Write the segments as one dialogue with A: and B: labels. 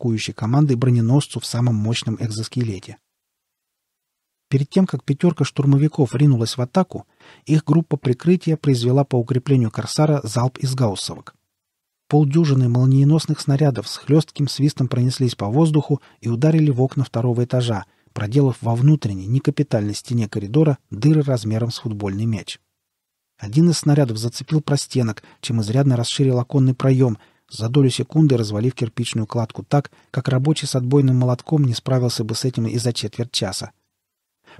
A: атакующей команды броненосцу в самом мощном экзоскелете. Перед тем, как пятерка штурмовиков ринулась в атаку, их группа прикрытия произвела по укреплению «Корсара» залп из гауссовок. Полдюжины молниеносных снарядов с хлестким свистом пронеслись по воздуху и ударили в окна второго этажа, проделав во внутренней, некапитальной стене коридора дыры размером с футбольный мяч. Один из снарядов зацепил простенок, чем изрядно расширил оконный проем, за долю секунды развалив кирпичную кладку так, как рабочий с отбойным молотком не справился бы с этим и за четверть часа.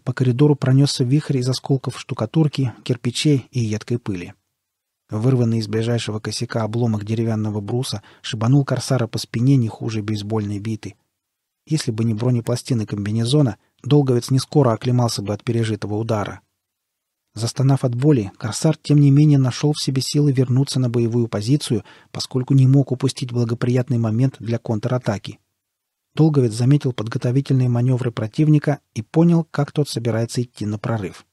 A: По коридору пронесся вихрь из осколков штукатурки, кирпичей и едкой пыли. Вырванный из ближайшего косяка обломок деревянного бруса шибанул корсара по спине не хуже бейсбольной биты. Если бы не бронепластины комбинезона, долговец не скоро оклемался бы от пережитого удара. Застонав от боли, корсар тем не менее нашел в себе силы вернуться на боевую позицию, поскольку не мог упустить благоприятный момент для контратаки. Долговец заметил подготовительные маневры противника и понял, как тот собирается идти на прорыв.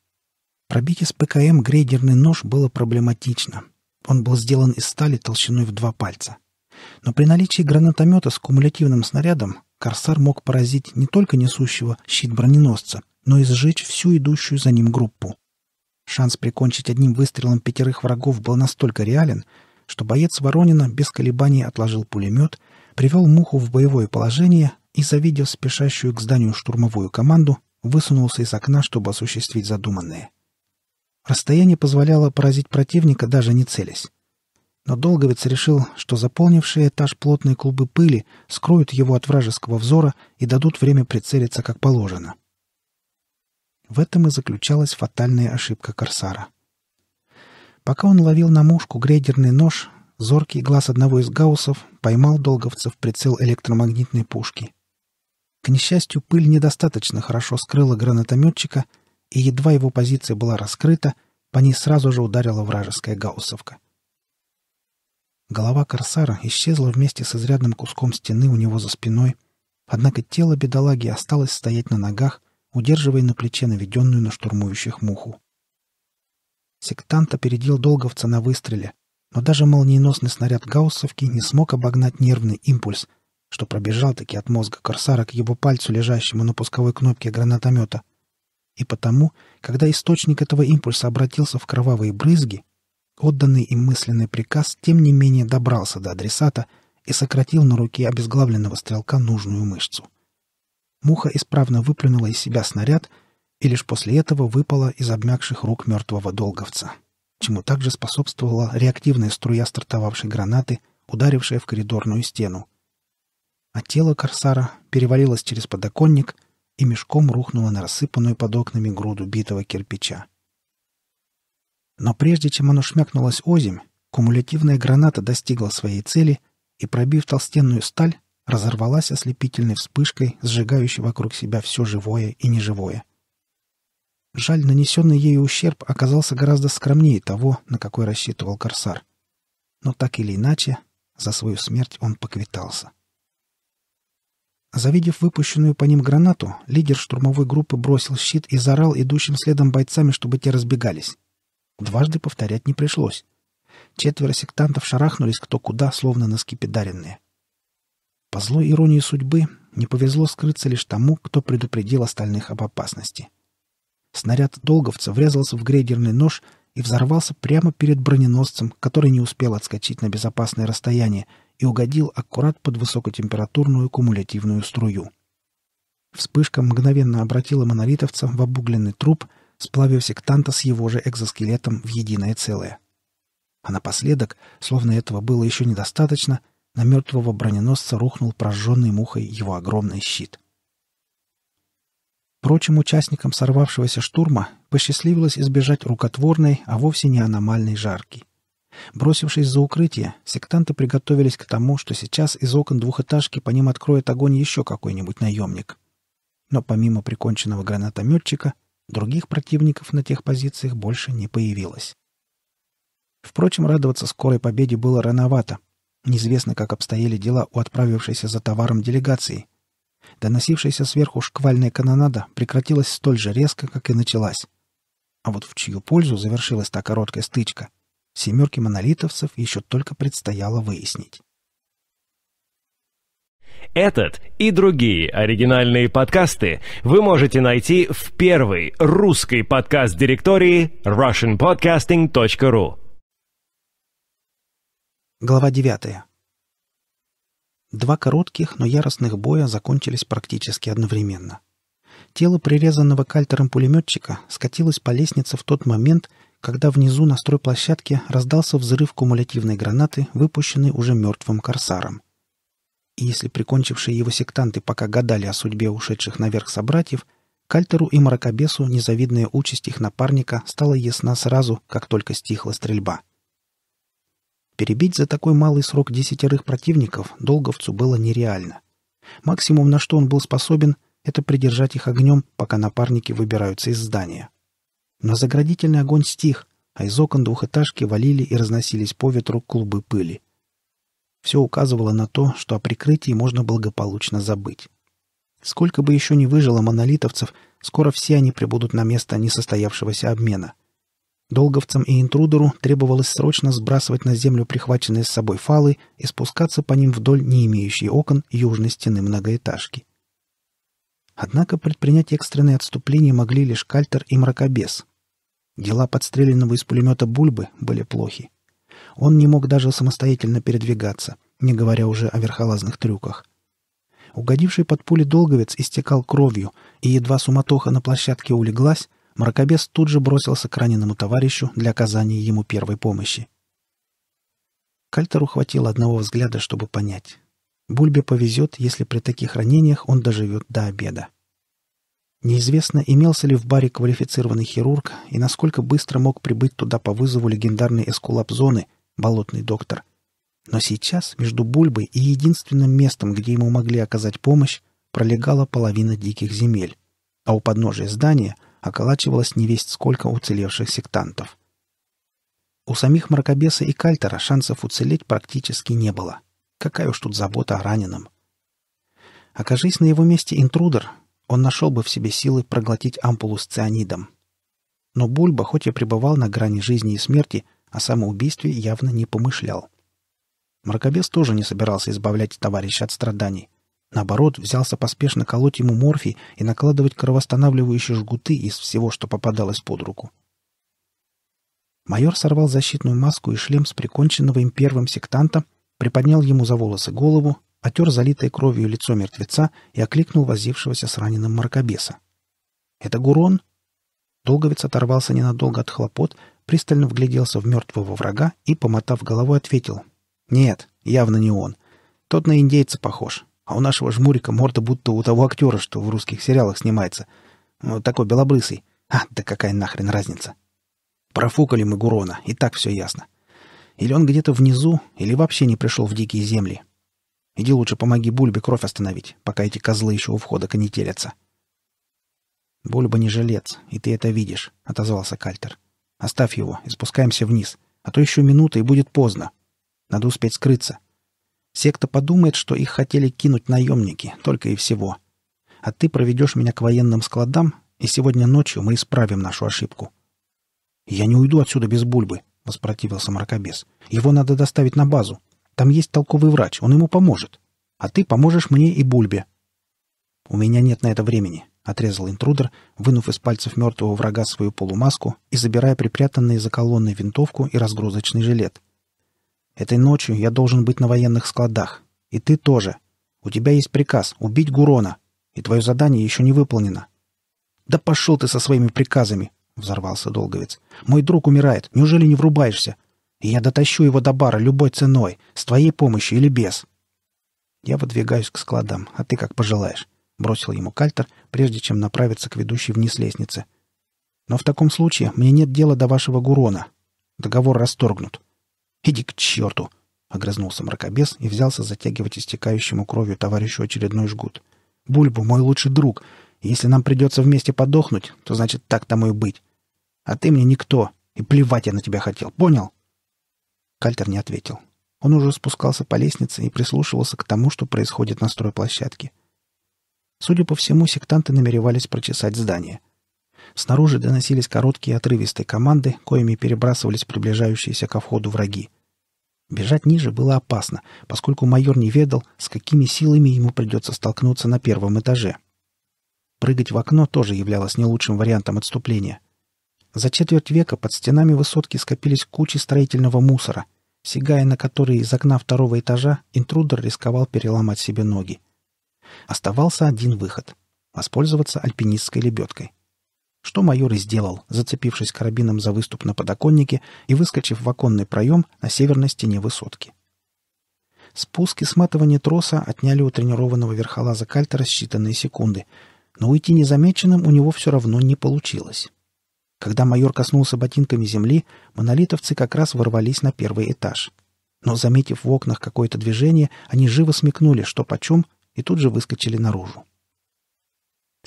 A: Пробить из ПКМ грейдерный нож было проблематично. Он был сделан из стали толщиной в два пальца. Но при наличии гранатомета с кумулятивным снарядом «Корсар» мог поразить не только несущего щит броненосца, но и сжечь всю идущую за ним группу. Шанс прикончить одним выстрелом пятерых врагов был настолько реален, что боец Воронина без колебаний отложил пулемет, привел муху в боевое положение и, завидев спешащую к зданию штурмовую команду, высунулся из окна, чтобы осуществить задуманное. Расстояние позволяло поразить противника, даже не целясь. Но Долговец решил, что заполнившие этаж плотные клубы пыли скроют его от вражеского взора и дадут время прицелиться как положено. — в этом и заключалась фатальная ошибка Корсара. Пока он ловил на мушку грейдерный нож, зоркий глаз одного из гауссов поймал долговцев прицел электромагнитной пушки. К несчастью, пыль недостаточно хорошо скрыла гранатометчика, и едва его позиция была раскрыта, по ней сразу же ударила вражеская гауссовка. Голова корсара исчезла вместе с изрядным куском стены у него за спиной, однако тело бедолаги осталось стоять на ногах, удерживая на плече наведенную на штурмующих муху. Сектант опередил долговца на выстреле, но даже молниеносный снаряд гауссовки не смог обогнать нервный импульс, что пробежал-таки от мозга корсара к его пальцу, лежащему на пусковой кнопке гранатомета. И потому, когда источник этого импульса обратился в кровавые брызги, отданный им мысленный приказ тем не менее добрался до адресата и сократил на руке обезглавленного стрелка нужную мышцу. Муха исправно выплюнула из себя снаряд и лишь после этого выпала из обмякших рук мертвого долговца, чему также способствовала реактивная струя стартовавшей гранаты, ударившая в коридорную стену. А тело корсара перевалилось через подоконник и мешком рухнуло на рассыпанную под окнами груду битого кирпича. Но прежде чем оно шмякнулось озимь, кумулятивная граната достигла своей цели и, пробив толстенную сталь, разорвалась ослепительной вспышкой, сжигающей вокруг себя все живое и неживое. Жаль, нанесенный ею ущерб оказался гораздо скромнее того, на какой рассчитывал Корсар. Но так или иначе, за свою смерть он поквитался. Завидев выпущенную по ним гранату, лидер штурмовой группы бросил щит и заорал идущим следом бойцами, чтобы те разбегались. Дважды повторять не пришлось. Четверо сектантов шарахнулись кто куда, словно наскепидаренные. По злой иронии судьбы не повезло скрыться лишь тому, кто предупредил остальных об опасности. Снаряд долговца врезался в грейдерный нож и взорвался прямо перед броненосцем, который не успел отскочить на безопасное расстояние и угодил аккурат под высокотемпературную кумулятивную струю. Вспышка мгновенно обратила монолитовца в обугленный труп, сплавив сектанта с его же экзоскелетом в единое целое. А напоследок, словно этого было еще недостаточно, — на мертвого броненосца рухнул прожженный мухой его огромный щит. Прочим участникам сорвавшегося штурма посчастливилось избежать рукотворной, а вовсе не аномальной жарки. Бросившись за укрытие, сектанты приготовились к тому, что сейчас из окон двухэтажки по ним откроет огонь еще какой-нибудь наемник. Но помимо приконченного гранатометчика, других противников на тех позициях больше не появилось. Впрочем, радоваться скорой победе было рановато. Неизвестно, как обстояли дела у отправившейся за товаром делегации. Доносившаяся сверху шквальная канонада прекратилась столь же резко, как и началась. А вот в чью пользу завершилась та короткая стычка, семерки монолитовцев еще только предстояло выяснить. Этот и другие оригинальные подкасты вы можете найти в первой русской подкаст-директории russianpodcasting.ru Глава 9. Два коротких, но яростных боя закончились практически одновременно. Тело прирезанного кальтером пулеметчика скатилось по лестнице в тот момент, когда внизу на стройплощадке раздался взрыв кумулятивной гранаты, выпущенной уже мертвым корсаром. И если прикончившие его сектанты пока гадали о судьбе ушедших наверх собратьев, Кальтеру и Мракобесу незавидная участь их напарника стала ясна сразу, как только стихла стрельба — Перебить за такой малый срок десятерых противников долговцу было нереально. Максимум, на что он был способен, это придержать их огнем, пока напарники выбираются из здания. Но заградительный огонь стих, а из окон двухэтажки валили и разносились по ветру клубы пыли. Все указывало на то, что о прикрытии можно благополучно забыть. Сколько бы еще не выжило монолитовцев, скоро все они прибудут на место несостоявшегося обмена — Долговцам и интрудеру требовалось срочно сбрасывать на землю прихваченные с собой фалы и спускаться по ним вдоль не имеющей окон южной стены многоэтажки. Однако предпринять экстренные отступления могли лишь Кальтер и Мракобес. Дела подстреленного из пулемета Бульбы были плохи. Он не мог даже самостоятельно передвигаться, не говоря уже о верхолазных трюках. Угодивший под пули долговец истекал кровью, и едва суматоха на площадке улеглась, мракобес тут же бросился к раненому товарищу для оказания ему первой помощи. Кальтеру хватило одного взгляда, чтобы понять. Бульбе повезет, если при таких ранениях он доживет до обеда. Неизвестно, имелся ли в баре квалифицированный хирург и насколько быстро мог прибыть туда по вызову легендарный эскулап зоны, болотный доктор. Но сейчас между Бульбой и единственным местом, где ему могли оказать помощь, пролегала половина диких земель, а у подножия здания — околачивалось невесть сколько уцелевших сектантов. У самих Мракобеса и Кальтера шансов уцелеть практически не было. Какая уж тут забота о раненом. Окажись на его месте интрудер, он нашел бы в себе силы проглотить ампулу с цианидом. Но Бульба, хоть и пребывал на грани жизни и смерти, о самоубийстве явно не помышлял. Мракобес тоже не собирался избавлять товарища от страданий. Наоборот, взялся поспешно колоть ему морфий и накладывать кровоостанавливающие жгуты из всего, что попадалось под руку. Майор сорвал защитную маску и шлем с приконченного им первым сектанта, приподнял ему за волосы голову, отер залитое кровью лицо мертвеца и окликнул возившегося с раненым мракобеса. «Это Гурон?» Долговец оторвался ненадолго от хлопот, пристально вгляделся в мертвого врага и, помотав головой, ответил. «Нет, явно не он. Тот на индейца похож. А у нашего жмурика морда будто у того актера, что в русских сериалах снимается. Вот ну, такой белобрысый. А, да какая нахрен разница? Профукали мы Гурона, и так все ясно. Или он где-то внизу, или вообще не пришел в дикие земли. Иди лучше помоги Бульбе кровь остановить, пока эти козлы еще у входа конетелятся. «Бульба не жилец, и ты это видишь», — отозвался Кальтер. «Оставь его и спускаемся вниз, а то еще минута, и будет поздно. Надо успеть скрыться». Секта подумает, что их хотели кинуть наемники, только и всего. А ты проведешь меня к военным складам, и сегодня ночью мы исправим нашу ошибку. Я не уйду отсюда без бульбы, воспротивился мракобес. Его надо доставить на базу. Там есть толковый врач, он ему поможет. А ты поможешь мне и бульбе. У меня нет на это времени, отрезал интрудер, вынув из пальцев мертвого врага свою полумаску и забирая припрятанные за колонной винтовку и разгрузочный жилет. Этой ночью я должен быть на военных складах. И ты тоже. У тебя есть приказ убить Гурона, и твое задание еще не выполнено. Да пошел ты со своими приказами, взорвался Долговец. Мой друг умирает. Неужели не врубаешься? И я дотащу его до бара любой ценой, с твоей помощью или без. Я выдвигаюсь к складам, а ты как пожелаешь, бросил ему Кальтер, прежде чем направиться к ведущей вниз лестнице. Но в таком случае мне нет дела до вашего Гурона. Договор расторгнут. «Иди к черту!» — огрызнулся мракобес и взялся затягивать истекающему кровью товарищу очередной жгут. Бульба мой лучший друг. Если нам придется вместе подохнуть, то значит так тому и быть. А ты мне никто, и плевать я на тебя хотел, понял?» Кальтер не ответил. Он уже спускался по лестнице и прислушивался к тому, что происходит на стройплощадке. Судя по всему, сектанты намеревались прочесать здание. Снаружи доносились короткие отрывистые команды, коими перебрасывались приближающиеся ко входу враги — Бежать ниже было опасно, поскольку майор не ведал, с какими силами ему придется столкнуться на первом этаже. Прыгать в окно тоже являлось не лучшим вариантом отступления. За четверть века под стенами высотки скопились кучи строительного мусора, сигая на которые из окна второго этажа, интрудер рисковал переломать себе ноги. Оставался один выход — воспользоваться альпинистской лебедкой что майор и сделал, зацепившись карабином за выступ на подоконнике и выскочив в оконный проем на северной стене высотки. Спуск и сматывание троса отняли у тренированного верхолаза Кальтера считанные секунды, но уйти незамеченным у него все равно не получилось. Когда майор коснулся ботинками земли, монолитовцы как раз ворвались на первый этаж. Но, заметив в окнах какое-то движение, они живо смекнули, что почем, и тут же выскочили наружу.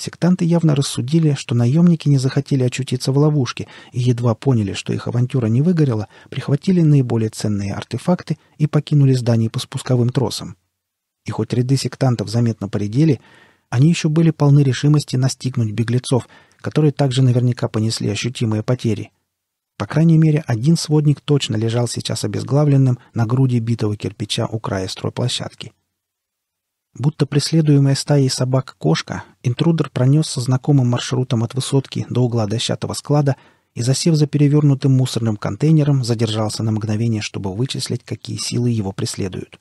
A: Сектанты явно рассудили, что наемники не захотели очутиться в ловушке и едва поняли, что их авантюра не выгорела, прихватили наиболее ценные артефакты и покинули здание по спусковым тросам. И хоть ряды сектантов заметно поредели, они еще были полны решимости настигнуть беглецов, которые также наверняка понесли ощутимые потери. По крайней мере, один сводник точно лежал сейчас обезглавленным на груди битого кирпича у края стройплощадки. Будто преследуемая стаей собак кошка, интрудер пронесся знакомым маршрутом от высотки до угла дощатого склада и, засев за перевернутым мусорным контейнером, задержался на мгновение, чтобы вычислить, какие силы его преследуют.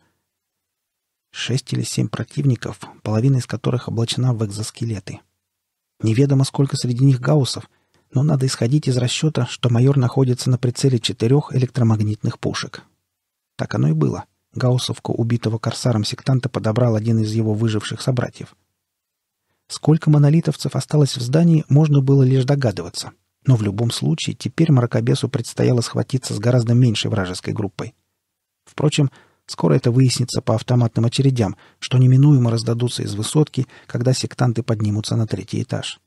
A: Шесть или семь противников, половина из которых облачена в экзоскелеты. Неведомо, сколько среди них гауссов, но надо исходить из расчета, что майор находится на прицеле четырех электромагнитных пушек. Так оно и было — Гауссовку убитого корсаром сектанта подобрал один из его выживших собратьев. Сколько монолитовцев осталось в здании, можно было лишь догадываться. Но в любом случае, теперь мракобесу предстояло схватиться с гораздо меньшей вражеской группой. Впрочем, скоро это выяснится по автоматным очередям, что неминуемо раздадутся из высотки, когда сектанты поднимутся на третий этаж.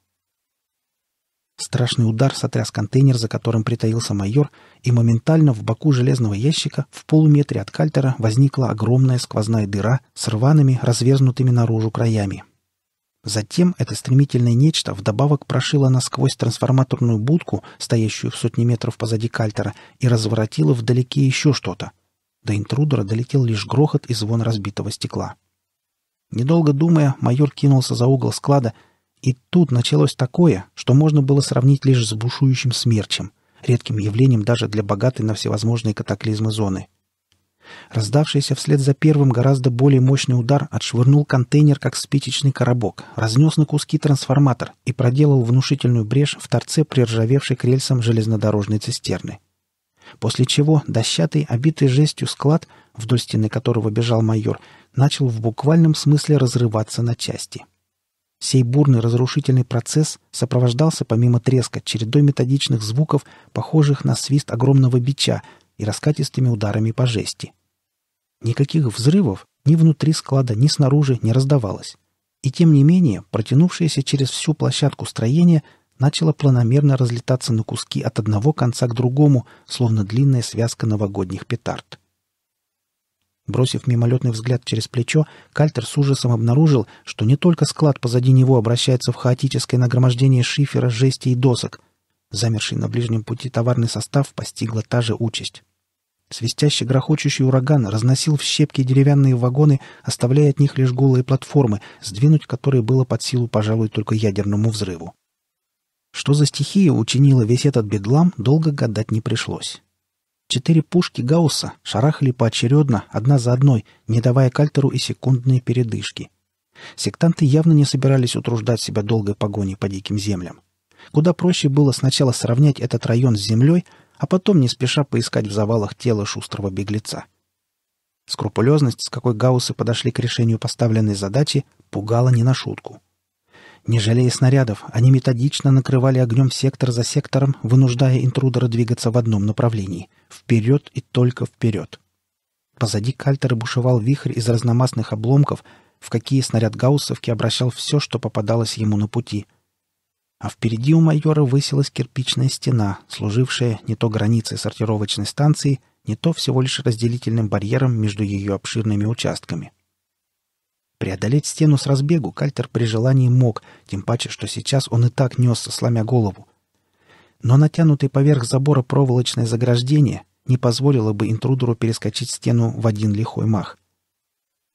A: Страшный удар сотряс контейнер, за которым притаился майор, и моментально в боку железного ящика в полуметре от кальтера возникла огромная сквозная дыра с рваными, разверзнутыми наружу краями. Затем это стремительное нечто вдобавок прошило насквозь трансформаторную будку, стоящую в сотни метров позади кальтера, и разворотило вдалеке еще что-то. До интрудера долетел лишь грохот и звон разбитого стекла. Недолго думая, майор кинулся за угол склада — и тут началось такое, что можно было сравнить лишь с бушующим смерчем, редким явлением даже для богатой на всевозможные катаклизмы зоны. Раздавшийся вслед за первым гораздо более мощный удар отшвырнул контейнер, как спичечный коробок, разнес на куски трансформатор и проделал внушительную брешь в торце приржавевшей к рельсам железнодорожной цистерны. После чего дощатый, обитый жестью склад, вдоль стены которого бежал майор, начал в буквальном смысле разрываться на части — Сей бурный разрушительный процесс сопровождался помимо треска чередой методичных звуков, похожих на свист огромного бича и раскатистыми ударами по жести. Никаких взрывов ни внутри склада, ни снаружи не раздавалось. И тем не менее, протянувшееся через всю площадку строение начало планомерно разлетаться на куски от одного конца к другому, словно длинная связка новогодних петард. Бросив мимолетный взгляд через плечо, Кальтер с ужасом обнаружил, что не только склад позади него обращается в хаотическое нагромождение шифера, жести и досок. Замерший на ближнем пути товарный состав постигла та же участь. Свистящий грохочущий ураган разносил в щепки деревянные вагоны, оставляя от них лишь голые платформы, сдвинуть которые было под силу, пожалуй, только ядерному взрыву. Что за стихия учинила весь этот бедлам, долго гадать не пришлось. Четыре пушки Гаусса шарахали поочередно, одна за одной, не давая кальтеру и секундные передышки. Сектанты явно не собирались утруждать себя долгой погоней по диким землям. Куда проще было сначала сравнять этот район с землей, а потом не спеша поискать в завалах тело шустрого беглеца. Скрупулезность, с какой гауссы подошли к решению поставленной задачи, пугала не на шутку. Не жалея снарядов, они методично накрывали огнем сектор за сектором, вынуждая интрудера двигаться в одном направлении — вперед и только вперед. Позади кальтера бушевал вихрь из разномастных обломков, в какие снаряд гауссовки обращал все, что попадалось ему на пути. А впереди у майора высилась кирпичная стена, служившая не то границей сортировочной станции, не то всего лишь разделительным барьером между ее обширными участками — Преодолеть стену с разбегу Кальтер при желании мог, тем паче, что сейчас он и так несся, сломя голову. Но натянутый поверх забора проволочное заграждение не позволило бы интрудеру перескочить стену в один лихой мах.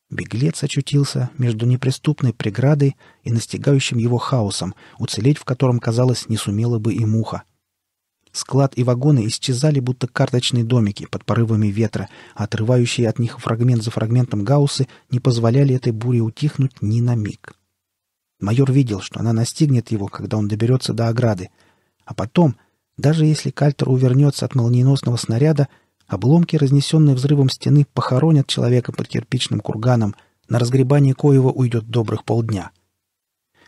A: Беглец очутился между неприступной преградой и настигающим его хаосом, уцелеть в котором, казалось, не сумела бы и муха. Склад и вагоны исчезали, будто карточные домики под порывами ветра, отрывающие от них фрагмент за фрагментом гауссы не позволяли этой буре утихнуть ни на миг. Майор видел, что она настигнет его, когда он доберется до ограды. А потом, даже если Кальтер увернется от молниеносного снаряда, обломки, разнесенные взрывом стены, похоронят человека под кирпичным курганом, на разгребание коего уйдет добрых полдня —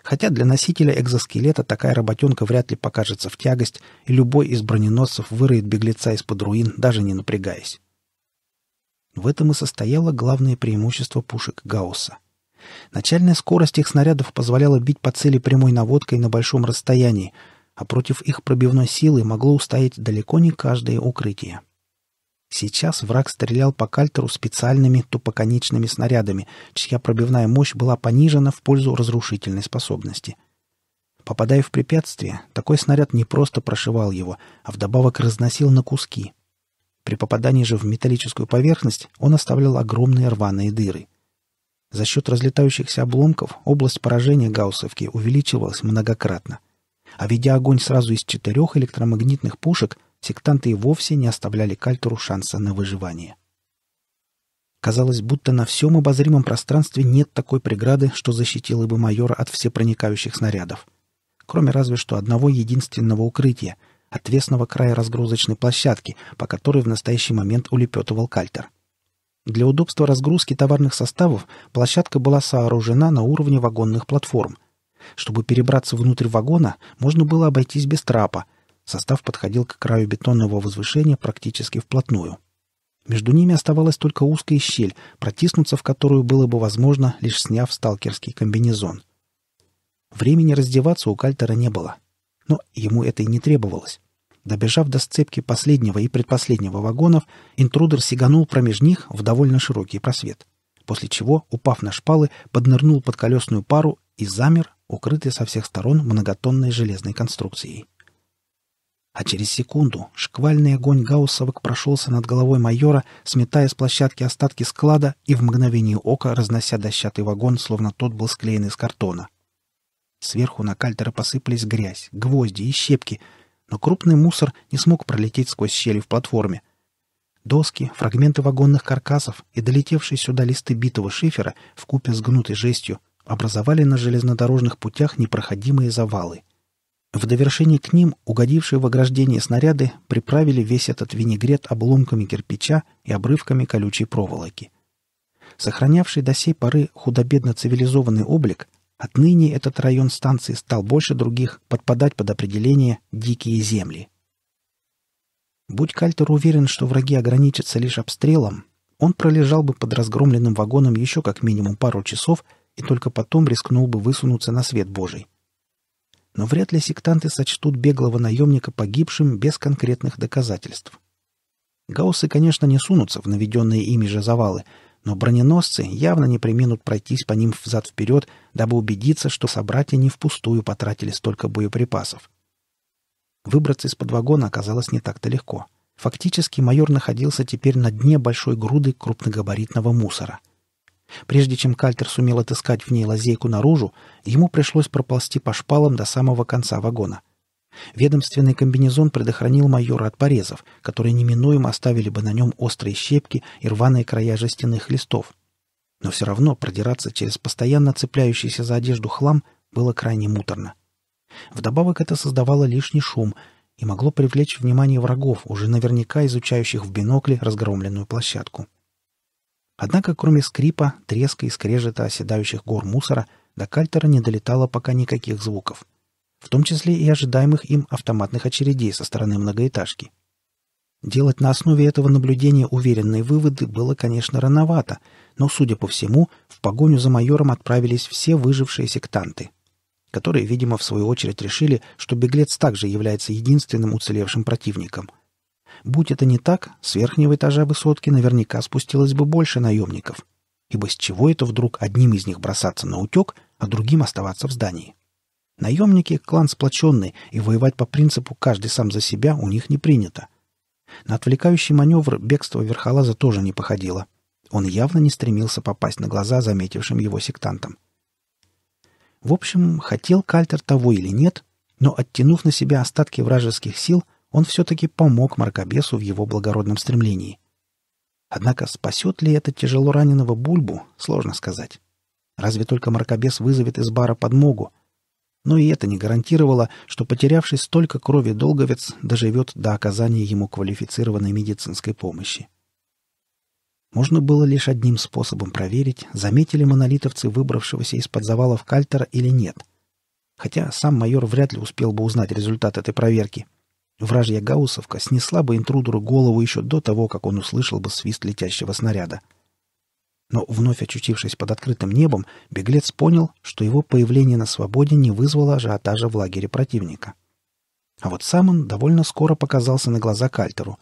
A: Хотя для носителя экзоскелета такая работенка вряд ли покажется в тягость, и любой из броненосцев выроет беглеца из-под руин, даже не напрягаясь. В этом и состояло главное преимущество пушек Гаусса. Начальная скорость их снарядов позволяла бить по цели прямой наводкой на большом расстоянии, а против их пробивной силы могло устоять далеко не каждое укрытие. Сейчас враг стрелял по кальтеру специальными тупоконечными снарядами, чья пробивная мощь была понижена в пользу разрушительной способности. Попадая в препятствие, такой снаряд не просто прошивал его, а вдобавок разносил на куски. При попадании же в металлическую поверхность он оставлял огромные рваные дыры. За счет разлетающихся обломков область поражения Гауссовки увеличивалась многократно. А ведя огонь сразу из четырех электромагнитных пушек — сектанты и вовсе не оставляли Кальтеру шанса на выживание. Казалось, будто на всем обозримом пространстве нет такой преграды, что защитила бы майора от всепроникающих снарядов. Кроме разве что одного единственного укрытия — отвесного края разгрузочной площадки, по которой в настоящий момент улепетывал кальтер. Для удобства разгрузки товарных составов площадка была сооружена на уровне вагонных платформ. Чтобы перебраться внутрь вагона, можно было обойтись без трапа — Состав подходил к краю бетонного возвышения практически вплотную. Между ними оставалась только узкая щель, протиснуться в которую было бы возможно, лишь сняв сталкерский комбинезон. Времени раздеваться у Кальтера не было. Но ему это и не требовалось. Добежав до сцепки последнего и предпоследнего вагонов, интрудер сиганул промеж них в довольно широкий просвет, после чего, упав на шпалы, поднырнул под колесную пару и замер, укрытый со всех сторон многотонной железной конструкцией. А через секунду шквальный огонь гауссовок прошелся над головой майора, сметая с площадки остатки склада и в мгновение ока разнося дощатый вагон, словно тот был склеен из картона. Сверху на кальтеры посыпались грязь, гвозди и щепки, но крупный мусор не смог пролететь сквозь щели в платформе. Доски, фрагменты вагонных каркасов и долетевшие сюда листы битого шифера в купе с гнутой жестью образовали на железнодорожных путях непроходимые завалы — в довершение к ним угодившие в ограждение снаряды приправили весь этот винегрет обломками кирпича и обрывками колючей проволоки. Сохранявший до сей поры худобедно цивилизованный облик, отныне этот район станции стал больше других подпадать под определение «дикие земли». Будь Кальтер уверен, что враги ограничатся лишь обстрелом, он пролежал бы под разгромленным вагоном еще как минимум пару часов и только потом рискнул бы высунуться на свет Божий – но вряд ли сектанты сочтут беглого наемника погибшим без конкретных доказательств. Гауссы, конечно, не сунутся в наведенные ими же завалы, но броненосцы явно не применут пройтись по ним взад-вперед, дабы убедиться, что собратья не впустую потратили столько боеприпасов. Выбраться из-под вагона оказалось не так-то легко. Фактически майор находился теперь на дне большой груды крупногабаритного мусора — Прежде чем Кальтер сумел отыскать в ней лазейку наружу, ему пришлось проползти по шпалам до самого конца вагона. Ведомственный комбинезон предохранил майора от порезов, которые неминуемо оставили бы на нем острые щепки и рваные края жестяных листов. Но все равно продираться через постоянно цепляющийся за одежду хлам было крайне муторно. Вдобавок это создавало лишний шум и могло привлечь внимание врагов, уже наверняка изучающих в бинокле разгромленную площадку. — Однако, кроме скрипа, треска и скрежета оседающих гор мусора, до кальтера не долетало пока никаких звуков, в том числе и ожидаемых им автоматных очередей со стороны многоэтажки. Делать на основе этого наблюдения уверенные выводы было, конечно, рановато, но, судя по всему, в погоню за майором отправились все выжившие сектанты, которые, видимо, в свою очередь решили, что беглец также является единственным уцелевшим противником – Будь это не так, с верхнего этажа высотки наверняка спустилось бы больше наемников. Ибо с чего это вдруг одним из них бросаться на утек, а другим оставаться в здании? Наемники — клан сплоченный, и воевать по принципу «каждый сам за себя» у них не принято. На отвлекающий маневр бегство Верхолаза тоже не походило. Он явно не стремился попасть на глаза заметившим его сектантам. В общем, хотел Кальтер того или нет, но, оттянув на себя остатки вражеских сил — он все-таки помог Маркобесу в его благородном стремлении. Однако спасет ли это тяжело раненого Бульбу, сложно сказать. Разве только Маркобес вызовет из бара подмогу. Но и это не гарантировало, что потерявший столько крови долговец доживет до оказания ему квалифицированной медицинской помощи. Можно было лишь одним способом проверить, заметили монолитовцы выбравшегося из-под завалов кальтера или нет. Хотя сам майор вряд ли успел бы узнать результат этой проверки — Вражья гауссовка снесла бы интрудеру голову еще до того, как он услышал бы свист летящего снаряда. Но, вновь очутившись под открытым небом, беглец понял, что его появление на свободе не вызвало ажиотажа в лагере противника. А вот сам он довольно скоро показался на глаза Кальтеру.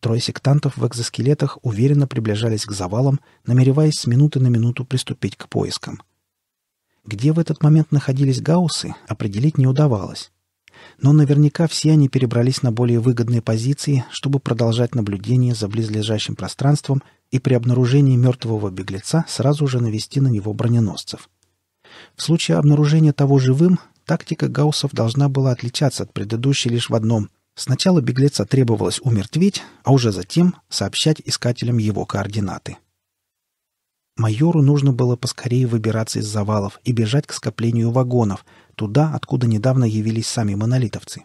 A: Трое сектантов в экзоскелетах уверенно приближались к завалам, намереваясь с минуты на минуту приступить к поискам. Где в этот момент находились гауссы, определить не удавалось но наверняка все они перебрались на более выгодные позиции, чтобы продолжать наблюдение за близлежащим пространством и при обнаружении мертвого беглеца сразу же навести на него броненосцев. В случае обнаружения того живым, тактика гауссов должна была отличаться от предыдущей лишь в одном. Сначала беглеца требовалось умертвить, а уже затем сообщать искателям его координаты. Майору нужно было поскорее выбираться из завалов и бежать к скоплению вагонов – туда, откуда недавно явились сами монолитовцы.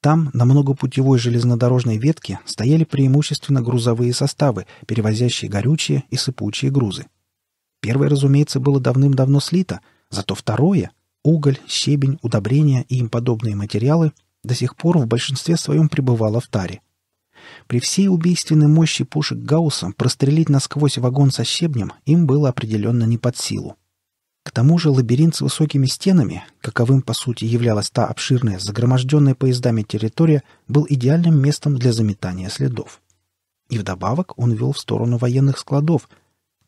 A: Там, на многопутевой железнодорожной ветке, стояли преимущественно грузовые составы, перевозящие горючие и сыпучие грузы. Первое, разумеется, было давным-давно слито, зато второе — уголь, щебень, удобрения и им подобные материалы — до сих пор в большинстве своем пребывало в таре. При всей убийственной мощи пушек Гаусса прострелить насквозь вагон со щебнем им было определенно не под силу. К тому же лабиринт с высокими стенами, каковым по сути являлась та обширная, загроможденная поездами территория, был идеальным местом для заметания следов. И вдобавок он вел в сторону военных складов.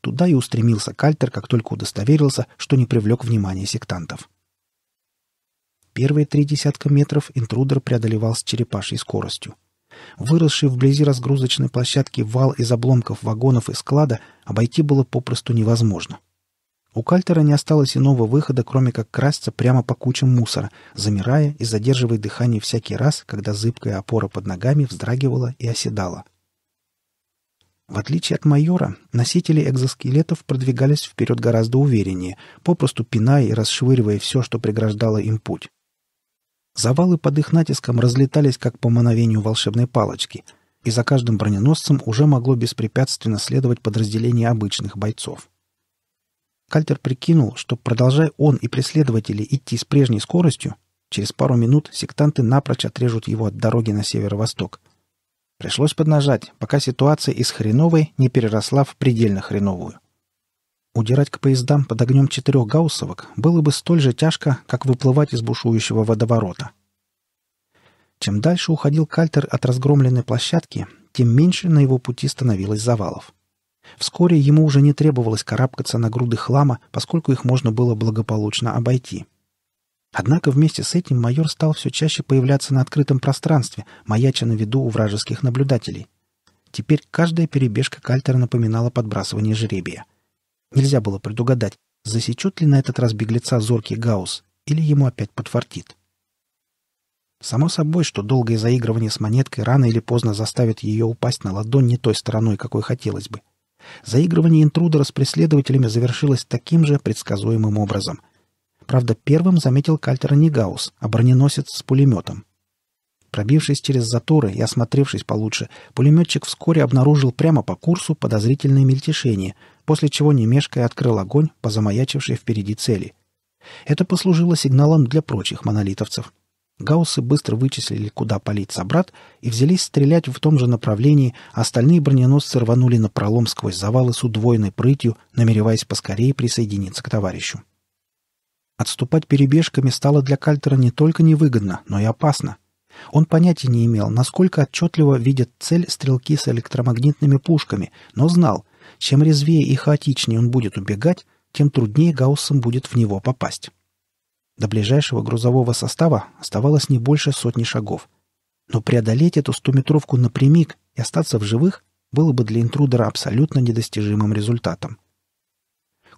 A: Туда и устремился Кальтер, как только удостоверился, что не привлек внимание сектантов. Первые три десятка метров интрудер преодолевал с черепашей скоростью. Выросший вблизи разгрузочной площадки вал из обломков вагонов и склада обойти было попросту невозможно. У Кальтера не осталось иного выхода, кроме как красться прямо по кучам мусора, замирая и задерживая дыхание всякий раз, когда зыбкая опора под ногами вздрагивала и оседала. В отличие от майора, носители экзоскелетов продвигались вперед гораздо увереннее, попросту пиная и расшвыривая все, что преграждало им путь. Завалы под их натиском разлетались как по мановению волшебной палочки, и за каждым броненосцем уже могло беспрепятственно следовать подразделение обычных бойцов. Кальтер прикинул, что, продолжая он и преследователи идти с прежней скоростью, через пару минут сектанты напрочь отрежут его от дороги на северо-восток. Пришлось поднажать, пока ситуация из хреновой не переросла в предельно хреновую. Удирать к поездам под огнем четырех гауссовок было бы столь же тяжко, как выплывать из бушующего водоворота. Чем дальше уходил кальтер от разгромленной площадки, тем меньше на его пути становилось завалов. Вскоре ему уже не требовалось карабкаться на груды хлама, поскольку их можно было благополучно обойти. Однако вместе с этим майор стал все чаще появляться на открытом пространстве, маяча на виду у вражеских наблюдателей. Теперь каждая перебежка кальтера напоминала подбрасывание жребия. Нельзя было предугадать, засечет ли на этот раз беглеца зоркий Гаусс, или ему опять подфартит. Само собой, что долгое заигрывание с монеткой рано или поздно заставит ее упасть на ладонь не той стороной, какой хотелось бы — Заигрывание интрудера с преследователями завершилось таким же предсказуемым образом. Правда, первым заметил Кальтера Негаус, а броненосец с пулеметом. Пробившись через заторы и осмотревшись получше, пулеметчик вскоре обнаружил прямо по курсу подозрительное мельтешение, после чего не мешкая открыл огонь по замаячившей впереди цели. Это послужило сигналом для прочих монолитовцев. Гауссы быстро вычислили, куда палить собрат, и взялись стрелять в том же направлении, а остальные броненосцы рванули на пролом сквозь завалы с удвоенной прытью, намереваясь поскорее присоединиться к товарищу. Отступать перебежками стало для Кальтера не только невыгодно, но и опасно. Он понятия не имел, насколько отчетливо видят цель стрелки с электромагнитными пушками, но знал, чем резвее и хаотичнее он будет убегать, тем труднее гауссам будет в него попасть. До ближайшего грузового состава оставалось не больше сотни шагов. Но преодолеть эту стометровку напрямик и остаться в живых было бы для интрудера абсолютно недостижимым результатом.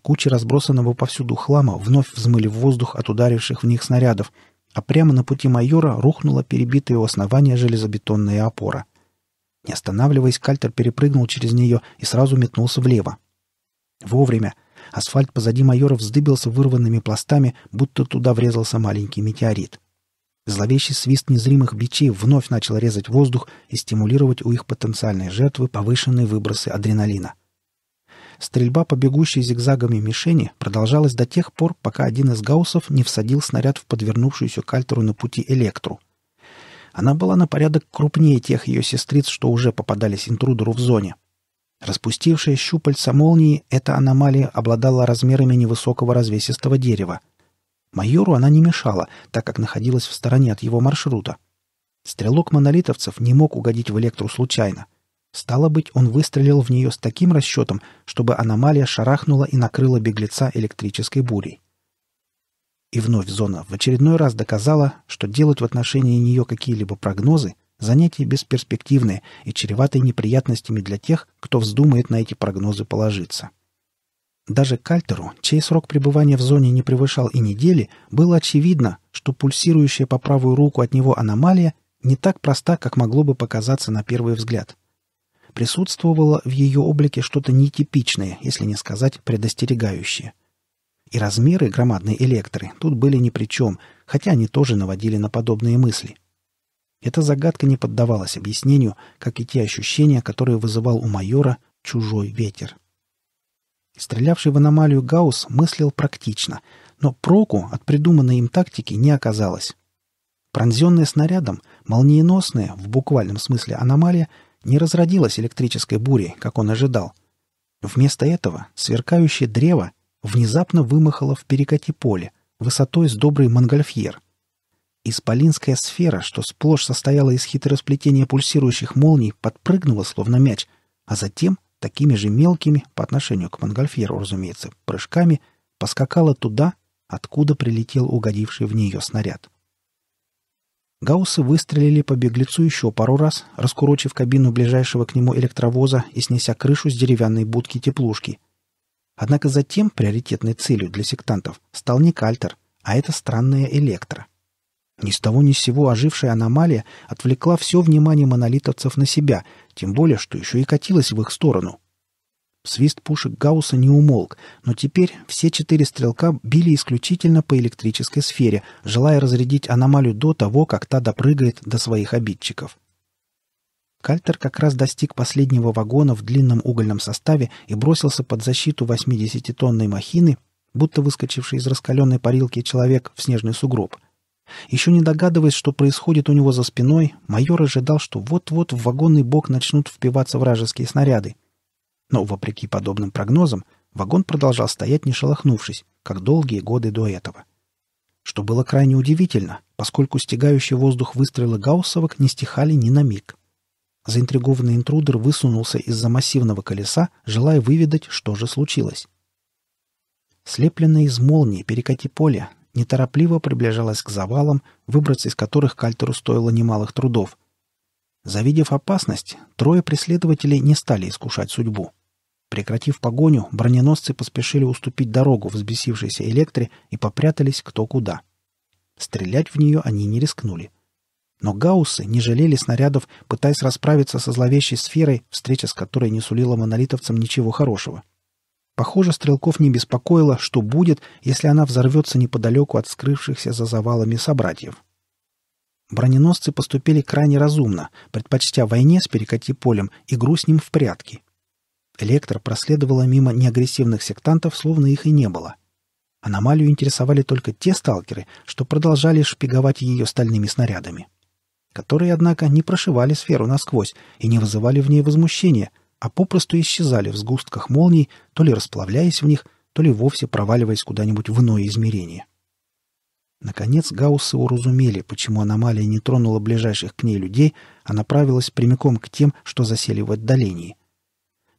A: Кучи разбросанного повсюду хлама вновь взмыли в воздух от ударивших в них снарядов, а прямо на пути майора рухнула перебитая у основания железобетонная опора. Не останавливаясь, Кальтер перепрыгнул через нее и сразу метнулся влево. Вовремя — Асфальт позади майора вздыбился вырванными пластами, будто туда врезался маленький метеорит. Зловещий свист незримых бичей вновь начал резать воздух и стимулировать у их потенциальной жертвы повышенные выбросы адреналина. Стрельба по бегущей зигзагами мишени продолжалась до тех пор, пока один из гауссов не всадил снаряд в подвернувшуюся кальтеру на пути электру. Она была на порядок крупнее тех ее сестриц, что уже попадались интрудеру в зоне — Распустившая щупальца молнии, эта аномалия обладала размерами невысокого развесистого дерева. Майору она не мешала, так как находилась в стороне от его маршрута. Стрелок монолитовцев не мог угодить в электру случайно. Стало быть, он выстрелил в нее с таким расчетом, чтобы аномалия шарахнула и накрыла беглеца электрической бурей. И вновь зона в очередной раз доказала, что делать в отношении нее какие-либо прогнозы — Занятия бесперспективны и чреваты неприятностями для тех, кто вздумает на эти прогнозы положиться. Даже Кальтеру, чей срок пребывания в зоне не превышал и недели, было очевидно, что пульсирующая по правую руку от него аномалия не так проста, как могло бы показаться на первый взгляд. Присутствовало в ее облике что-то нетипичное, если не сказать предостерегающее. И размеры громадной электры тут были ни при чем, хотя они тоже наводили на подобные мысли – эта загадка не поддавалась объяснению, как и те ощущения, которые вызывал у майора чужой ветер. Стрелявший в аномалию Гаусс мыслил практично, но проку от придуманной им тактики не оказалось. Пронзенная снарядом, молниеносная, в буквальном смысле аномалия, не разродилась электрической бурей, как он ожидал. Вместо этого сверкающее древо внезапно вымахало в перекате поле, высотой с добрый монгольфьер — Исполинская сфера, что сплошь состояла из хитросплетения пульсирующих молний, подпрыгнула, словно мяч, а затем, такими же мелкими, по отношению к Монгольфьеру, разумеется, прыжками, поскакала туда, откуда прилетел угодивший в нее снаряд. Гауссы выстрелили по беглецу еще пару раз, раскурочив кабину ближайшего к нему электровоза и снеся крышу с деревянной будки теплушки. Однако затем приоритетной целью для сектантов стал не кальтер, а это странная электро — ни с того ни с сего ожившая аномалия отвлекла все внимание монолитовцев на себя, тем более, что еще и катилась в их сторону. Свист пушек Гаусса не умолк, но теперь все четыре стрелка били исключительно по электрической сфере, желая разрядить аномалию до того, как та допрыгает до своих обидчиков. Кальтер как раз достиг последнего вагона в длинном угольном составе и бросился под защиту 80-тонной махины, будто выскочивший из раскаленной парилки человек в снежный сугроб — еще не догадываясь, что происходит у него за спиной, майор ожидал, что вот-вот в вагонный бок начнут впиваться вражеские снаряды. Но, вопреки подобным прогнозам, вагон продолжал стоять, не шелохнувшись, как долгие годы до этого. Что было крайне удивительно, поскольку стягающий воздух выстрелы гауссовок не стихали ни на миг. Заинтригованный интрудер высунулся из-за массивного колеса, желая выведать, что же случилось. Слепленное из молнии перекати поле неторопливо приближалась к завалам, выбраться из которых Кальтеру стоило немалых трудов. Завидев опасность, трое преследователей не стали искушать судьбу. Прекратив погоню, броненосцы поспешили уступить дорогу взбесившейся электре и попрятались кто куда. Стрелять в нее они не рискнули. Но гауссы не жалели снарядов, пытаясь расправиться со зловещей сферой, встреча с которой не сулила монолитовцам ничего хорошего. Похоже, стрелков не беспокоило, что будет, если она взорвется неподалеку от скрывшихся за завалами собратьев. Броненосцы поступили крайне разумно, предпочтя войне с перекати-полем игру с ним в прятки. Электр проследовала мимо неагрессивных сектантов, словно их и не было. Аномалию интересовали только те сталкеры, что продолжали шпиговать ее стальными снарядами. Которые, однако, не прошивали сферу насквозь и не вызывали в ней возмущения, а попросту исчезали в сгустках молний, то ли расплавляясь в них, то ли вовсе проваливаясь куда-нибудь в иное измерение. Наконец гауссы уразумели, почему аномалия не тронула ближайших к ней людей, а направилась прямиком к тем, что засели в отдалении.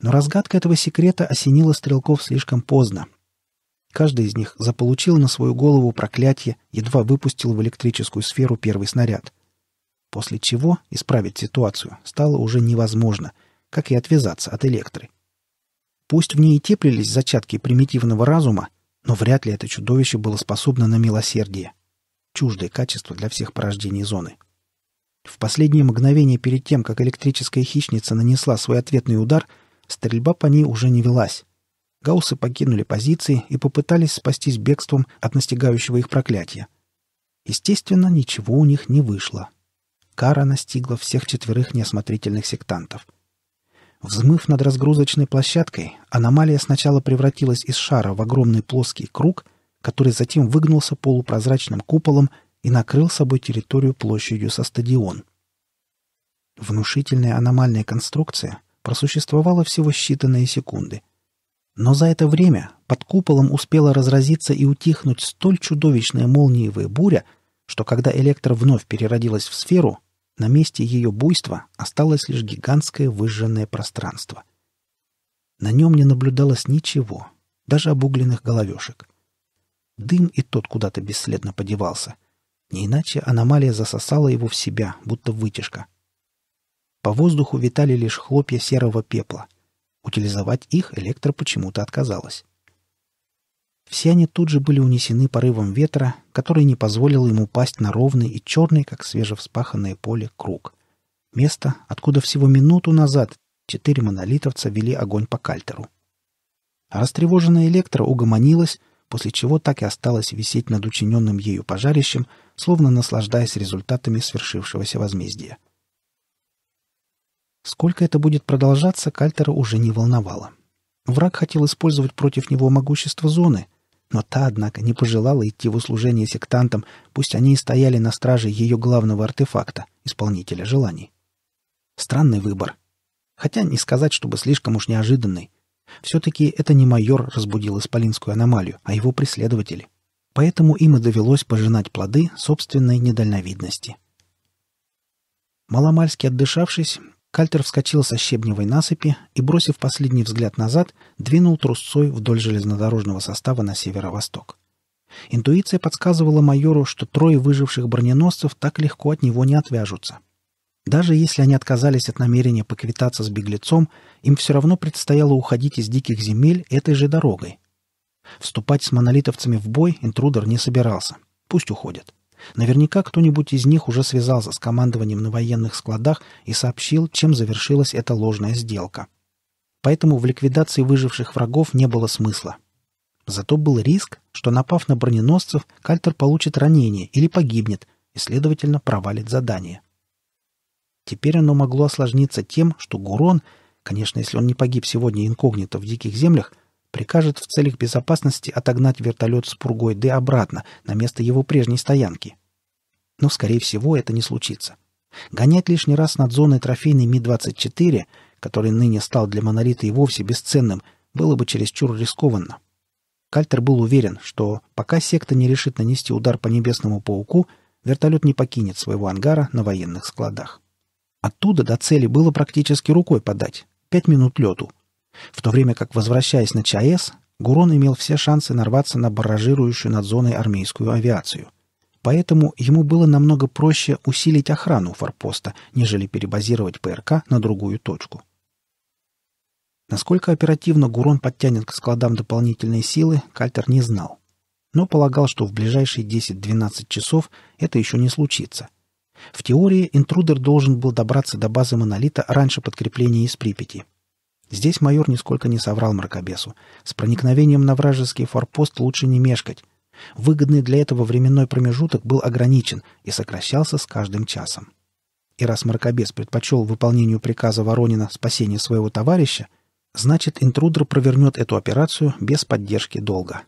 A: Но разгадка этого секрета осенила стрелков слишком поздно. Каждый из них заполучил на свою голову проклятие, едва выпустил в электрическую сферу первый снаряд. После чего исправить ситуацию стало уже невозможно — как и отвязаться от электры. Пусть в ней и теплились зачатки примитивного разума, но вряд ли это чудовище было способно на милосердие. Чуждое качество для всех порождений зоны. В последнее мгновение перед тем, как электрическая хищница нанесла свой ответный удар, стрельба по ней уже не велась. Гауссы покинули позиции и попытались спастись бегством от настигающего их проклятия. Естественно, ничего у них не вышло. Кара настигла всех четверых неосмотрительных сектантов — Взмыв над разгрузочной площадкой, аномалия сначала превратилась из шара в огромный плоский круг, который затем выгнулся полупрозрачным куполом и накрыл собой территорию площадью со стадион. Внушительная аномальная конструкция просуществовала всего считанные секунды. Но за это время под куполом успела разразиться и утихнуть столь чудовищная молниевая буря, что когда электро вновь переродилась в сферу, на месте ее буйства осталось лишь гигантское выжженное пространство. На нем не наблюдалось ничего, даже обугленных головешек. Дым и тот куда-то бесследно подевался. Не иначе аномалия засосала его в себя, будто вытяжка. По воздуху витали лишь хлопья серого пепла. Утилизовать их электро почему-то отказалась. Все они тут же были унесены порывом ветра, который не позволил ему пасть на ровный и черный, как свежевспаханное поле, круг. Место, откуда всего минуту назад четыре монолитовца вели огонь по кальтеру. растревоженная электро угомонилась, после чего так и осталась висеть над учиненным ею пожарищем, словно наслаждаясь результатами свершившегося возмездия. Сколько это будет продолжаться, Кальтера уже не волновало. Враг хотел использовать против него могущество зоны — но та, однако, не пожелала идти в услужение сектантам, пусть они и стояли на страже ее главного артефакта, исполнителя желаний. Странный выбор. Хотя не сказать, чтобы слишком уж неожиданный. Все-таки это не майор разбудил исполинскую аномалию, а его преследователи. Поэтому им и довелось пожинать плоды собственной недальновидности. Маломальски отдышавшись, Кальтер вскочил со щебневой насыпи и, бросив последний взгляд назад, двинул трусцой вдоль железнодорожного состава на северо-восток. Интуиция подсказывала майору, что трое выживших броненосцев так легко от него не отвяжутся. Даже если они отказались от намерения поквитаться с беглецом, им все равно предстояло уходить из диких земель этой же дорогой. Вступать с монолитовцами в бой интрудер не собирался. Пусть уходят. Наверняка кто-нибудь из них уже связался с командованием на военных складах и сообщил, чем завершилась эта ложная сделка. Поэтому в ликвидации выживших врагов не было смысла. Зато был риск, что напав на броненосцев, Кальтер получит ранение или погибнет, и, следовательно, провалит задание. Теперь оно могло осложниться тем, что Гурон, конечно, если он не погиб сегодня инкогнито в Диких Землях, прикажет в целях безопасности отогнать вертолет с пургой Д обратно, на место его прежней стоянки. Но, скорее всего, это не случится. Гонять лишний раз над зоной трофейной Ми-24, который ныне стал для «Монолита» и вовсе бесценным, было бы чересчур рискованно. Кальтер был уверен, что пока секта не решит нанести удар по небесному пауку, вертолет не покинет своего ангара на военных складах. Оттуда до цели было практически рукой подать. Пять минут лету — в то время как, возвращаясь на ЧАЭС, Гурон имел все шансы нарваться на барражирующую над зоной армейскую авиацию. Поэтому ему было намного проще усилить охрану форпоста, нежели перебазировать ПРК на другую точку. Насколько оперативно Гурон подтянет к складам дополнительные силы, Кальтер не знал. Но полагал, что в ближайшие 10-12 часов это еще не случится. В теории интрудер должен был добраться до базы «Монолита» раньше подкрепления из Припяти — Здесь майор нисколько не соврал мракобесу. С проникновением на вражеский форпост лучше не мешкать. Выгодный для этого временной промежуток был ограничен и сокращался с каждым часом. И раз мракобес предпочел выполнению приказа Воронина спасение своего товарища, значит, интрудер провернет эту операцию без поддержки долга.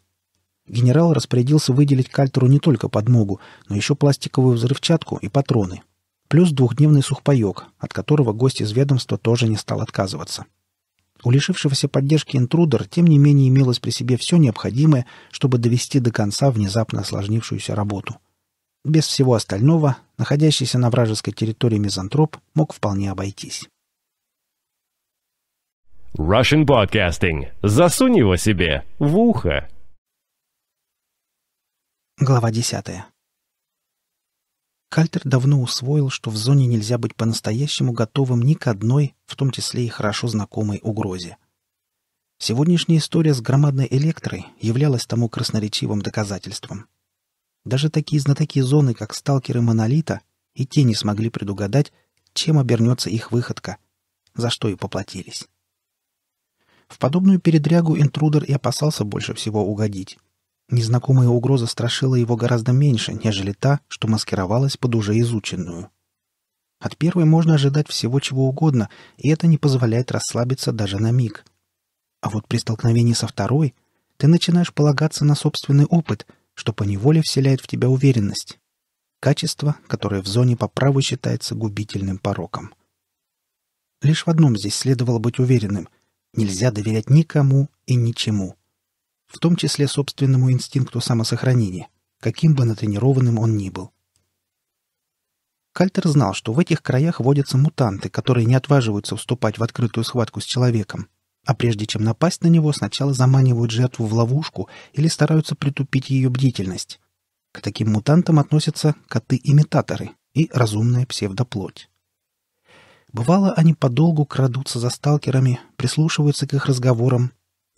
A: Генерал распорядился выделить кальтеру не только подмогу, но еще пластиковую взрывчатку и патроны, плюс двухдневный сухпайок, от которого гость из ведомства тоже не стал отказываться. У лишившегося поддержки интрудер, тем не менее, имелось при себе все необходимое, чтобы довести до конца внезапно осложнившуюся работу. Без всего остального, находящийся на вражеской территории мизантроп мог вполне обойтись. Russian Broadcasting. Засунь его себе в ухо. Глава десятая. Кальтер давно усвоил, что в зоне нельзя быть по-настоящему готовым ни к одной, в том числе и хорошо знакомой угрозе. Сегодняшняя история с громадной электрой являлась тому красноречивым доказательством. Даже такие знатоки зоны, как сталкеры Монолита, и те не смогли предугадать, чем обернется их выходка, за что и поплатились. В подобную передрягу интрудер и опасался больше всего угодить. Незнакомая угроза страшила его гораздо меньше, нежели та, что маскировалась под уже изученную. От первой можно ожидать всего чего угодно, и это не позволяет расслабиться даже на миг. А вот при столкновении со второй ты начинаешь полагаться на собственный опыт, что поневоле вселяет в тебя уверенность. Качество, которое в зоне по праву считается губительным пороком. Лишь в одном здесь следовало быть уверенным. Нельзя доверять никому и ничему в том числе собственному инстинкту самосохранения, каким бы натренированным он ни был. Кальтер знал, что в этих краях водятся мутанты, которые не отваживаются вступать в открытую схватку с человеком, а прежде чем напасть на него, сначала заманивают жертву в ловушку или стараются притупить ее бдительность. К таким мутантам относятся коты-имитаторы и разумная псевдоплоть. Бывало, они подолгу крадутся за сталкерами, прислушиваются к их разговорам,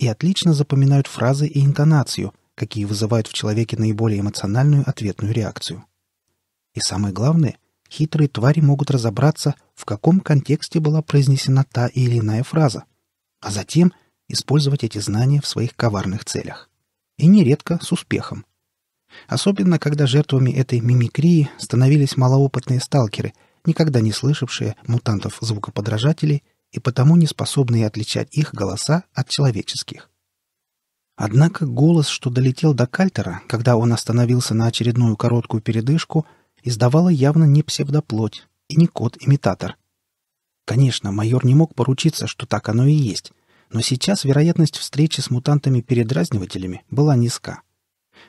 A: и отлично запоминают фразы и интонацию, какие вызывают в человеке наиболее эмоциональную ответную реакцию. И самое главное, хитрые твари могут разобраться, в каком контексте была произнесена та или иная фраза, а затем использовать эти знания в своих коварных целях. И нередко с успехом. Особенно, когда жертвами этой мимикрии становились малоопытные сталкеры, никогда не слышавшие мутантов-звукоподражателей и потому не способные отличать их голоса от человеческих. Однако голос, что долетел до Кальтера, когда он остановился на очередную короткую передышку, издавала явно не псевдоплоть и не кот-имитатор. Конечно, майор не мог поручиться, что так оно и есть, но сейчас вероятность встречи с мутантами-передразнивателями была низка.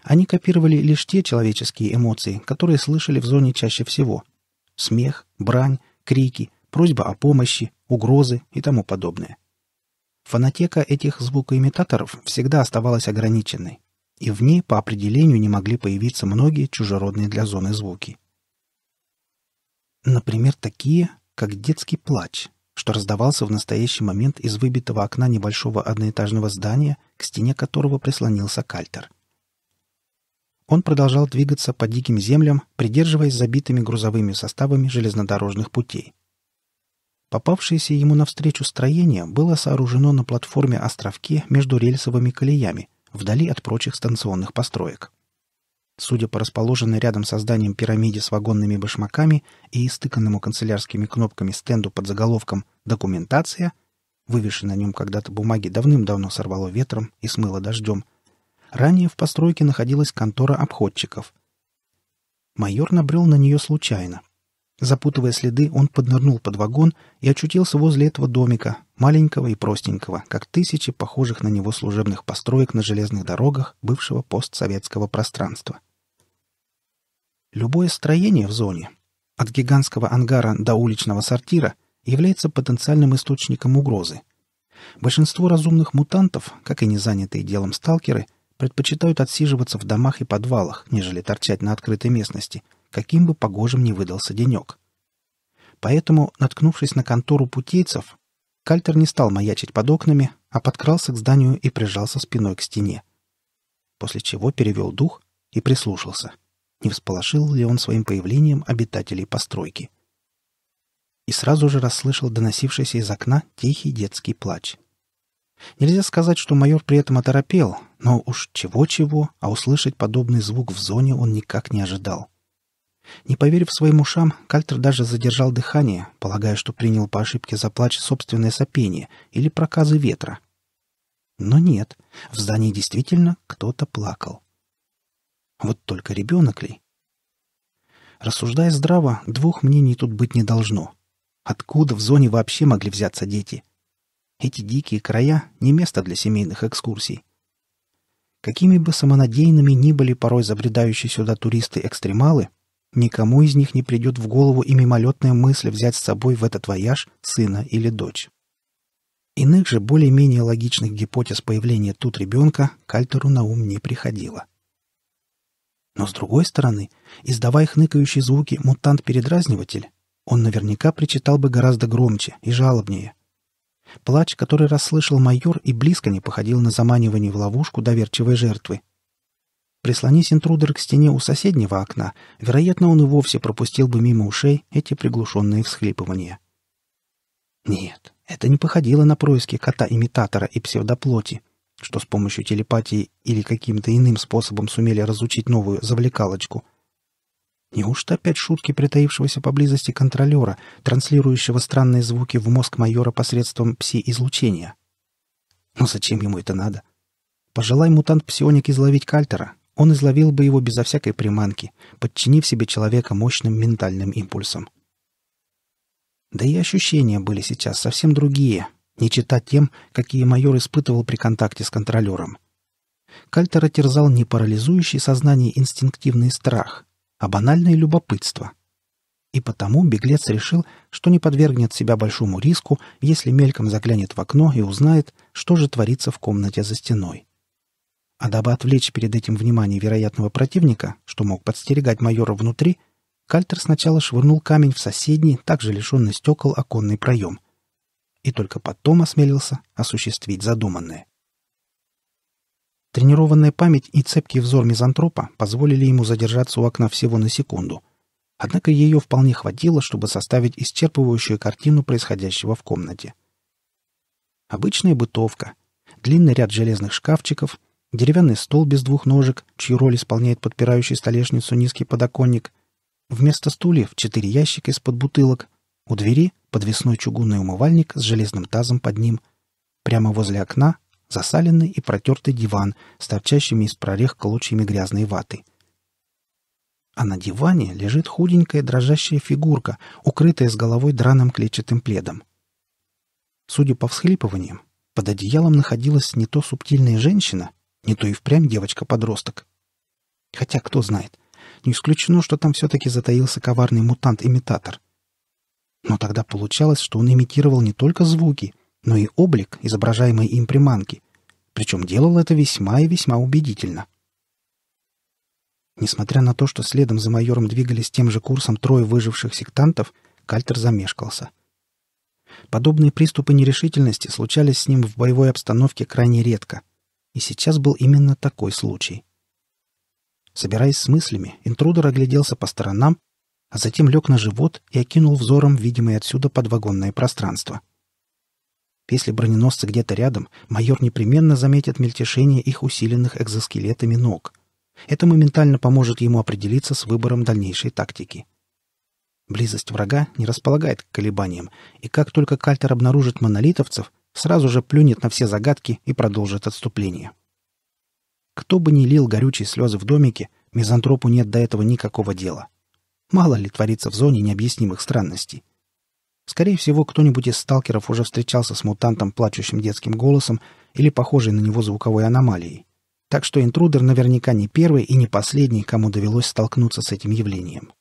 A: Они копировали лишь те человеческие эмоции, которые слышали в зоне чаще всего. Смех, брань, крики, просьба о помощи, угрозы и тому подобное. Фонотека этих звукоимитаторов всегда оставалась ограниченной, и в ней по определению не могли появиться многие чужеродные для зоны звуки. Например, такие, как детский плач, что раздавался в настоящий момент из выбитого окна небольшого одноэтажного здания, к стене которого прислонился кальтер. Он продолжал двигаться по диким землям, придерживаясь забитыми грузовыми составами железнодорожных путей – Попавшееся ему навстречу строение было сооружено на платформе-островке между рельсовыми колеями, вдали от прочих станционных построек. Судя по расположенной рядом со зданием пирамиде с вагонными башмаками и истыканному канцелярскими кнопками стенду под заголовком «Документация», вывешенной на нем когда-то бумаги давным-давно сорвало ветром и смыло дождем, ранее в постройке находилась контора обходчиков. Майор набрел на нее случайно, Запутывая следы, он поднырнул под вагон и очутился возле этого домика, маленького и простенького, как тысячи похожих на него служебных построек на железных дорогах бывшего постсоветского пространства. Любое строение в зоне, от гигантского ангара до уличного сортира, является потенциальным источником угрозы. Большинство разумных мутантов, как и незанятые делом сталкеры, предпочитают отсиживаться в домах и подвалах, нежели торчать на открытой местности, каким бы погожим ни выдался денек. Поэтому, наткнувшись на контору путейцев, Кальтер не стал маячить под окнами, а подкрался к зданию и прижался спиной к стене. После чего перевел дух и прислушался, не всполошил ли он своим появлением обитателей постройки. И сразу же расслышал доносившийся из окна тихий детский плач. Нельзя сказать, что майор при этом оторопел, но уж чего-чего, а услышать подобный звук в зоне он никак не ожидал. Не поверив своим ушам, Кальтер даже задержал дыхание, полагая, что принял по ошибке за плач собственное сопение или проказы ветра. Но нет, в здании действительно кто-то плакал. Вот только ребенок ли? Рассуждая здраво, двух мнений тут быть не должно. Откуда в зоне вообще могли взяться дети? Эти дикие края — не место для семейных экскурсий. Какими бы самонадеянными ни были порой забредающие сюда туристы-экстремалы, Никому из них не придет в голову и мимолетная мысль взять с собой в этот вояж сына или дочь. Иных же более-менее логичных гипотез появления тут ребенка Кальтеру на ум не приходило. Но с другой стороны, издавая хныкающие звуки мутант-передразниватель, он наверняка причитал бы гораздо громче и жалобнее. Плач, который расслышал майор, и близко не походил на заманивание в ловушку доверчивой жертвы — Прислонись интрудер к стене у соседнего окна, вероятно, он и вовсе пропустил бы мимо ушей эти приглушенные всхлипывания. Нет, это не походило на происки кота-имитатора и псевдоплоти, что с помощью телепатии или каким-то иным способом сумели разучить новую завлекалочку. Неужто опять шутки притаившегося поблизости контролера, транслирующего странные звуки в мозг майора посредством пси-излучения? Но зачем ему это надо? Пожелай мутант-псионик изловить кальтера, он изловил бы его безо всякой приманки, подчинив себе человека мощным ментальным импульсом. Да и ощущения были сейчас совсем другие, не читать тем, какие майор испытывал при контакте с контролером. Кальтера терзал не парализующий сознание инстинктивный страх, а банальное любопытство. И потому беглец решил, что не подвергнет себя большому риску, если мельком заглянет в окно и узнает, что же творится в комнате за стеной. А дабы отвлечь перед этим внимание вероятного противника, что мог подстерегать майора внутри, Кальтер сначала швырнул камень в соседний, также лишенный стекол, оконный проем. И только потом осмелился осуществить задуманное. Тренированная память и цепкий взор мизантропа позволили ему задержаться у окна всего на секунду. Однако ее вполне хватило, чтобы составить исчерпывающую картину происходящего в комнате. Обычная бытовка. Длинный ряд железных шкафчиков, деревянный стол без двух ножек, чью роль исполняет подпирающий столешницу низкий подоконник, вместо стульев четыре ящика из-под бутылок, у двери подвесной чугунный умывальник с железным тазом под ним, прямо возле окна засаленный и протертый диван с торчащими из прорех клочьями грязной ваты. А на диване лежит худенькая дрожащая фигурка, укрытая с головой драным клетчатым пледом. Судя по всхлипываниям, под одеялом находилась не то субтильная женщина, не то и впрямь девочка-подросток. Хотя кто знает. Не исключено, что там все-таки затаился коварный мутант-имитатор. Но тогда получалось, что он имитировал не только звуки, но и облик, изображаемой им приманки. Причем делал это весьма и весьма убедительно. Несмотря на то, что следом за майором двигались тем же курсом трое выживших сектантов, Кальтер замешкался. Подобные приступы нерешительности случались с ним в боевой обстановке крайне редко — и сейчас был именно такой случай. Собираясь с мыслями, интрудер огляделся по сторонам, а затем лег на живот и окинул взором видимое отсюда подвагонное пространство. Если броненосцы где-то рядом, майор непременно заметит мельтешение их усиленных экзоскелетами ног. Это моментально поможет ему определиться с выбором дальнейшей тактики. Близость врага не располагает к колебаниям, и как только Кальтер обнаружит монолитовцев, сразу же плюнет на все загадки и продолжит отступление. Кто бы ни лил горючие слезы в домике, мизантропу нет до этого никакого дела. Мало ли творится в зоне необъяснимых странностей. Скорее всего, кто-нибудь из сталкеров уже встречался с мутантом, плачущим детским голосом или похожей на него звуковой аномалией. Так что интрудер наверняка не первый и не последний, кому довелось столкнуться с этим явлением.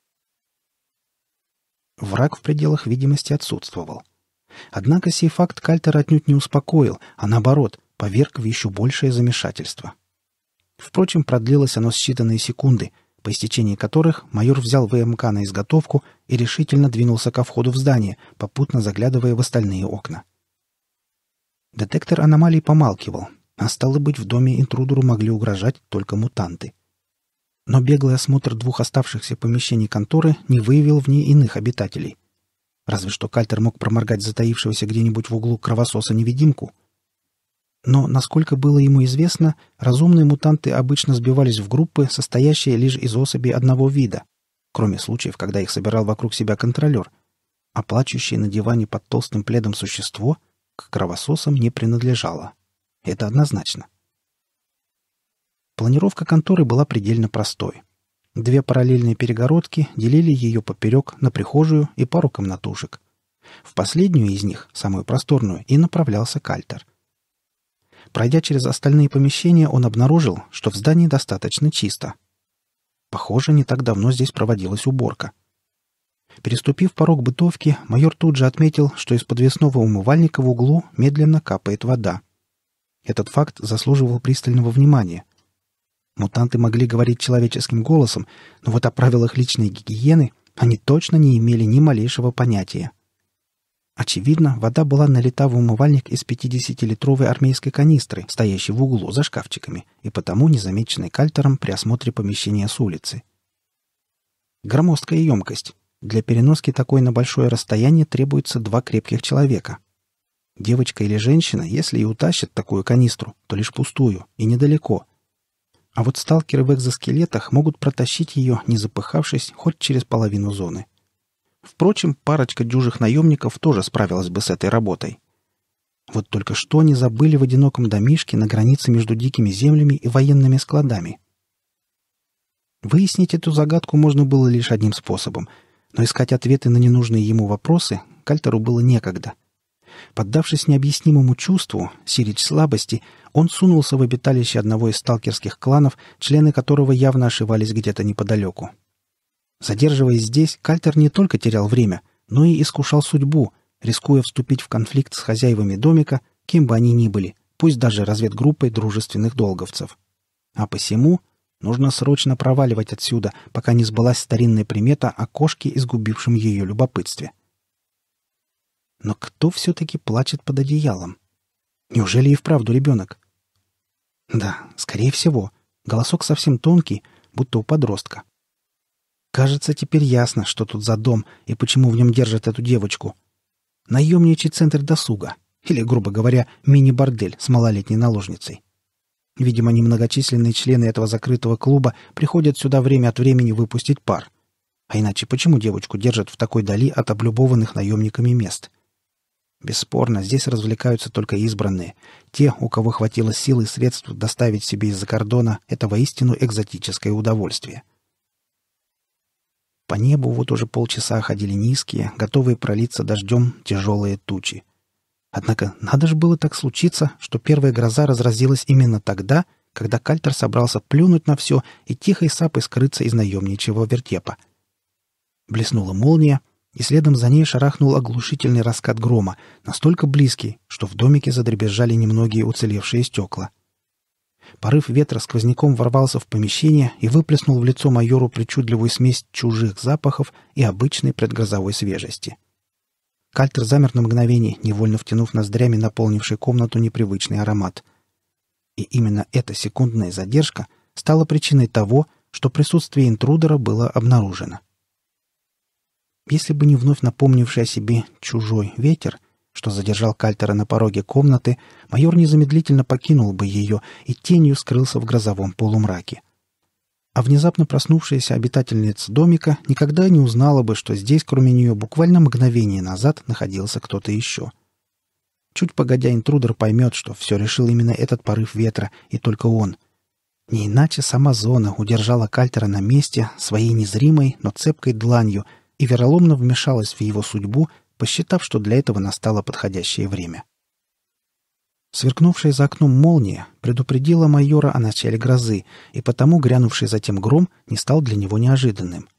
A: Враг в пределах видимости отсутствовал. Однако сей факт Кальтер отнюдь не успокоил, а наоборот, поверг в еще большее замешательство. Впрочем, продлилось оно считанные секунды, по истечении которых майор взял ВМК на изготовку и решительно двинулся ко входу в здание, попутно заглядывая в остальные окна. Детектор аномалий помалкивал, а стало быть, в доме интрудеру могли угрожать только мутанты. Но беглый осмотр двух оставшихся помещений конторы не выявил в ней иных обитателей. Разве что Кальтер мог проморгать затаившегося где-нибудь в углу кровососа-невидимку. Но, насколько было ему известно, разумные мутанты обычно сбивались в группы, состоящие лишь из особей одного вида, кроме случаев, когда их собирал вокруг себя контролер, а плачущее на диване под толстым пледом существо к кровососам не принадлежало. Это однозначно. Планировка конторы была предельно простой — Две параллельные перегородки делили ее поперек на прихожую и пару комнатушек. В последнюю из них, самую просторную, и направлялся кальтер. Пройдя через остальные помещения, он обнаружил, что в здании достаточно чисто. Похоже, не так давно здесь проводилась уборка. Переступив порог бытовки, майор тут же отметил, что из подвесного умывальника в углу медленно капает вода. Этот факт заслуживал пристального внимания, Мутанты могли говорить человеческим голосом, но вот о правилах личной гигиены они точно не имели ни малейшего понятия. Очевидно, вода была налита в умывальник из 50-литровой армейской канистры, стоящей в углу за шкафчиками, и потому незамеченной кальтером при осмотре помещения с улицы. Громоздкая емкость. Для переноски такой на большое расстояние требуется два крепких человека. Девочка или женщина, если и утащит такую канистру, то лишь пустую и недалеко – а вот сталкеры в экзоскелетах могут протащить ее, не запыхавшись, хоть через половину зоны. Впрочем, парочка дюжих наемников тоже справилась бы с этой работой. Вот только что они забыли в одиноком домишке на границе между дикими землями и военными складами. Выяснить эту загадку можно было лишь одним способом, но искать ответы на ненужные ему вопросы Кальтеру было некогда. Поддавшись необъяснимому чувству, сирич слабости — он сунулся в обиталище одного из сталкерских кланов, члены которого явно ошивались где-то неподалеку. Задерживаясь здесь, Кальтер не только терял время, но и искушал судьбу, рискуя вступить в конфликт с хозяевами домика, кем бы они ни были, пусть даже разведгруппой дружественных долговцев. А посему нужно срочно проваливать отсюда, пока не сбылась старинная примета о кошке, изгубившем ее любопытстве. Но кто все-таки плачет под одеялом? Неужели и вправду ребенок? Да, скорее всего. Голосок совсем тонкий, будто у подростка. Кажется, теперь ясно, что тут за дом и почему в нем держат эту девочку. Наемничий центр досуга. Или, грубо говоря, мини-бордель с малолетней наложницей. Видимо, немногочисленные члены этого закрытого клуба приходят сюда время от времени выпустить пар. А иначе почему девочку держат в такой дали от облюбованных наемниками мест? Бесспорно, здесь развлекаются только избранные. Те, у кого хватило сил и средств доставить себе из-за кордона это воистину экзотическое удовольствие. По небу вот уже полчаса ходили низкие, готовые пролиться дождем тяжелые тучи. Однако надо же было так случиться, что первая гроза разразилась именно тогда, когда Кальтер собрался плюнуть на все и тихой сапой скрыться из наемничьего вертепа. Блеснула молния — и следом за ней шарахнул оглушительный раскат грома, настолько близкий, что в домике задребезжали немногие уцелевшие стекла. Порыв ветра сквозняком ворвался в помещение и выплеснул в лицо майору причудливую смесь чужих запахов и обычной предгрозовой свежести. Кальтер замер на мгновение, невольно втянув ноздрями наполнивший комнату непривычный аромат. И именно эта секундная задержка стала причиной того, что присутствие интрудера было обнаружено. — если бы не вновь напомнивший о себе чужой ветер, что задержал Кальтера на пороге комнаты, майор незамедлительно покинул бы ее и тенью скрылся в грозовом полумраке. А внезапно проснувшаяся обитательница домика никогда не узнала бы, что здесь, кроме нее, буквально мгновение назад находился кто-то еще. Чуть погодя, интрудер поймет, что все решил именно этот порыв ветра, и только он. Не иначе сама зона удержала Кальтера на месте своей незримой, но цепкой дланью — и вероломно вмешалась в его судьбу, посчитав, что для этого настало подходящее время. Сверкнувшая за окном молния предупредила майора о начале грозы, и потому грянувший затем гром не стал для него неожиданным.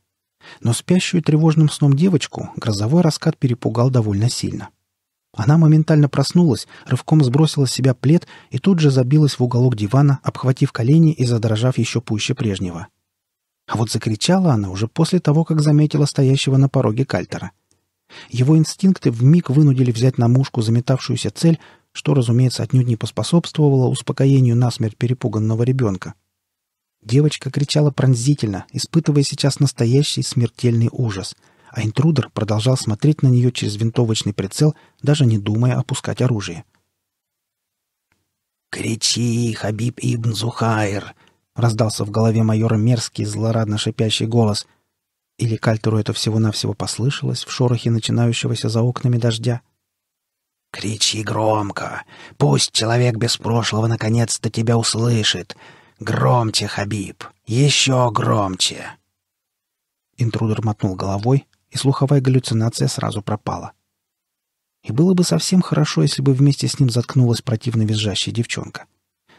A: Но спящую тревожным сном девочку грозовой раскат перепугал довольно сильно. Она моментально проснулась, рывком сбросила с себя плед и тут же забилась в уголок дивана, обхватив колени и задрожав еще пуще прежнего — а вот закричала она уже после того, как заметила стоящего на пороге кальтера. Его инстинкты вмиг вынудили взять на мушку заметавшуюся цель, что, разумеется, отнюдь не поспособствовало успокоению насмерть перепуганного ребенка. Девочка кричала пронзительно, испытывая сейчас настоящий смертельный ужас, а интрудер продолжал смотреть на нее через винтовочный прицел, даже не думая опускать оружие. «Кричи, Хабиб ибн Зухайр!» — раздался в голове майора мерзкий, злорадно шипящий голос. Или Кальтеру это всего-навсего послышалось в шорохе начинающегося за окнами дождя? «Кричи громко! Пусть человек без прошлого наконец-то тебя услышит! Громче, Хабиб! Еще громче!» Интрудер мотнул головой, и слуховая галлюцинация сразу пропала. И было бы совсем хорошо, если бы вместе с ним заткнулась противно визжащая девчонка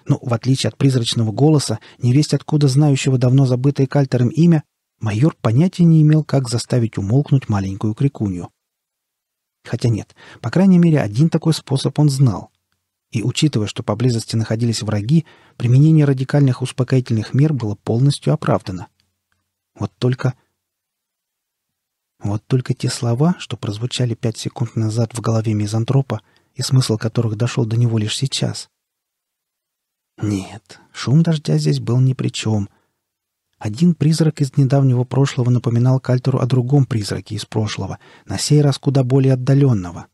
A: но, в отличие от призрачного голоса, невесть откуда знающего давно забытое кальтером имя, майор понятия не имел, как заставить умолкнуть маленькую крикунью. Хотя нет, по крайней мере, один такой способ он знал. И, учитывая, что поблизости находились враги, применение радикальных успокоительных мер было полностью оправдано. Вот только... Вот только те слова, что прозвучали пять секунд назад в голове мизантропа, и смысл которых дошел до него лишь сейчас, нет, шум дождя здесь был ни при чем. Один призрак из недавнего прошлого напоминал Кальтеру о другом призраке из прошлого, на сей раз куда более отдаленного.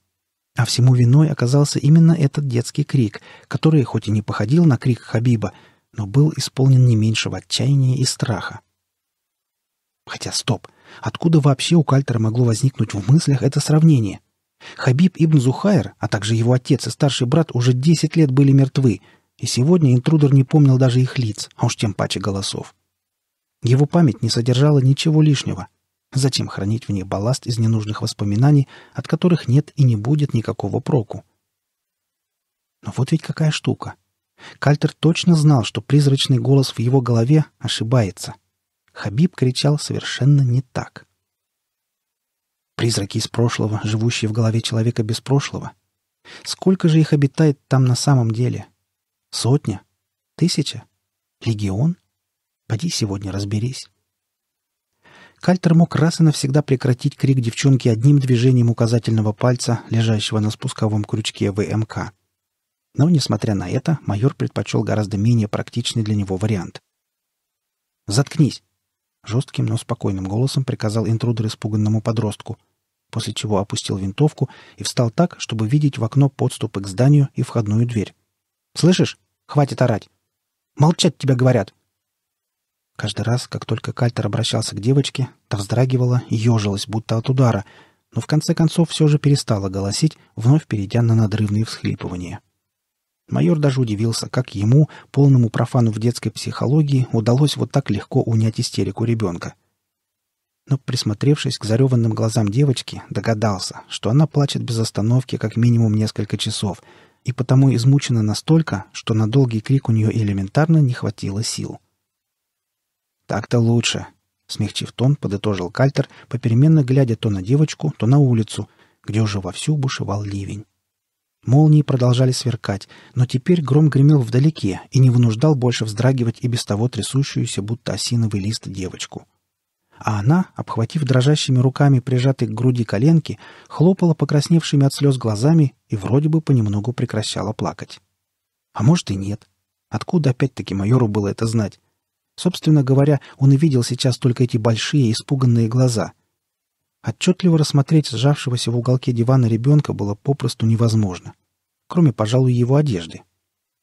A: А всему виной оказался именно этот детский крик, который, хоть и не походил на крик Хабиба, но был исполнен не меньшего отчаяния и страха. Хотя стоп, откуда вообще у Кальтера могло возникнуть в мыслях это сравнение? Хабиб ибн Зухайр, а также его отец и старший брат уже 10 лет были мертвы — и сегодня интрудер не помнил даже их лиц, а уж тем паче голосов. Его память не содержала ничего лишнего. Затем хранить в ней балласт из ненужных воспоминаний, от которых нет и не будет никакого проку. Но вот ведь какая штука. Кальтер точно знал, что призрачный голос в его голове ошибается. Хабиб кричал совершенно не так. Призраки из прошлого, живущие в голове человека без прошлого. Сколько же их обитает там на самом деле? Сотня? Тысяча? Легион? Поди сегодня разберись. Кальтер мог раз и навсегда прекратить крик девчонки одним движением указательного пальца, лежащего на спусковом крючке ВМК. Но, несмотря на это, майор предпочел гораздо менее практичный для него вариант. «Заткнись!» — жестким, но спокойным голосом приказал интрудер испуганному подростку, после чего опустил винтовку и встал так, чтобы видеть в окно подступы к зданию и входную дверь. Слышишь? Хватит орать. Молчать тебя говорят. Каждый раз, как только Кальтер обращался к девочке, та вздрагивала и ежилась, будто от удара, но в конце концов все же перестала голосить, вновь перейдя на надрывные всхлипывания. Майор даже удивился, как ему, полному профану в детской психологии, удалось вот так легко унять истерику ребенка. Но, присмотревшись к зареванным глазам девочки, догадался, что она плачет без остановки как минимум несколько часов — и потому измучена настолько, что на долгий крик у нее элементарно не хватило сил. «Так-то лучше», — смягчив тон, подытожил Кальтер, попеременно глядя то на девочку, то на улицу, где уже вовсю бушевал ливень. Молнии продолжали сверкать, но теперь гром гремел вдалеке и не вынуждал больше вздрагивать и без того трясущуюся, будто осиновый лист, девочку а она, обхватив дрожащими руками прижатые к груди коленки, хлопала покрасневшими от слез глазами и вроде бы понемногу прекращала плакать. А может и нет. Откуда опять-таки майору было это знать? Собственно говоря, он и видел сейчас только эти большие испуганные глаза. Отчетливо рассмотреть сжавшегося в уголке дивана ребенка было попросту невозможно. Кроме, пожалуй, его одежды.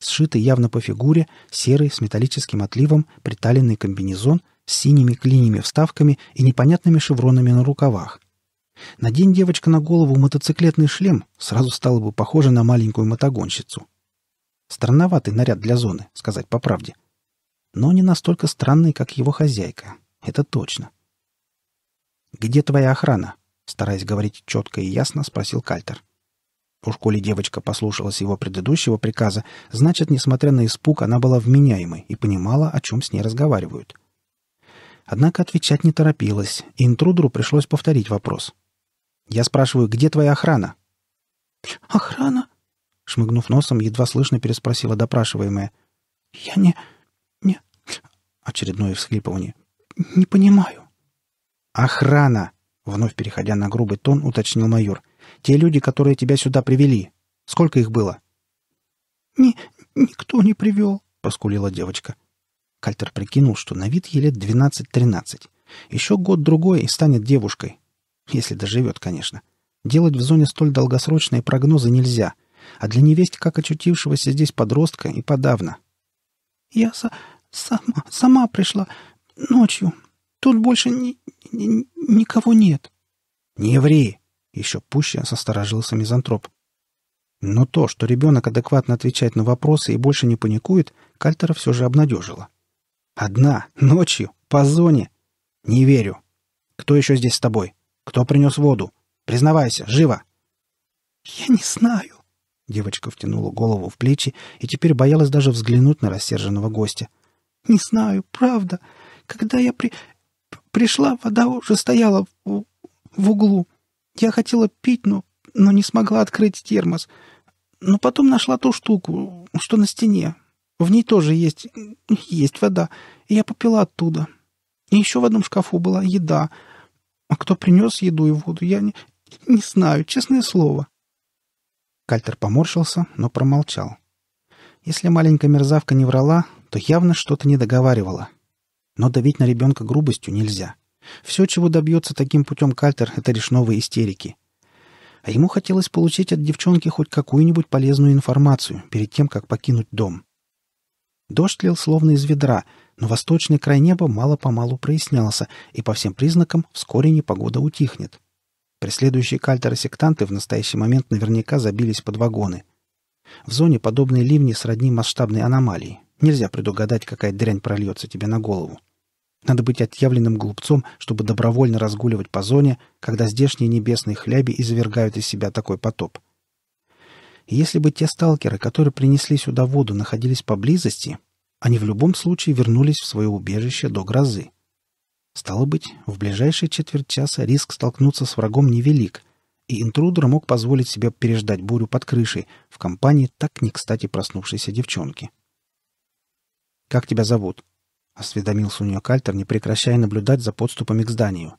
A: Сшитый явно по фигуре, серый, с металлическим отливом, приталенный комбинезон — с синими клиньями вставками и непонятными шевронами на рукавах. Надень девочка на голову мотоциклетный шлем, сразу стала бы похожа на маленькую мотогонщицу. Странноватый наряд для зоны, сказать по правде. Но не настолько странный, как его хозяйка. Это точно. «Где твоя охрана?» Стараясь говорить четко и ясно, спросил Кальтер. Уж коли девочка послушалась его предыдущего приказа, значит, несмотря на испуг, она была вменяемой и понимала, о чем с ней разговаривают. — Однако отвечать не торопилась, и интрудеру пришлось повторить вопрос. «Я спрашиваю, где твоя охрана?» «Охрана?» — шмыгнув носом, едва слышно переспросила допрашиваемая. «Я не... не...» — очередное всхлипывание. «Не понимаю». «Охрана!» — вновь переходя на грубый тон, уточнил майор. «Те люди, которые тебя сюда привели. Сколько их было?» «Ни... никто не привел», — проскулила девочка. Кальтер прикинул, что на вид ей лет 12-13. Еще год-другой и станет девушкой. Если доживет, конечно. Делать в зоне столь долгосрочные прогнозы нельзя. А для невесть, как очутившегося здесь подростка, и подавно. «Я со сама, сама пришла. Ночью. Тут больше ни ни никого нет». «Не евреи!» — еще пуще состорожился мизантроп. Но то, что ребенок адекватно отвечает на вопросы и больше не паникует, Кальтера все же обнадежило. — Одна, ночью, по зоне. Не верю. Кто еще здесь с тобой? Кто принес воду? Признавайся, живо!» «Я не знаю». Девочка втянула голову в плечи и теперь боялась даже взглянуть на рассерженного гостя. «Не знаю, правда. Когда я при... пришла, вода уже стояла в... в углу. Я хотела пить, но... но не смогла открыть термос. Но потом нашла ту штуку, что на стене. В ней тоже есть... есть вода. И я попила оттуда. И еще в одном шкафу была еда. А кто принес еду и воду, я не, не знаю, честное слово. Кальтер поморщился, но промолчал. Если маленькая мерзавка не врала, то явно что-то не договаривала. Но давить на ребенка грубостью нельзя. Все, чего добьется таким путем Кальтер, это лишь новые истерики. А ему хотелось получить от девчонки хоть какую-нибудь полезную информацию перед тем, как покинуть дом. Дождь лил словно из ведра, но восточный край неба мало-помалу прояснялся, и по всем признакам вскоре непогода утихнет. Преследующие кальтеры сектанты в настоящий момент наверняка забились под вагоны. В зоне подобные ливни сродни масштабной аномалии. Нельзя предугадать, какая дрянь прольется тебе на голову. Надо быть отъявленным глупцом, чтобы добровольно разгуливать по зоне, когда здешние небесные хляби извергают из себя такой потоп. И если бы те сталкеры, которые принесли сюда воду, находились поблизости, они в любом случае вернулись в свое убежище до грозы. Стало быть, в ближайшие четверть часа риск столкнуться с врагом невелик, и интрудер мог позволить себе переждать бурю под крышей в компании так не кстати проснувшейся девчонки. «Как тебя зовут?» — осведомился у нее Кальтер, не прекращая наблюдать за подступами к зданию.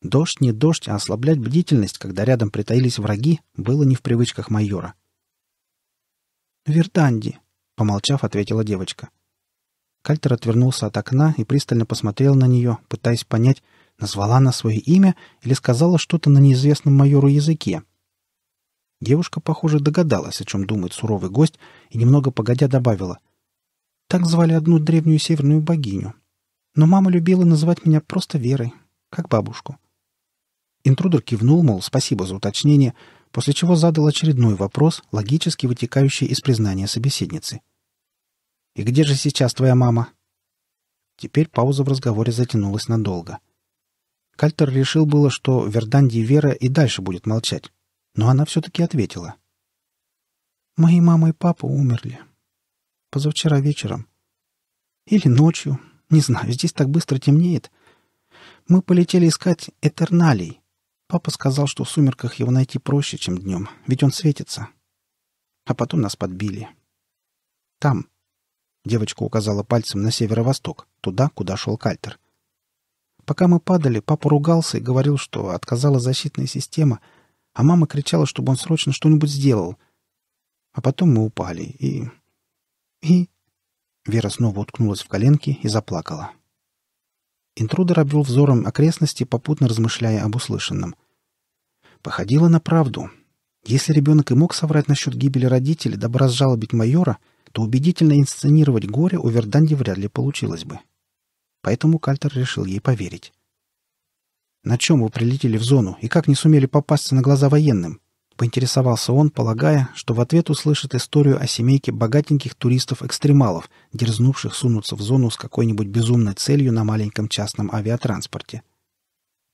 A: Дождь не дождь, а ослаблять бдительность, когда рядом притаились враги, было не в привычках майора — «Вертанди», — помолчав, ответила девочка. Кальтер отвернулся от окна и пристально посмотрел на нее, пытаясь понять, назвала она свое имя или сказала что-то на неизвестном майору языке. Девушка, похоже, догадалась, о чем думает суровый гость, и немного погодя добавила. «Так звали одну древнюю северную богиню. Но мама любила называть меня просто Верой, как бабушку». Интрудер кивнул, мол, спасибо за уточнение — после чего задал очередной вопрос, логически вытекающий из признания собеседницы. «И где же сейчас твоя мама?» Теперь пауза в разговоре затянулась надолго. Кальтер решил было, что Верданди Вера и дальше будет молчать, но она все-таки ответила. «Мои мама и папа умерли. Позавчера вечером. Или ночью. Не знаю, здесь так быстро темнеет. Мы полетели искать Этерналей, Папа сказал, что в сумерках его найти проще, чем днем, ведь он светится. А потом нас подбили. Там. Девочка указала пальцем на северо-восток, туда, куда шел кальтер. Пока мы падали, папа ругался и говорил, что отказала защитная система, а мама кричала, чтобы он срочно что-нибудь сделал. А потом мы упали и... и... Вера снова уткнулась в коленки и заплакала. Интрудер обвел взором окрестности, попутно размышляя об услышанном. Походило на правду. Если ребенок и мог соврать насчет гибели родителей, дабы разжалобить майора, то убедительно инсценировать горе у Верданди вряд ли получилось бы. Поэтому Кальтер решил ей поверить. «На чем вы прилетели в зону и как не сумели попасться на глаза военным?» поинтересовался он, полагая, что в ответ услышит историю о семейке богатеньких туристов-экстремалов, дерзнувших сунуться в зону с какой-нибудь безумной целью на маленьком частном авиатранспорте.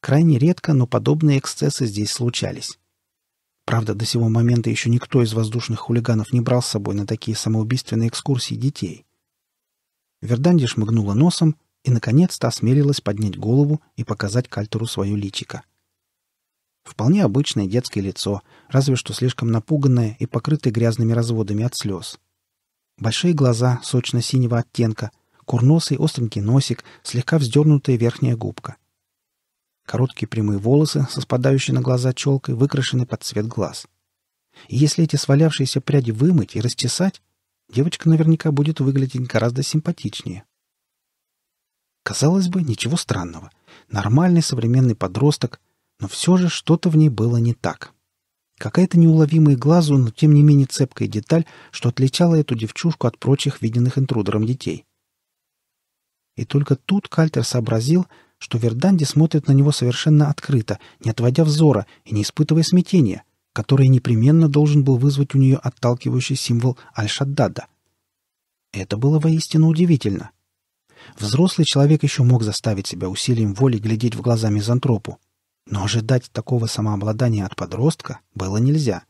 A: Крайне редко, но подобные эксцессы здесь случались. Правда, до сего момента еще никто из воздушных хулиганов не брал с собой на такие самоубийственные экскурсии детей. Верданди шмыгнула носом и, наконец-то, осмелилась поднять голову и показать Кальтеру свое личико. — Вполне обычное детское лицо, разве что слишком напуганное и покрытое грязными разводами от слез. Большие глаза сочно-синего оттенка, курносый остренький носик, слегка вздернутая верхняя губка. Короткие прямые волосы, со спадающей на глаза челкой, выкрашены под цвет глаз. И если эти свалявшиеся пряди вымыть и расчесать, девочка наверняка будет выглядеть гораздо симпатичнее. Казалось бы, ничего странного. Нормальный современный подросток — но все же что-то в ней было не так. Какая-то неуловимая глазу, но тем не менее цепкая деталь, что отличала эту девчушку от прочих виденных интрудером детей. И только тут Кальтер сообразил, что Верданди смотрит на него совершенно открыто, не отводя взора и не испытывая смятения, которое непременно должен был вызвать у нее отталкивающий символ Аль-Шаддада. Это было воистину удивительно. Взрослый человек еще мог заставить себя усилием воли глядеть в глаза мизантропу — но ожидать такого самообладания от подростка было нельзя.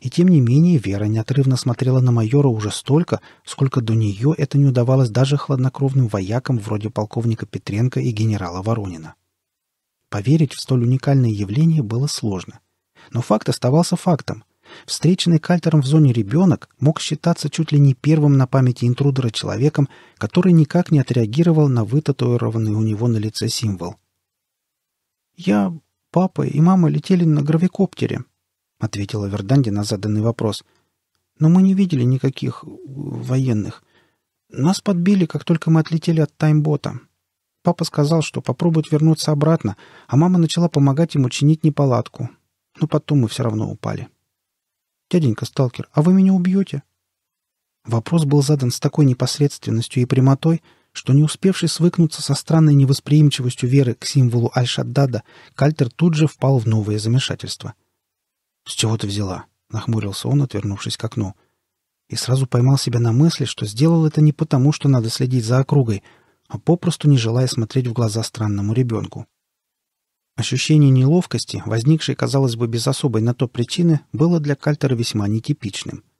A: И тем не менее Вера неотрывно смотрела на майора уже столько, сколько до нее это не удавалось даже хладнокровным воякам вроде полковника Петренко и генерала Воронина. Поверить в столь уникальное явление было сложно. Но факт оставался фактом. Встреченный кальтером в зоне ребенок мог считаться чуть ли не первым на памяти интрудера человеком, который никак не отреагировал на вытатуированный у него на лице символ – «Я, папа и мама летели на гравикоптере», — ответила Верданди на заданный вопрос. «Но мы не видели никаких э, военных. Нас подбили, как только мы отлетели от таймбота. Папа сказал, что попробует вернуться обратно, а мама начала помогать ему чинить неполадку. Но потом мы все равно упали». «Дяденька Сталкер, а вы меня убьете?» Вопрос был задан с такой непосредственностью и прямотой, — что, не успевший свыкнуться со странной невосприимчивостью Веры к символу Аль-Шаддада, Кальтер тут же впал в новое замешательство. «С чего ты взяла?» — нахмурился он, отвернувшись к окну. И сразу поймал себя на мысли, что сделал это не потому, что надо следить за округой, а попросту не желая смотреть в глаза странному ребенку. Ощущение неловкости, возникшее, казалось бы, без особой на то причины, было для Кальтера весьма нетипичным —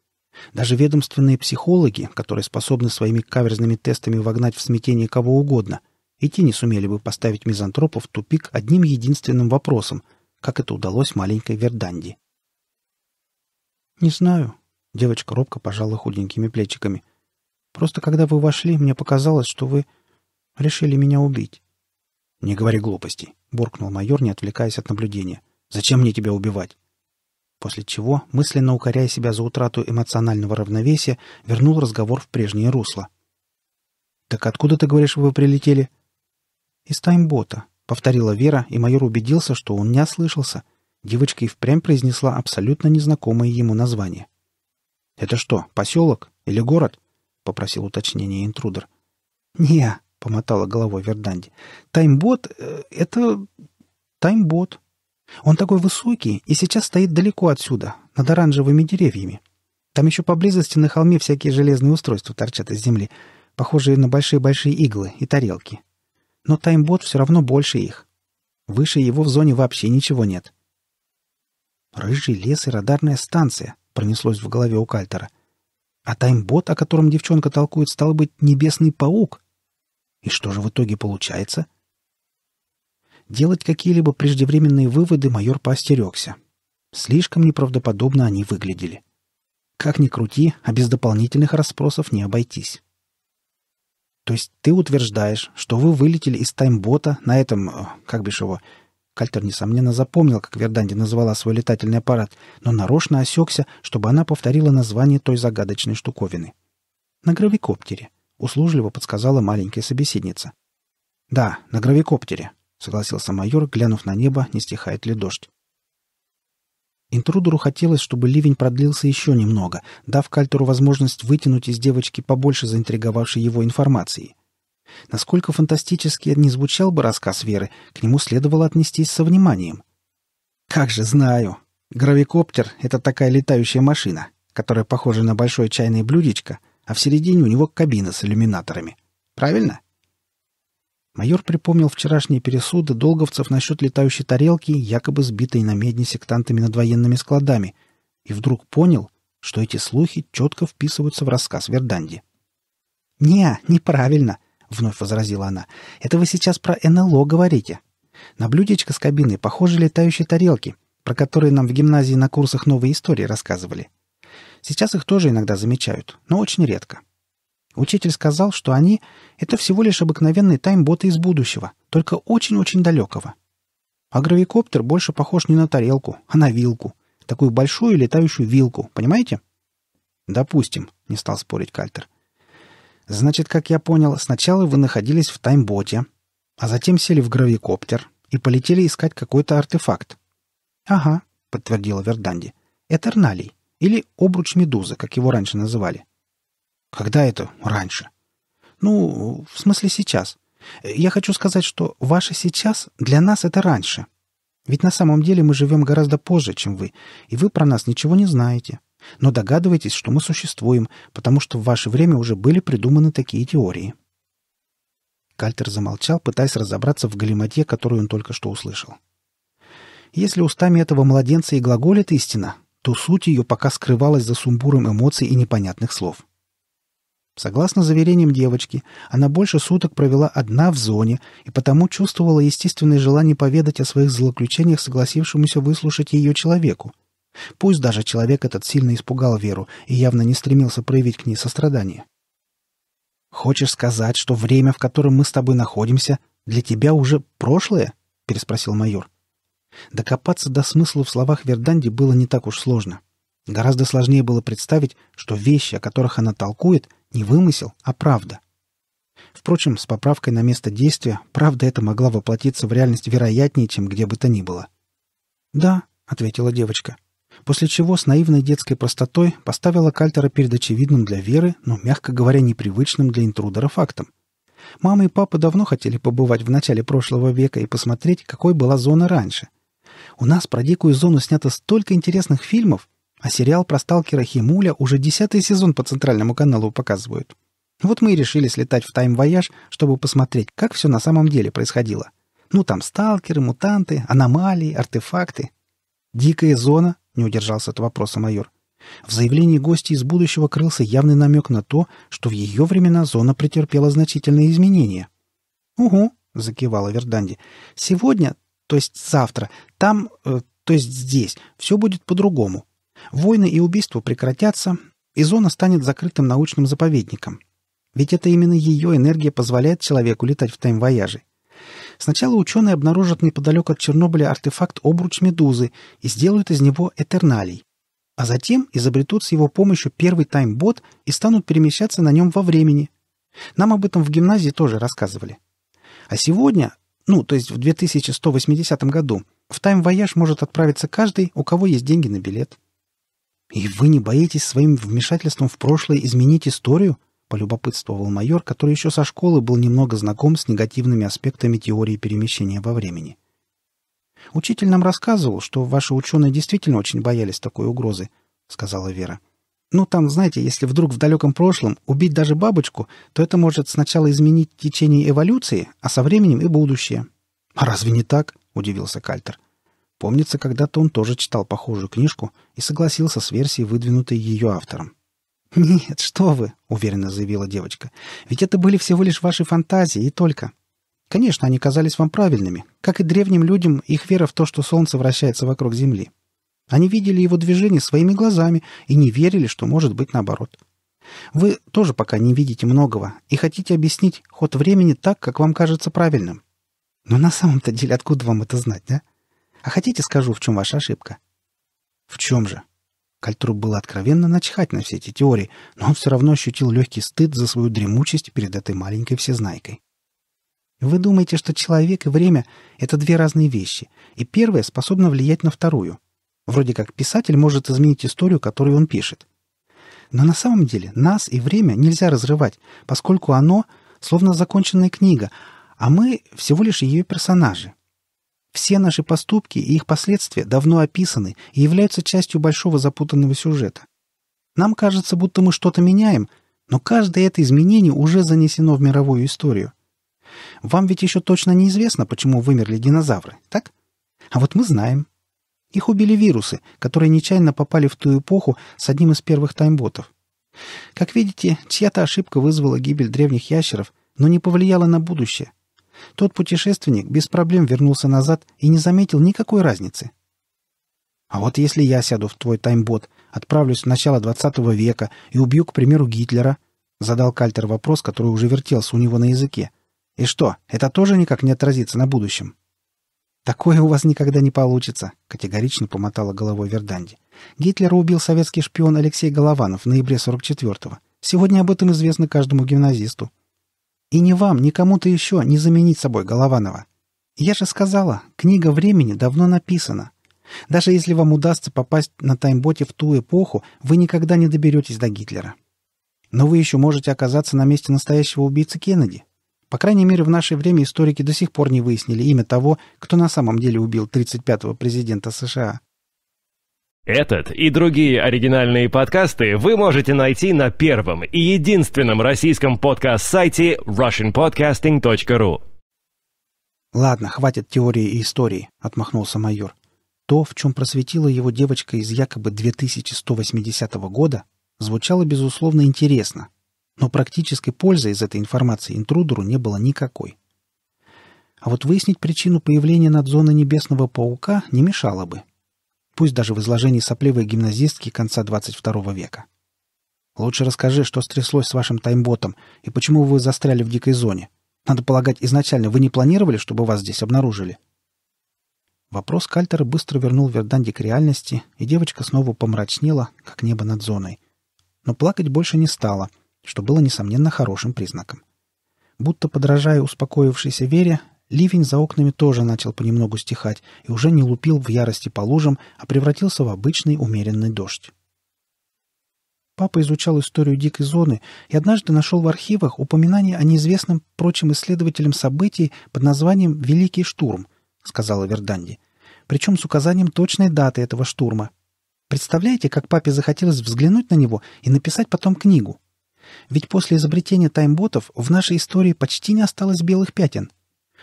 A: даже ведомственные психологи, которые способны своими каверзными тестами вогнать в смятение кого угодно, и те не сумели бы поставить мизантропов в тупик одним единственным вопросом, как это удалось маленькой Верданди. «Не знаю», — девочка робко пожала худенькими плечиками. «Просто когда вы вошли, мне показалось, что вы решили меня убить». «Не говори глупостей», — буркнул майор, не отвлекаясь от наблюдения. «Зачем мне тебя убивать?» после чего, мысленно укоряя себя за утрату эмоционального равновесия, вернул разговор в прежнее русло. «Так откуда, ты говоришь, вы прилетели?» «Из таймбота», — повторила Вера, и майор убедился, что он не ослышался. Девочка и впрямь произнесла абсолютно незнакомое ему название. «Это что, поселок или город?» — попросил уточнение интрудер. «Не», — помотала головой Верданди. «Таймбот э, — это... таймбот», он такой высокий и сейчас стоит далеко отсюда, над оранжевыми деревьями. Там еще поблизости на холме всякие железные устройства торчат из земли, похожие на большие-большие иглы и тарелки. Но таймбот все равно больше их. Выше его в зоне вообще ничего нет. «Рыжий лес и радарная станция», — пронеслось в голове у Кальтера. «А таймбот, о котором девчонка толкует, стал быть небесный паук. И что же в итоге получается?» Делать какие-либо преждевременные выводы майор поостерегся. Слишком неправдоподобно они выглядели. Как ни крути, а без дополнительных расспросов не обойтись. То есть ты утверждаешь, что вы вылетели из таймбота на этом, э, как бишь его, Кальтер, несомненно, запомнил, как Верданди назвала свой летательный аппарат, но нарочно осекся, чтобы она повторила название той загадочной штуковины. «На гравикоптере», — услужливо подсказала маленькая собеседница. «Да, на гравикоптере», — согласился майор, глянув на небо, не стихает ли дождь. Интрудеру хотелось, чтобы ливень продлился еще немного, дав Кальтеру возможность вытянуть из девочки побольше заинтриговавшей его информации. Насколько фантастически не звучал бы рассказ Веры, к нему следовало отнестись со вниманием. «Как же знаю! Гравикоптер — это такая летающая машина, которая похожа на большое чайное блюдечко, а в середине у него кабина с иллюминаторами. Правильно?» Майор припомнил вчерашние пересуды долговцев насчет летающей тарелки, якобы сбитой на медне сектантами над военными складами, и вдруг понял, что эти слухи четко вписываются в рассказ Верданди. «Не, неправильно», — вновь возразила она. «Это вы сейчас про НЛО говорите. На блюдечко с кабины похожи летающие тарелки, про которые нам в гимназии на курсах новой истории рассказывали. Сейчас их тоже иногда замечают, но очень редко. Учитель сказал, что они — это всего лишь обыкновенные таймботы из будущего, только очень-очень далекого. А гравикоптер больше похож не на тарелку, а на вилку. Такую большую летающую вилку, понимаете? «Допустим», — не стал спорить Кальтер. «Значит, как я понял, сначала вы находились в таймботе, а затем сели в гравикоптер и полетели искать какой-то артефакт». «Ага», — подтвердила Верданди. «Это Эрналий, или обруч медузы, как его раньше называли. Когда это раньше? Ну, в смысле сейчас. Я хочу сказать, что ваше сейчас для нас это раньше. Ведь на самом деле мы живем гораздо позже, чем вы, и вы про нас ничего не знаете. Но догадываетесь, что мы существуем, потому что в ваше время уже были придуманы такие теории. Кальтер замолчал, пытаясь разобраться в галиматье, которую он только что услышал. Если устами этого младенца и глаголит истина, то суть ее пока скрывалась за сумбуром эмоций и непонятных слов. — Согласно заверениям девочки, она больше суток провела одна в зоне и потому чувствовала естественное желание поведать о своих злоключениях согласившемуся выслушать ее человеку. Пусть даже человек этот сильно испугал Веру и явно не стремился проявить к ней сострадание. «Хочешь сказать, что время, в котором мы с тобой находимся, для тебя уже прошлое?» — переспросил майор. Докопаться до смысла в словах Верданди было не так уж сложно. Гораздо сложнее было представить, что вещи, о которых она толкует, не вымысел, а правда. Впрочем, с поправкой на место действия, правда это могла воплотиться в реальность вероятнее, чем где бы то ни было. «Да», — ответила девочка, после чего с наивной детской простотой поставила Кальтера перед очевидным для Веры, но, мягко говоря, непривычным для интрудера фактом. Мама и папа давно хотели побывать в начале прошлого века и посмотреть, какой была зона раньше. У нас про дикую зону снято столько интересных фильмов, а сериал про сталкера Химуля уже десятый сезон по центральному каналу показывают. Вот мы и решили слетать в тайм-вояж, чтобы посмотреть, как все на самом деле происходило. Ну, там сталкеры, мутанты, аномалии, артефакты. «Дикая зона?» — не удержался от вопроса майор. В заявлении гостя из будущего крылся явный намек на то, что в ее времена зона претерпела значительные изменения. «Угу», — закивала Верданди. «Сегодня, то есть завтра, там, э, то есть здесь, все будет по-другому. Войны и убийства прекратятся, и зона станет закрытым научным заповедником. Ведь это именно ее энергия позволяет человеку летать в тайм-вояже. Сначала ученые обнаружат неподалеку от Чернобыля артефакт обруч медузы и сделают из него этерналий. А затем изобретут с его помощью первый тайм-бот и станут перемещаться на нем во времени. Нам об этом в гимназии тоже рассказывали. А сегодня, ну, то есть в 2180 году, в тайм-вояж может отправиться каждый, у кого есть деньги на билет. «И вы не боитесь своим вмешательством в прошлое изменить историю?» — полюбопытствовал майор, который еще со школы был немного знаком с негативными аспектами теории перемещения во времени. «Учитель нам рассказывал, что ваши ученые действительно очень боялись такой угрозы», — сказала Вера. «Ну, там, знаете, если вдруг в далеком прошлом убить даже бабочку, то это может сначала изменить течение эволюции, а со временем и будущее». «А разве не так?» — удивился Кальтер. Помнится, когда-то он тоже читал похожую книжку и согласился с версией, выдвинутой ее автором. «Нет, что вы!» — уверенно заявила девочка. «Ведь это были всего лишь ваши фантазии и только. Конечно, они казались вам правильными, как и древним людям их вера в то, что Солнце вращается вокруг Земли. Они видели его движение своими глазами и не верили, что может быть наоборот. Вы тоже пока не видите многого и хотите объяснить ход времени так, как вам кажется правильным. Но на самом-то деле откуда вам это знать, да?» А хотите, скажу, в чем ваша ошибка?» «В чем же?» Кальтру было откровенно начхать на все эти теории, но он все равно ощутил легкий стыд за свою дремучесть перед этой маленькой всезнайкой. «Вы думаете, что человек и время — это две разные вещи, и первая способна влиять на вторую. Вроде как писатель может изменить историю, которую он пишет. Но на самом деле нас и время нельзя разрывать, поскольку оно — словно законченная книга, а мы всего лишь ее персонажи. Все наши поступки и их последствия давно описаны и являются частью большого запутанного сюжета. Нам кажется, будто мы что-то меняем, но каждое это изменение уже занесено в мировую историю. Вам ведь еще точно неизвестно, почему вымерли динозавры, так? А вот мы знаем. Их убили вирусы, которые нечаянно попали в ту эпоху с одним из первых таймботов. Как видите, чья-то ошибка вызвала гибель древних ящеров, но не повлияла на будущее. Тот путешественник без проблем вернулся назад и не заметил никакой разницы. А вот если я сяду в твой таймбот, отправлюсь в начало 20 века и убью, к примеру, Гитлера, задал Кальтер вопрос, который уже вертелся у него на языке. И что, это тоже никак не отразится на будущем? Такое у вас никогда не получится, категорично помотала головой Верданди. Гитлера убил советский шпион Алексей Голованов в ноябре 44-го. Сегодня об этом известно каждому гимназисту. И ни вам, ни кому-то еще не заменить собой Голованова. Я же сказала, книга времени давно написана. Даже если вам удастся попасть на таймботе в ту эпоху, вы никогда не доберетесь до Гитлера. Но вы еще можете оказаться на месте настоящего убийцы Кеннеди. По крайней мере, в наше время историки до сих пор не выяснили имя того, кто на самом деле убил 35-го президента США. Этот и другие оригинальные подкасты вы можете найти на первом и единственном российском подкаст-сайте russianpodcasting.ru. «Ладно, хватит теории и истории», — отмахнулся майор. То, в чем просветила его девочка из якобы 2180 года, звучало, безусловно, интересно, но практической пользы из этой информации интрудеру не было никакой. А вот выяснить причину появления над зоной Небесного Паука не мешало бы — пусть даже в изложении сопливой гимназистки конца 22 века. Лучше расскажи, что стряслось с вашим таймботом и почему вы застряли в дикой зоне. Надо полагать, изначально вы не планировали, чтобы вас здесь обнаружили?» Вопрос Кальтера быстро вернул Верданди к реальности, и девочка снова помрачнела, как небо над зоной. Но плакать больше не стала, что было, несомненно, хорошим признаком. Будто подражая успокоившейся Вере, Ливень за окнами тоже начал понемногу стихать и уже не лупил в ярости по лужам, а превратился в обычный умеренный дождь. Папа изучал историю дикой зоны и однажды нашел в архивах упоминание о неизвестном прочим исследователям событий под названием «Великий штурм», — сказала Верданди, причем с указанием точной даты этого штурма. Представляете, как папе захотелось взглянуть на него и написать потом книгу? Ведь после изобретения таймботов в нашей истории почти не осталось белых пятен.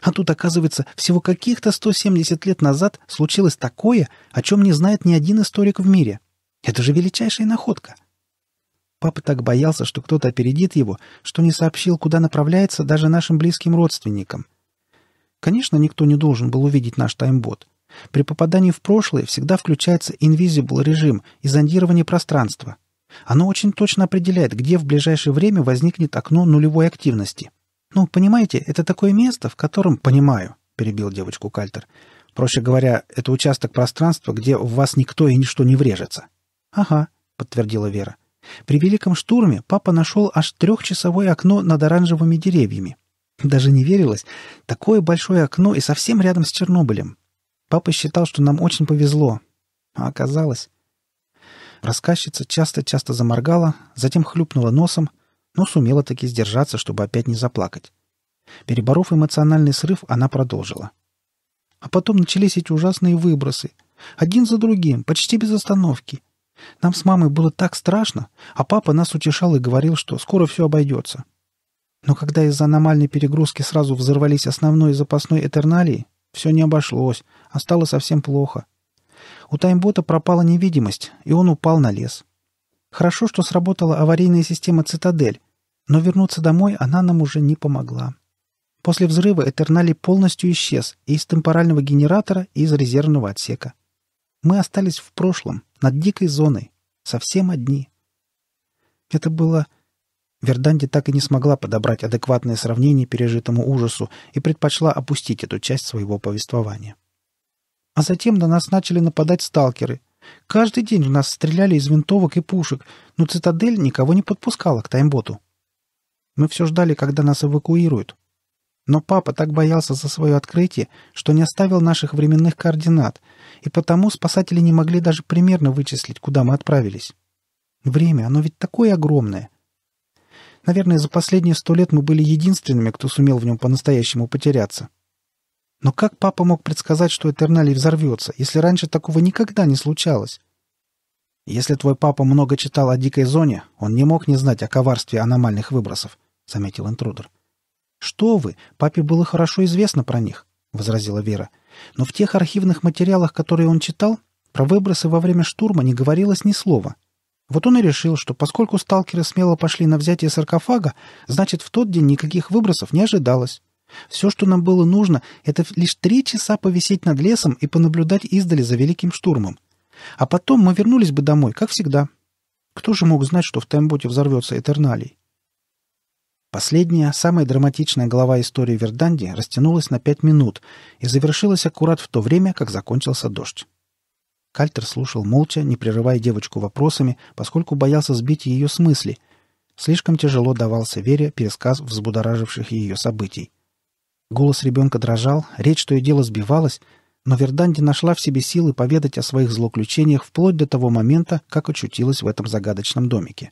A: А тут, оказывается, всего каких-то 170 лет назад случилось такое, о чем не знает ни один историк в мире. Это же величайшая находка. Папа так боялся, что кто-то опередит его, что не сообщил, куда направляется даже нашим близким родственникам. Конечно, никто не должен был увидеть наш таймбот. При попадании в прошлое всегда включается invisible режим и зондирование пространства. Оно очень точно определяет, где в ближайшее время возникнет окно нулевой активности. «Ну, понимаете, это такое место, в котором...» «Понимаю», — перебил девочку Кальтер. «Проще говоря, это участок пространства, где в вас никто и ничто не врежется». «Ага», — подтвердила Вера. «При великом штурме папа нашел аж трехчасовое окно над оранжевыми деревьями. Даже не верилось. Такое большое окно и совсем рядом с Чернобылем. Папа считал, что нам очень повезло. А оказалось...» Рассказчица часто-часто заморгала, затем хлюпнула носом — но сумела таки сдержаться, чтобы опять не заплакать. Переборов эмоциональный срыв, она продолжила. А потом начались эти ужасные выбросы. Один за другим, почти без остановки. Нам с мамой было так страшно, а папа нас утешал и говорил, что скоро все обойдется. Но когда из-за аномальной перегрузки сразу взорвались основной и запасной Этерналии, все не обошлось, а стало совсем плохо. У таймбота пропала невидимость, и он упал на лес. Хорошо, что сработала аварийная система «Цитадель», но вернуться домой она нам уже не помогла. После взрыва Этернали полностью исчез и из темпорального генератора, и из резервного отсека. Мы остались в прошлом, над дикой зоной, совсем одни. Это было... Верданди так и не смогла подобрать адекватное сравнение пережитому ужасу и предпочла опустить эту часть своего повествования. А затем на нас начали нападать сталкеры — Каждый день в нас стреляли из винтовок и пушек, но цитадель никого не подпускала к таймботу. Мы все ждали, когда нас эвакуируют. Но папа так боялся за свое открытие, что не оставил наших временных координат, и потому спасатели не могли даже примерно вычислить, куда мы отправились. Время, оно ведь такое огромное. Наверное, за последние сто лет мы были единственными, кто сумел в нем по-настоящему потеряться. Но как папа мог предсказать, что Этерналий взорвется, если раньше такого никогда не случалось? Если твой папа много читал о дикой зоне, он не мог не знать о коварстве аномальных выбросов, — заметил интрудер. «Что вы, папе было хорошо известно про них», — возразила Вера. «Но в тех архивных материалах, которые он читал, про выбросы во время штурма не говорилось ни слова. Вот он и решил, что поскольку сталкеры смело пошли на взятие саркофага, значит, в тот день никаких выбросов не ожидалось. Все, что нам было нужно, это лишь три часа повисеть над лесом и понаблюдать издали за великим штурмом. А потом мы вернулись бы домой, как всегда. Кто же мог знать, что в Таймботе взорвется Этерналий? Последняя, самая драматичная глава истории Верданди растянулась на пять минут и завершилась аккурат в то время, как закончился дождь. Кальтер слушал молча, не прерывая девочку вопросами, поскольку боялся сбить ее с мысли. Слишком тяжело давался Вере пересказ взбудораживших ее событий. Голос ребенка дрожал, речь то и дело сбивалась, но Верданди нашла в себе силы поведать о своих злоключениях вплоть до того момента, как очутилась в этом загадочном домике.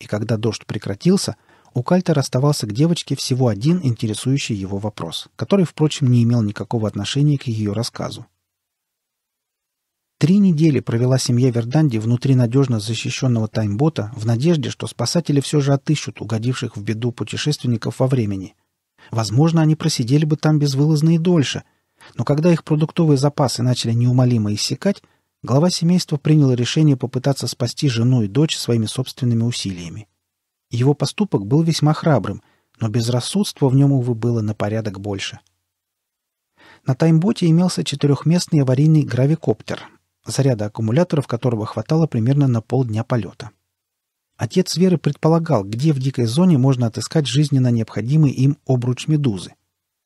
A: И когда дождь прекратился, у Кальтера оставался к девочке всего один интересующий его вопрос, который, впрочем, не имел никакого отношения к ее рассказу. Три недели провела семья Верданди внутри надежно защищенного таймбота в надежде, что спасатели все же отыщут угодивших в беду путешественников во времени – Возможно, они просидели бы там безвылазно и дольше. Но когда их продуктовые запасы начали неумолимо иссякать, глава семейства принял решение попытаться спасти жену и дочь своими собственными усилиями. Его поступок был весьма храбрым, но безрассудства в нем, увы, было на порядок больше. На таймботе имелся четырехместный аварийный гравикоптер, заряда аккумуляторов которого хватало примерно на полдня полета. Отец Веры предполагал, где в дикой зоне можно отыскать жизненно необходимый им обруч медузы.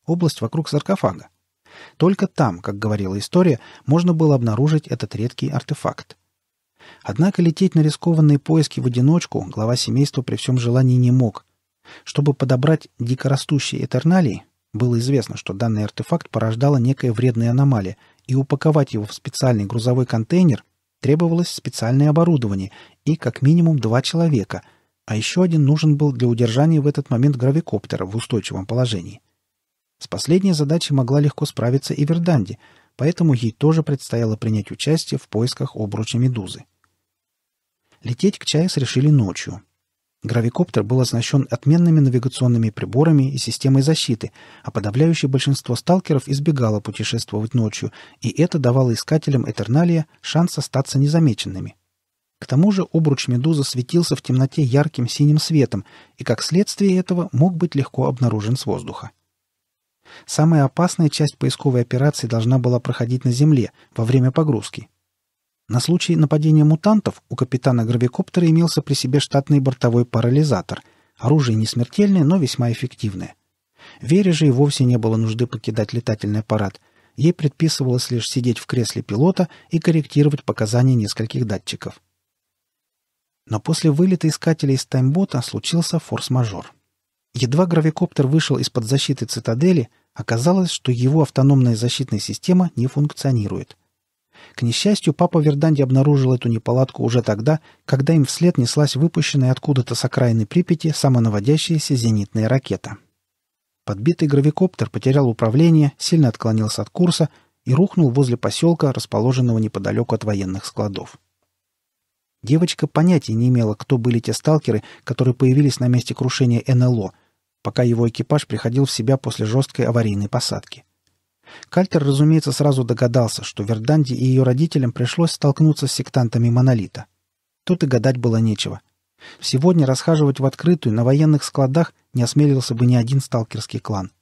A: Область вокруг саркофага. Только там, как говорила история, можно было обнаружить этот редкий артефакт. Однако лететь на рискованные поиски в одиночку глава семейства при всем желании не мог. Чтобы подобрать дикорастущие этерналии, было известно, что данный артефакт порождала некая вредная аномалия, и упаковать его в специальный грузовой контейнер требовалось специальное оборудование спасти как минимум два человека, а еще один нужен был для удержания в этот момент гравикоптера в устойчивом положении. С последней задачей могла легко справиться и Верданди, поэтому ей тоже предстояло принять участие в поисках обруча «Медузы». Лететь к Чайс решили ночью. Гравикоптер был оснащен отменными навигационными приборами и системой защиты, а подавляющее большинство сталкеров избегало путешествовать ночью, и это давало искателям Этерналия шанс остаться незамеченными. К тому же обруч медузы светился в темноте ярким синим светом и, как следствие этого, мог быть легко обнаружен с воздуха. Самая опасная часть поисковой операции должна была проходить на Земле во время погрузки. На случай нападения мутантов у капитана гравикоптера имелся при себе штатный бортовой парализатор. Оружие не смертельное, но весьма эффективное. Вере же и вовсе не было нужды покидать летательный аппарат. Ей предписывалось лишь сидеть в кресле пилота и корректировать показания нескольких датчиков. Но после вылета искателей из таймбота случился форс-мажор. Едва гравикоптер вышел из-под защиты цитадели, оказалось, что его автономная защитная система не функционирует. К несчастью, папа Верданди обнаружил эту неполадку уже тогда, когда им вслед неслась выпущенная откуда-то с окраины Припяти самонаводящаяся зенитная ракета. Подбитый гравикоптер потерял управление, сильно отклонился от курса и рухнул возле поселка, расположенного неподалеку от военных складов. Девочка понятия не имела, кто были те сталкеры, которые появились на месте крушения НЛО, пока его экипаж приходил в себя после жесткой аварийной посадки. Кальтер, разумеется, сразу догадался, что Верданди и ее родителям пришлось столкнуться с сектантами «Монолита». Тут и гадать было нечего. Сегодня расхаживать в открытую на военных складах не осмелился бы ни один сталкерский клан.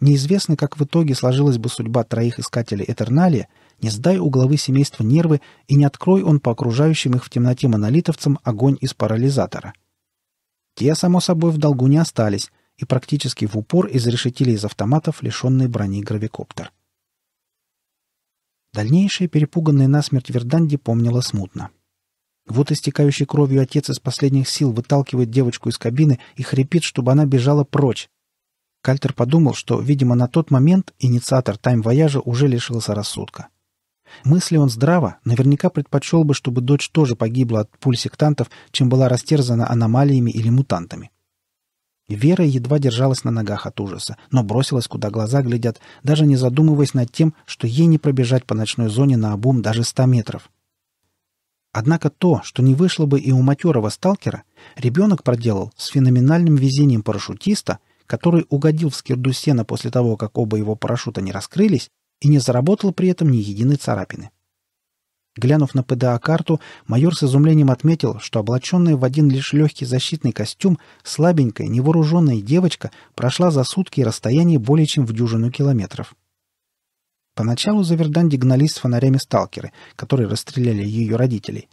A: Неизвестно, как в итоге сложилась бы судьба троих искателей Этерналия — не сдай у главы семейства нервы и не открой он по окружающим их в темноте монолитовцам огонь из парализатора. Те, само собой, в долгу не остались и практически в упор изрешетили из автоматов лишенный брони гравикоптер. Дальнейшее перепуганное насмерть Верданди помнила смутно. Вот истекающий кровью отец из последних сил выталкивает девочку из кабины и хрипит, чтобы она бежала прочь. Кальтер подумал, что, видимо, на тот момент инициатор тайм-вояжа уже лишился рассудка. Мысли он здраво, наверняка предпочел бы, чтобы дочь тоже погибла от пуль сектантов, чем была растерзана аномалиями или мутантами. Вера едва держалась на ногах от ужаса, но бросилась, куда глаза глядят, даже не задумываясь над тем, что ей не пробежать по ночной зоне на обум даже ста метров. Однако то, что не вышло бы и у матерого сталкера, ребенок проделал с феноменальным везением парашютиста, который угодил в скирду сена после того, как оба его парашюта не раскрылись, и не заработал при этом ни единой царапины. Глянув на ПДА-карту, майор с изумлением отметил, что облаченная в один лишь легкий защитный костюм слабенькая, невооруженная девочка прошла за сутки расстояние более чем в дюжину километров. Поначалу за Верданди гнались с фонарями сталкеры, которые расстреляли ее родителей.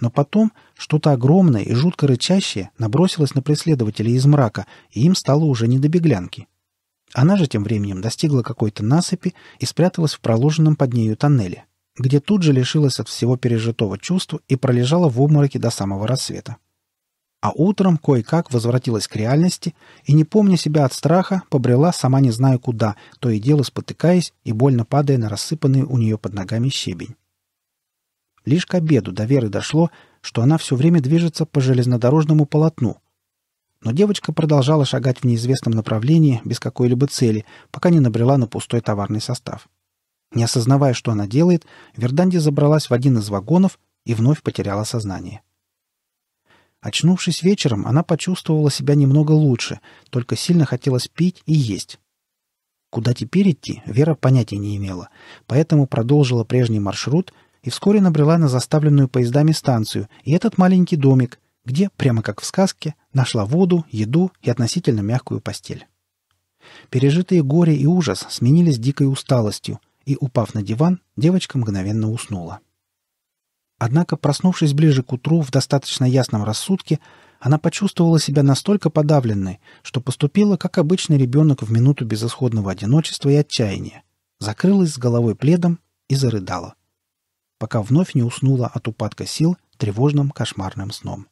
A: Но потом что-то огромное и жутко рычащее набросилось на преследователей из мрака, и им стало уже не до беглянки. Она же тем временем достигла какой-то насыпи и спряталась в проложенном под нею тоннеле, где тут же лишилась от всего пережитого чувства и пролежала в обмороке до самого рассвета. А утром кое-как возвратилась к реальности и, не помня себя от страха, побрела сама не зная куда, то и дело спотыкаясь и больно падая на рассыпанный у нее под ногами щебень. Лишь к обеду до Веры дошло, что она все время движется по железнодорожному полотну, но девочка продолжала шагать в неизвестном направлении без какой-либо цели, пока не набрела на пустой товарный состав. Не осознавая, что она делает, Верданди забралась в один из вагонов и вновь потеряла сознание. Очнувшись вечером, она почувствовала себя немного лучше, только сильно хотелось пить и есть. Куда теперь идти, Вера понятия не имела, поэтому продолжила прежний маршрут и вскоре набрела на заставленную поездами станцию и этот маленький домик — где, прямо как в сказке, нашла воду, еду и относительно мягкую постель. Пережитые горе и ужас сменились дикой усталостью, и, упав на диван, девочка мгновенно уснула. Однако, проснувшись ближе к утру в достаточно ясном рассудке, она почувствовала себя настолько подавленной, что поступила, как обычный ребенок в минуту безысходного одиночества и отчаяния, закрылась с головой пледом и зарыдала, пока вновь не уснула от упадка сил тревожным кошмарным сном.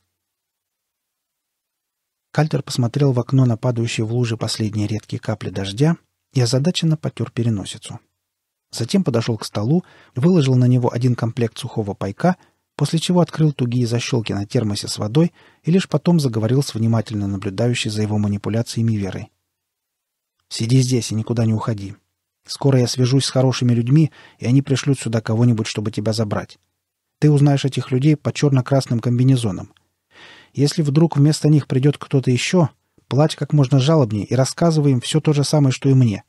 A: Кальтер посмотрел в окно на падающие в луже последние редкие капли дождя и озадаченно потер переносицу. Затем подошел к столу, выложил на него один комплект сухого пайка, после чего открыл тугие защелки на термосе с водой и лишь потом заговорил с внимательно наблюдающей за его манипуляциями Верой. «Сиди здесь и никуда не уходи. Скоро я свяжусь с хорошими людьми, и они пришлют сюда кого-нибудь, чтобы тебя забрать. Ты узнаешь этих людей по черно-красным комбинезонам. Если вдруг вместо них придет кто-то еще, плачь как можно жалобнее и рассказывай им все то же самое, что и мне.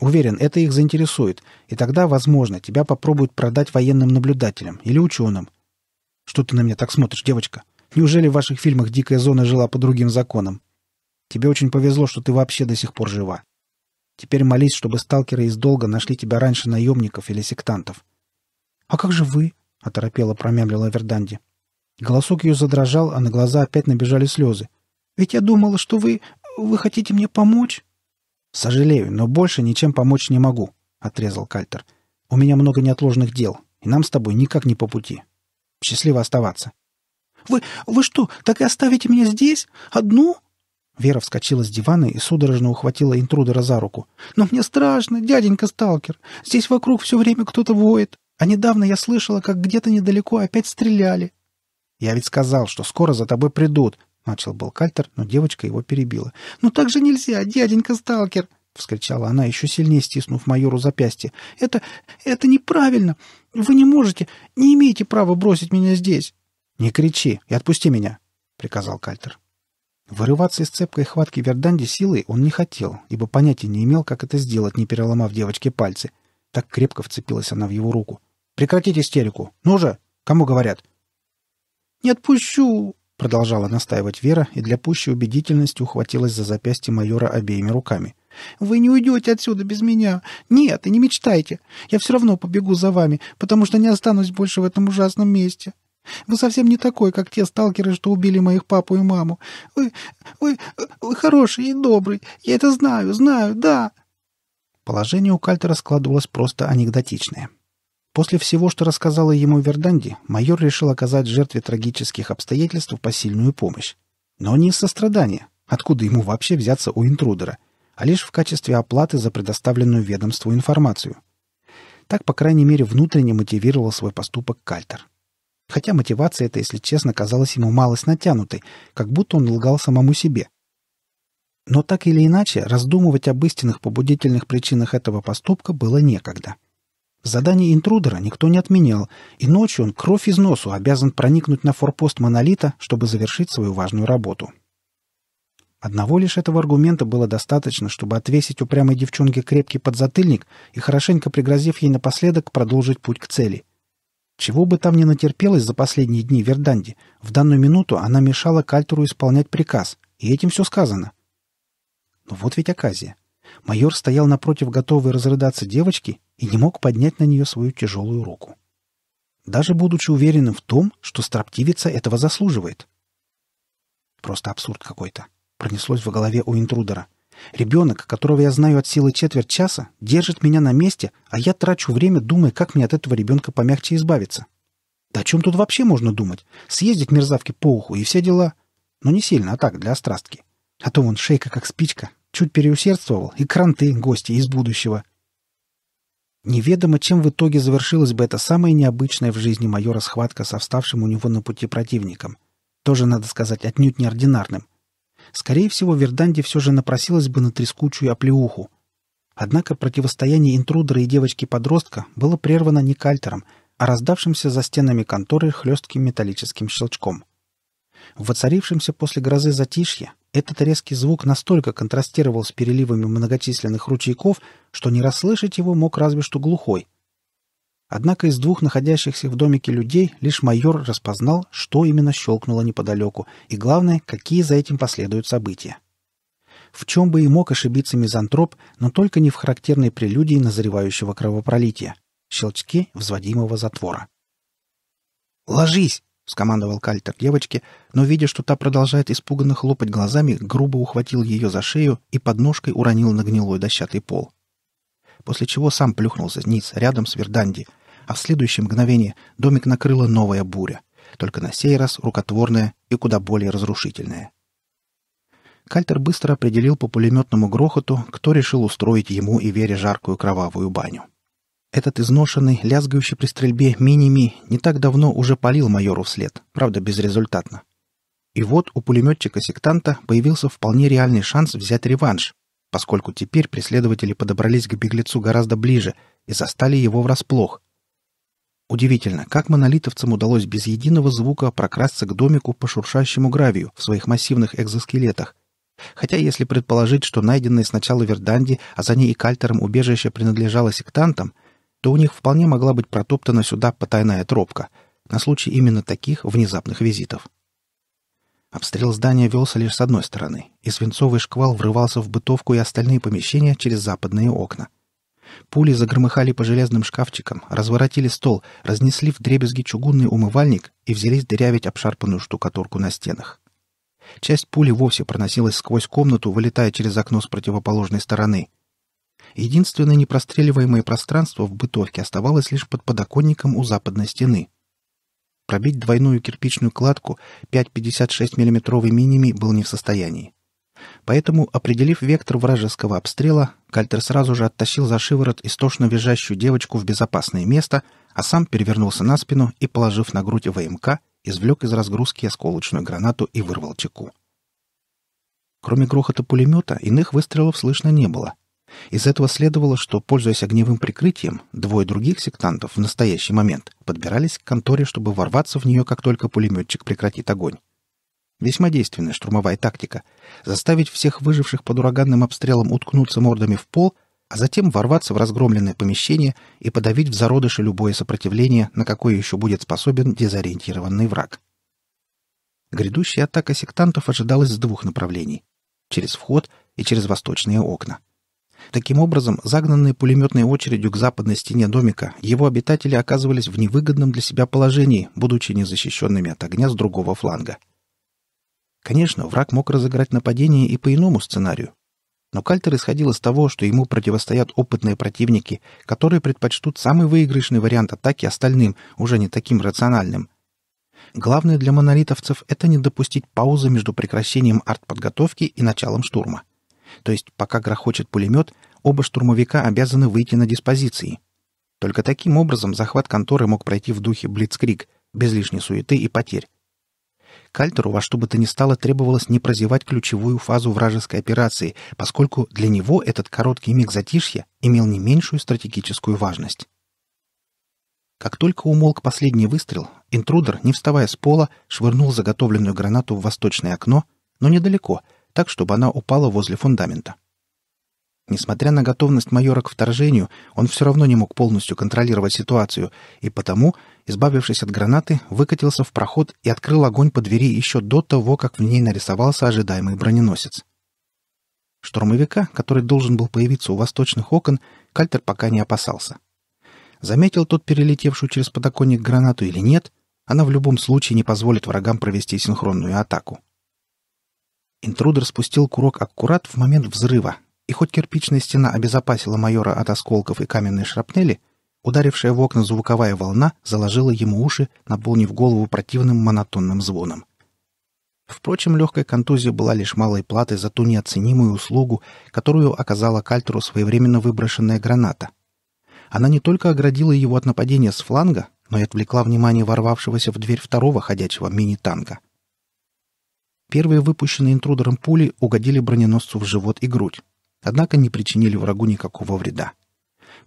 A: Уверен, это их заинтересует, и тогда, возможно, тебя попробуют продать военным наблюдателям или ученым. Что ты на меня так смотришь, девочка? Неужели в ваших фильмах «Дикая зона» жила по другим законам? Тебе очень повезло, что ты вообще до сих пор жива. Теперь молись, чтобы сталкеры из долга нашли тебя раньше наемников или сектантов. — А как же вы? — оторопело промямлила Верданди. Голосок ее задрожал, а на глаза опять набежали слезы. «Ведь я думала, что вы... вы хотите мне помочь?» «Сожалею, но больше ничем помочь не могу», — отрезал Кальтер. «У меня много неотложных дел, и нам с тобой никак не по пути. Счастливо оставаться». «Вы... вы что, так и оставите меня здесь? Одну?» Вера вскочила с дивана и судорожно ухватила интрудера за руку. «Но мне страшно, дяденька-сталкер. Здесь вокруг все время кто-то воет. А недавно я слышала, как где-то недалеко опять стреляли. «Я ведь сказал, что скоро за тобой придут», — начал был Кальтер, но девочка его перебила. «Ну так же нельзя, дяденька-сталкер!» — вскричала она, еще сильнее стиснув майору запястье. «Это... это неправильно! Вы не можете, не имеете права бросить меня здесь!» «Не кричи и отпусти меня!» — приказал Кальтер. Вырываться из цепкой хватки Верданди силой он не хотел, ибо понятия не имел, как это сделать, не переломав девочке пальцы. Так крепко вцепилась она в его руку. Прекратите истерику! Ну же! Кому говорят? «Не отпущу!» — продолжала настаивать Вера и для пущей убедительности ухватилась за запястье майора обеими руками. «Вы не уйдете отсюда без меня! Нет, и не мечтайте! Я все равно побегу за вами, потому что не останусь больше в этом ужасном месте!» Вы совсем не такой, как те сталкеры, что убили моих папу и маму. Вы, вы, вы хороший и добрый. Я это знаю, знаю, да. Положение у Кальтера складывалось просто анекдотичное. После всего, что рассказала ему Верданди, майор решил оказать жертве трагических обстоятельств посильную помощь. Но не из сострадания, откуда ему вообще взяться у интрудера, а лишь в качестве оплаты за предоставленную ведомству информацию. Так, по крайней мере, внутренне мотивировал свой поступок Кальтер. Хотя мотивация эта, если честно, казалась ему малость натянутой, как будто он лгал самому себе. Но так или иначе, раздумывать об истинных побудительных причинах этого поступка было некогда. — Задание интрудера никто не отменял, и ночью он кровь из носу обязан проникнуть на форпост «Монолита», чтобы завершить свою важную работу. Одного лишь этого аргумента было достаточно, чтобы отвесить упрямой девчонке крепкий подзатыльник и, хорошенько пригрозив ей напоследок, продолжить путь к цели. Чего бы там ни натерпелось за последние дни Верданди, в данную минуту она мешала Кальтеру исполнять приказ, и этим все сказано. Но вот ведь оказия. Майор стоял напротив готовой разрыдаться девочки и не мог поднять на нее свою тяжелую руку. Даже будучи уверенным в том, что строптивица этого заслуживает. Просто абсурд какой-то. Пронеслось в голове у интрудера. Ребенок, которого я знаю от силы четверть часа, держит меня на месте, а я трачу время, думая, как мне от этого ребенка помягче избавиться. Да о чем тут вообще можно думать? Съездить мерзавки по уху и все дела. Но не сильно, а так, для острастки. А то вон шейка как спичка. Чуть переусердствовал, и кранты, гости из будущего. Неведомо, чем в итоге завершилась бы эта самая необычная в жизни майора схватка со вставшим у него на пути противником. Тоже, надо сказать, отнюдь неординарным. Скорее всего, Верданди все же напросилась бы на трескучую оплеуху. Однако противостояние интрудера и девочки-подростка было прервано не кальтером, а раздавшимся за стенами конторы хлестким металлическим щелчком. В воцарившемся после грозы затишье этот резкий звук настолько контрастировал с переливами многочисленных ручейков, что не расслышать его мог разве что глухой. Однако из двух находящихся в домике людей лишь майор распознал, что именно щелкнуло неподалеку, и главное, какие за этим последуют события. В чем бы и мог ошибиться мизантроп, но только не в характерной прелюдии назревающего кровопролития — щелчки взводимого затвора. «Ложись!» — скомандовал Кальтер девочке, но, видя, что та продолжает испуганно хлопать глазами, грубо ухватил ее за шею и подножкой уронил на гнилой дощатый пол. После чего сам плюхнулся вниз рядом с Верданди, а в следующее мгновение домик накрыла новая буря, только на сей раз рукотворная и куда более разрушительная. Кальтер быстро определил по пулеметному грохоту, кто решил устроить ему и Вере жаркую кровавую баню. Этот изношенный, лязгающий при стрельбе миними не так давно уже палил майору вслед, правда, безрезультатно. И вот у пулеметчика-сектанта появился вполне реальный шанс взять реванш, поскольку теперь преследователи подобрались к беглецу гораздо ближе и застали его врасплох. Удивительно, как монолитовцам удалось без единого звука прокрасться к домику по шуршащему гравию в своих массивных экзоскелетах, Хотя, если предположить, что найденное сначала Верданди, а за ней и Кальтером убежище принадлежало сектантам, то у них вполне могла быть протоптана сюда потайная тропка на случай именно таких внезапных визитов. Обстрел здания велся лишь с одной стороны, и свинцовый шквал врывался в бытовку и остальные помещения через западные окна. Пули загромыхали по железным шкафчикам, разворотили стол, разнесли в дребезги чугунный умывальник и взялись дырявить обшарпанную штукатурку на стенах. Часть пули вовсе проносилась сквозь комнату, вылетая через окно с противоположной стороны. Единственное непростреливаемое пространство в бытовке оставалось лишь под подоконником у западной стены. Пробить двойную кирпичную кладку 5,56 мм миними был не в состоянии. Поэтому, определив вектор вражеского обстрела, Кальтер сразу же оттащил за шиворот истошно визжащую девочку в безопасное место, а сам перевернулся на спину и, положив на грудь ВМК, извлек из разгрузки осколочную гранату и вырвал чеку. Кроме грохота пулемета, иных выстрелов слышно не было — из этого следовало, что, пользуясь огневым прикрытием, двое других сектантов в настоящий момент подбирались к конторе, чтобы ворваться в нее, как только пулеметчик прекратит огонь. Весьма действенная штурмовая тактика — заставить всех выживших под ураганным обстрелом уткнуться мордами в пол, а затем ворваться в разгромленное помещение и подавить в зародыше любое сопротивление, на какое еще будет способен дезориентированный враг. Грядущая атака сектантов ожидалась с двух направлений — через вход и через восточные окна — Таким образом, загнанные пулеметной очередью к западной стене домика, его обитатели оказывались в невыгодном для себя положении, будучи незащищенными от огня с другого фланга. Конечно, враг мог разыграть нападение и по иному сценарию. Но Кальтер исходил из того, что ему противостоят опытные противники, которые предпочтут самый выигрышный вариант атаки остальным, уже не таким рациональным. Главное для монолитовцев — это не допустить паузы между прекращением артподготовки и началом штурма. То есть, пока грохочет пулемет, оба штурмовика обязаны выйти на диспозиции. Только таким образом захват конторы мог пройти в духе блицкрик, без лишней суеты и потерь. Кальтеру во что бы то ни стало требовалось не прозевать ключевую фазу вражеской операции, поскольку для него этот короткий миг затишья имел не меньшую стратегическую важность. Как только умолк последний выстрел, интрудер, не вставая с пола, швырнул заготовленную гранату в восточное окно, но недалеко — так, чтобы она упала возле фундамента. Несмотря на готовность майора к вторжению, он все равно не мог полностью контролировать ситуацию, и потому, избавившись от гранаты, выкатился в проход и открыл огонь по двери еще до того, как в ней нарисовался ожидаемый броненосец. Штурмовика, который должен был появиться у восточных окон, Кальтер пока не опасался. Заметил тот перелетевшую через подоконник гранату или нет, она в любом случае не позволит врагам провести синхронную атаку. Интрудер спустил курок аккурат в момент взрыва, и хоть кирпичная стена обезопасила майора от осколков и каменной шрапнели, ударившая в окна звуковая волна заложила ему уши, наполнив голову противным монотонным звоном. Впрочем, легкая контузия была лишь малой платой за ту неоценимую услугу, которую оказала Кальтеру своевременно выброшенная граната. Она не только оградила его от нападения с фланга, но и отвлекла внимание ворвавшегося в дверь второго ходячего мини-танка — Первые выпущенные интрудером пули угодили броненосцу в живот и грудь, однако не причинили врагу никакого вреда.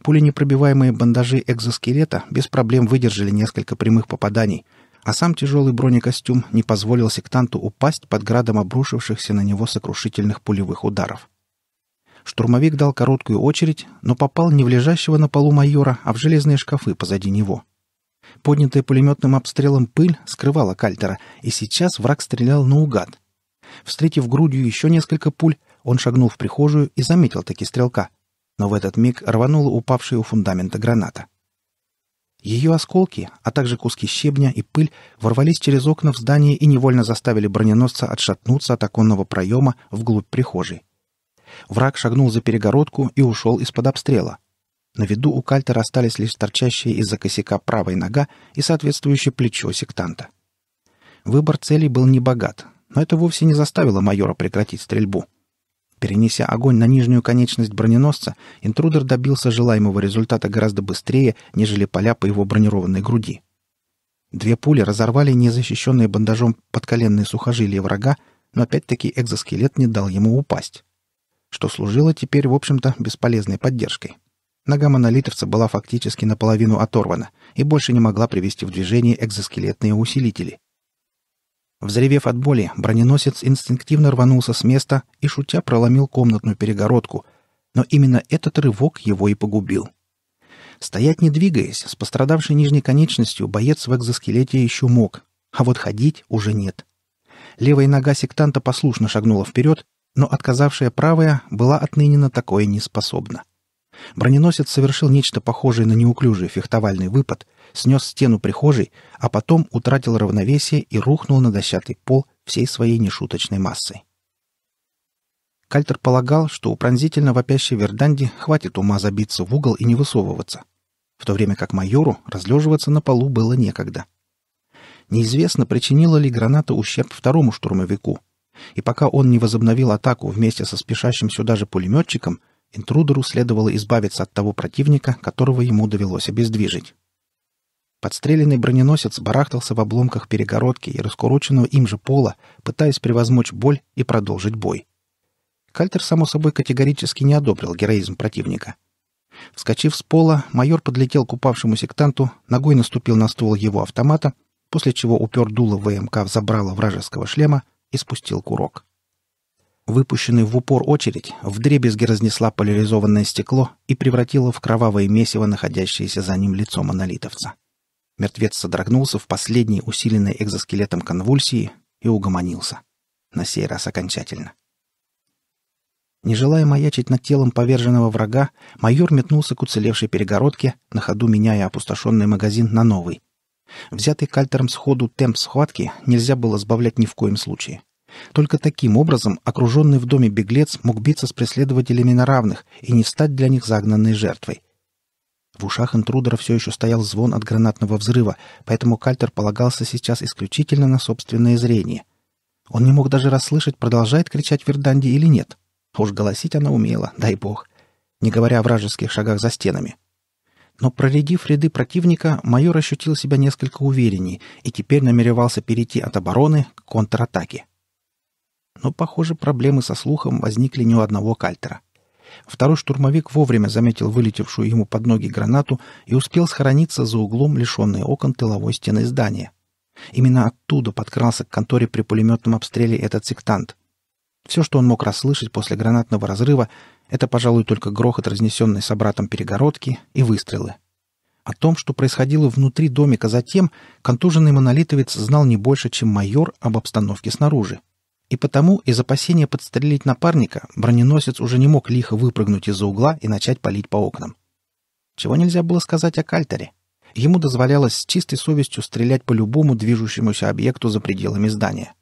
A: Пуленепробиваемые бандажи экзоскелета без проблем выдержали несколько прямых попаданий, а сам тяжелый бронекостюм не позволил сектанту упасть под градом обрушившихся на него сокрушительных пулевых ударов. Штурмовик дал короткую очередь, но попал не в лежащего на полу майора, а в железные шкафы позади него — Поднятая пулеметным обстрелом пыль скрывала кальтера, и сейчас враг стрелял наугад. Встретив грудью еще несколько пуль, он шагнул в прихожую и заметил таки стрелка. Но в этот миг рванула упавшая у фундамента граната. Ее осколки, а также куски щебня и пыль ворвались через окна в здание и невольно заставили броненосца отшатнуться от оконного проема вглубь прихожей. Враг шагнул за перегородку и ушел из-под обстрела — на виду у кальта расстались лишь торчащие из-за косяка правая нога и соответствующее плечо сектанта. Выбор целей был небогат, но это вовсе не заставило майора прекратить стрельбу. Перенеся огонь на нижнюю конечность броненосца, интрудер добился желаемого результата гораздо быстрее, нежели поля по его бронированной груди. Две пули разорвали незащищенные бандажом подколенные сухожилия врага, но опять-таки экзоскелет не дал ему упасть, что служило теперь, в общем-то, бесполезной поддержкой. Нога монолитовца была фактически наполовину оторвана и больше не могла привести в движение экзоскелетные усилители. Взревев от боли, броненосец инстинктивно рванулся с места и, шутя, проломил комнатную перегородку, но именно этот рывок его и погубил. Стоять не двигаясь, с пострадавшей нижней конечностью боец в экзоскелете еще мог, а вот ходить уже нет. Левая нога сектанта послушно шагнула вперед, но отказавшая правая была отныне на такое неспособна. Броненосец совершил нечто похожее на неуклюжий фехтовальный выпад, снес стену прихожей, а потом утратил равновесие и рухнул на дощатый пол всей своей нешуточной массой. Кальтер полагал, что у пронзительно вопящей Верданди хватит ума забиться в угол и не высовываться, в то время как майору разлеживаться на полу было некогда. Неизвестно, причинила ли граната ущерб второму штурмовику, и пока он не возобновил атаку вместе со спешащим сюда же пулеметчиком, Интрудеру следовало избавиться от того противника, которого ему довелось обездвижить. Подстреленный броненосец барахтался в обломках перегородки и раскуроченного им же пола, пытаясь превозмочь боль и продолжить бой. Кальтер, само собой, категорически не одобрил героизм противника. Вскочив с пола, майор подлетел к упавшему сектанту, ногой наступил на ствол его автомата, после чего упер дуло ВМК в забрало вражеского шлема и спустил курок выпущенный в упор очередь, вдребезги разнесла поляризованное стекло и превратила в кровавое месиво находящееся за ним лицо монолитовца. Мертвец содрогнулся в последней усиленной экзоскелетом конвульсии и угомонился. На сей раз окончательно. Не желая маячить над телом поверженного врага, майор метнулся к уцелевшей перегородке, на ходу меняя опустошенный магазин на новый. Взятый кальтером сходу темп схватки нельзя было сбавлять ни в коем случае. Только таким образом окруженный в доме беглец мог биться с преследователями на равных и не стать для них загнанной жертвой. В ушах интрудера все еще стоял звон от гранатного взрыва, поэтому Кальтер полагался сейчас исключительно на собственное зрение. Он не мог даже расслышать, продолжает кричать Верданди или нет. Уж голосить она умела, дай бог, не говоря о вражеских шагах за стенами. Но проредив ряды противника, майор ощутил себя несколько уверенней и теперь намеревался перейти от обороны к контратаке но, похоже, проблемы со слухом возникли не у одного кальтера. Второй штурмовик вовремя заметил вылетевшую ему под ноги гранату и успел схорониться за углом лишенной окон тыловой стены здания. Именно оттуда подкрался к конторе при пулеметном обстреле этот сектант. Все, что он мог расслышать после гранатного разрыва, это, пожалуй, только грохот разнесенной собратом перегородки и выстрелы. О том, что происходило внутри домика затем, контуженный монолитовец знал не больше, чем майор об обстановке снаружи и потому из опасения подстрелить напарника броненосец уже не мог лихо выпрыгнуть из-за угла и начать палить по окнам. Чего нельзя было сказать о Кальтере. Ему дозволялось с чистой совестью стрелять по любому движущемуся объекту за пределами здания.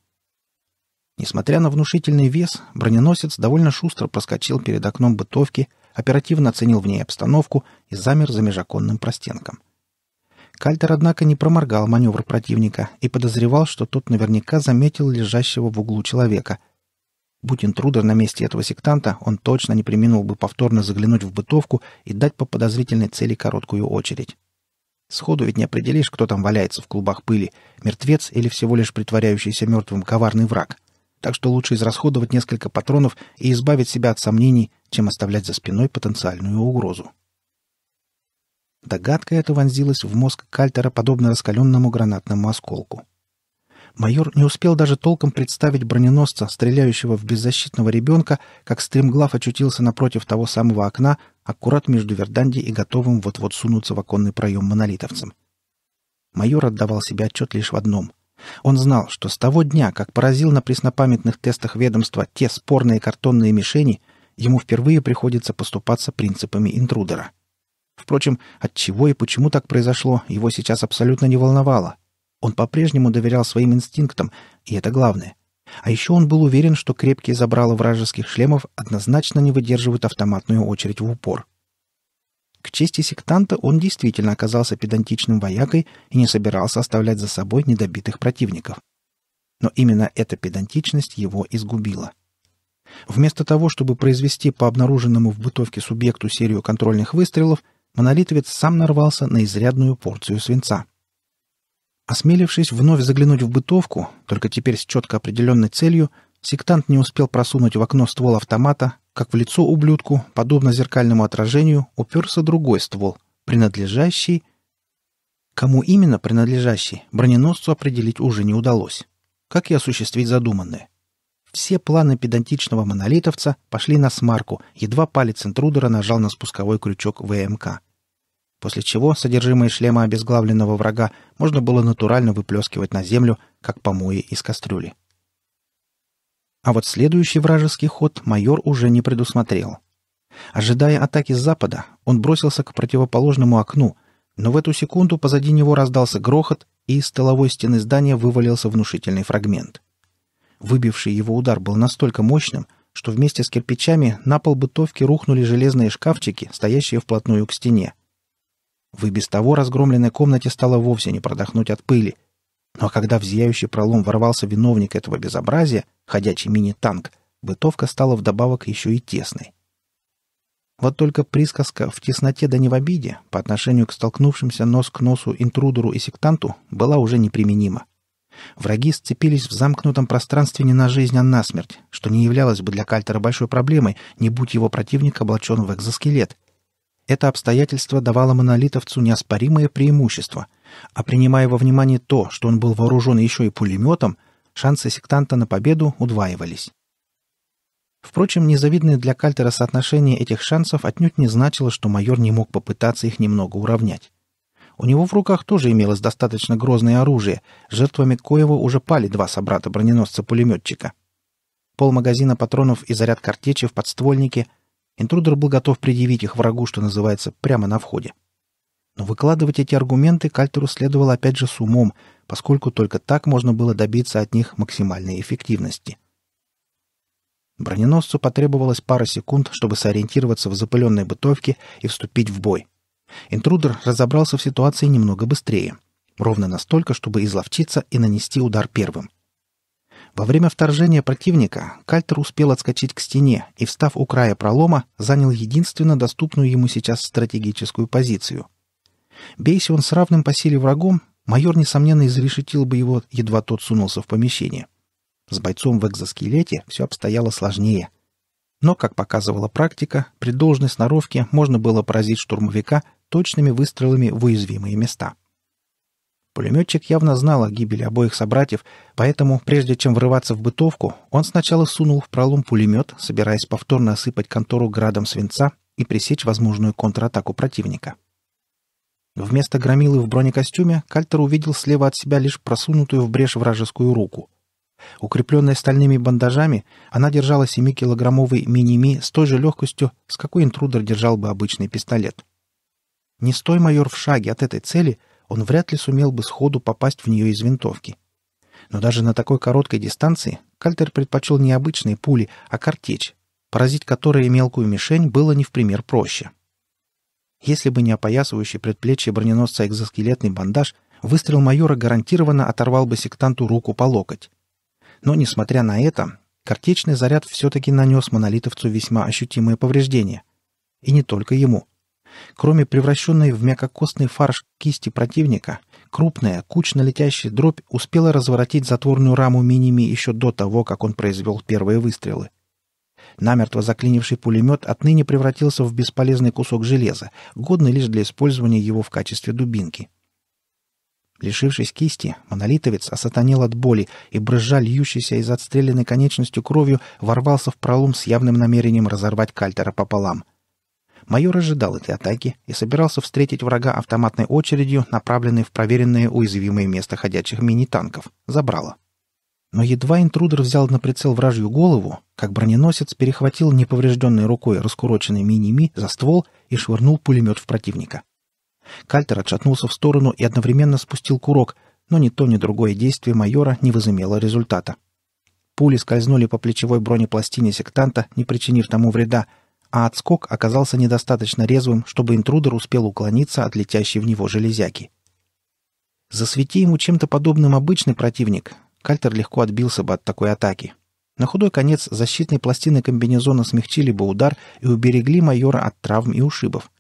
A: Несмотря на внушительный вес, броненосец довольно шустро проскочил перед окном бытовки, оперативно оценил в ней обстановку и замер за межоконным простенком — Кальтер, однако, не проморгал маневр противника и подозревал, что тот наверняка заметил лежащего в углу человека. Будь интрудер на месте этого сектанта, он точно не применил бы повторно заглянуть в бытовку и дать по подозрительной цели короткую очередь. Сходу ведь не определишь, кто там валяется в клубах пыли, мертвец или всего лишь притворяющийся мертвым коварный враг. Так что лучше израсходовать несколько патронов и избавить себя от сомнений, чем оставлять за спиной потенциальную угрозу. Догадка эта вонзилась в мозг Кальтера подобно раскаленному гранатному осколку. Майор не успел даже толком представить броненосца, стреляющего в беззащитного ребенка, как стремглав очутился напротив того самого окна, аккурат между Верданди и готовым вот-вот сунуться в оконный проем монолитовцем. Майор отдавал себе отчет лишь в одном. Он знал, что с того дня, как поразил на преснопамятных тестах ведомства те спорные картонные мишени, ему впервые приходится поступаться принципами интрудера — Впрочем, от чего и почему так произошло, его сейчас абсолютно не волновало. Он по-прежнему доверял своим инстинктам, и это главное. А еще он был уверен, что крепкие забрала вражеских шлемов однозначно не выдерживают автоматную очередь в упор. К чести сектанта он действительно оказался педантичным воякой и не собирался оставлять за собой недобитых противников. Но именно эта педантичность его изгубила. Вместо того, чтобы произвести по обнаруженному в бытовке субъекту серию контрольных выстрелов, монолитовец сам нарвался на изрядную порцию свинца. Осмелившись вновь заглянуть в бытовку, только теперь с четко определенной целью, сектант не успел просунуть в окно ствол автомата, как в лицо ублюдку, подобно зеркальному отражению, уперся другой ствол, принадлежащий... Кому именно принадлежащий, броненосцу определить уже не удалось. Как и осуществить задуманное. Все планы педантичного монолитовца пошли на смарку, едва палец интрудера нажал на спусковой крючок ВМК после чего содержимое шлема обезглавленного врага можно было натурально выплескивать на землю, как помои из кастрюли. А вот следующий вражеский ход майор уже не предусмотрел. Ожидая атаки с запада, он бросился к противоположному окну, но в эту секунду позади него раздался грохот, и из столовой стены здания вывалился внушительный фрагмент. Выбивший его удар был настолько мощным, что вместе с кирпичами на пол бытовки рухнули железные шкафчики, стоящие вплотную к стене, в и без того разгромленной комнате стало вовсе не продохнуть от пыли. Но ну а когда в зияющий пролом ворвался виновник этого безобразия, ходячий мини-танк, бытовка стала вдобавок еще и тесной. Вот только присказка «в тесноте да не в обиде» по отношению к столкнувшимся нос к носу интрудеру и сектанту была уже неприменима. Враги сцепились в замкнутом пространстве не на жизнь, а на смерть, что не являлось бы для Кальтера большой проблемой, не будь его противник облачен в экзоскелет — это обстоятельство давало монолитовцу неоспоримое преимущество, а принимая во внимание то, что он был вооружен еще и пулеметом, шансы сектанта на победу удваивались. Впрочем, незавидное для Кальтера соотношение этих шансов отнюдь не значило, что майор не мог попытаться их немного уравнять. У него в руках тоже имелось достаточно грозное оружие, жертвами коего уже пали два собрата броненосца-пулеметчика. Пол магазина патронов и заряд картечи в подствольнике – Интрудер был готов предъявить их врагу, что называется, прямо на входе. Но выкладывать эти аргументы Кальтеру следовало опять же с умом, поскольку только так можно было добиться от них максимальной эффективности. Броненосцу потребовалось пара секунд, чтобы сориентироваться в запыленной бытовке и вступить в бой. Интрудер разобрался в ситуации немного быстрее. Ровно настолько, чтобы изловчиться и нанести удар первым — во время вторжения противника Кальтер успел отскочить к стене и, встав у края пролома, занял единственно доступную ему сейчас стратегическую позицию. Бейся он с равным по силе врагом, майор, несомненно, изрешетил бы его, едва тот сунулся в помещение. С бойцом в экзоскелете все обстояло сложнее. Но, как показывала практика, при должной сноровке можно было поразить штурмовика точными выстрелами в уязвимые места — Пулеметчик явно знал о гибели обоих собратьев, поэтому, прежде чем врываться в бытовку, он сначала сунул в пролом пулемет, собираясь повторно осыпать контору градом свинца и пресечь возможную контратаку противника. Вместо громилы в бронекостюме Кальтер увидел слева от себя лишь просунутую в брешь вражескую руку. Укрепленная стальными бандажами, она держала 7-килограммовый мини-ми с той же легкостью, с какой интрудер держал бы обычный пистолет. Не стой, майор, в шаге от этой цели, он вряд ли сумел бы сходу попасть в нее из винтовки. Но даже на такой короткой дистанции Кальтер предпочел не обычные пули, а картечь, поразить которой мелкую мишень было не в пример проще. Если бы не опоясывающий предплечье броненосца экзоскелетный бандаж, выстрел майора гарантированно оторвал бы сектанту руку по локоть. Но, несмотря на это, картечный заряд все-таки нанес монолитовцу весьма ощутимые повреждения, И не только ему — Кроме превращенной в мягкокостный фарш кисти противника, крупная, кучно летящая дробь успела разворотить затворную раму миними еще до того, как он произвел первые выстрелы. Намертво заклинивший пулемет отныне превратился в бесполезный кусок железа, годный лишь для использования его в качестве дубинки. Лишившись кисти, монолитовец осатанел от боли и, брызжа льющейся из отстрелянной конечностью кровью, ворвался в пролом с явным намерением разорвать кальтера пополам — Майор ожидал этой атаки и собирался встретить врага автоматной очередью, направленной в проверенное уязвимое место ходячих мини-танков. Забрало. Но едва интрудер взял на прицел вражью голову, как броненосец перехватил неповрежденной рукой раскуроченный мини-ми за ствол и швырнул пулемет в противника. Кальтер отшатнулся в сторону и одновременно спустил курок, но ни то, ни другое действие майора не возымело результата. Пули скользнули по плечевой бронепластине сектанта, не причинив тому вреда, а отскок оказался недостаточно резвым, чтобы интрудер успел уклониться от летящей в него железяки. Засвети ему чем-то подобным обычный противник, Кальтер легко отбился бы от такой атаки. На худой конец защитные пластины комбинезона смягчили бы удар и уберегли майора от травм и ушибов.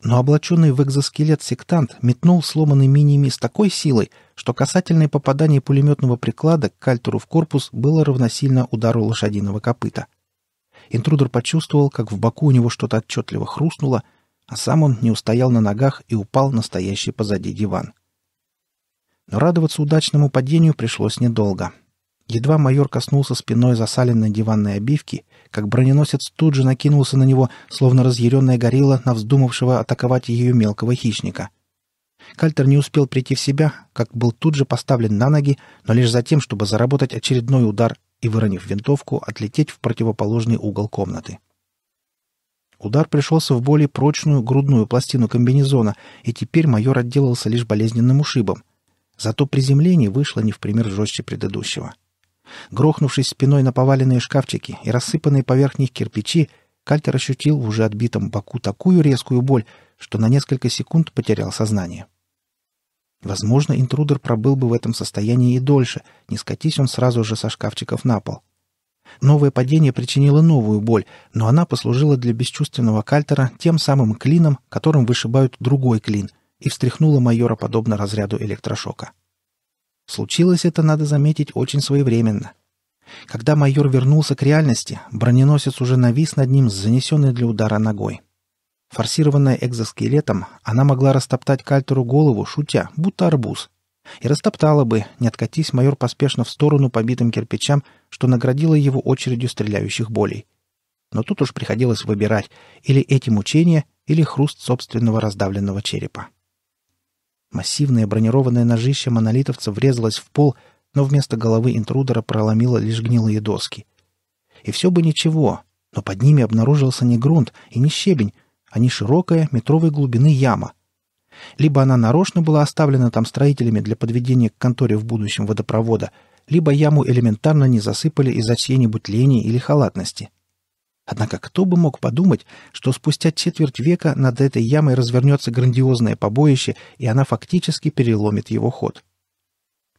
A: Но облаченный в экзоскелет сектант метнул сломанный миними с такой силой, что касательное попадание пулеметного приклада к кальтеру в корпус было равносильно удару лошадиного копыта — Интрудер почувствовал, как в боку у него что-то отчетливо хрустнуло, а сам он не устоял на ногах и упал на стоящий позади диван. Но радоваться удачному падению пришлось недолго. Едва майор коснулся спиной засаленной диванной обивки, как броненосец тут же накинулся на него, словно разъяренная горилла на вздумавшего атаковать ее мелкого хищника. Кальтер не успел прийти в себя, как был тут же поставлен на ноги, но лишь за тем, чтобы заработать очередной удар и, выронив винтовку, отлететь в противоположный угол комнаты. Удар пришелся в более прочную грудную пластину комбинезона, и теперь майор отделался лишь болезненным ушибом. Зато приземление вышло не в пример жестче предыдущего. Грохнувшись спиной на поваленные шкафчики и рассыпанные поверх них кирпичи, Кальтер ощутил в уже отбитом боку такую резкую боль, что на несколько секунд потерял сознание. — Возможно, интрудер пробыл бы в этом состоянии и дольше, не скатись он сразу же со шкафчиков на пол. Новое падение причинило новую боль, но она послужила для бесчувственного кальтера тем самым клином, которым вышибают другой клин, и встряхнула майора подобно разряду электрошока. Случилось это, надо заметить, очень своевременно. Когда майор вернулся к реальности, броненосец уже навис над ним с занесенной для удара ногой. Форсированная экзоскелетом, она могла растоптать Кальтеру голову, шутя, будто арбуз. И растоптала бы, не откатись майор поспешно в сторону побитым кирпичам, что наградило его очередью стреляющих болей. Но тут уж приходилось выбирать или эти мучения, или хруст собственного раздавленного черепа. Массивное бронированное ножище монолитовца врезалось в пол, но вместо головы интрудера проломило лишь гнилые доски. И все бы ничего, но под ними обнаружился не грунт и не щебень, а не широкая метровой глубины яма. Либо она нарочно была оставлена там строителями для подведения к конторе в будущем водопровода, либо яму элементарно не засыпали из-за чьей-нибудь лени или халатности. Однако кто бы мог подумать, что спустя четверть века над этой ямой развернется грандиозное побоище, и она фактически переломит его ход.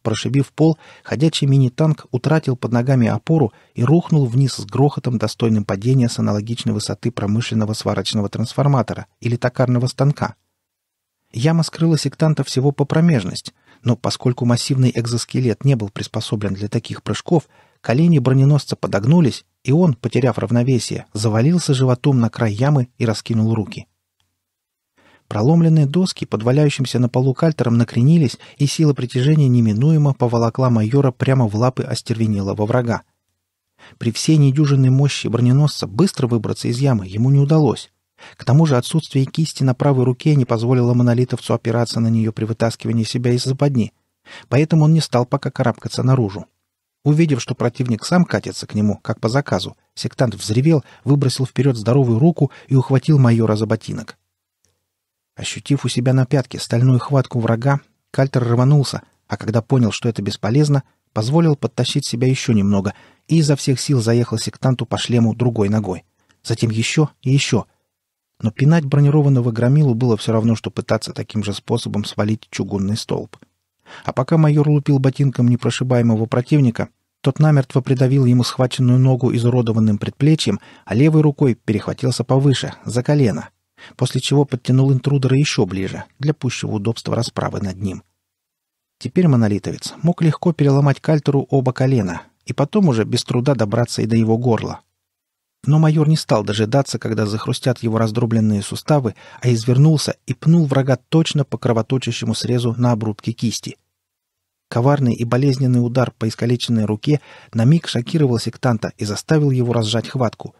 A: Прошибив пол, ходячий мини-танк утратил под ногами опору и рухнул вниз с грохотом, достойным падения с аналогичной высоты промышленного сварочного трансформатора или токарного станка. Яма скрыла сектанта всего по промежность, но поскольку массивный экзоскелет не был приспособлен для таких прыжков, колени броненосца подогнулись, и он, потеряв равновесие, завалился животом на край ямы и раскинул руки. Проломленные доски, подваляющимся на полу кальтером, накренились, и сила притяжения неминуемо поволокла майора прямо в лапы остервенелого врага. При всей недюжинной мощи броненосца быстро выбраться из ямы ему не удалось. К тому же отсутствие кисти на правой руке не позволило монолитовцу опираться на нее при вытаскивании себя из западни, поэтому он не стал пока карабкаться наружу. Увидев, что противник сам катится к нему, как по заказу, сектант взревел, выбросил вперед здоровую руку и ухватил майора за ботинок. Ощутив у себя на пятке стальную хватку врага, Кальтер рванулся, а когда понял, что это бесполезно, позволил подтащить себя еще немного и изо всех сил заехал сектанту по шлему другой ногой. Затем еще и еще. Но пинать бронированного громилу было все равно, что пытаться таким же способом свалить чугунный столб. А пока майор лупил ботинком непрошибаемого противника, тот намертво придавил ему схваченную ногу изуродованным предплечьем, а левой рукой перехватился повыше, за колено — после чего подтянул интрудера еще ближе, для пущего удобства расправы над ним. Теперь монолитовец мог легко переломать кальтеру оба колена и потом уже без труда добраться и до его горла. Но майор не стал дожидаться, когда захрустят его раздробленные суставы, а извернулся и пнул врага точно по кровоточащему срезу на обрубке кисти. Коварный и болезненный удар по искалеченной руке на миг шокировал сектанта и заставил его разжать хватку —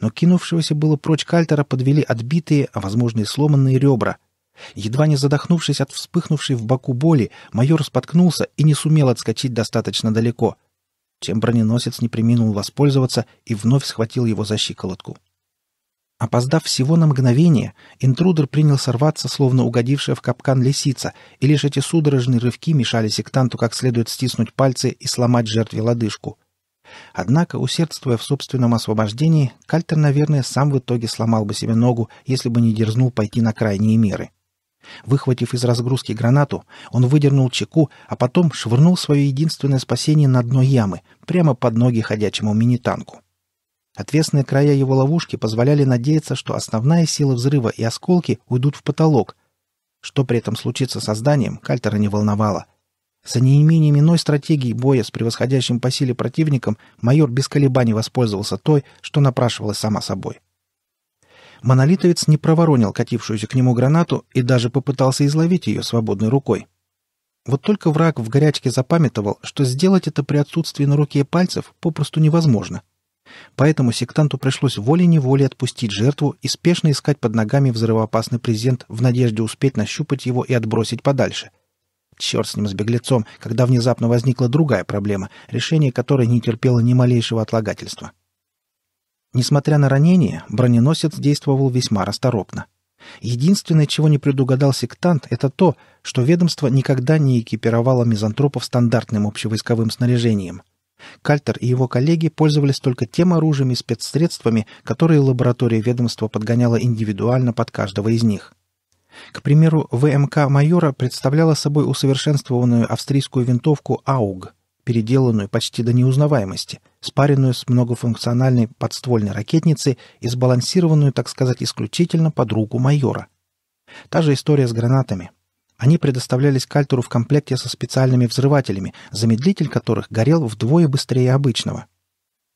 A: но кинувшегося было прочь кальтера подвели отбитые, а возможно и сломанные ребра. Едва не задохнувшись от вспыхнувшей в боку боли, майор споткнулся и не сумел отскочить достаточно далеко. Чем броненосец не приминул воспользоваться и вновь схватил его за щиколотку. Опоздав всего на мгновение, интрудер принял сорваться, словно угодившая в капкан лисица, и лишь эти судорожные рывки мешали сектанту как следует стиснуть пальцы и сломать жертве лодыжку — Однако, усердствуя в собственном освобождении, Кальтер, наверное, сам в итоге сломал бы себе ногу, если бы не дерзнул пойти на крайние меры. Выхватив из разгрузки гранату, он выдернул чеку, а потом швырнул свое единственное спасение на дно ямы, прямо под ноги ходячему мини-танку. Отвесные края его ловушки позволяли надеяться, что основная сила взрыва и осколки уйдут в потолок. Что при этом случится со зданием, Кальтера не волновало — за неимением иной стратегии боя с превосходящим по силе противником майор без колебаний воспользовался той, что напрашивалась сама собой. Монолитовец не проворонил катившуюся к нему гранату и даже попытался изловить ее свободной рукой. Вот только враг в горячке запамятовал, что сделать это при отсутствии на руке пальцев попросту невозможно. Поэтому сектанту пришлось волей-неволей отпустить жертву и спешно искать под ногами взрывоопасный презент в надежде успеть нащупать его и отбросить подальше — черт с ним, с беглецом, когда внезапно возникла другая проблема, решение которой не терпело ни малейшего отлагательства. Несмотря на ранение, броненосец действовал весьма расторопно. Единственное, чего не предугадал сектант, это то, что ведомство никогда не экипировало мизантропов стандартным общевойсковым снаряжением. Кальтер и его коллеги пользовались только тем оружием и спецсредствами, которые лаборатория ведомства подгоняла индивидуально под каждого из них. К примеру, ВМК «Майора» представляла собой усовершенствованную австрийскую винтовку «Ауг», переделанную почти до неузнаваемости, спаренную с многофункциональной подствольной ракетницей и сбалансированную, так сказать, исключительно под руку майора. Та же история с гранатами. Они предоставлялись кальтеру в комплекте со специальными взрывателями, замедлитель которых горел вдвое быстрее обычного.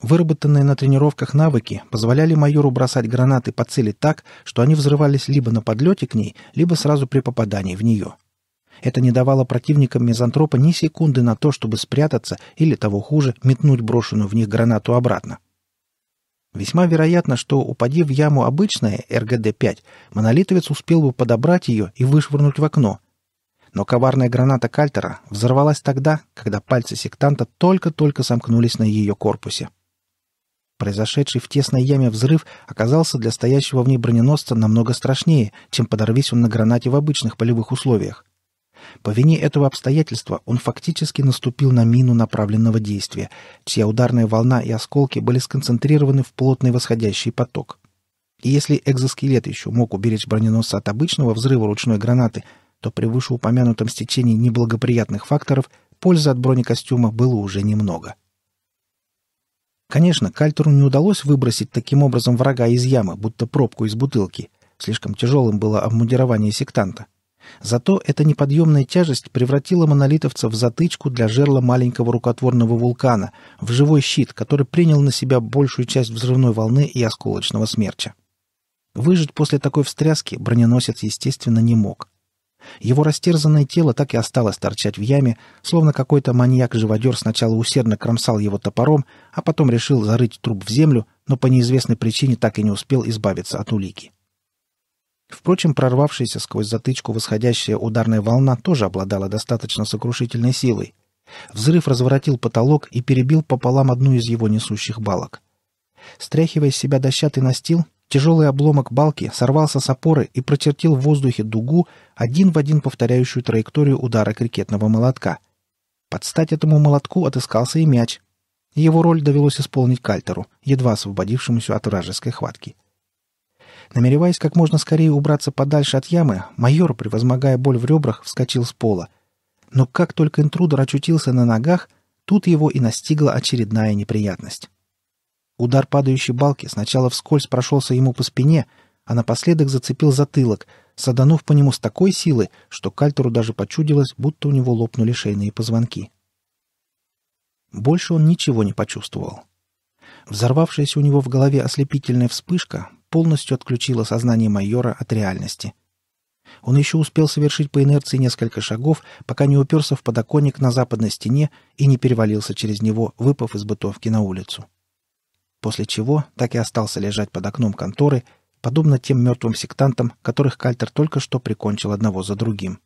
A: Выработанные на тренировках навыки позволяли майору бросать гранаты по цели так, что они взрывались либо на подлете к ней, либо сразу при попадании в нее. Это не давало противникам мизантропа ни секунды на то, чтобы спрятаться или, того хуже, метнуть брошенную в них гранату обратно. Весьма вероятно, что, упади в яму обычная РГД-5, монолитовец успел бы подобрать ее и вышвырнуть в окно. Но коварная граната Кальтера взорвалась тогда, когда пальцы сектанта только-только сомкнулись на ее корпусе. Произошедший в тесной яме взрыв оказался для стоящего в ней броненосца намного страшнее, чем подорвись он на гранате в обычных полевых условиях. По вине этого обстоятельства он фактически наступил на мину направленного действия, чья ударная волна и осколки были сконцентрированы в плотный восходящий поток. И если экзоскелет еще мог уберечь броненосца от обычного взрыва ручной гранаты, то при вышеупомянутом стечении неблагоприятных факторов пользы от бронекостюма было уже немного. — Конечно, Кальтеру не удалось выбросить таким образом врага из ямы, будто пробку из бутылки. Слишком тяжелым было обмундирование сектанта. Зато эта неподъемная тяжесть превратила монолитовца в затычку для жерла маленького рукотворного вулкана, в живой щит, который принял на себя большую часть взрывной волны и осколочного смерча. Выжить после такой встряски броненосец, естественно, не мог. Его растерзанное тело так и осталось торчать в яме, словно какой-то маньяк-живодер сначала усердно кромсал его топором, а потом решил зарыть труп в землю, но по неизвестной причине так и не успел избавиться от улики. Впрочем, прорвавшаяся сквозь затычку восходящая ударная волна тоже обладала достаточно сокрушительной силой. Взрыв разворотил потолок и перебил пополам одну из его несущих балок. Стряхивая с себя дощатый настил, Тяжелый обломок балки сорвался с опоры и прочертил в воздухе дугу, один в один повторяющую траекторию удара крикетного молотка. Под стать этому молотку отыскался и мяч. Его роль довелось исполнить Кальтеру, едва освободившемуся от вражеской хватки. Намереваясь как можно скорее убраться подальше от ямы, майор, превозмогая боль в ребрах, вскочил с пола. Но как только интрудер очутился на ногах, тут его и настигла очередная неприятность. Удар падающей балки сначала вскользь прошелся ему по спине, а напоследок зацепил затылок, саданув по нему с такой силы, что Кальтеру даже почудилось, будто у него лопнули шейные позвонки. Больше он ничего не почувствовал. Взорвавшаяся у него в голове ослепительная вспышка полностью отключила сознание майора от реальности. Он еще успел совершить по инерции несколько шагов, пока не уперся в подоконник на западной стене и не перевалился через него, выпав из бытовки на улицу после чего так и остался лежать под окном конторы, подобно тем мертвым сектантам, которых Кальтер только что прикончил одного за другим.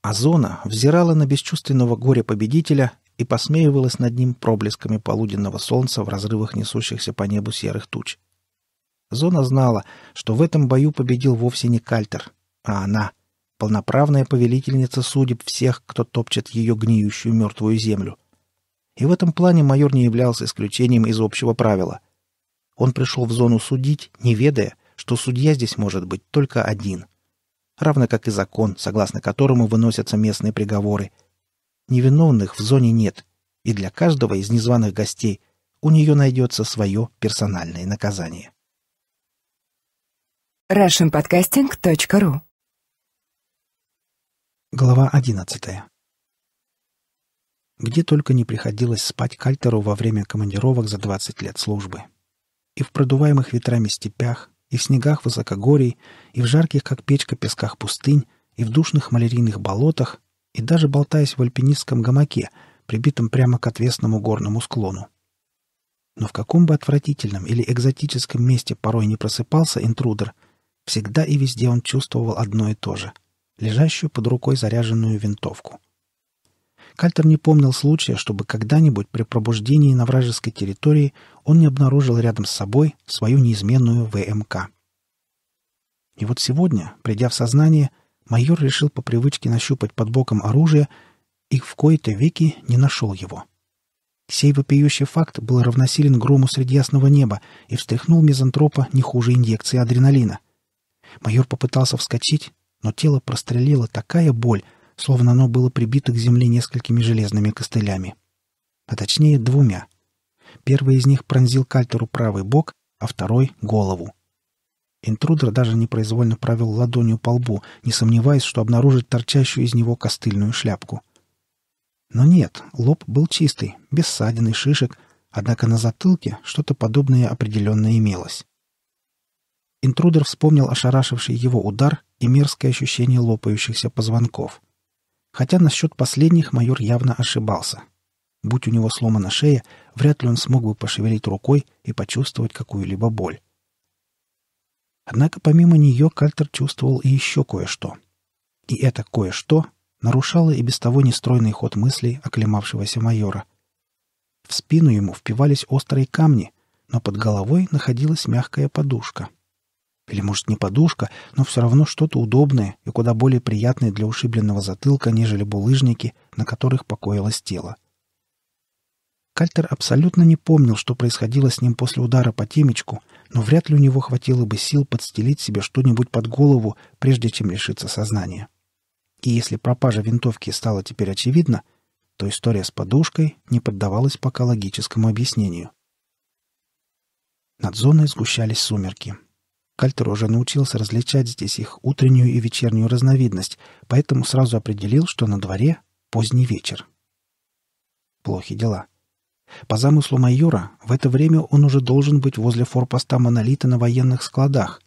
A: Озона взирала на бесчувственного горя-победителя и посмеивалась над ним проблесками полуденного солнца в разрывах несущихся по небу серых туч. Зона знала, что в этом бою победил вовсе не Кальтер, а она, полноправная повелительница судеб всех, кто топчет ее гниющую мертвую землю. И в этом плане майор не являлся исключением из общего правила. Он пришел в зону судить, не ведая, что судья здесь может быть только один. Равно как и закон, согласно которому выносятся местные приговоры. Невиновных в зоне нет, и для каждого из незваных гостей у нее найдется свое персональное наказание. RussianPodcasting.ru Глава одиннадцатая где только не приходилось спать Кальтеру во время командировок за 20 лет службы. И в продуваемых ветрами степях, и в снегах высокогорий, и в жарких, как печка, песках пустынь, и в душных малярийных болотах, и даже болтаясь в альпинистском гамаке, прибитом прямо к отвесному горному склону. Но в каком бы отвратительном или экзотическом месте порой не просыпался интрудер, всегда и везде он чувствовал одно и то же — лежащую под рукой заряженную винтовку. Кальтер не помнил случая, чтобы когда-нибудь при пробуждении на вражеской территории он не обнаружил рядом с собой свою неизменную ВМК. И вот сегодня, придя в сознание, майор решил по привычке нащупать под боком оружие и в кои-то веки не нашел его. Сей вопиющий факт был равносилен грому среди ясного неба и встряхнул мизантропа не хуже инъекции адреналина. Майор попытался вскочить, но тело прострелило такая боль, словно оно было прибито к земле несколькими железными костылями. А точнее, двумя. Первый из них пронзил кальтеру правый бок, а второй — голову. Интрудер даже непроизвольно провел ладонью по лбу, не сомневаясь, что обнаружит торчащую из него костыльную шляпку. Но нет, лоб был чистый, без ссадин и шишек, однако на затылке что-то подобное определенно имелось. Интрудер вспомнил ошарашивший его удар и мерзкое ощущение лопающихся позвонков — Хотя насчет последних майор явно ошибался. Будь у него сломана шея, вряд ли он смог бы пошевелить рукой и почувствовать какую-либо боль. Однако помимо нее Кальтер чувствовал и еще кое-что. И это кое-что нарушало и без того нестройный ход мыслей оклемавшегося майора. В спину ему впивались острые камни, но под головой находилась мягкая подушка — или, может, не подушка, но все равно что-то удобное и куда более приятное для ушибленного затылка, нежели булыжники, на которых покоилось тело. Кальтер абсолютно не помнил, что происходило с ним после удара по темечку, но вряд ли у него хватило бы сил подстелить себе что-нибудь под голову, прежде чем лишиться сознания. И если пропажа винтовки стала теперь очевидна, то история с подушкой не поддавалась пока логическому объяснению. Над зоной сгущались сумерки — Кальтер уже научился различать здесь их утреннюю и вечернюю разновидность, поэтому сразу определил, что на дворе поздний вечер. Плохи дела. По замыслу майора, в это время он уже должен быть возле форпоста «Монолита» на военных складах,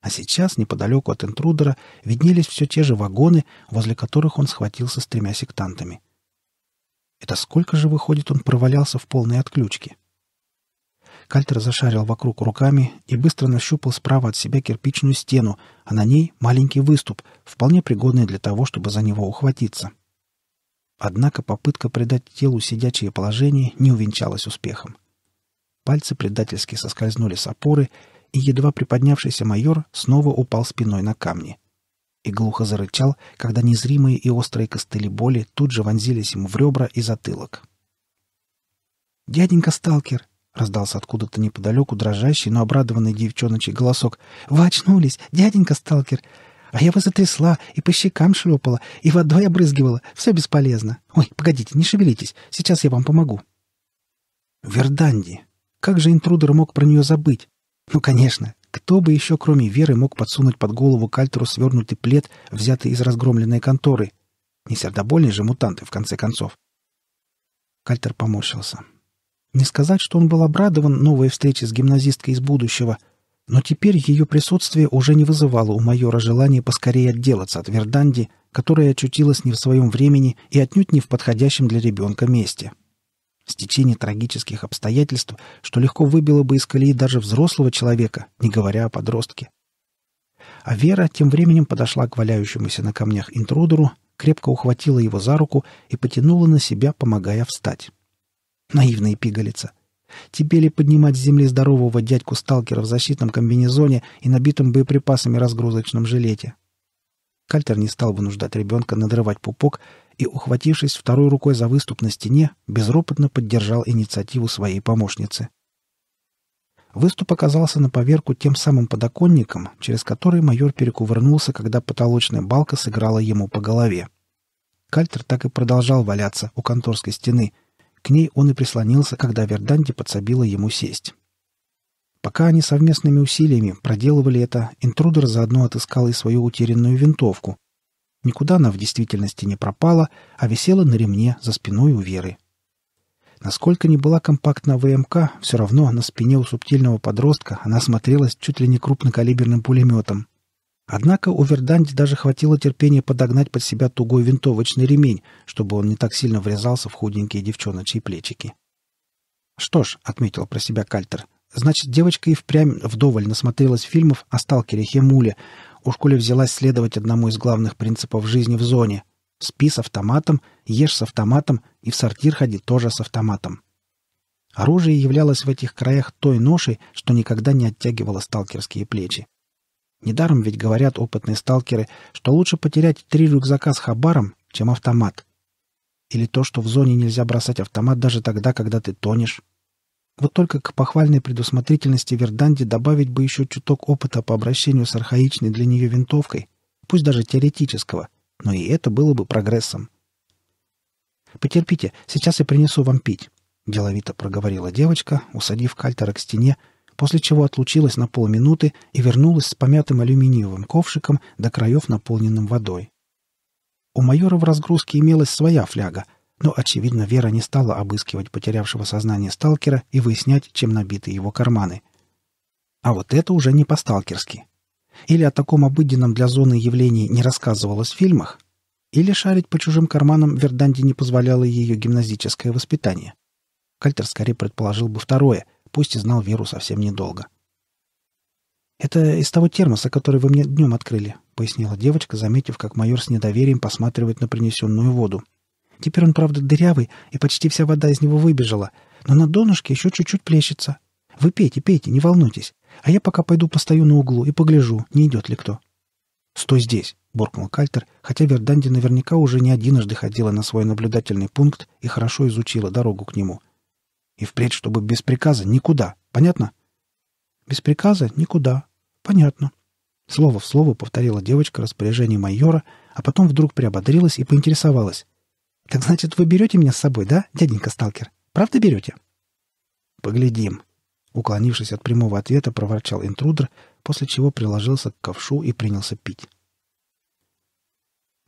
A: а сейчас неподалеку от интрудера виднелись все те же вагоны, возле которых он схватился с тремя сектантами. Это сколько же, выходит, он провалялся в полной отключке? — Кальтер зашарил вокруг руками и быстро нащупал справа от себя кирпичную стену, а на ней маленький выступ, вполне пригодный для того, чтобы за него ухватиться. Однако попытка придать телу сидячее положение не увенчалась успехом. Пальцы предательски соскользнули с опоры, и едва приподнявшийся майор снова упал спиной на камни. И глухо зарычал, когда незримые и острые костыли боли тут же вонзились ему в ребра и затылок. «Дяденька Сталкер!» Раздался откуда-то неподалеку дрожащий, но обрадованный девчоночий голосок. «Вы очнулись, дяденька сталкер! А я вас затрясла и по щекам шлепала, и водой обрызгивала. Все бесполезно. Ой, погодите, не шевелитесь. Сейчас я вам помогу». Верданди. Как же интрудер мог про нее забыть? Ну, конечно. Кто бы еще, кроме Веры, мог подсунуть под голову Кальтеру свернутый плед, взятый из разгромленной конторы? Не сердобольные же мутанты, в конце концов. Кальтер поморщился. Не сказать, что он был обрадован новой встрече с гимназисткой из будущего, но теперь ее присутствие уже не вызывало у майора желания поскорее отделаться от Верданди, которая очутилась не в своем времени и отнюдь не в подходящем для ребенка месте. Стечение трагических обстоятельств, что легко выбило бы из колеи даже взрослого человека, не говоря о подростке. А Вера тем временем подошла к валяющемуся на камнях интрудеру, крепко ухватила его за руку и потянула на себя, помогая встать. Наивная пигалица. Тебе ли поднимать с земли здорового дядьку-сталкера в защитном комбинезоне и набитом боеприпасами разгрузочном жилете? Кальтер не стал вынуждать ребенка надрывать пупок и, ухватившись второй рукой за выступ на стене, безропотно поддержал инициативу своей помощницы. Выступ оказался на поверку тем самым подоконником, через который майор перекувырнулся, когда потолочная балка сыграла ему по голове. Кальтер так и продолжал валяться у конторской стены — к ней он и прислонился, когда Верданди подсобила ему сесть. Пока они совместными усилиями проделывали это, интрудер заодно отыскал и свою утерянную винтовку. Никуда она в действительности не пропала, а висела на ремне за спиной у Веры. Насколько не была компактна ВМК, все равно на спине у субтильного подростка она смотрелась чуть ли не крупнокалиберным пулеметом. Однако у Верданди даже хватило терпения подогнать под себя тугой винтовочный ремень, чтобы он не так сильно врезался в худенькие девчоночьи плечики. «Что ж», — отметил про себя Кальтер, — «значит, девочка и впрямь вдоволь насмотрелась фильмов о сталкере Хемуле. У школе взялась следовать одному из главных принципов жизни в зоне. Спи с автоматом, ешь с автоматом и в сортир ходи тоже с автоматом». Оружие являлось в этих краях той ношей, что никогда не оттягивало сталкерские плечи. Недаром ведь говорят опытные сталкеры, что лучше потерять три рюкзака с хабаром, чем автомат. Или то, что в зоне нельзя бросать автомат даже тогда, когда ты тонешь. Вот только к похвальной предусмотрительности Верданди добавить бы еще чуток опыта по обращению с архаичной для нее винтовкой, пусть даже теоретического, но и это было бы прогрессом. «Потерпите, сейчас я принесу вам пить», — деловито проговорила девочка, усадив кальтера к стене, — после чего отлучилась на полминуты и вернулась с помятым алюминиевым ковшиком до краев, наполненным водой. У майора в разгрузке имелась своя фляга, но, очевидно, Вера не стала обыскивать потерявшего сознание сталкера и выяснять, чем набиты его карманы. А вот это уже не по-сталкерски. Или о таком обыденном для зоны явлении не рассказывалось в фильмах, или шарить по чужим карманам Верданде не позволяло ее гимназическое воспитание. Кальтер скорее предположил бы второе — пусть и знал Веру совсем недолго. «Это из того термоса, который вы мне днем открыли», — пояснила девочка, заметив, как майор с недоверием посматривает на принесенную воду. «Теперь он, правда, дырявый, и почти вся вода из него выбежала, но на донышке еще чуть-чуть плещется. Вы пейте, пейте, не волнуйтесь, а я пока пойду постою на углу и погляжу, не идет ли кто». «Стой здесь!» — буркнул Кальтер, хотя Верданди наверняка уже не единожды ходила на свой наблюдательный пункт и хорошо изучила дорогу к нему — и впредь, чтобы без приказа никуда. Понятно? Без приказа никуда. Понятно. Слово в слово повторила девочка распоряжение майора, а потом вдруг приободрилась и поинтересовалась. «Так значит, вы берете меня с собой, да, дяденька сталкер? Правда берете?» «Поглядим», — уклонившись от прямого ответа, проворчал интрудер, после чего приложился к ковшу и принялся пить.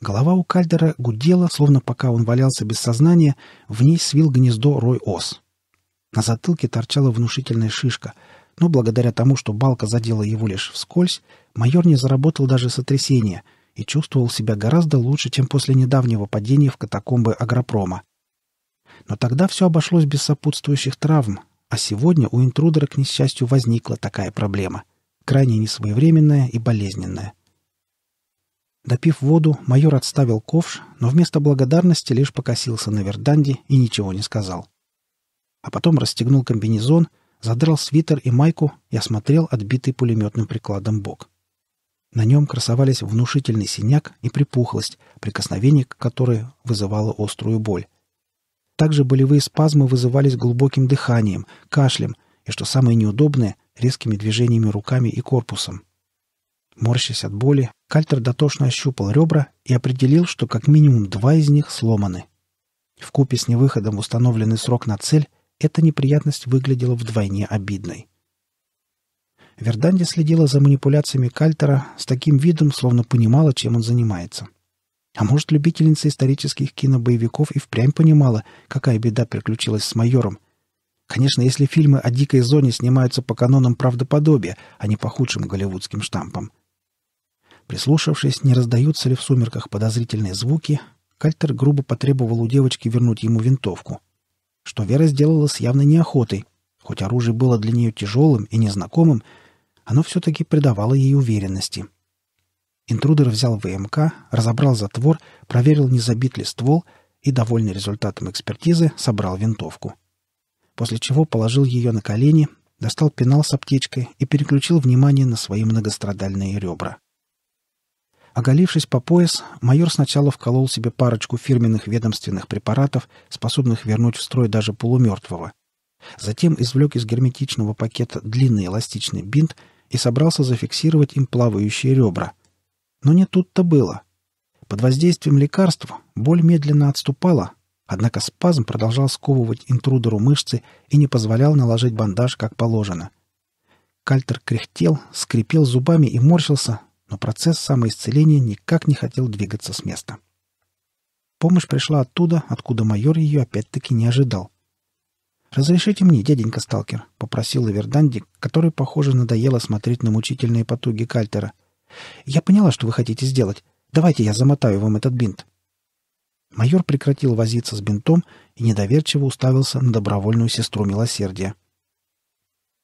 A: Голова у кальдера гудела, словно пока он валялся без сознания, в ней свил гнездо рой ос. На затылке торчала внушительная шишка, но благодаря тому, что балка задела его лишь вскользь, майор не заработал даже сотрясения и чувствовал себя гораздо лучше, чем после недавнего падения в катакомбы агропрома. Но тогда все обошлось без сопутствующих травм, а сегодня у интрудера, к несчастью, возникла такая проблема, крайне несвоевременная и болезненная. Допив воду, майор отставил ковш, но вместо благодарности лишь покосился на верданде и ничего не сказал а потом расстегнул комбинезон, задрал свитер и майку и осмотрел отбитый пулеметным прикладом бок. На нем красовались внушительный синяк и припухлость, прикосновение к которой вызывало острую боль. Также болевые спазмы вызывались глубоким дыханием, кашлем и, что самое неудобное, резкими движениями руками и корпусом. Морщась от боли, Кальтер дотошно ощупал ребра и определил, что как минимум два из них сломаны. В купе с невыходом установленный срок на цель эта неприятность выглядела вдвойне обидной. Верданди следила за манипуляциями Кальтера с таким видом, словно понимала, чем он занимается. А может, любительница исторических кинобоевиков и впрямь понимала, какая беда приключилась с майором. Конечно, если фильмы о дикой зоне снимаются по канонам правдоподобия, а не по худшим голливудским штампам. Прислушавшись, не раздаются ли в сумерках подозрительные звуки, Кальтер грубо потребовал у девочки вернуть ему винтовку — что Вера сделала с явной неохотой. Хоть оружие было для нее тяжелым и незнакомым, оно все-таки придавало ей уверенности. Интрудер взял ВМК, разобрал затвор, проверил, не забит ли ствол, и, довольный результатом экспертизы, собрал винтовку. После чего положил ее на колени, достал пенал с аптечкой и переключил внимание на свои многострадальные ребра. Оголившись по пояс, майор сначала вколол себе парочку фирменных ведомственных препаратов, способных вернуть в строй даже полумертвого. Затем извлек из герметичного пакета длинный эластичный бинт и собрался зафиксировать им плавающие ребра. Но не тут-то было. Под воздействием лекарств боль медленно отступала, однако спазм продолжал сковывать интрудеру мышцы и не позволял наложить бандаж как положено. Кальтер кряхтел, скрипел зубами и морщился, но процесс самоисцеления никак не хотел двигаться с места. Помощь пришла оттуда, откуда майор ее опять-таки не ожидал. «Разрешите мне, дяденька сталкер», — попросил Вердандик, который, похоже, надоело смотреть на мучительные потуги Кальтера. «Я поняла, что вы хотите сделать. Давайте я замотаю вам этот бинт». Майор прекратил возиться с бинтом и недоверчиво уставился на добровольную сестру милосердия.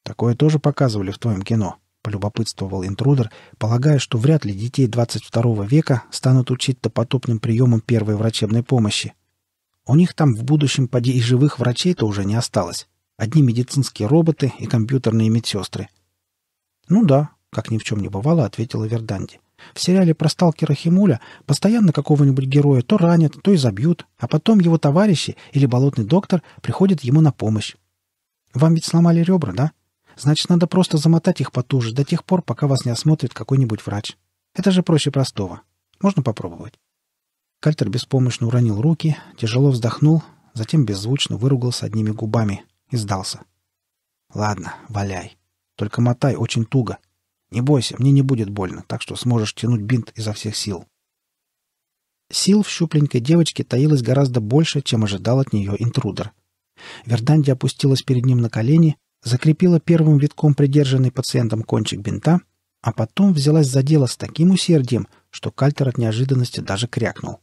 A: «Такое тоже показывали в твоем кино», полюбопытствовал интрудер, полагая, что вряд ли детей 22 века станут учить допотопным приемам первой врачебной помощи. У них там в будущем поди и живых врачей-то уже не осталось. Одни медицинские роботы и компьютерные медсестры. «Ну да», — как ни в чем не бывало, ответила Верданди. «В сериале про сталкера Химуля постоянно какого-нибудь героя то ранят, то и забьют, а потом его товарищи или болотный доктор приходят ему на помощь. Вам ведь сломали ребра, да?» Значит, надо просто замотать их потуже до тех пор, пока вас не осмотрит какой-нибудь врач. Это же проще простого. Можно попробовать. Кальтер беспомощно уронил руки, тяжело вздохнул, затем беззвучно выругался одними губами и сдался. «Ладно, валяй. Только мотай очень туго. Не бойся, мне не будет больно, так что сможешь тянуть бинт изо всех сил». Сил в щупленькой девочке таилось гораздо больше, чем ожидал от нее интрудер. Верданди опустилась перед ним на колени закрепила первым витком придержанный пациентом кончик бинта, а потом взялась за дело с таким усердием, что Кальтер от неожиданности даже крякнул.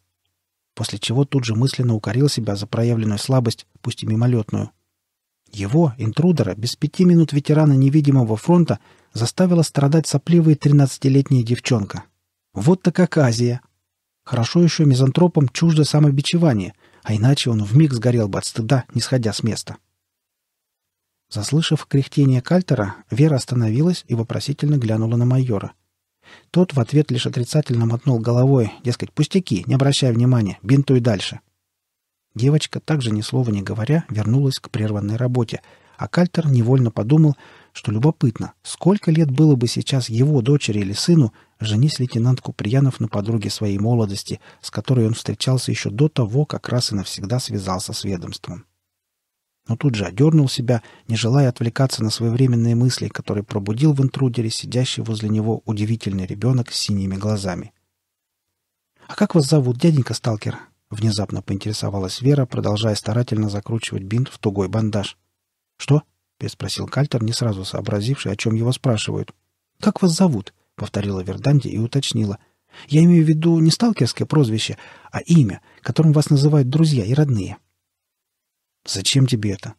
A: После чего тут же мысленно укорил себя за проявленную слабость, пусть и мимолетную. Его, интрудера, без пяти минут ветерана невидимого фронта, заставила страдать сопливая тринадцатилетняя девчонка. Вот-то как Азия! Хорошо еще мизантропам чуждо самобичевание, а иначе он вмиг сгорел бы от стыда, не сходя с места. — Заслышав кряхтение кальтера, Вера остановилась и вопросительно глянула на майора. Тот в ответ лишь отрицательно мотнул головой, дескать, пустяки, не обращая внимания, бинтуй дальше. Девочка, также ни слова не говоря, вернулась к прерванной работе, а Кальтер невольно подумал, что любопытно, сколько лет было бы сейчас его дочери или сыну, женись лейтенант Куприянов на подруге своей молодости, с которой он встречался еще до того, как раз и навсегда связался с ведомством но тут же одернул себя, не желая отвлекаться на своевременные мысли, которые пробудил в интрудере сидящий возле него удивительный ребенок с синими глазами. «А как вас зовут, дяденька сталкер?» — внезапно поинтересовалась Вера, продолжая старательно закручивать бинт в тугой бандаж. «Что?» — переспросил Кальтер, не сразу сообразивший, о чем его спрашивают. «Как вас зовут?» — повторила Верданди и уточнила. «Я имею в виду не сталкерское прозвище, а имя, которым вас называют друзья и родные». «Зачем тебе это?»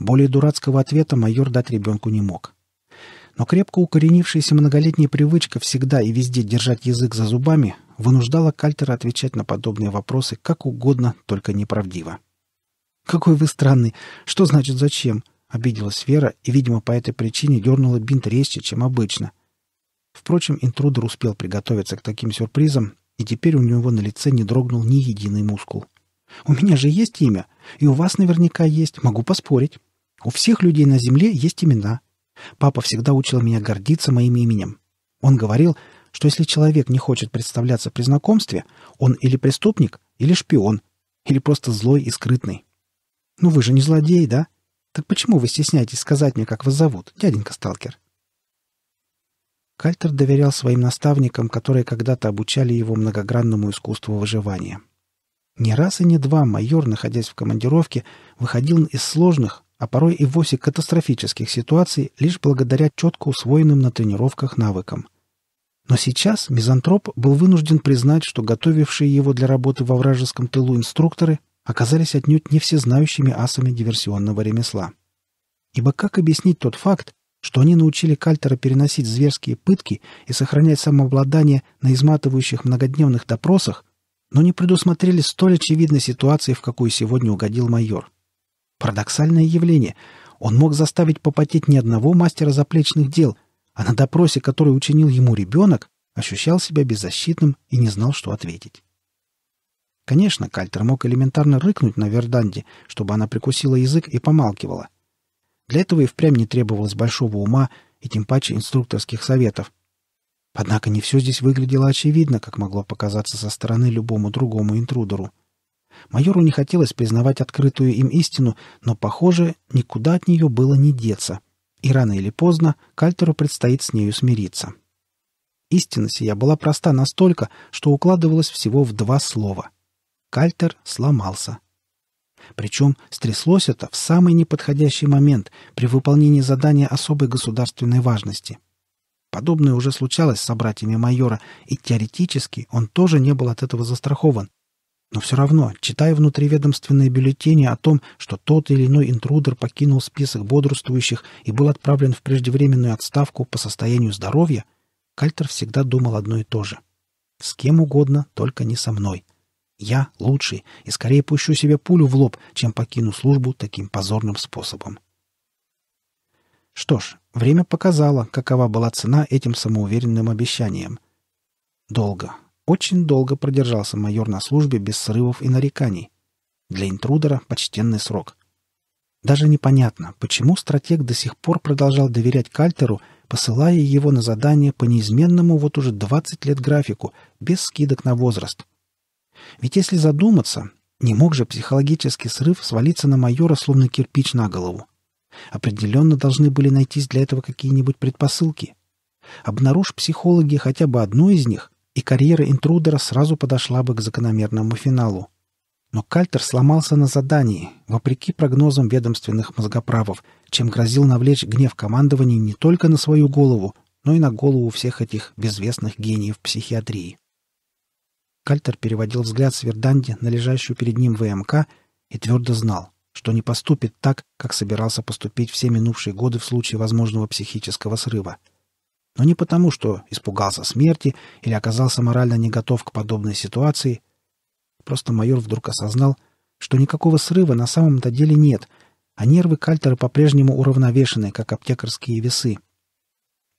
A: Более дурацкого ответа майор дать ребенку не мог. Но крепко укоренившаяся многолетняя привычка всегда и везде держать язык за зубами вынуждала Кальтера отвечать на подобные вопросы как угодно, только неправдиво. «Какой вы странный! Что значит «зачем»?» — обиделась Вера и, видимо, по этой причине дернула бинт резче, чем обычно. Впрочем, интрудер успел приготовиться к таким сюрпризам, и теперь у него на лице не дрогнул ни единый мускул. «У меня же есть имя!» И у вас наверняка есть, могу поспорить. У всех людей на земле есть имена. Папа всегда учил меня гордиться моим именем. Он говорил, что если человек не хочет представляться при знакомстве, он или преступник, или шпион, или просто злой и скрытный. Ну вы же не злодей, да? Так почему вы стесняетесь сказать мне, как вас зовут, дяденька сталкер? Кальтер доверял своим наставникам, которые когда-то обучали его многогранному искусству выживания. — не раз и не два майор, находясь в командировке, выходил из сложных, а порой и вовсе катастрофических ситуаций лишь благодаря четко усвоенным на тренировках навыкам. Но сейчас мизантроп был вынужден признать, что готовившие его для работы во вражеском тылу инструкторы оказались отнюдь не всезнающими асами диверсионного ремесла. Ибо как объяснить тот факт, что они научили Кальтера переносить зверские пытки и сохранять самообладание на изматывающих многодневных допросах, но не предусмотрели столь очевидной ситуации, в какую сегодня угодил майор. Парадоксальное явление. Он мог заставить попотеть ни одного мастера заплечных дел, а на допросе, который учинил ему ребенок, ощущал себя беззащитным и не знал, что ответить. Конечно, Кальтер мог элементарно рыкнуть на Верданде, чтобы она прикусила язык и помалкивала. Для этого и впрямь не требовалось большого ума и тем паче инструкторских советов, Однако не все здесь выглядело очевидно, как могло показаться со стороны любому другому интрудеру. Майору не хотелось признавать открытую им истину, но, похоже, никуда от нее было не деться, и рано или поздно Кальтеру предстоит с нею смириться. Истина сия была проста настолько, что укладывалась всего в два слова. Кальтер сломался. Причем стряслось это в самый неподходящий момент при выполнении задания особой государственной важности — Подобное уже случалось с собратьями майора, и теоретически он тоже не был от этого застрахован. Но все равно, читая внутриведомственные бюллетени о том, что тот или иной интрудер покинул список бодрствующих и был отправлен в преждевременную отставку по состоянию здоровья, Кальтер всегда думал одно и то же. «С кем угодно, только не со мной. Я лучший и скорее пущу себе пулю в лоб, чем покину службу таким позорным способом». Что ж, время показало, какова была цена этим самоуверенным обещаниям. Долго, очень долго продержался майор на службе без срывов и нареканий. Для интрудера почтенный срок. Даже непонятно, почему стратег до сих пор продолжал доверять Кальтеру, посылая его на задание по неизменному вот уже 20 лет графику, без скидок на возраст. Ведь если задуматься, не мог же психологический срыв свалиться на майора словно кирпич на голову. Определенно должны были найтись для этого какие-нибудь предпосылки. Обнаружь психологи хотя бы одну из них, и карьера интрудера сразу подошла бы к закономерному финалу. Но Кальтер сломался на задании, вопреки прогнозам ведомственных мозгоправов, чем грозил навлечь гнев командования не только на свою голову, но и на голову всех этих безвестных гениев психиатрии. Кальтер переводил взгляд с Верданди на лежащую перед ним ВМК и твердо знал что не поступит так, как собирался поступить все минувшие годы в случае возможного психического срыва. Но не потому, что испугался смерти или оказался морально не готов к подобной ситуации. Просто майор вдруг осознал, что никакого срыва на самом-то деле нет, а нервы Кальтера по-прежнему уравновешены, как аптекарские весы.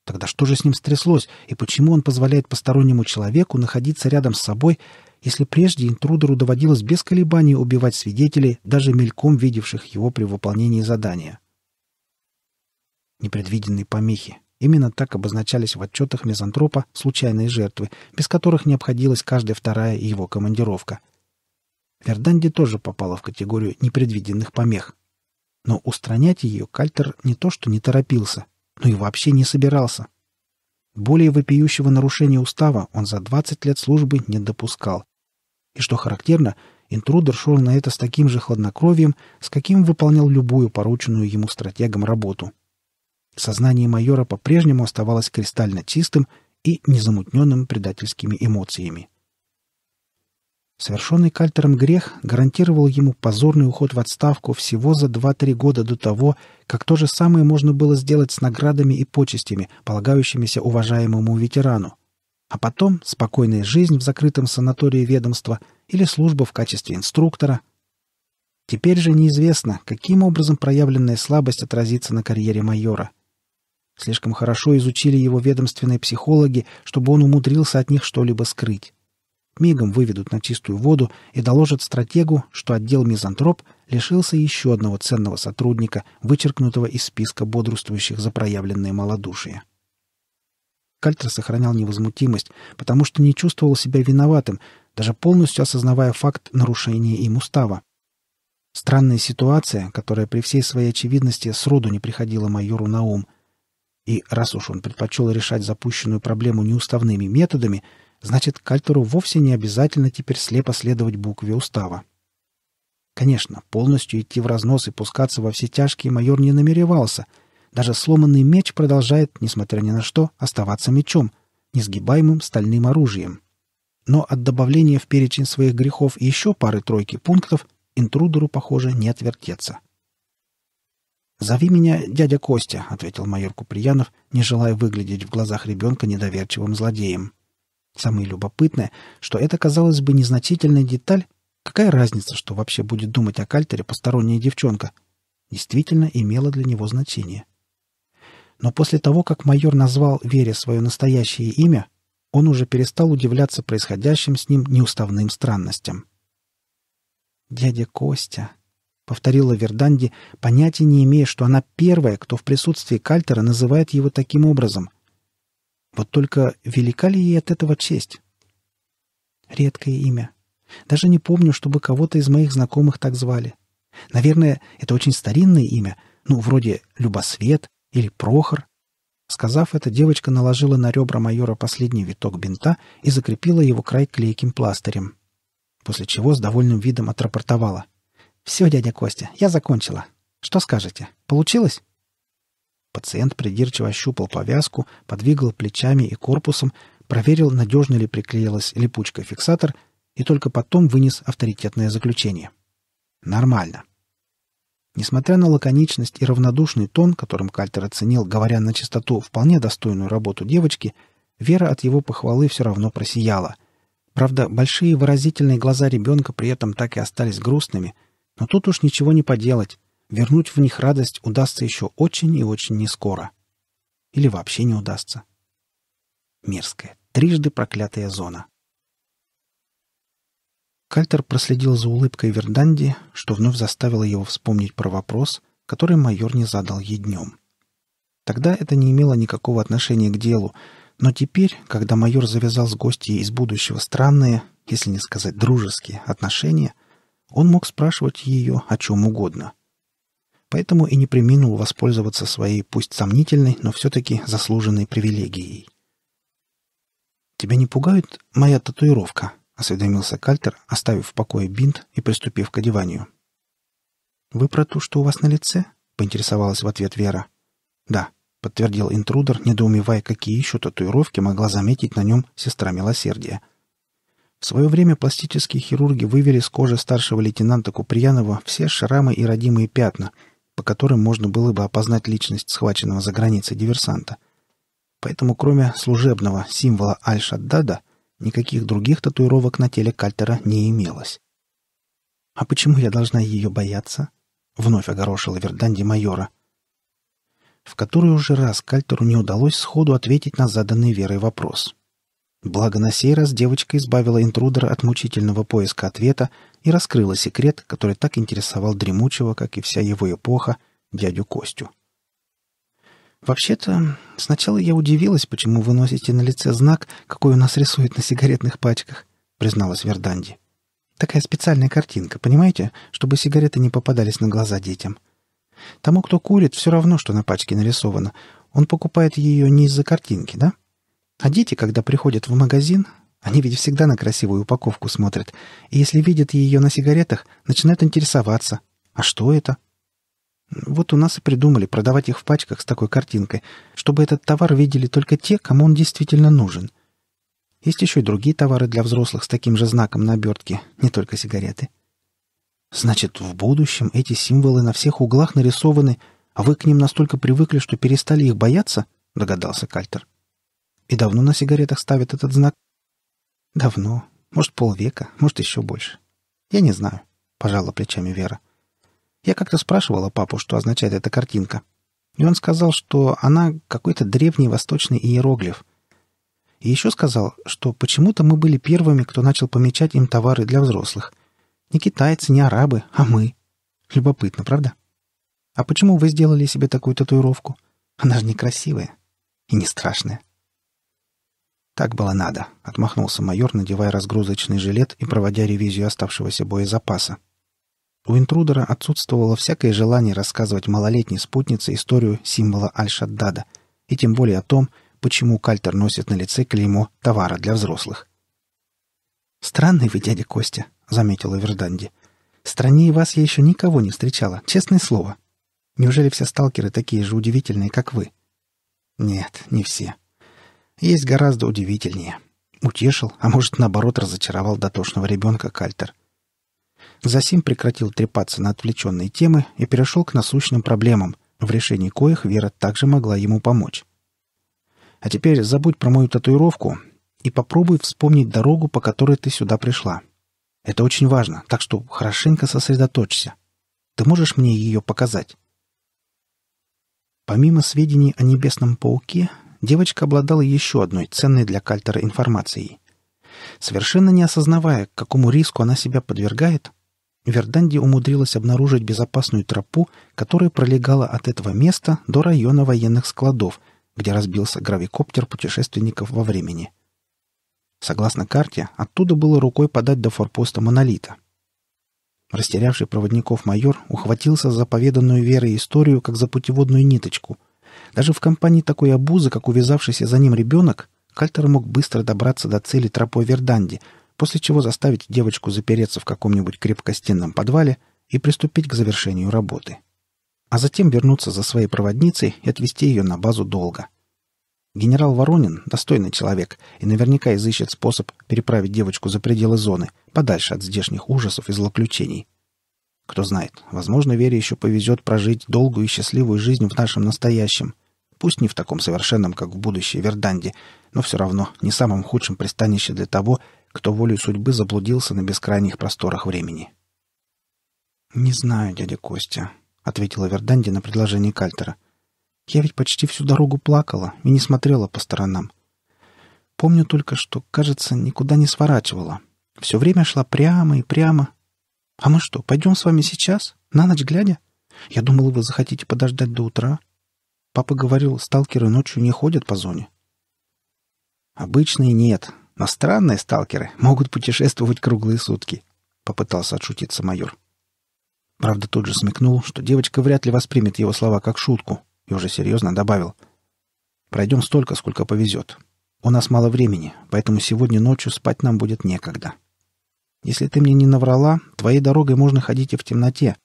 A: Тогда что же с ним стряслось, и почему он позволяет постороннему человеку находиться рядом с собой, если прежде интрудеру доводилось без колебаний убивать свидетелей, даже мельком видевших его при выполнении задания. Непредвиденные помехи. Именно так обозначались в отчетах мизантропа случайные жертвы, без которых не обходилась каждая вторая его командировка. Верданди тоже попала в категорию непредвиденных помех. Но устранять ее Кальтер не то что не торопился, но и вообще не собирался. Более вопиющего нарушения устава он за 20 лет службы не допускал, и что характерно, интрудер шел на это с таким же хладнокровием, с каким выполнял любую порученную ему стратегам работу. Сознание майора по-прежнему оставалось кристально чистым и незамутненным предательскими эмоциями. Совершенный Кальтером грех гарантировал ему позорный уход в отставку всего за 2-3 года до того, как то же самое можно было сделать с наградами и почестями, полагающимися уважаемому ветерану а потом спокойная жизнь в закрытом санатории ведомства или служба в качестве инструктора. Теперь же неизвестно, каким образом проявленная слабость отразится на карьере майора. Слишком хорошо изучили его ведомственные психологи, чтобы он умудрился от них что-либо скрыть. Мигом выведут на чистую воду и доложат стратегу, что отдел «Мизантроп» лишился еще одного ценного сотрудника, вычеркнутого из списка бодрствующих за проявленное малодушие. Кальтер сохранял невозмутимость, потому что не чувствовал себя виноватым, даже полностью осознавая факт нарушения им устава. Странная ситуация, которая при всей своей очевидности сроду не приходила майору на ум. И раз уж он предпочел решать запущенную проблему неуставными методами, значит, Кальтеру вовсе не обязательно теперь слепо следовать букве устава. Конечно, полностью идти в разнос и пускаться во все тяжкие майор не намеревался — даже сломанный меч продолжает, несмотря ни на что, оставаться мечом, несгибаемым стальным оружием. Но от добавления в перечень своих грехов еще пары-тройки пунктов интрудеру, похоже, не отвертеться. «Зови меня дядя Костя», — ответил майор Куприянов, не желая выглядеть в глазах ребенка недоверчивым злодеем. Самое любопытное, что это, казалось бы, незначительная деталь. Какая разница, что вообще будет думать о кальтере посторонняя девчонка? Действительно имела для него значение. — но после того, как майор назвал Вере свое настоящее имя, он уже перестал удивляться происходящим с ним неуставным странностям. «Дядя Костя», — повторила Верданди, понятия не имея, что она первая, кто в присутствии Кальтера называет его таким образом. Вот только велика ли ей от этого честь? Редкое имя. Даже не помню, чтобы кого-то из моих знакомых так звали. Наверное, это очень старинное имя, ну, вроде «Любосвет» Или Прохор. Сказав это, девочка наложила на ребра майора последний виток бинта и закрепила его край клейким пластырем. После чего с довольным видом отрапортовала. «Все, дядя Костя, я закончила. Что скажете? Получилось?» Пациент придирчиво ощупал повязку, подвигал плечами и корпусом, проверил, надежно ли приклеилась липучка-фиксатор, и только потом вынес авторитетное заключение. «Нормально. Несмотря на лаконичность и равнодушный тон, которым Кальтер оценил, говоря на чистоту, вполне достойную работу девочки, Вера от его похвалы все равно просияла. Правда, большие выразительные глаза ребенка при этом так и остались грустными, но тут уж ничего не поделать. Вернуть в них радость удастся еще очень и очень нескоро. Или вообще не удастся. Мерзкая, трижды проклятая зона. Кальтер проследил за улыбкой Верданди, что вновь заставило его вспомнить про вопрос, который майор не задал ей днем. Тогда это не имело никакого отношения к делу, но теперь, когда майор завязал с гостьей из будущего странные, если не сказать дружеские, отношения, он мог спрашивать ее о чем угодно. Поэтому и не преминул воспользоваться своей, пусть сомнительной, но все-таки заслуженной привилегией. «Тебя не пугает моя татуировка?» — осведомился Кальтер, оставив в покое бинт и приступив к одеванию. «Вы про то, что у вас на лице?» — поинтересовалась в ответ Вера. «Да», — подтвердил интрудер, недоумевая, какие еще татуировки могла заметить на нем сестра милосердия. В свое время пластические хирурги вывели с кожи старшего лейтенанта Куприянова все шрамы и родимые пятна, по которым можно было бы опознать личность схваченного за границей диверсанта. Поэтому кроме служебного символа Аль-Шаддада — Никаких других татуировок на теле Кальтера не имелось. «А почему я должна ее бояться?» — вновь огорошила Верданди майора. В который уже раз Кальтеру не удалось сходу ответить на заданный Верой вопрос. Благо, на сей раз девочка избавила интрудера от мучительного поиска ответа и раскрыла секрет, который так интересовал дремучего, как и вся его эпоха, дядю Костю. «Вообще-то, сначала я удивилась, почему вы носите на лице знак, какой у нас рисуют на сигаретных пачках», — призналась Верданди. «Такая специальная картинка, понимаете, чтобы сигареты не попадались на глаза детям. Тому, кто курит, все равно, что на пачке нарисовано. Он покупает ее не из-за картинки, да? А дети, когда приходят в магазин, они ведь всегда на красивую упаковку смотрят, и если видят ее на сигаретах, начинают интересоваться. А что это? Вот у нас и придумали продавать их в пачках с такой картинкой, чтобы этот товар видели только те, кому он действительно нужен. Есть еще и другие товары для взрослых с таким же знаком на обертке, не только сигареты. Значит, в будущем эти символы на всех углах нарисованы, а вы к ним настолько привыкли, что перестали их бояться? Догадался Кальтер. И давно на сигаретах ставят этот знак? Давно. Может, полвека, может, еще больше. Я не знаю, пожала плечами Вера. Я как-то спрашивала папу, что означает эта картинка. И он сказал, что она какой-то древний восточный иероглиф. И еще сказал, что почему-то мы были первыми, кто начал помечать им товары для взрослых. Не китайцы, не арабы, а мы. Любопытно, правда? А почему вы сделали себе такую татуировку? Она же некрасивая и не страшная. Так было надо, отмахнулся майор, надевая разгрузочный жилет и проводя ревизию оставшегося боезапаса. У интрудера отсутствовало всякое желание рассказывать малолетней спутнице историю символа Аль-Шаддада, и тем более о том, почему Кальтер носит на лице клеймо «товара для взрослых». «Странный вы, дядя Костя», — заметила Верданди. «Страннее вас я еще никого не встречала, честное слово. Неужели все сталкеры такие же удивительные, как вы?» «Нет, не все. Есть гораздо удивительнее». Утешил, а может, наоборот, разочаровал дотошного ребенка Кальтер — Засим прекратил трепаться на отвлеченные темы и перешел к насущным проблемам, в решении коих Вера также могла ему помочь. «А теперь забудь про мою татуировку и попробуй вспомнить дорогу, по которой ты сюда пришла. Это очень важно, так что хорошенько сосредоточься. Ты можешь мне ее показать?» Помимо сведений о небесном пауке, девочка обладала еще одной ценной для Кальтера информацией. Совершенно не осознавая, какому риску она себя подвергает, Верданди умудрилась обнаружить безопасную тропу, которая пролегала от этого места до района военных складов, где разбился гравикоптер путешественников во времени. Согласно карте, оттуда было рукой подать до форпоста «Монолита». Растерявший проводников майор ухватился за поведанную верой историю, как за путеводную ниточку. Даже в компании такой обузы, как увязавшийся за ним ребенок, Кальтер мог быстро добраться до цели тропой Верданди — после чего заставить девочку запереться в каком-нибудь крепкостенном подвале и приступить к завершению работы. А затем вернуться за своей проводницей и отвезти ее на базу долго. Генерал Воронин – достойный человек и наверняка изыщет способ переправить девочку за пределы зоны, подальше от здешних ужасов и злоключений. Кто знает, возможно, Вере еще повезет прожить долгую и счастливую жизнь в нашем настоящем – пусть не в таком совершенном, как в будущей Верданде, но все равно не самом худшем пристанище для того, кто волей судьбы заблудился на бескрайних просторах времени. «Не знаю, дядя Костя», — ответила Верданди на предложение Кальтера. «Я ведь почти всю дорогу плакала и не смотрела по сторонам. Помню только, что, кажется, никуда не сворачивала. Все время шла прямо и прямо. А мы что, пойдем с вами сейчас, на ночь глядя? Я думала, вы захотите подождать до утра. Папа говорил, сталкеры ночью не ходят по зоне». «Обычные нет», но странные сталкеры могут путешествовать круглые сутки, попытался отшутиться майор. Правда, тут же смекнул, что девочка вряд ли воспримет его слова как шутку, и уже серьезно добавил. «Пройдем столько, сколько повезет. У нас мало времени, поэтому сегодня ночью спать нам будет некогда. Если ты мне не наврала, твоей дорогой можно ходить и в темноте.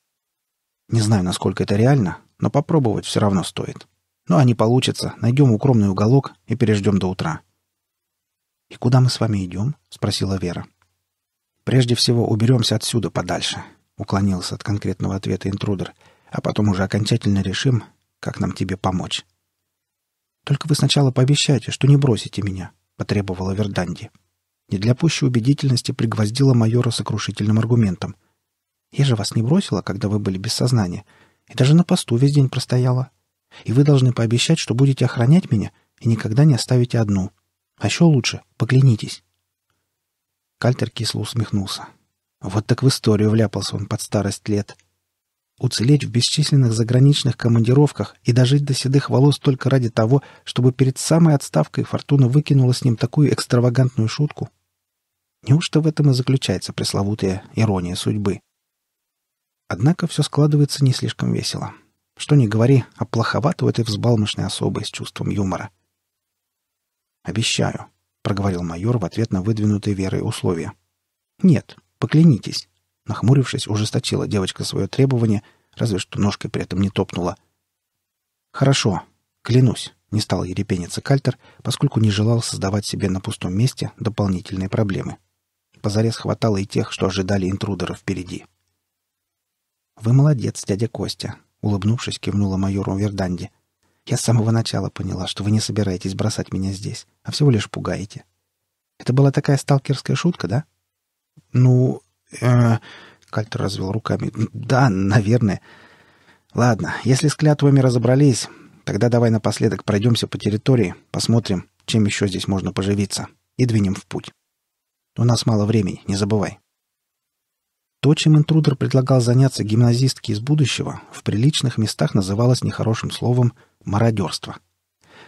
A: Не знаю, насколько это реально, но попробовать все равно стоит. Ну а не получится, найдем укромный уголок и переждем до утра». «И куда мы с вами идем?» — спросила Вера. «Прежде всего уберемся отсюда подальше», — уклонился от конкретного ответа интрудер, «а потом уже окончательно решим, как нам тебе помочь». «Только вы сначала пообещайте, что не бросите меня», — потребовала Верданди. И для пущей убедительности пригвоздила майора сокрушительным аргументом. «Я же вас не бросила, когда вы были без сознания, и даже на посту весь день простояла. И вы должны пообещать, что будете охранять меня и никогда не оставите одну». А еще лучше, поклянитесь. Кальтер кисло усмехнулся. Вот так в историю вляпался он под старость лет. Уцелеть в бесчисленных заграничных командировках и дожить до седых волос только ради того, чтобы перед самой отставкой Фортуна выкинула с ним такую экстравагантную шутку. Неужто в этом и заключается пресловутая ирония судьбы? Однако все складывается не слишком весело. Что ни говори, а плоховато у этой взбалмошной особой с чувством юмора — «Обещаю», — проговорил майор в ответ на выдвинутые верой условия. «Нет, поклянитесь», — нахмурившись, ужесточила девочка свое требование, разве что ножкой при этом не топнула. «Хорошо, клянусь», — не стал ерепениться Кальтер, поскольку не желал создавать себе на пустом месте дополнительные проблемы. Позарез хватало и тех, что ожидали интрудеров впереди. «Вы молодец, дядя Костя», — улыбнувшись, кивнула майору Верданди. Я с самого начала поняла, что вы не собираетесь бросать меня здесь, а всего лишь пугаете. Это была такая сталкерская шутка, да? Ну, э, Кальтер развел руками. Да, наверное. Ладно, если с клятвами разобрались, тогда давай напоследок пройдемся по территории, посмотрим, чем еще здесь можно поживиться, и двинем в путь. У нас мало времени, не забывай. То, чем интрудер предлагал заняться гимназистке из будущего, в приличных местах называлось нехорошим словом «мародерство».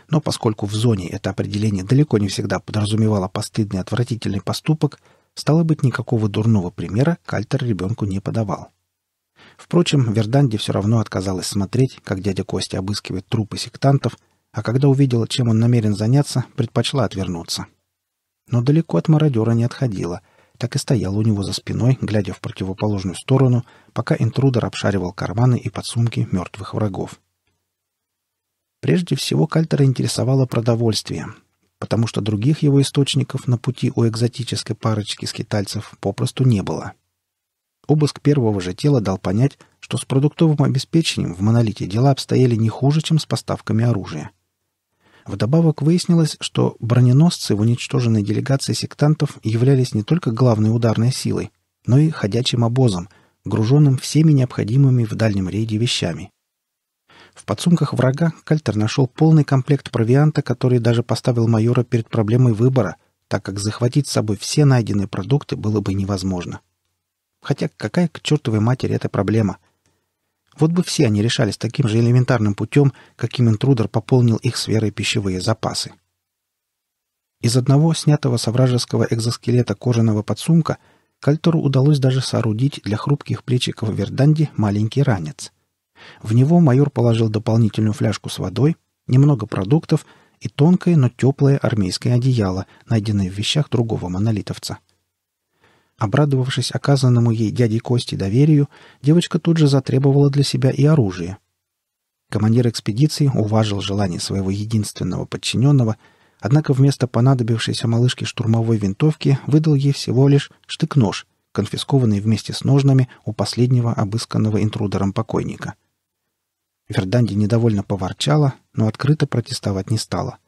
A: Но поскольку в зоне это определение далеко не всегда подразумевало постыдный отвратительный поступок, стало быть, никакого дурного примера Кальтер ребенку не подавал. Впрочем, Верданди все равно отказалась смотреть, как дядя Костя обыскивает трупы сектантов, а когда увидела, чем он намерен заняться, предпочла отвернуться. Но далеко от мародера не отходила — так и стоял у него за спиной, глядя в противоположную сторону, пока интрудер обшаривал карманы и подсумки мертвых врагов. Прежде всего Кальтера интересовало продовольствие, потому что других его источников на пути у экзотической парочки скитальцев попросту не было. Обыск первого же тела дал понять, что с продуктовым обеспечением в «Монолите» дела обстояли не хуже, чем с поставками оружия — Вдобавок выяснилось, что броненосцы в уничтоженной делегации сектантов являлись не только главной ударной силой, но и ходячим обозом, груженным всеми необходимыми в дальнем рейде вещами. В подсумках врага Кальтер нашел полный комплект провианта, который даже поставил майора перед проблемой выбора, так как захватить с собой все найденные продукты было бы невозможно. Хотя какая к чертовой матери эта проблема – вот бы все они решались таким же элементарным путем, каким интрудер пополнил их с верой пищевые запасы. Из одного снятого со вражеского экзоскелета кожаного подсумка Кальтору удалось даже соорудить для хрупких плечиков Верданди маленький ранец. В него майор положил дополнительную фляжку с водой, немного продуктов и тонкое, но теплое армейское одеяло, найденное в вещах другого монолитовца — Обрадовавшись оказанному ей дяде Кости доверию, девочка тут же затребовала для себя и оружие. Командир экспедиции уважил желание своего единственного подчиненного, однако вместо понадобившейся малышке штурмовой винтовки выдал ей всего лишь штык-нож, конфискованный вместе с ножнами у последнего обысканного интрудером покойника. Верданди недовольно поворчала, но открыто протестовать не стала.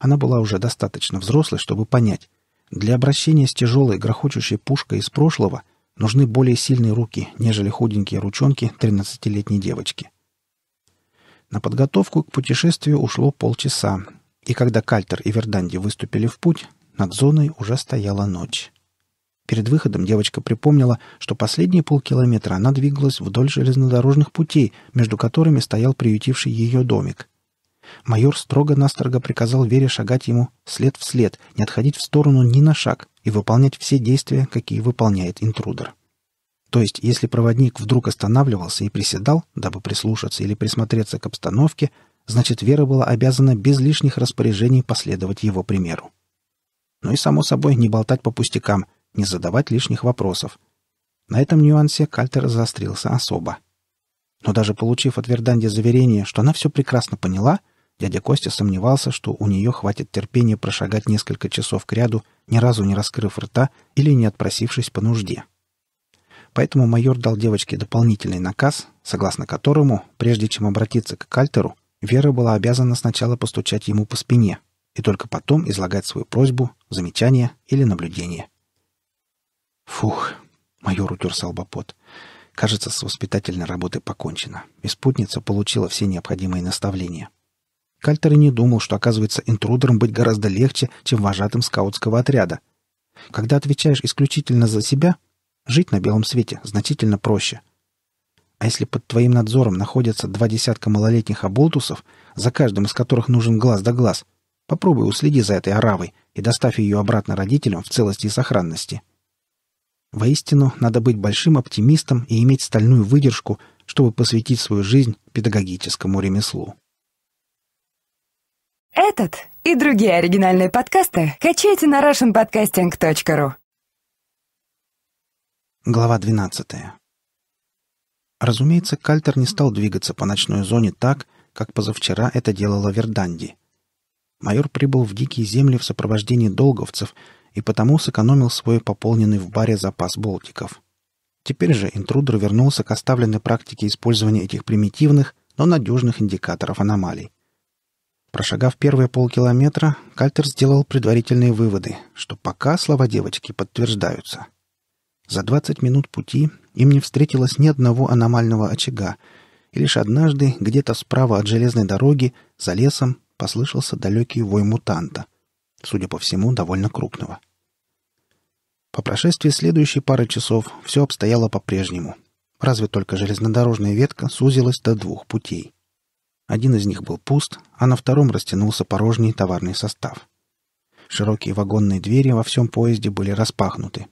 A: Она была уже достаточно взрослой, чтобы понять, для обращения с тяжелой грохочущей пушкой из прошлого нужны более сильные руки, нежели худенькие ручонки 13-летней девочки. На подготовку к путешествию ушло полчаса, и когда Кальтер и Верданди выступили в путь, над зоной уже стояла ночь. Перед выходом девочка припомнила, что последние полкилометра она двигалась вдоль железнодорожных путей, между которыми стоял приютивший ее домик. Майор строго-настрого приказал Вере шагать ему след в след, не отходить в сторону ни на шаг и выполнять все действия, какие выполняет интрудер. То есть, если проводник вдруг останавливался и приседал, дабы прислушаться или присмотреться к обстановке, значит, Вера была обязана без лишних распоряжений последовать его примеру. Ну и, само собой, не болтать по пустякам, не задавать лишних вопросов. На этом нюансе Кальтер заострился особо. Но даже получив от Верданди заверение, что она все прекрасно поняла — Дядя Костя сомневался, что у нее хватит терпения прошагать несколько часов к ряду, ни разу не раскрыв рта или не отпросившись по нужде. Поэтому майор дал девочке дополнительный наказ, согласно которому, прежде чем обратиться к Кальтеру, Вера была обязана сначала постучать ему по спине и только потом излагать свою просьбу, замечание или наблюдение. «Фух!» — майор утер салбопот. «Кажется, с воспитательной работы покончено, и спутница получила все необходимые наставления». Кальтер и не думал, что, оказывается, интрудером быть гораздо легче, чем вожатым скаутского отряда. Когда отвечаешь исключительно за себя, жить на белом свете значительно проще. А если под твоим надзором находятся два десятка малолетних оболтусов, за каждым из которых нужен глаз да глаз, попробуй уследи за этой оравой и доставь ее обратно родителям в целости и сохранности. Воистину, надо быть большим оптимистом и иметь стальную выдержку, чтобы посвятить свою жизнь педагогическому ремеслу. Этот и другие оригинальные подкасты качайте на russianpodcasting.ru Глава 12. Разумеется, Кальтер не стал двигаться по ночной зоне так, как позавчера это делала Верданди. Майор прибыл в дикие земли в сопровождении долговцев и потому сэкономил свой пополненный в баре запас болтиков. Теперь же интрудер вернулся к оставленной практике использования этих примитивных, но надежных индикаторов аномалий. Прошагав первые полкилометра, Кальтер сделал предварительные выводы, что пока слова девочки подтверждаются. За 20 минут пути им не встретилось ни одного аномального очага, и лишь однажды, где-то справа от железной дороги, за лесом, послышался далекий вой мутанта, судя по всему, довольно крупного. По прошествии следующей пары часов все обстояло по-прежнему, разве только железнодорожная ветка сузилась до двух путей. Один из них был пуст, а на втором растянулся порожний товарный состав. Широкие вагонные двери во всем поезде были распахнуты.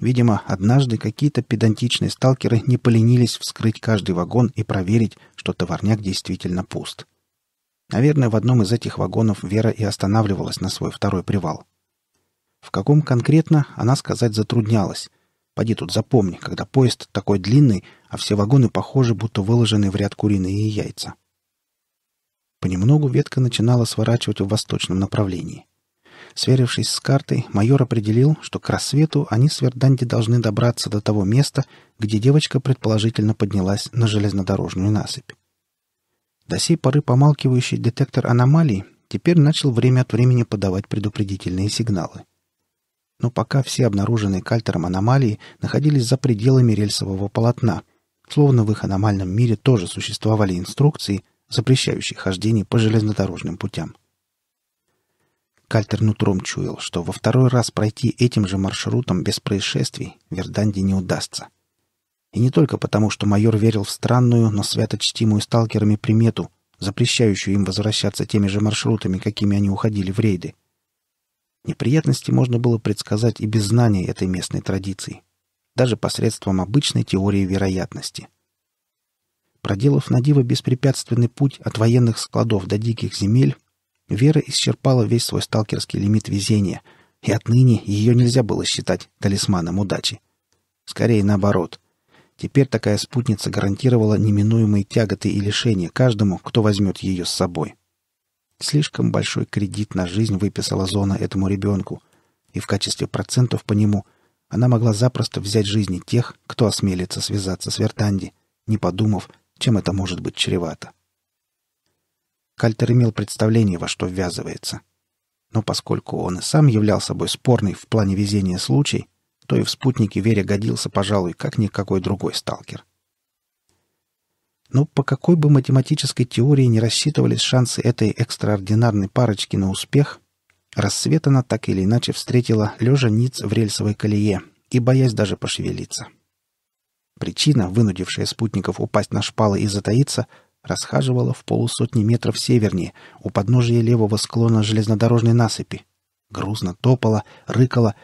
A: Видимо, однажды какие-то педантичные сталкеры не поленились вскрыть каждый вагон и проверить, что товарняк действительно пуст. Наверное, в одном из этих вагонов Вера и останавливалась на свой второй привал. В каком конкретно, она сказать затруднялась. Пойди тут запомни, когда поезд такой длинный, а все вагоны похожи, будто выложены в ряд куриные яйца. — Понемногу ветка начинала сворачивать в восточном направлении. Сверившись с картой, майор определил, что к рассвету они с Верданди должны добраться до того места, где девочка предположительно поднялась на железнодорожную насыпь. До сей поры помалкивающий детектор аномалий теперь начал время от времени подавать предупредительные сигналы. Но пока все обнаруженные кальтером аномалии находились за пределами рельсового полотна, словно в их аномальном мире тоже существовали инструкции — запрещающий хождение по железнодорожным путям. Кальтер нутром чуял, что во второй раз пройти этим же маршрутом без происшествий Верданде не удастся. И не только потому, что майор верил в странную, но свято чтимую сталкерами примету, запрещающую им возвращаться теми же маршрутами, какими они уходили в рейды. Неприятности можно было предсказать и без знания этой местной традиции, даже посредством обычной теории вероятности — Проделав на диво беспрепятственный путь от военных складов до диких земель, Вера исчерпала весь свой сталкерский лимит везения, и отныне ее нельзя было считать талисманом удачи. Скорее наоборот. Теперь такая спутница гарантировала неминуемые тяготы и лишения каждому, кто возьмет ее с собой. Слишком большой кредит на жизнь выписала Зона этому ребенку, и в качестве процентов по нему она могла запросто взять жизни тех, кто осмелится связаться с Вертанди, не подумав, чем это может быть чревато? Кальтер имел представление, во что ввязывается. Но поскольку он и сам являл собой спорный в плане везения случай, то и в спутнике Вере годился, пожалуй, как никакой другой сталкер. Но ну, по какой бы математической теории не рассчитывались шансы этой экстраординарной парочки на успех, рассвет она так или иначе встретила лежа ниц в рельсовой колее и боясь даже пошевелиться. Причина, вынудившая спутников упасть на шпалы и затаиться, расхаживала в полусотни метров севернее, у подножия левого склона железнодорожной насыпи. Грузно топала, рыкала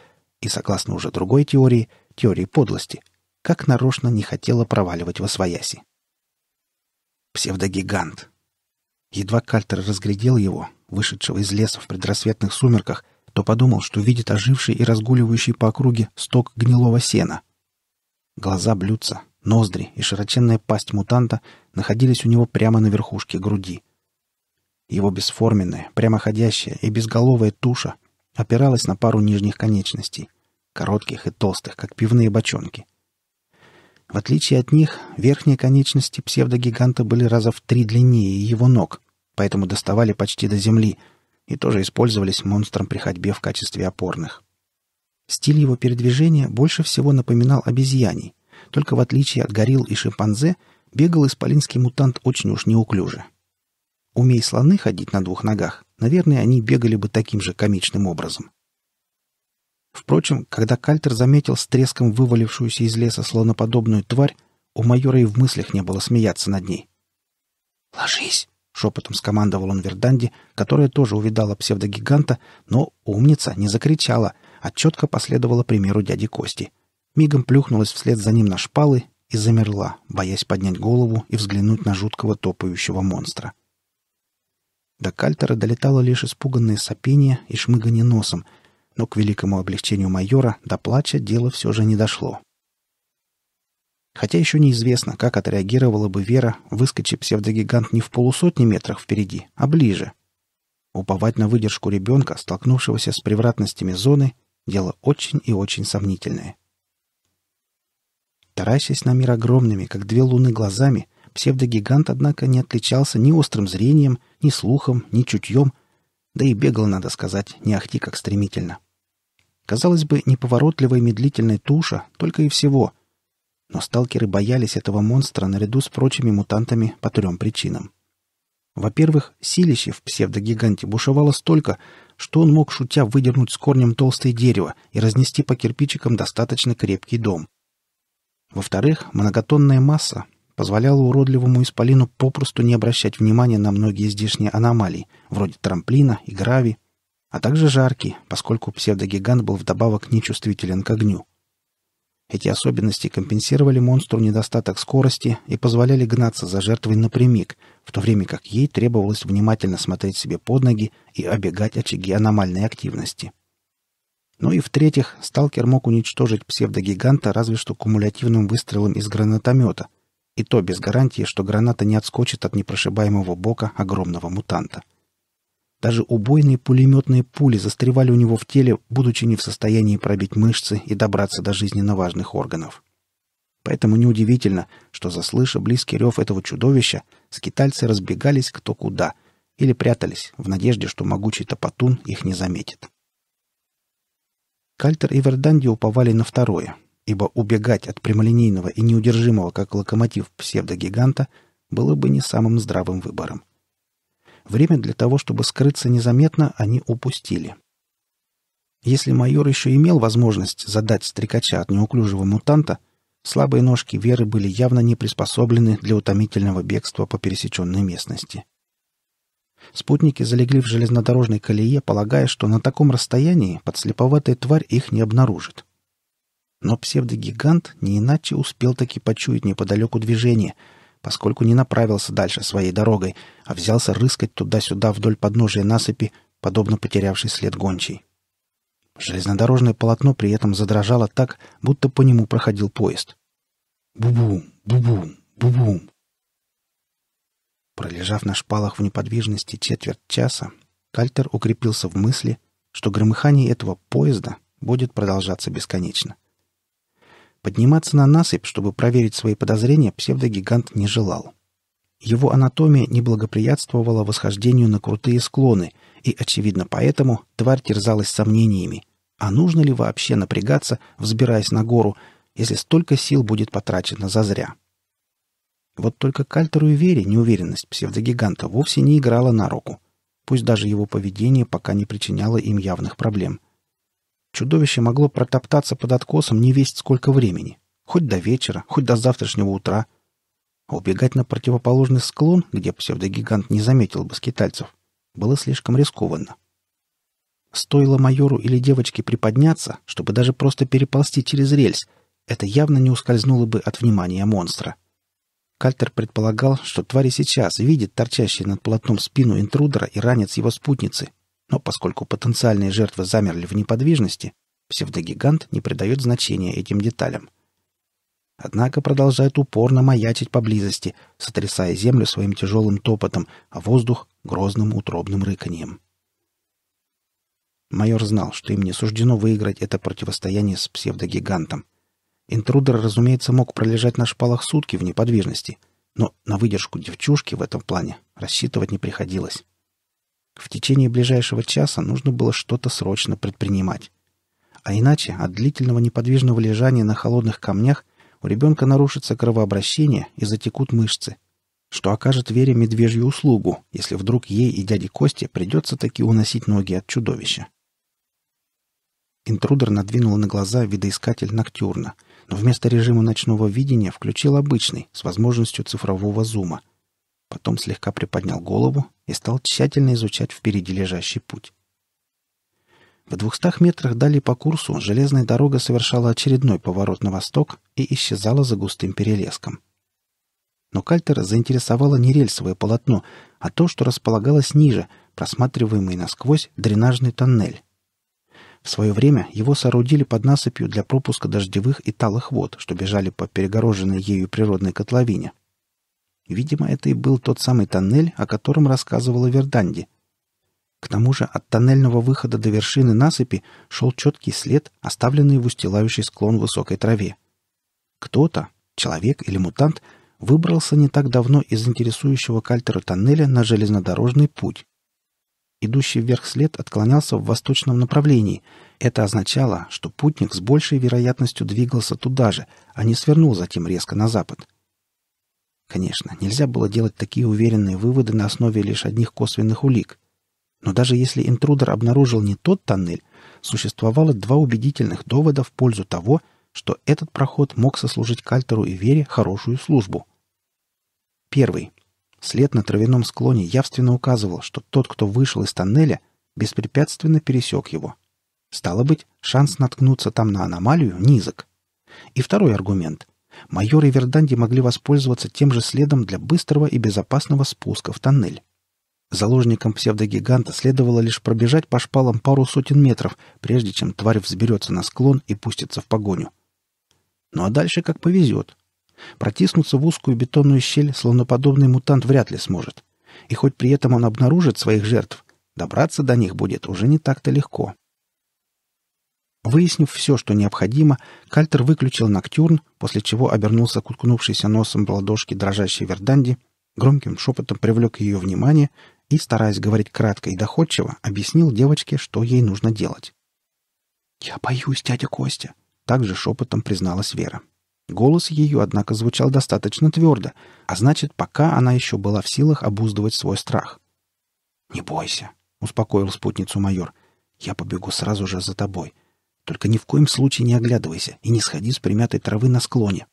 A: и, согласно уже другой теории, теории подлости, как нарочно не хотела проваливать во свояси. Псевдогигант. Едва Кальтер разглядел его, вышедшего из леса в предрассветных сумерках, то подумал, что видит оживший и разгуливающий по округе сток гнилого сена — Глаза блюдца, ноздри и широченная пасть мутанта находились у него прямо на верхушке груди. Его бесформенная, прямоходящая и безголовая туша опиралась на пару нижних конечностей, коротких и толстых, как пивные бочонки. В отличие от них, верхние конечности псевдогиганта были раза в три длиннее его ног, поэтому доставали почти до земли и тоже использовались монстром при ходьбе в качестве опорных. Стиль его передвижения больше всего напоминал обезьяний, только в отличие от горилл и шимпанзе бегал исполинский мутант очень уж неуклюже. Умей слоны ходить на двух ногах, наверное, они бегали бы таким же комичным образом. Впрочем, когда Кальтер заметил с треском вывалившуюся из леса слоноподобную тварь, у майора и в мыслях не было смеяться над ней. «Ложись!» — шепотом скомандовал он Верданди, которая тоже увидала псевдогиганта, но умница не закричала — а четко последовала примеру дяди Кости. Мигом плюхнулась вслед за ним на шпалы и замерла, боясь поднять голову и взглянуть на жуткого топающего монстра. До кальтера долетало лишь испуганное сопение и шмыганье носом, но к великому облегчению майора до плача дело все же не дошло. Хотя еще неизвестно, как отреагировала бы Вера, выскочив псевдогигант не в полусотни метрах впереди, а ближе. Уповать на выдержку ребенка, столкнувшегося с превратностями зоны, Дело очень и очень сомнительное. Таращась на мир огромными, как две луны глазами, псевдогигант, однако, не отличался ни острым зрением, ни слухом, ни чутьем, да и бегал, надо сказать, не ахти как стремительно. Казалось бы, неповоротливая медлительная туша только и всего. Но сталкеры боялись этого монстра наряду с прочими мутантами по трем причинам. Во-первых, силище в псевдогиганте бушевало столько, что он мог, шутя, выдернуть с корнем толстое дерево и разнести по кирпичикам достаточно крепкий дом. Во-вторых, многотонная масса позволяла уродливому исполину попросту не обращать внимания на многие здешние аномалии, вроде трамплина и грави, а также жаркий, поскольку псевдогигант был вдобавок нечувствителен к огню. Эти особенности компенсировали монстру недостаток скорости и позволяли гнаться за жертвой напрямик, в то время как ей требовалось внимательно смотреть себе под ноги и обегать очаги аномальной активности. Ну и в-третьих, сталкер мог уничтожить псевдогиганта разве что кумулятивным выстрелом из гранатомета, и то без гарантии, что граната не отскочит от непрошибаемого бока огромного мутанта. Даже убойные пулеметные пули застревали у него в теле, будучи не в состоянии пробить мышцы и добраться до жизненно важных органов. Поэтому неудивительно, что, заслыша близкий рев этого чудовища, скитальцы разбегались кто куда или прятались в надежде, что могучий топотун их не заметит. Кальтер и Верданди уповали на второе, ибо убегать от прямолинейного и неудержимого, как локомотив псевдогиганта, было бы не самым здравым выбором. Время для того, чтобы скрыться незаметно, они упустили. Если майор еще имел возможность задать стрекача от неуклюжего мутанта, слабые ножки Веры были явно не приспособлены для утомительного бегства по пересеченной местности. Спутники залегли в железнодорожной колее, полагая, что на таком расстоянии подслеповатая тварь их не обнаружит. Но псевдогигант не иначе успел таки почуять неподалеку движение — поскольку не направился дальше своей дорогой, а взялся рыскать туда-сюда вдоль подножия насыпи, подобно потерявший след гончий. Железнодорожное полотно при этом задрожало так, будто по нему проходил поезд. Бу-бум, бу-бум, бу-бум. Пролежав на шпалах в неподвижности четверть часа, Кальтер укрепился в мысли, что громыхание этого поезда будет продолжаться бесконечно. Подниматься на насыпь, чтобы проверить свои подозрения, псевдогигант не желал. Его анатомия не благоприятствовала восхождению на крутые склоны, и, очевидно, поэтому тварь терзалась сомнениями. А нужно ли вообще напрягаться, взбираясь на гору, если столько сил будет потрачено зазря? Вот только Кальтеру и Вере неуверенность псевдогиганта вовсе не играла на руку, пусть даже его поведение пока не причиняло им явных проблем. Чудовище могло протоптаться под откосом не весть сколько времени. Хоть до вечера, хоть до завтрашнего утра. А убегать на противоположный склон, где псевдогигант не заметил бы скитальцев, было слишком рискованно. Стоило майору или девочке приподняться, чтобы даже просто переползти через рельс, это явно не ускользнуло бы от внимания монстра. Кальтер предполагал, что тварь сейчас видит торчащий над полотном спину интрудера и ранец его спутницы, но поскольку потенциальные жертвы замерли в неподвижности, псевдогигант не придает значения этим деталям. Однако продолжает упорно маячить поблизости, сотрясая землю своим тяжелым топотом, а воздух — грозным утробным рыканьем. Майор знал, что им не суждено выиграть это противостояние с псевдогигантом. Интрудер, разумеется, мог пролежать на шпалах сутки в неподвижности, но на выдержку девчушки в этом плане рассчитывать не приходилось. В течение ближайшего часа нужно было что-то срочно предпринимать. А иначе от длительного неподвижного лежания на холодных камнях у ребенка нарушится кровообращение и затекут мышцы, что окажет Вере медвежью услугу, если вдруг ей и дяде Косте придется таки уносить ноги от чудовища. Интрудер надвинул на глаза видоискатель Ноктюрна, но вместо режима ночного видения включил обычный, с возможностью цифрового зума. Потом слегка приподнял голову и стал тщательно изучать впереди лежащий путь. В двухстах метрах далее по курсу железная дорога совершала очередной поворот на восток и исчезала за густым перелеском. Но Кальтер заинтересовало не рельсовое полотно, а то, что располагалось ниже, просматриваемый насквозь дренажный тоннель. В свое время его соорудили под насыпью для пропуска дождевых и талых вод, что бежали по перегороженной ею природной котловине. Видимо, это и был тот самый тоннель, о котором рассказывала Верданди. К тому же от тоннельного выхода до вершины насыпи шел четкий след, оставленный в устилающий склон высокой траве. Кто-то, человек или мутант, выбрался не так давно из интересующего кальтера тоннеля на железнодорожный путь. Идущий вверх след отклонялся в восточном направлении. Это означало, что путник с большей вероятностью двигался туда же, а не свернул затем резко на запад. Конечно, нельзя было делать такие уверенные выводы на основе лишь одних косвенных улик. Но даже если интрудер обнаружил не тот тоннель, существовало два убедительных довода в пользу того, что этот проход мог сослужить Кальтеру и Вере хорошую службу. Первый. След на травяном склоне явственно указывал, что тот, кто вышел из тоннеля, беспрепятственно пересек его. Стало быть, шанс наткнуться там на аномалию низок. И второй аргумент. Майор и Верданди могли воспользоваться тем же следом для быстрого и безопасного спуска в тоннель. Заложникам псевдогиганта следовало лишь пробежать по шпалам пару сотен метров, прежде чем тварь взберется на склон и пустится в погоню. Ну а дальше как повезет. Протиснуться в узкую бетонную щель слоноподобный мутант вряд ли сможет. И хоть при этом он обнаружит своих жертв, добраться до них будет уже не так-то легко. Выяснив все, что необходимо, Кальтер выключил ноктюрн, после чего обернулся к уткнувшейся носом в ладошки дрожащей верданди, громким шепотом привлек ее внимание и, стараясь говорить кратко и доходчиво, объяснил девочке, что ей нужно делать. «Я боюсь, дядя Костя», — также шепотом призналась Вера. Голос ее, однако, звучал достаточно твердо, а значит, пока она еще была в силах обуздывать свой страх. «Не бойся», — успокоил спутницу майор. «Я побегу сразу же за тобой. Только ни в коем случае не оглядывайся и не сходи с примятой травы на склоне.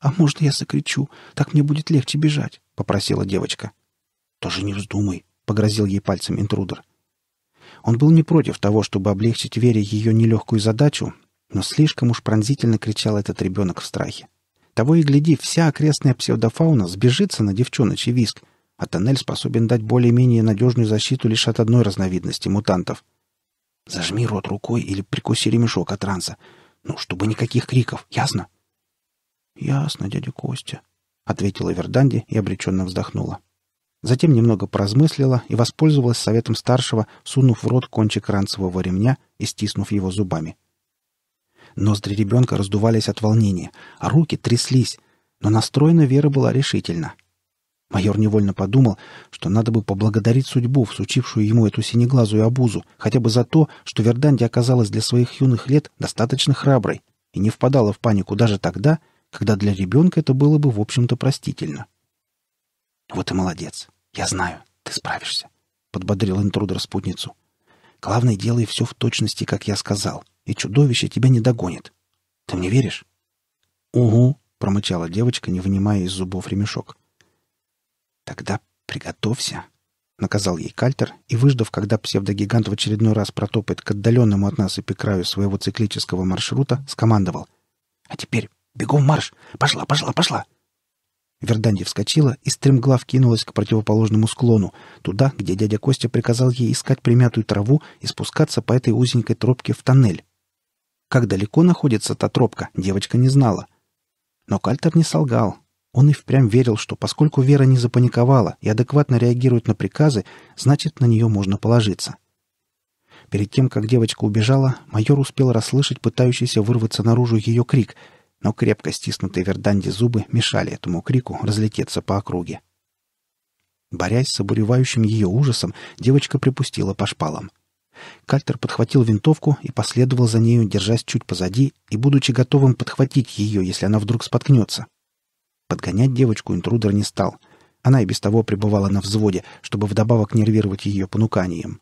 A: «А можно я закричу? Так мне будет легче бежать», — попросила девочка. «Тоже не вздумай», — погрозил ей пальцем интрудер. Он был не против того, чтобы облегчить Вере ее нелегкую задачу, но слишком уж пронзительно кричал этот ребенок в страхе. Того и гляди, вся окрестная псевдофауна сбежится на девчоночий виск, а тоннель способен дать более-менее надежную защиту лишь от одной разновидности мутантов — Зажми рот рукой или прикуси ремешок от ранца. Ну, чтобы никаких криков, ясно? — Ясно, дядя Костя, — ответила Верданди и обреченно вздохнула. Затем немного поразмыслила и воспользовалась советом старшего, сунув в рот кончик ранцевого ремня и стиснув его зубами. Ноздри ребенка раздувались от волнения, а руки тряслись, но настроена Вера была решительно — Майор невольно подумал, что надо бы поблагодарить судьбу, всучившую ему эту синеглазую обузу, хотя бы за то, что Верданди оказалась для своих юных лет достаточно храброй и не впадала в панику даже тогда, когда для ребенка это было бы, в общем-то, простительно. «Вот и молодец. Я знаю, ты справишься», — подбодрил интрудер спутницу. «Главное, делай все в точности, как я сказал, и чудовище тебя не догонит. Ты мне веришь?» «Угу», — промычала девочка, не вынимая из зубов ремешок. «Тогда приготовься», — наказал ей Кальтер, и, выждав, когда псевдогигант в очередной раз протопает к отдаленному от насыпи краю своего циклического маршрута, скомандовал. «А теперь бегом марш! Пошла, пошла, пошла!» Верданди вскочила и стремглав кинулась к противоположному склону, туда, где дядя Костя приказал ей искать примятую траву и спускаться по этой узенькой тропке в тоннель. Как далеко находится та тропка, девочка не знала. Но Кальтер не солгал. Он и впрямь верил, что поскольку Вера не запаниковала и адекватно реагирует на приказы, значит, на нее можно положиться. Перед тем, как девочка убежала, майор успел расслышать пытающийся вырваться наружу ее крик, но крепко стиснутые верданди зубы мешали этому крику разлететься по округе. Борясь с обуревающим ее ужасом, девочка припустила по шпалам. Кальтер подхватил винтовку и последовал за нею, держась чуть позади и будучи готовым подхватить ее, если она вдруг споткнется. Подгонять девочку интрудер не стал. Она и без того пребывала на взводе, чтобы вдобавок нервировать ее понуканием.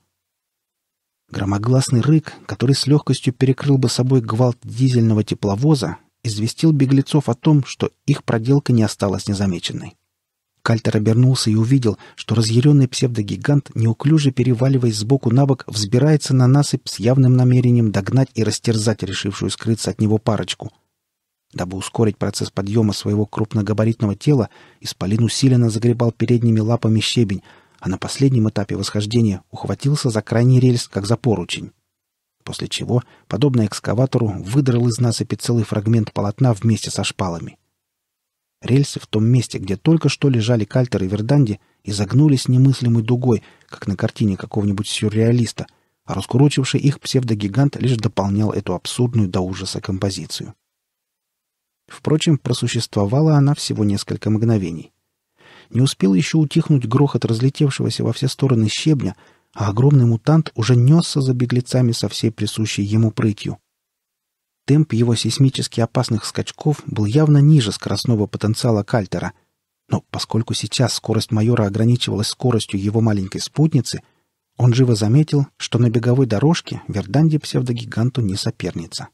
A: Громогласный рык, который с легкостью перекрыл бы собой гвалт дизельного тепловоза, известил беглецов о том, что их проделка не осталась незамеченной. Кальтер обернулся и увидел, что разъяренный псевдогигант, неуклюже переваливаясь сбоку на бок, взбирается на насыпь с явным намерением догнать и растерзать решившую скрыться от него парочку — Дабы ускорить процесс подъема своего крупногабаритного тела, Исполин усиленно загребал передними лапами щебень, а на последнем этапе восхождения ухватился за крайний рельс, как за поручень. После чего, подобно экскаватору, выдрал из насыпи целый фрагмент полотна вместе со шпалами. Рельсы в том месте, где только что лежали Кальтер и Верданди, изогнулись немыслимой дугой, как на картине какого-нибудь сюрреалиста, а раскурочивший их псевдогигант лишь дополнял эту абсурдную до ужаса композицию. Впрочем, просуществовала она всего несколько мгновений. Не успел еще утихнуть грохот разлетевшегося во все стороны щебня, а огромный мутант уже несся за беглецами со всей присущей ему прытью. Темп его сейсмически опасных скачков был явно ниже скоростного потенциала кальтера, но поскольку сейчас скорость майора ограничивалась скоростью его маленькой спутницы, он живо заметил, что на беговой дорожке Верданди псевдогиганту не соперница.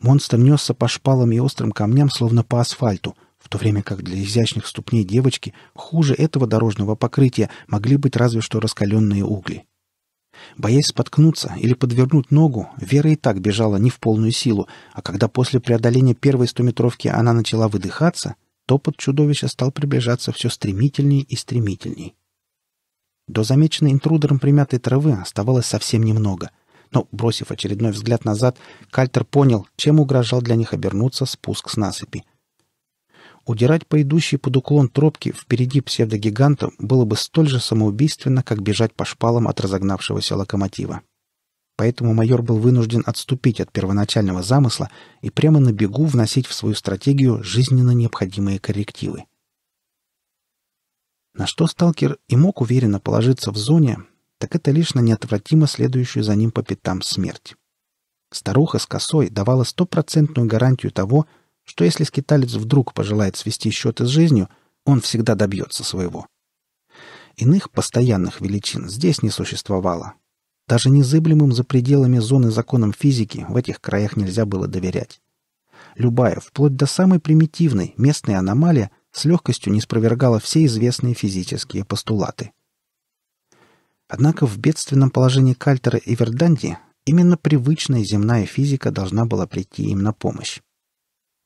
A: Монстр несся по шпалам и острым камням, словно по асфальту, в то время как для изящных ступней девочки хуже этого дорожного покрытия могли быть разве что раскаленные угли. Боясь споткнуться или подвернуть ногу, Вера и так бежала не в полную силу, а когда после преодоления первой стометровки она начала выдыхаться, топот чудовища стал приближаться все стремительнее и стремительней. До замеченной интрудером примятой травы оставалось совсем немного — но, бросив очередной взгляд назад, Кальтер понял, чем угрожал для них обернуться спуск с насыпи. Удирать по идущей под уклон тропке впереди псевдогиганта было бы столь же самоубийственно, как бежать по шпалам от разогнавшегося локомотива. Поэтому майор был вынужден отступить от первоначального замысла и прямо на бегу вносить в свою стратегию жизненно необходимые коррективы. На что сталкер и мог уверенно положиться в зоне, так это лишь на неотвратимо следующую за ним по пятам смерть. Старуха с косой давала стопроцентную гарантию того, что если скиталец вдруг пожелает свести счеты с жизнью, он всегда добьется своего. Иных постоянных величин здесь не существовало. Даже незыблемым за пределами зоны законом физики в этих краях нельзя было доверять. Любая, вплоть до самой примитивной, местной аномалия с легкостью не спровергала все известные физические постулаты – Однако в бедственном положении Кальтера и Верданди именно привычная земная физика должна была прийти им на помощь.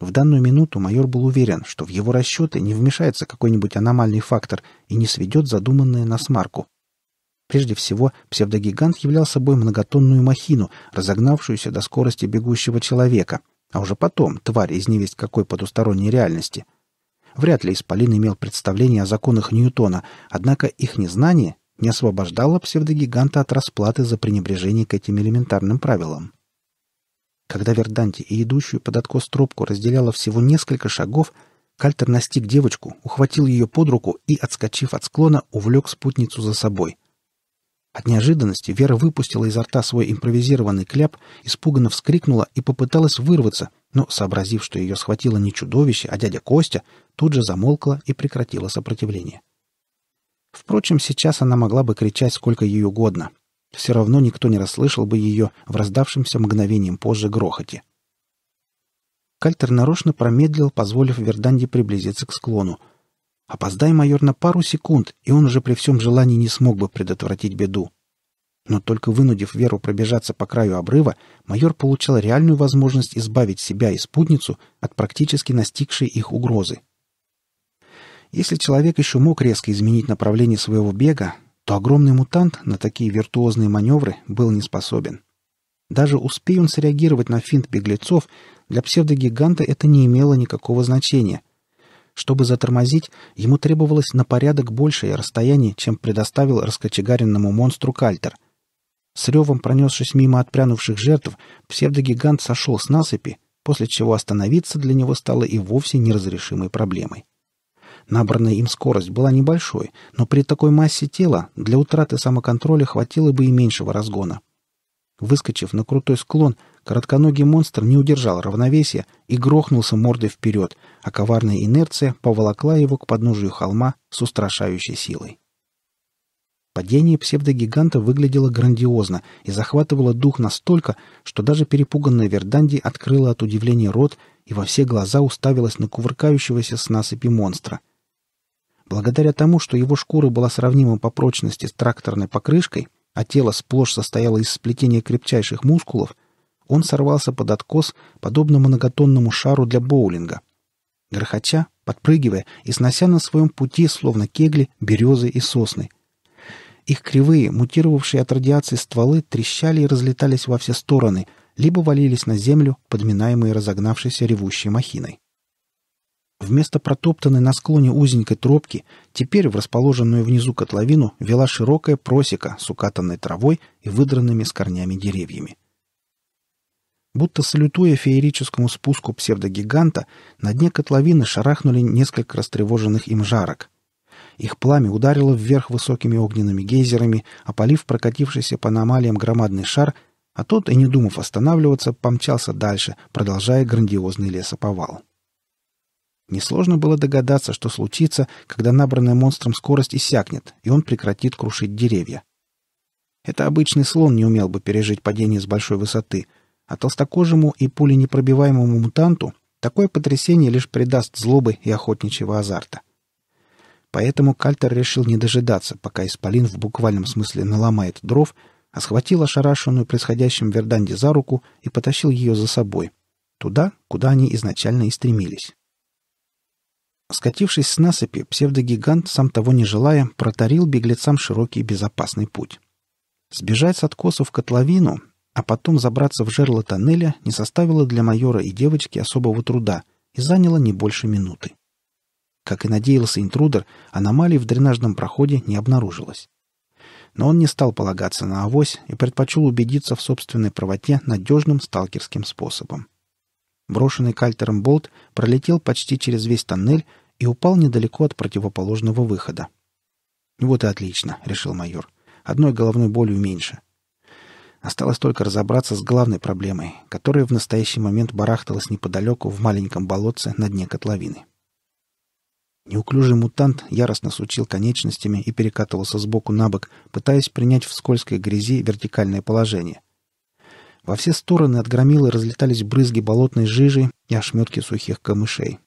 A: В данную минуту майор был уверен, что в его расчеты не вмешается какой-нибудь аномальный фактор и не сведет задуманное на смарку. Прежде всего, псевдогигант являл собой многотонную махину, разогнавшуюся до скорости бегущего человека, а уже потом тварь из невесть какой потусторонней реальности. Вряд ли Исполин имел представление о законах Ньютона, однако их незнание не освобождало псевдогиганта от расплаты за пренебрежение к этим элементарным правилам. Когда Верданти и идущую под откос трубку разделяло всего несколько шагов, Кальтер настиг девочку, ухватил ее под руку и, отскочив от склона, увлек спутницу за собой. От неожиданности Вера выпустила изо рта свой импровизированный кляп, испуганно вскрикнула и попыталась вырваться, но, сообразив, что ее схватило не чудовище, а дядя Костя, тут же замолкла и прекратила сопротивление. — Впрочем, сейчас она могла бы кричать сколько ей угодно. Все равно никто не расслышал бы ее в раздавшемся мгновением позже грохоте. Кальтер нарочно промедлил, позволив Верданде приблизиться к склону. Опоздай майор на пару секунд, и он уже при всем желании не смог бы предотвратить беду. Но только вынудив Веру пробежаться по краю обрыва, майор получал реальную возможность избавить себя и спутницу от практически настигшей их угрозы. Если человек еще мог резко изменить направление своего бега, то огромный мутант на такие виртуозные маневры был не способен. Даже успей он среагировать на финт беглецов, для псевдогиганта это не имело никакого значения. Чтобы затормозить, ему требовалось на порядок большее расстояние, чем предоставил раскочегаренному монстру кальтер. С ревом пронесшись мимо отпрянувших жертв, псевдогигант сошел с насыпи, после чего остановиться для него стало и вовсе неразрешимой проблемой. Набранная им скорость была небольшой, но при такой массе тела для утраты самоконтроля хватило бы и меньшего разгона. Выскочив на крутой склон, коротконогий монстр не удержал равновесия и грохнулся мордой вперед, а коварная инерция поволокла его к подножию холма с устрашающей силой. Падение псевдогиганта выглядело грандиозно и захватывало дух настолько, что даже перепуганная Верданди открыла от удивления рот и во все глаза уставилась на кувыркающегося с насыпи монстра — Благодаря тому, что его шкура была сравнима по прочности с тракторной покрышкой, а тело сплошь состояло из сплетения крепчайших мускулов, он сорвался под откос, подобно многотонному шару для боулинга. Грохоча, подпрыгивая и снося на своем пути, словно кегли, березы и сосны. Их кривые, мутировавшие от радиации стволы, трещали и разлетались во все стороны, либо валились на землю, подминаемые разогнавшейся ревущей махиной. Вместо протоптанной на склоне узенькой тропки теперь в расположенную внизу котловину вела широкая просека с укатанной травой и выдранными с корнями деревьями. Будто салютуя феерическому спуску псевдогиганта, на дне котловины шарахнули несколько растревоженных им жарок. Их пламя ударило вверх высокими огненными гейзерами, опалив прокатившийся по аномалиям громадный шар, а тот, и не думав останавливаться, помчался дальше, продолжая грандиозный лесоповал. Несложно было догадаться, что случится, когда набранная монстром скорость иссякнет, и он прекратит крушить деревья. Это обычный слон не умел бы пережить падение с большой высоты, а толстокожему и пуленепробиваемому мутанту такое потрясение лишь придаст злобы и охотничьего азарта. Поэтому Кальтер решил не дожидаться, пока Исполин в буквальном смысле наломает дров, а схватил ошарашенную происходящим Верданди за руку и потащил ее за собой, туда, куда они изначально и стремились. Скатившись с насыпи, псевдогигант, сам того не желая, протарил беглецам широкий безопасный путь. Сбежать с откоса в котловину, а потом забраться в жерло тоннеля не составило для майора и девочки особого труда и заняло не больше минуты. Как и надеялся интрудер, аномалии в дренажном проходе не обнаружилось. Но он не стал полагаться на авось и предпочел убедиться в собственной правоте надежным сталкерским способом. Брошенный кальтером болт пролетел почти через весь тоннель и упал недалеко от противоположного выхода. «Вот и отлично», — решил майор. «Одной головной болью меньше». Осталось только разобраться с главной проблемой, которая в настоящий момент барахталась неподалеку в маленьком болотце на дне котловины. Неуклюжий мутант яростно сучил конечностями и перекатывался сбоку на бок, пытаясь принять в скользкой грязи вертикальное положение. Во все стороны от громилы разлетались брызги болотной жижи и ошметки сухих камышей.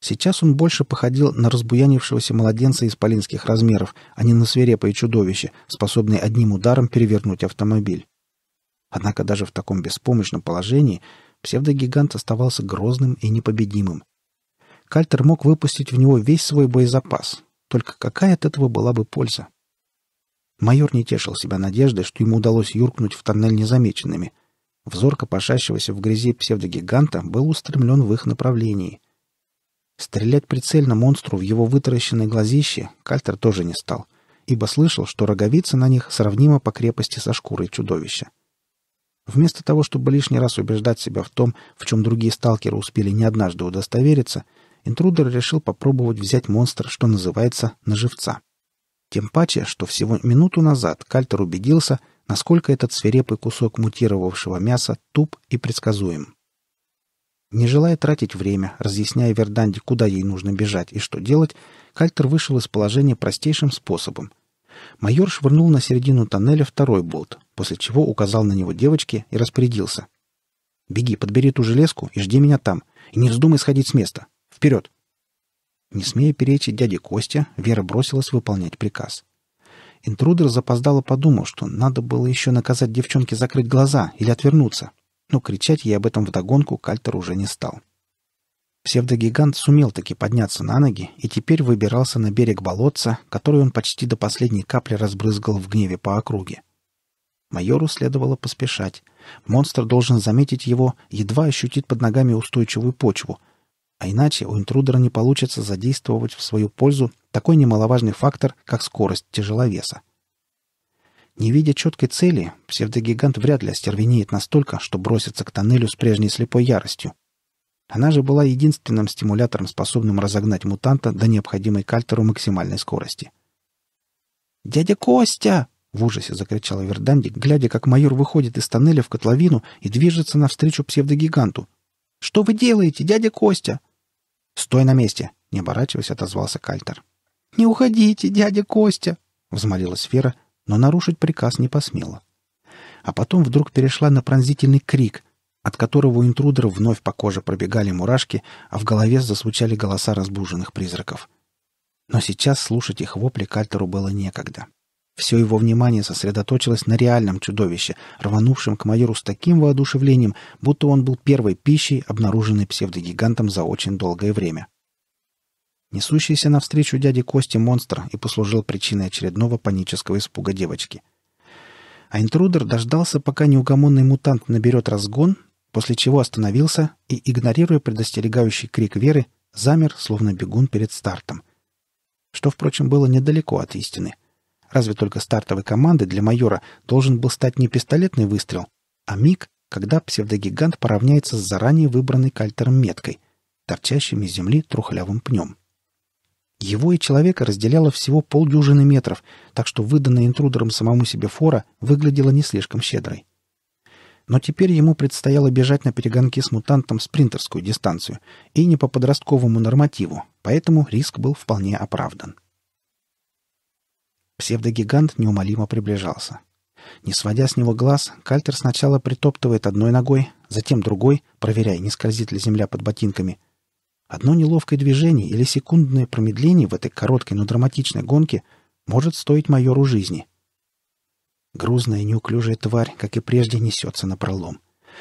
A: Сейчас он больше походил на разбуянившегося младенца исполинских размеров, а не на свирепое чудовище, способное одним ударом перевернуть автомобиль. Однако даже в таком беспомощном положении псевдогигант оставался грозным и непобедимым. Кальтер мог выпустить в него весь свой боезапас, только какая от этого была бы польза? Майор не тешил себя надеждой, что ему удалось юркнуть в тоннель незамеченными. Взор копошащегося в грязи псевдогиганта был устремлен в их направлении. Стрелять прицельно монстру в его вытаращенное глазище Кальтер тоже не стал, ибо слышал, что роговица на них сравнима по крепости со шкурой чудовища. Вместо того, чтобы лишний раз убеждать себя в том, в чем другие сталкеры успели не однажды удостовериться, интрудер решил попробовать взять монстра, что называется, на живца. Тем паче, что всего минуту назад Кальтер убедился, насколько этот свирепый кусок мутировавшего мяса туп и предсказуем. Не желая тратить время, разъясняя Верданде, куда ей нужно бежать и что делать, Кальтер вышел из положения простейшим способом. Майор швырнул на середину тоннеля второй болт, после чего указал на него девочке и распорядился. «Беги, подбери ту железку и жди меня там, и не вздумай сходить с места. Вперед!» Не смея перечить дяде Костя, Вера бросилась выполнять приказ. Интрудер запоздало подумал, что надо было еще наказать девчонке закрыть глаза или отвернуться, но кричать ей об этом вдогонку Кальтер уже не стал. Псевдогигант сумел таки подняться на ноги и теперь выбирался на берег болотца, который он почти до последней капли разбрызгал в гневе по округе. Майору следовало поспешать. Монстр должен заметить его, едва ощутит под ногами устойчивую почву, а иначе у интрудера не получится задействовать в свою пользу такой немаловажный фактор, как скорость тяжеловеса. Не видя четкой цели, псевдогигант вряд ли остервенеет настолько, что бросится к тоннелю с прежней слепой яростью. Она же была единственным стимулятором, способным разогнать мутанта до необходимой кальтеру максимальной скорости. «Дядя Костя!» — в ужасе закричала Вердандик, глядя, как майор выходит из тоннеля в котловину и движется навстречу псевдогиганту. «Что вы делаете, дядя Костя? «Стой на месте!» — не оборачиваясь, отозвался Кальтер. «Не уходите, дядя Костя!» — взмолилась Фера, но нарушить приказ не посмела. А потом вдруг перешла на пронзительный крик, от которого у интрудера вновь по коже пробегали мурашки, а в голове зазвучали голоса разбуженных призраков. Но сейчас слушать их вопли Кальтеру было некогда. Все его внимание сосредоточилось на реальном чудовище, рванувшем к майору с таким воодушевлением, будто он был первой пищей, обнаруженной псевдогигантом за очень долгое время. Несущийся навстречу дяде Кости монстр и послужил причиной очередного панического испуга девочки. А интрудер дождался, пока неугомонный мутант наберет разгон, после чего остановился и, игнорируя предостерегающий крик Веры, замер, словно бегун перед стартом. Что, впрочем, было недалеко от истины — Разве только стартовой команды для майора должен был стать не пистолетный выстрел, а миг, когда псевдогигант поравняется с заранее выбранной кальтером меткой, торчащим из земли трухлявым пнем. Его и человека разделяло всего полдюжины метров, так что выданная интрудером самому себе фора выглядела не слишком щедрой. Но теперь ему предстояло бежать на перегонке с мутантом спринтерскую дистанцию и не по подростковому нормативу, поэтому риск был вполне оправдан. Псевдогигант неумолимо приближался. Не сводя с него глаз, Кальтер сначала притоптывает одной ногой, затем другой, проверяя, не скользит ли земля под ботинками. Одно неловкое движение или секундное промедление в этой короткой, но драматичной гонке может стоить майору жизни. Грузная неуклюжая тварь, как и прежде, несется на пролом.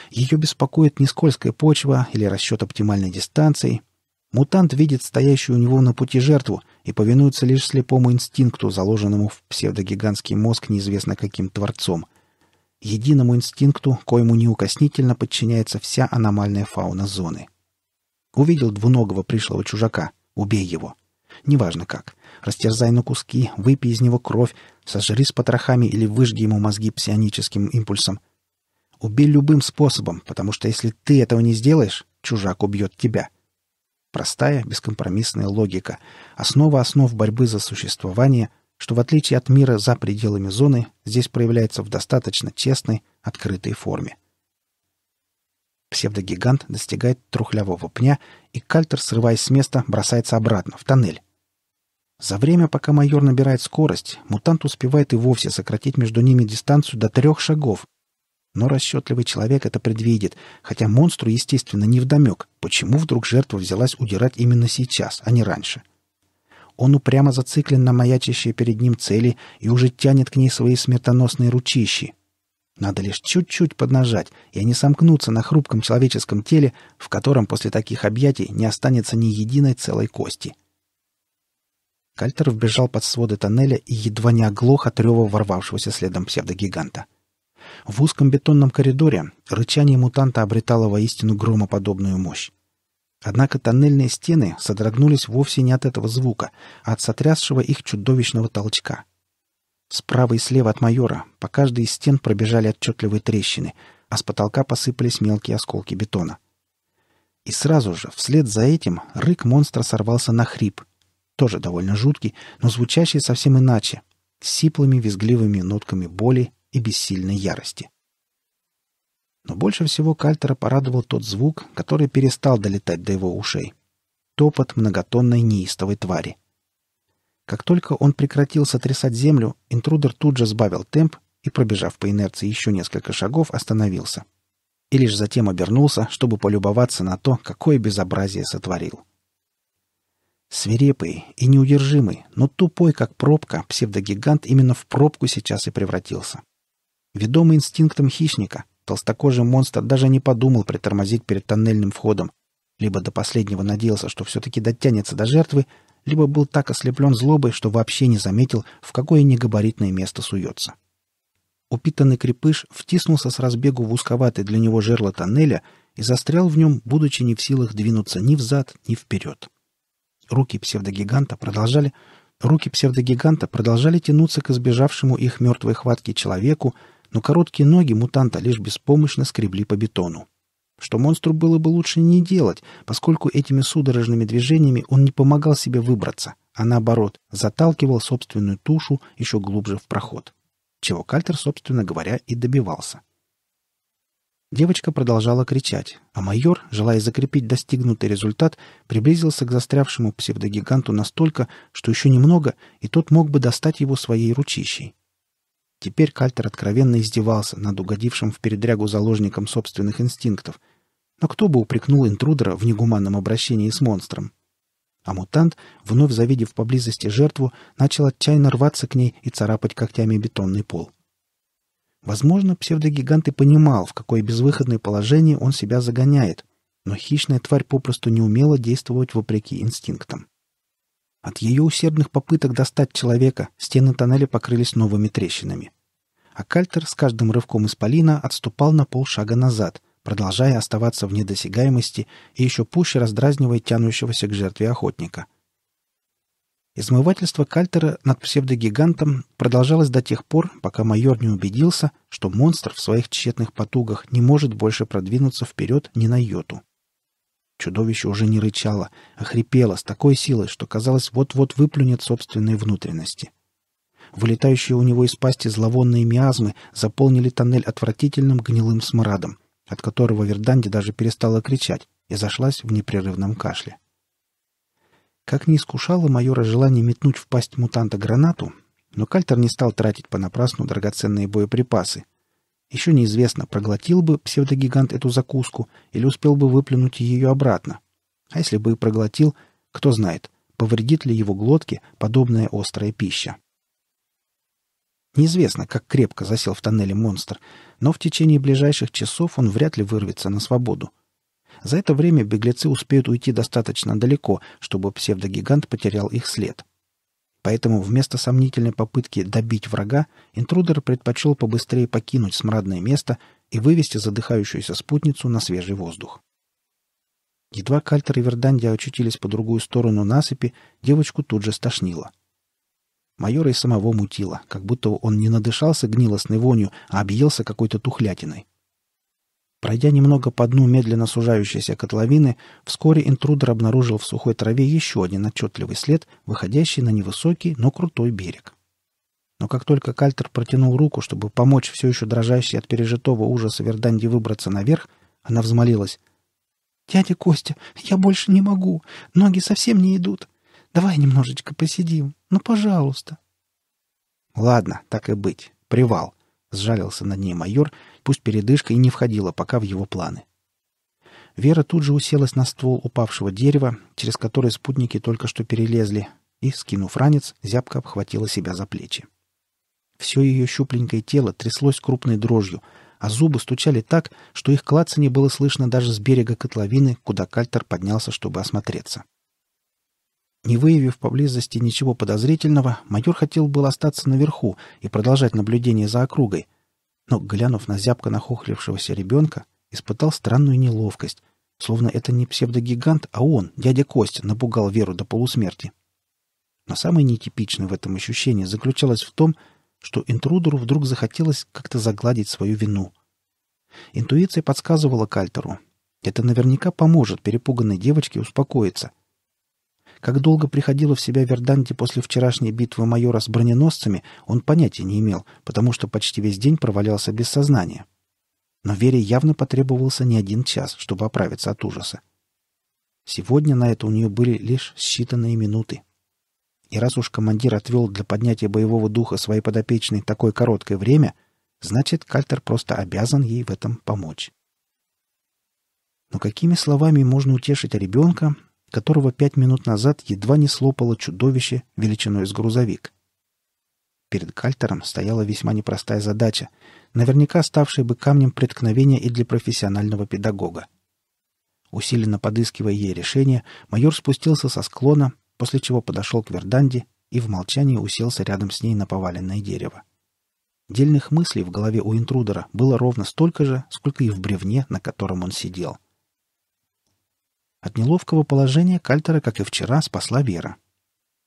A: Ее беспокоит не скользкая почва или расчет оптимальной дистанции — Мутант видит стоящую у него на пути жертву и повинуется лишь слепому инстинкту, заложенному в псевдогигантский мозг неизвестно каким творцом. Единому инстинкту, коему неукоснительно подчиняется вся аномальная фауна зоны. Увидел двуногого пришлого чужака. Убей его. Неважно как. Растерзай на куски, выпей из него кровь, сожри с потрохами или выжги ему мозги псионическим импульсом. Убей любым способом, потому что если ты этого не сделаешь, чужак убьет тебя. — Простая, бескомпромиссная логика, основа основ борьбы за существование, что в отличие от мира за пределами зоны, здесь проявляется в достаточно честной, открытой форме. Псевдогигант достигает трухлявого пня, и Кальтер, срываясь с места, бросается обратно, в тоннель. За время, пока майор набирает скорость, мутант успевает и вовсе сократить между ними дистанцию до трех шагов, но расчетливый человек это предвидит, хотя монстру, естественно, невдомек, почему вдруг жертва взялась удирать именно сейчас, а не раньше. Он упрямо зациклен на маячащей перед ним цели и уже тянет к ней свои смертоносные ручищи. Надо лишь чуть-чуть поднажать, и они сомкнутся на хрупком человеческом теле, в котором после таких объятий не останется ни единой целой кости. Кальтер вбежал под своды тоннеля и едва не оглох от рева ворвавшегося следом псевдогиганта. — в узком бетонном коридоре рычание мутанта обретало воистину громоподобную мощь. Однако тоннельные стены содрогнулись вовсе не от этого звука, а от сотрясшего их чудовищного толчка. Справа и слева от майора по каждой из стен пробежали отчетливые трещины, а с потолка посыпались мелкие осколки бетона. И сразу же, вслед за этим, рык монстра сорвался на хрип. Тоже довольно жуткий, но звучащий совсем иначе, с сиплыми визгливыми нотками боли и бессильной ярости. Но больше всего Кальтера порадовал тот звук, который перестал долетать до его ушей. Топот многотонной неистовой твари. Как только он прекратил сотрясать землю, интрудер тут же сбавил темп и, пробежав по инерции еще несколько шагов, остановился. И лишь затем обернулся, чтобы полюбоваться на то, какое безобразие сотворил. Свирепый и неудержимый, но тупой, как пробка, псевдогигант именно в пробку сейчас и превратился. Ведомый инстинктом хищника, толстокожий монстр даже не подумал притормозить перед тоннельным входом, либо до последнего надеялся, что все-таки дотянется до жертвы, либо был так ослеплен злобой, что вообще не заметил, в какое негабаритное место суется. Упитанный крепыш втиснулся с разбегу в узковатый для него жерло тоннеля и застрял в нем, будучи не в силах двинуться ни взад, ни вперед. Руки псевдогиганта продолжали, руки псевдогиганта продолжали тянуться к избежавшему их мертвой хватке человеку, но короткие ноги мутанта лишь беспомощно скребли по бетону. Что монстру было бы лучше не делать, поскольку этими судорожными движениями он не помогал себе выбраться, а наоборот, заталкивал собственную тушу еще глубже в проход. Чего Кальтер, собственно говоря, и добивался. Девочка продолжала кричать, а майор, желая закрепить достигнутый результат, приблизился к застрявшему псевдогиганту настолько, что еще немного, и тот мог бы достать его своей ручищей. Теперь Кальтер откровенно издевался над угодившим в передрягу заложником собственных инстинктов. Но кто бы упрекнул интрудера в негуманном обращении с монстром? А мутант, вновь завидев поблизости жертву, начал отчаянно рваться к ней и царапать когтями бетонный пол. Возможно, псевдогигант и понимал, в какое безвыходное положение он себя загоняет, но хищная тварь попросту не умела действовать вопреки инстинктам. От ее усердных попыток достать человека стены тоннеля покрылись новыми трещинами а Кальтер с каждым рывком исполина отступал на полшага назад, продолжая оставаться в недосягаемости и еще пуще раздразнивая тянущегося к жертве охотника. Измывательство Кальтера над псевдогигантом продолжалось до тех пор, пока майор не убедился, что монстр в своих тщетных потугах не может больше продвинуться вперед ни на йоту. Чудовище уже не рычало, а хрипело с такой силой, что казалось, вот-вот выплюнет собственные внутренности — Вылетающие у него из пасти зловонные миазмы заполнили тоннель отвратительным гнилым смрадом, от которого Верданди даже перестала кричать и зашлась в непрерывном кашле. Как не искушало майора желание метнуть в пасть мутанта гранату, но Кальтер не стал тратить понапрасну драгоценные боеприпасы. Еще неизвестно, проглотил бы псевдогигант эту закуску или успел бы выплюнуть ее обратно. А если бы и проглотил, кто знает, повредит ли его глотке подобная острая пища. Неизвестно, как крепко засел в тоннеле монстр, но в течение ближайших часов он вряд ли вырвется на свободу. За это время беглецы успеют уйти достаточно далеко, чтобы псевдогигант потерял их след. Поэтому вместо сомнительной попытки добить врага, интрудер предпочел побыстрее покинуть смрадное место и вывести задыхающуюся спутницу на свежий воздух. Едва Кальтер и Вердандия очутились по другую сторону насыпи, девочку тут же стошнило — Майора и самого мутило, как будто он не надышался гнилостной вонью, а объелся какой-то тухлятиной. Пройдя немного по дну медленно сужающейся котловины, вскоре интрудер обнаружил в сухой траве еще один отчетливый след, выходящий на невысокий, но крутой берег. Но как только Кальтер протянул руку, чтобы помочь все еще дрожащей от пережитого ужаса Верданди выбраться наверх, она взмолилась. «Дядя Костя, я больше не могу. Ноги совсем не идут. Давай немножечко посидим. Ну, пожалуйста. Ладно, так и быть. Привал. Сжалился над ней майор, пусть передышка и не входила пока в его планы. Вера тут же уселась на ствол упавшего дерева, через которое спутники только что перелезли, и, скинув ранец, зябко обхватила себя за плечи. Все ее щупленькое тело тряслось крупной дрожью, а зубы стучали так, что их клацанье было слышно даже с берега котловины, куда кальтер поднялся, чтобы осмотреться. Не выявив поблизости ничего подозрительного, майор хотел был остаться наверху и продолжать наблюдение за округой, но, глянув на зябко нахохлившегося ребенка, испытал странную неловкость, словно это не псевдогигант, а он, дядя Костя, напугал Веру до полусмерти. Но самое нетипичное в этом ощущении заключалось в том, что интрудеру вдруг захотелось как-то загладить свою вину. Интуиция подсказывала Кальтеру. Это наверняка поможет перепуганной девочке успокоиться — как долго приходило в себя Верданти после вчерашней битвы майора с броненосцами, он понятия не имел, потому что почти весь день провалялся без сознания. Но Вере явно потребовался не один час, чтобы оправиться от ужаса. Сегодня на это у нее были лишь считанные минуты. И раз уж командир отвел для поднятия боевого духа своей подопечной такое короткое время, значит, Кальтер просто обязан ей в этом помочь. Но какими словами можно утешить ребенка, которого пять минут назад едва не слопало чудовище величиной с грузовик. Перед Кальтером стояла весьма непростая задача, наверняка ставшая бы камнем преткновения и для профессионального педагога. Усиленно подыскивая ей решение, майор спустился со склона, после чего подошел к Верданде и в молчании уселся рядом с ней на поваленное дерево. Дельных мыслей в голове у интрудера было ровно столько же, сколько и в бревне, на котором он сидел — от неловкого положения Кальтера, как и вчера, спасла Вера.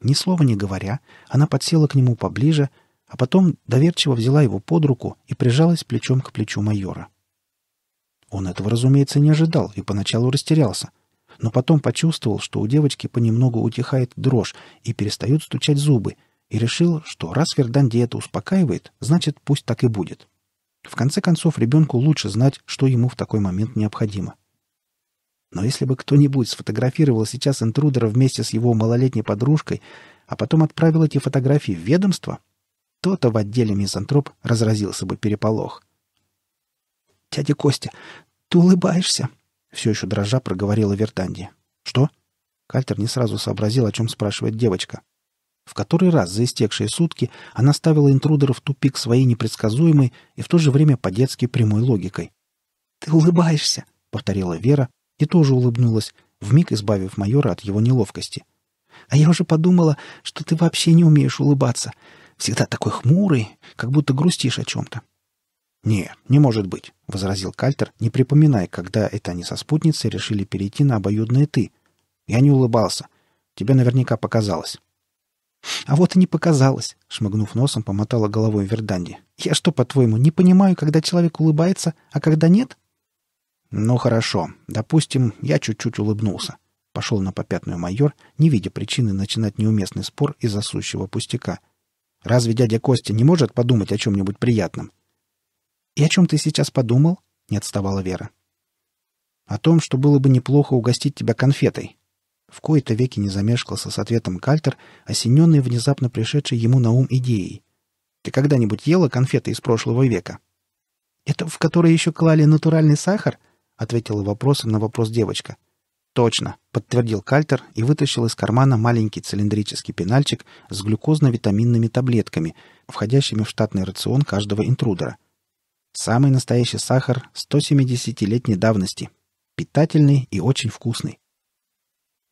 A: Ни слова не говоря, она подсела к нему поближе, а потом доверчиво взяла его под руку и прижалась плечом к плечу майора. Он этого, разумеется, не ожидал и поначалу растерялся, но потом почувствовал, что у девочки понемногу утихает дрожь и перестают стучать зубы, и решил, что раз Верданди это успокаивает, значит, пусть так и будет. В конце концов, ребенку лучше знать, что ему в такой момент необходимо. — но если бы кто-нибудь сфотографировал сейчас интрудера вместе с его малолетней подружкой, а потом отправил эти фотографии в ведомство, то-то в отделе мизантроп разразился бы переполох. «Дядя Костя, ты улыбаешься?» — все еще дрожа проговорила Вертанди. «Что?» — Кальтер не сразу сообразил, о чем спрашивает девочка. В который раз за истекшие сутки она ставила интрудера в тупик своей непредсказуемой и в то же время по-детски прямой логикой. «Ты улыбаешься!» — повторила Вера, и тоже улыбнулась, вмиг избавив майора от его неловкости. «А я уже подумала, что ты вообще не умеешь улыбаться. Всегда такой хмурый, как будто грустишь о чем-то». «Не, не может быть», — возразил Кальтер, не припоминая, когда это они со спутницей решили перейти на обоюдное «ты». «Я не улыбался. Тебе наверняка показалось». «А вот и не показалось», — шмыгнув носом, помотала головой Верданди. «Я что, по-твоему, не понимаю, когда человек улыбается, а когда нет?» Ну хорошо, допустим, я чуть-чуть улыбнулся. Пошел на попятную майор, не видя причины начинать неуместный спор из-за сущего пустяка. Разве дядя Костя не может подумать о чем-нибудь приятном? «И о чем ты сейчас подумал?» — не отставала Вера. «О том, что было бы неплохо угостить тебя конфетой». В кои-то веки не замешкался с ответом Кальтер, осененный внезапно пришедшей ему на ум идеей. «Ты когда-нибудь ела конфеты из прошлого века?» «Это в которые еще клали натуральный сахар?» ответила вопросом на вопрос девочка. «Точно», — подтвердил Кальтер и вытащил из кармана маленький цилиндрический пенальчик с глюкозно-витаминными таблетками, входящими в штатный рацион каждого интрудера. Самый настоящий сахар 170-летней давности. Питательный и очень вкусный.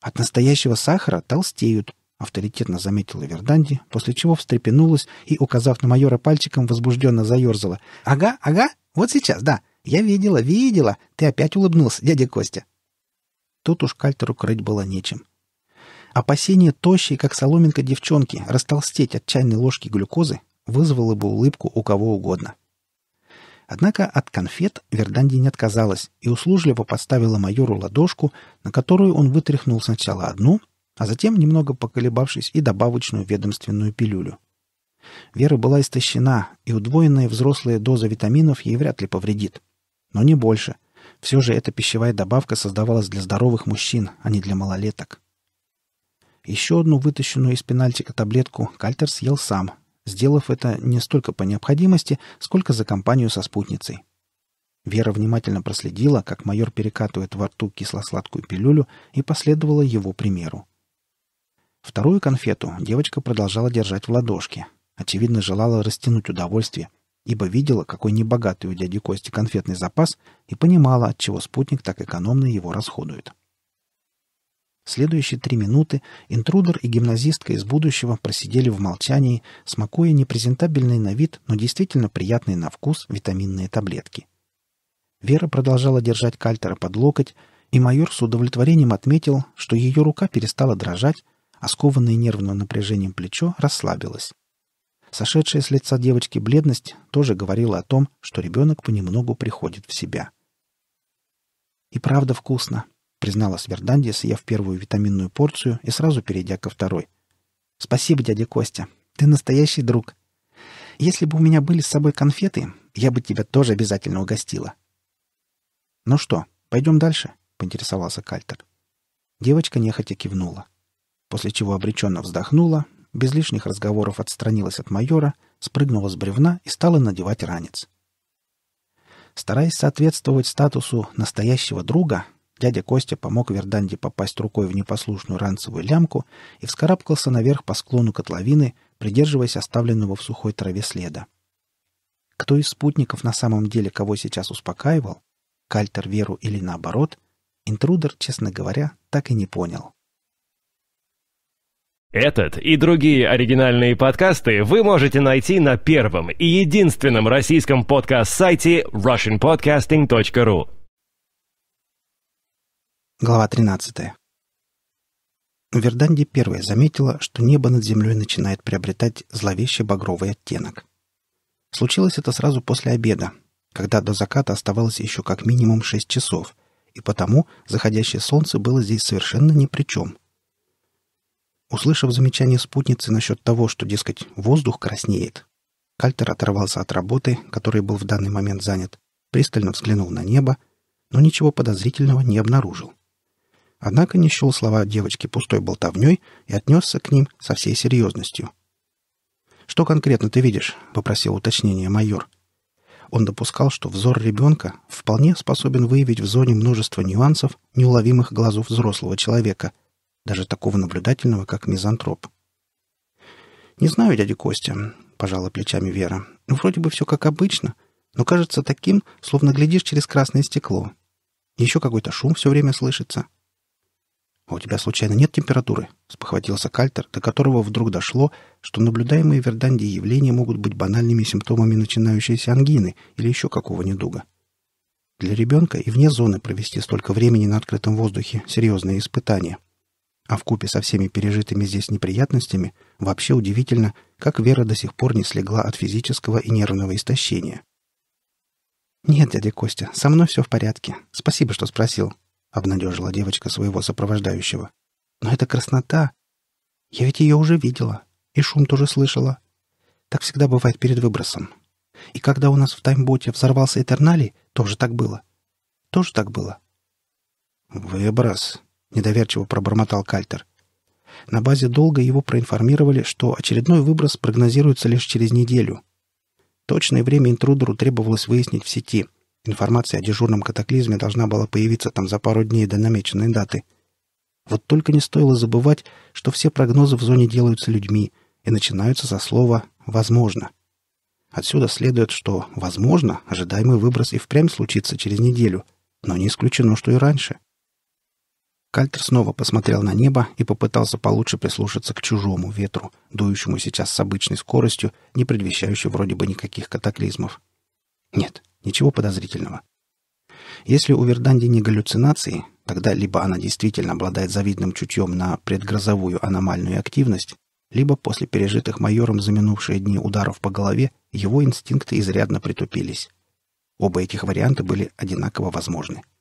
A: «От настоящего сахара толстеют», — авторитетно заметила Верданди, после чего встрепенулась и, указав на майора пальчиком, возбужденно заерзала. «Ага, ага, вот сейчас, да. «Я видела, видела! Ты опять улыбнулся, дядя Костя!» Тут уж кальтеру крыть было нечем. Опасение тощей, как соломинка девчонки, растолстеть от чайной ложки глюкозы вызвало бы улыбку у кого угодно. Однако от конфет Верданди не отказалась и услужливо подставила майору ладошку, на которую он вытряхнул сначала одну, а затем, немного поколебавшись, и добавочную ведомственную пилюлю. Вера была истощена, и удвоенная взрослая доза витаминов ей вряд ли повредит — но не больше. Все же эта пищевая добавка создавалась для здоровых мужчин, а не для малолеток. Еще одну вытащенную из пенальтика таблетку Кальтер съел сам, сделав это не столько по необходимости, сколько за компанию со спутницей. Вера внимательно проследила, как майор перекатывает во рту кисло-сладкую пилюлю, и последовала его примеру. Вторую конфету девочка продолжала держать в ладошке. Очевидно, желала растянуть удовольствие, ибо видела, какой небогатый у дяди Кости конфетный запас и понимала, от чего спутник так экономно его расходует. Следующие три минуты интрудер и гимназистка из будущего просидели в молчании, смакуя непрезентабельный на вид, но действительно приятный на вкус витаминные таблетки. Вера продолжала держать кальтера под локоть, и майор с удовлетворением отметил, что ее рука перестала дрожать, а скованное нервным напряжением плечо расслабилось. Сошедшая с лица девочки бледность тоже говорила о том, что ребенок понемногу приходит в себя. «И правда вкусно», — признала Сверданди, съев первую витаминную порцию и сразу перейдя ко второй. «Спасибо, дядя Костя. Ты настоящий друг. Если бы у меня были с собой конфеты, я бы тебя тоже обязательно угостила». «Ну что, пойдем дальше?» — поинтересовался Кальтер. Девочка нехотя кивнула, после чего обреченно вздохнула без лишних разговоров отстранилась от майора, спрыгнула с бревна и стала надевать ранец. Стараясь соответствовать статусу настоящего друга, дядя Костя помог Верданде попасть рукой в непослушную ранцевую лямку и вскарабкался наверх по склону котловины, придерживаясь оставленного в сухой траве следа. Кто из спутников на самом деле кого сейчас успокаивал, Кальтер Веру или наоборот, интрудер, честно говоря, так и не понял. Этот и другие оригинальные подкасты вы можете найти на первом и единственном российском подкаст-сайте russianpodcasting.ru. Глава 13. Верданди первая заметила, что небо над землей начинает приобретать зловещий багровый оттенок. Случилось это сразу после обеда, когда до заката оставалось еще как минимум 6 часов, и потому заходящее солнце было здесь совершенно ни при чем – Услышав замечание спутницы насчет того, что, дескать, воздух краснеет, Кальтер оторвался от работы, которой был в данный момент занят, пристально взглянул на небо, но ничего подозрительного не обнаружил. Однако не счел слова девочки пустой болтовней и отнесся к ним со всей серьезностью. «Что конкретно ты видишь?» — попросил уточнение майор. Он допускал, что взор ребенка вполне способен выявить в зоне множество нюансов, неуловимых глазу взрослого человека — даже такого наблюдательного, как мизантроп. «Не знаю, дядя Костя», — пожала плечами Вера. «Ну, «Вроде бы все как обычно, но кажется таким, словно глядишь через красное стекло. Еще какой-то шум все время слышится». «А у тебя, случайно, нет температуры?» — спохватился Кальтер, до которого вдруг дошло, что наблюдаемые в Ирданде явления могут быть банальными симптомами начинающейся ангины или еще какого недуга. Для ребенка и вне зоны провести столько времени на открытом воздухе — серьезное испытание. А в купе со всеми пережитыми здесь неприятностями вообще удивительно, как Вера до сих пор не слегла от физического и нервного истощения. «Нет, дядя Костя, со мной все в порядке. Спасибо, что спросил», — обнадежила девочка своего сопровождающего. «Но это краснота. Я ведь ее уже видела. И шум тоже слышала. Так всегда бывает перед выбросом. И когда у нас в таймботе взорвался Этернали, тоже так было. Тоже так было». «Выброс», недоверчиво пробормотал Кальтер. На базе долго его проинформировали, что очередной выброс прогнозируется лишь через неделю. Точное время интрудеру требовалось выяснить в сети. Информация о дежурном катаклизме должна была появиться там за пару дней до намеченной даты. Вот только не стоило забывать, что все прогнозы в зоне делаются людьми и начинаются со слова «возможно». Отсюда следует, что, возможно, ожидаемый выброс и впрямь случится через неделю, но не исключено, что и раньше. Кальтер снова посмотрел на небо и попытался получше прислушаться к чужому ветру, дующему сейчас с обычной скоростью, не предвещающей вроде бы никаких катаклизмов. Нет, ничего подозрительного. Если у Верданди не галлюцинации, тогда либо она действительно обладает завидным чутьем на предгрозовую аномальную активность, либо после пережитых майором за минувшие дни ударов по голове его инстинкты изрядно притупились. Оба этих варианта были одинаково возможны. —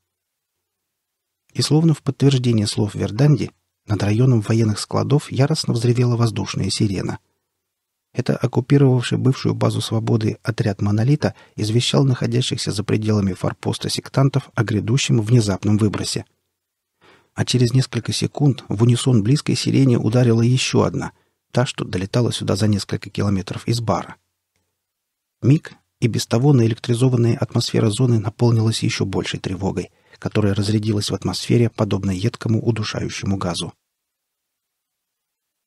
A: и словно в подтверждение слов Верданди над районом военных складов яростно взревела воздушная сирена. Это оккупировавший бывшую базу свободы отряд «Монолита» извещал находящихся за пределами форпоста сектантов о грядущем внезапном выбросе. А через несколько секунд в унисон близкой сирене ударила еще одна, та, что долетала сюда за несколько километров из бара. Миг, и без того наэлектризованная атмосфера зоны наполнилась еще большей тревогой — которая разрядилась в атмосфере, подобно едкому удушающему газу.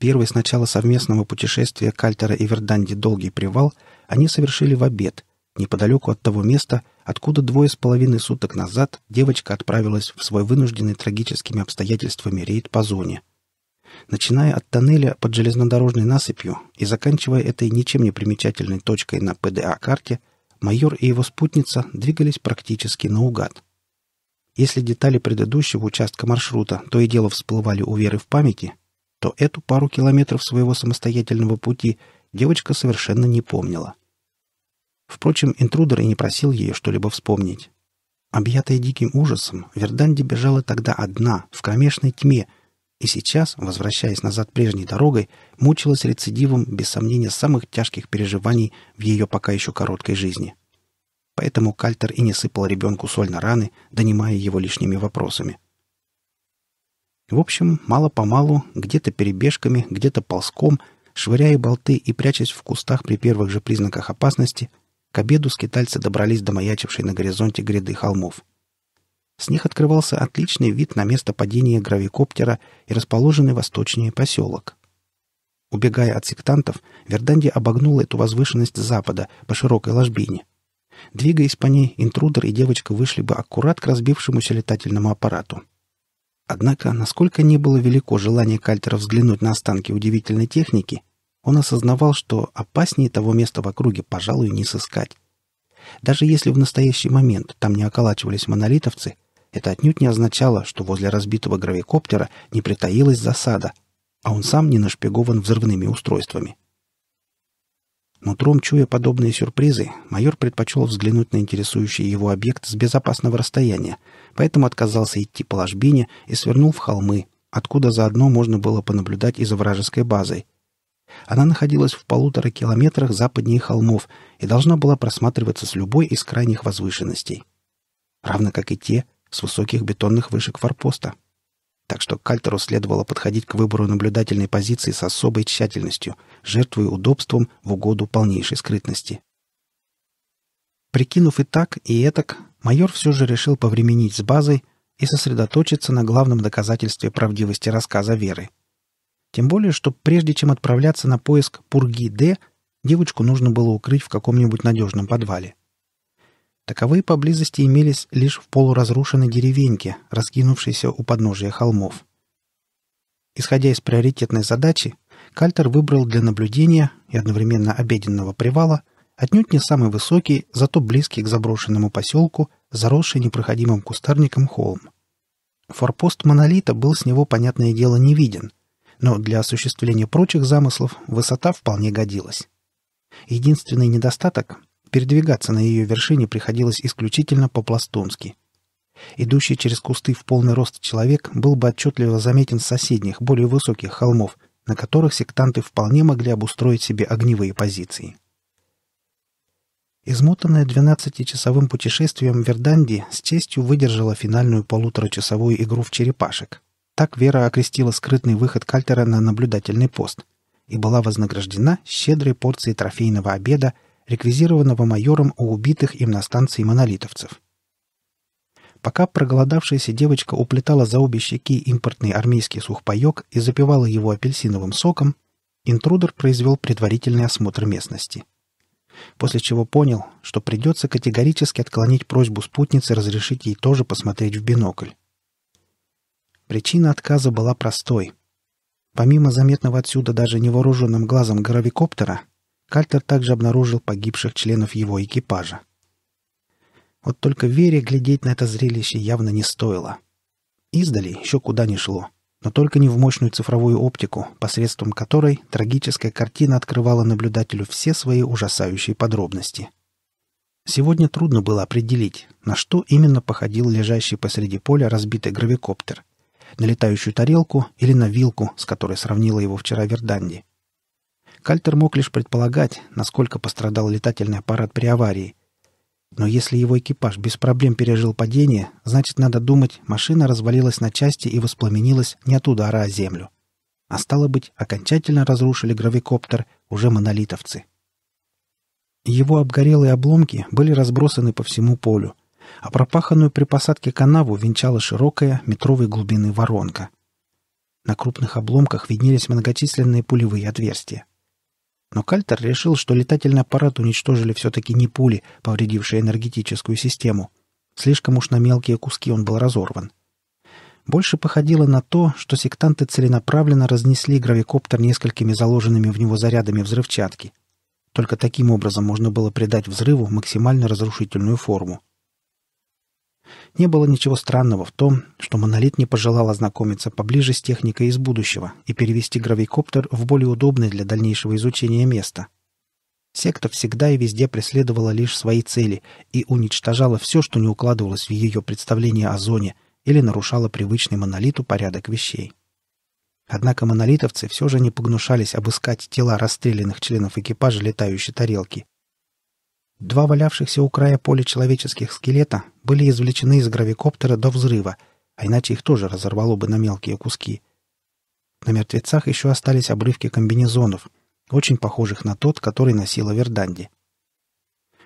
A: Первый с начала совместного путешествия Кальтера и Верданди «Долгий привал» они совершили в обед, неподалеку от того места, откуда двое с половиной суток назад девочка отправилась в свой вынужденный трагическими обстоятельствами рейд по зоне. Начиная от тоннеля под железнодорожной насыпью и заканчивая этой ничем не примечательной точкой на ПДА-карте, майор и его спутница двигались практически наугад. Если детали предыдущего участка маршрута то и дело всплывали у Веры в памяти, то эту пару километров своего самостоятельного пути девочка совершенно не помнила. Впрочем, интрудер и не просил ее что-либо вспомнить. Объятая диким ужасом, Верданди бежала тогда одна, в кромешной тьме, и сейчас, возвращаясь назад прежней дорогой, мучилась рецидивом, без сомнения, самых тяжких переживаний в ее пока еще короткой жизни — поэтому Кальтер и не сыпал ребенку соль на раны, донимая его лишними вопросами. В общем, мало-помалу, где-то перебежками, где-то ползком, швыряя болты и прячась в кустах при первых же признаках опасности, к обеду скитальцы добрались до маячившей на горизонте гряды холмов. С них открывался отличный вид на место падения гравикоптера и расположенный восточнее поселок. Убегая от сектантов, Верданди обогнул эту возвышенность запада по широкой ложбине — Двигаясь по ней, интрудер и девочка вышли бы аккурат к разбившемуся летательному аппарату. Однако, насколько не было велико желание Кальтера взглянуть на останки удивительной техники, он осознавал, что опаснее того места в округе, пожалуй, не сыскать. Даже если в настоящий момент там не околачивались монолитовцы, это отнюдь не означало, что возле разбитого гравикоптера не притаилась засада, а он сам не нашпигован взрывными устройствами. Нутром чуя подобные сюрпризы, майор предпочел взглянуть на интересующий его объект с безопасного расстояния, поэтому отказался идти по ложбине и свернул в холмы, откуда заодно можно было понаблюдать и за вражеской базой. Она находилась в полутора километрах западнее холмов и должна была просматриваться с любой из крайних возвышенностей. Равно как и те с высоких бетонных вышек форпоста так что Кальтеру следовало подходить к выбору наблюдательной позиции с особой тщательностью, жертвуя удобством в угоду полнейшей скрытности. Прикинув и так, и этак, майор все же решил повременить с базой и сосредоточиться на главном доказательстве правдивости рассказа Веры. Тем более, что прежде чем отправляться на поиск Пурги-Д, девочку нужно было укрыть в каком-нибудь надежном подвале. Таковые поблизости имелись лишь в полуразрушенной деревеньке, раскинувшейся у подножия холмов. Исходя из приоритетной задачи, Кальтер выбрал для наблюдения и одновременно обеденного привала отнюдь не самый высокий, зато близкий к заброшенному поселку, заросший непроходимым кустарником холм. Форпост монолита был с него, понятное дело, не виден, но для осуществления прочих замыслов высота вполне годилась. Единственный недостаток Передвигаться на ее вершине приходилось исключительно по-пластунски. Идущий через кусты в полный рост человек был бы отчетливо заметен с соседних, более высоких холмов, на которых сектанты вполне могли обустроить себе огневые позиции. Измотанная 12-часовым путешествием Верданди с честью выдержала финальную полуторачасовую игру в черепашек. Так Вера окрестила скрытный выход Кальтера на наблюдательный пост и была вознаграждена щедрой порцией трофейного обеда – реквизированного майором у убитых им на станции монолитовцев. Пока проголодавшаяся девочка уплетала за обе щеки импортный армейский сухпайок и запивала его апельсиновым соком, интрудер произвел предварительный осмотр местности. После чего понял, что придется категорически отклонить просьбу спутницы разрешить ей тоже посмотреть в бинокль. Причина отказа была простой. Помимо заметного отсюда даже невооруженным глазом горовикоптера, Кальтер также обнаружил погибших членов его экипажа. Вот только Вере глядеть на это зрелище явно не стоило. Издали еще куда ни шло, но только не в мощную цифровую оптику, посредством которой трагическая картина открывала наблюдателю все свои ужасающие подробности. Сегодня трудно было определить, на что именно походил лежащий посреди поля разбитый гравикоптер. На летающую тарелку или на вилку, с которой сравнила его вчера Верданди. Кальтер мог лишь предполагать, насколько пострадал летательный аппарат при аварии. Но если его экипаж без проблем пережил падение, значит, надо думать, машина развалилась на части и воспламенилась не от удара, а землю. А стало быть, окончательно разрушили гравикоптер уже монолитовцы. Его обгорелые обломки были разбросаны по всему полю, а пропаханную при посадке канаву венчала широкая метровой глубины воронка. На крупных обломках виднелись многочисленные пулевые отверстия. Но Кальтер решил, что летательный аппарат уничтожили все-таки не пули, повредившие энергетическую систему. Слишком уж на мелкие куски он был разорван. Больше походило на то, что сектанты целенаправленно разнесли гравикоптер несколькими заложенными в него зарядами взрывчатки. Только таким образом можно было придать взрыву максимально разрушительную форму. Не было ничего странного в том, что «Монолит» не пожелал ознакомиться поближе с техникой из будущего и перевести гравикоптер в более удобное для дальнейшего изучения место. Секта всегда и везде преследовала лишь свои цели и уничтожала все, что не укладывалось в ее представление о зоне или нарушало привычный «Монолиту» порядок вещей. Однако монолитовцы все же не погнушались обыскать тела расстрелянных членов экипажа летающей тарелки – Два валявшихся у края поля человеческих скелета были извлечены из гравикоптера до взрыва, а иначе их тоже разорвало бы на мелкие куски. На мертвецах еще остались обрывки комбинезонов, очень похожих на тот, который носила Верданди.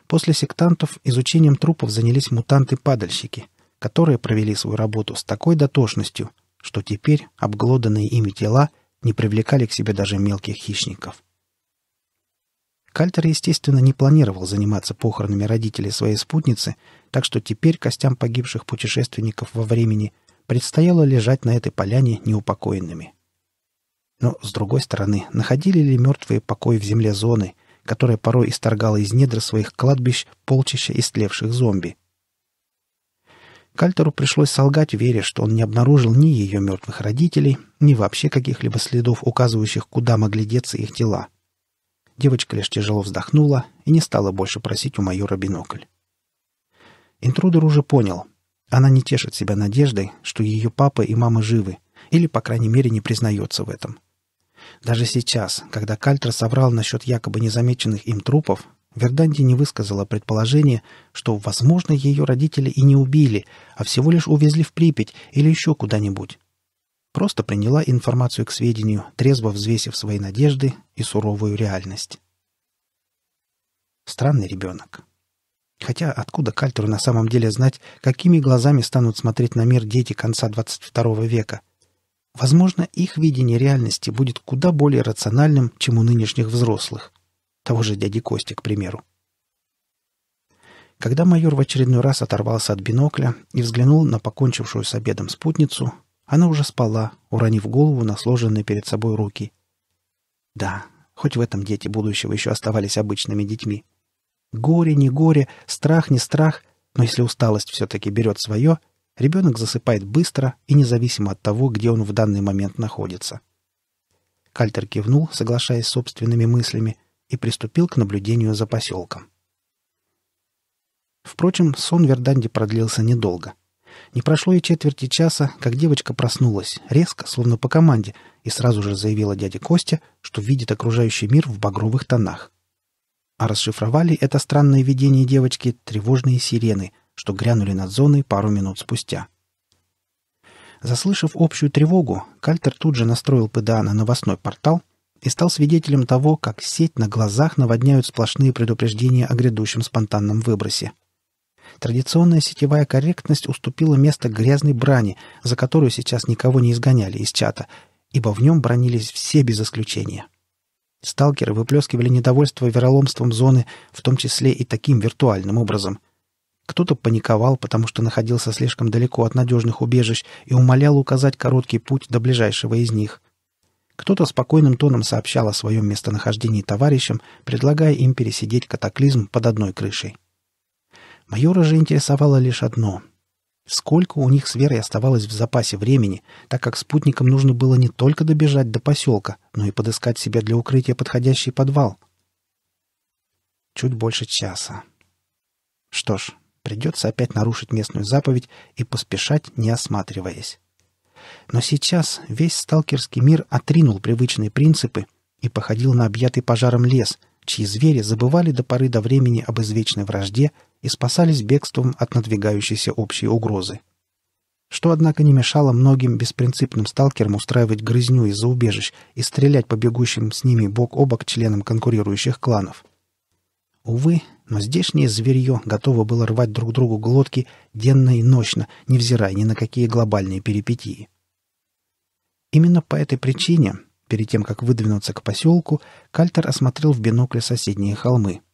A: После сектантов изучением трупов занялись мутанты-падальщики, которые провели свою работу с такой дотошностью, что теперь обглоданные ими тела не привлекали к себе даже мелких хищников. Кальтер, естественно, не планировал заниматься похоронами родителей своей спутницы, так что теперь костям погибших путешественников во времени предстояло лежать на этой поляне неупокоенными. Но, с другой стороны, находили ли мертвые покой в земле зоны, которая порой исторгала из недр своих кладбищ полчища истлевших зомби? Кальтеру пришлось солгать веря, что он не обнаружил ни ее мертвых родителей, ни вообще каких-либо следов, указывающих, куда могли деться их тела. Девочка лишь тяжело вздохнула и не стала больше просить у майора бинокль. Интрудер уже понял. Она не тешит себя надеждой, что ее папа и мама живы, или, по крайней мере, не признается в этом. Даже сейчас, когда Кальтер соврал насчет якобы незамеченных им трупов, Верданди не высказала предположение, что, возможно, ее родители и не убили, а всего лишь увезли в Припять или еще куда-нибудь просто приняла информацию к сведению, трезво взвесив свои надежды и суровую реальность. Странный ребенок. Хотя откуда Кальтеру на самом деле знать, какими глазами станут смотреть на мир дети конца 22 века? Возможно, их видение реальности будет куда более рациональным, чем у нынешних взрослых. Того же дяди Кости, к примеру. Когда майор в очередной раз оторвался от бинокля и взглянул на покончившую с обедом спутницу, она уже спала, уронив голову на сложенные перед собой руки. Да, хоть в этом дети будущего еще оставались обычными детьми. Горе не горе, страх не страх, но если усталость все-таки берет свое, ребенок засыпает быстро и независимо от того, где он в данный момент находится. Кальтер кивнул, соглашаясь с собственными мыслями, и приступил к наблюдению за поселком. Впрочем, сон Верданди продлился недолго — не прошло и четверти часа, как девочка проснулась, резко, словно по команде, и сразу же заявила дяде Костя, что видит окружающий мир в багровых тонах. А расшифровали это странное видение девочки тревожные сирены, что грянули над зоной пару минут спустя. Заслышав общую тревогу, Кальтер тут же настроил ПДА на новостной портал и стал свидетелем того, как сеть на глазах наводняют сплошные предупреждения о грядущем спонтанном выбросе традиционная сетевая корректность уступила место грязной брани, за которую сейчас никого не изгоняли из чата, ибо в нем бронились все без исключения. Сталкеры выплескивали недовольство вероломством зоны, в том числе и таким виртуальным образом. Кто-то паниковал, потому что находился слишком далеко от надежных убежищ и умолял указать короткий путь до ближайшего из них. Кто-то спокойным тоном сообщал о своем местонахождении товарищам, предлагая им пересидеть катаклизм под одной крышей. Майора же интересовало лишь одно — Сколько у них с Верой оставалось в запасе времени, так как спутникам нужно было не только добежать до поселка, но и подыскать себе для укрытия подходящий подвал. Чуть больше часа. Что ж, придется опять нарушить местную заповедь и поспешать, не осматриваясь. Но сейчас весь сталкерский мир отринул привычные принципы и походил на объятый пожаром лес, чьи звери забывали до поры до времени об извечной вражде, и спасались бегством от надвигающейся общей угрозы. Что, однако, не мешало многим беспринципным сталкерам устраивать грызню из-за убежищ и стрелять по бегущим с ними бок о бок членам конкурирующих кланов. Увы, но здешнее зверье готово было рвать друг другу глотки денно и ночно, невзирая ни на какие глобальные перипетии. Именно по этой причине, перед тем, как выдвинуться к поселку, Кальтер осмотрел в бинокле соседние холмы —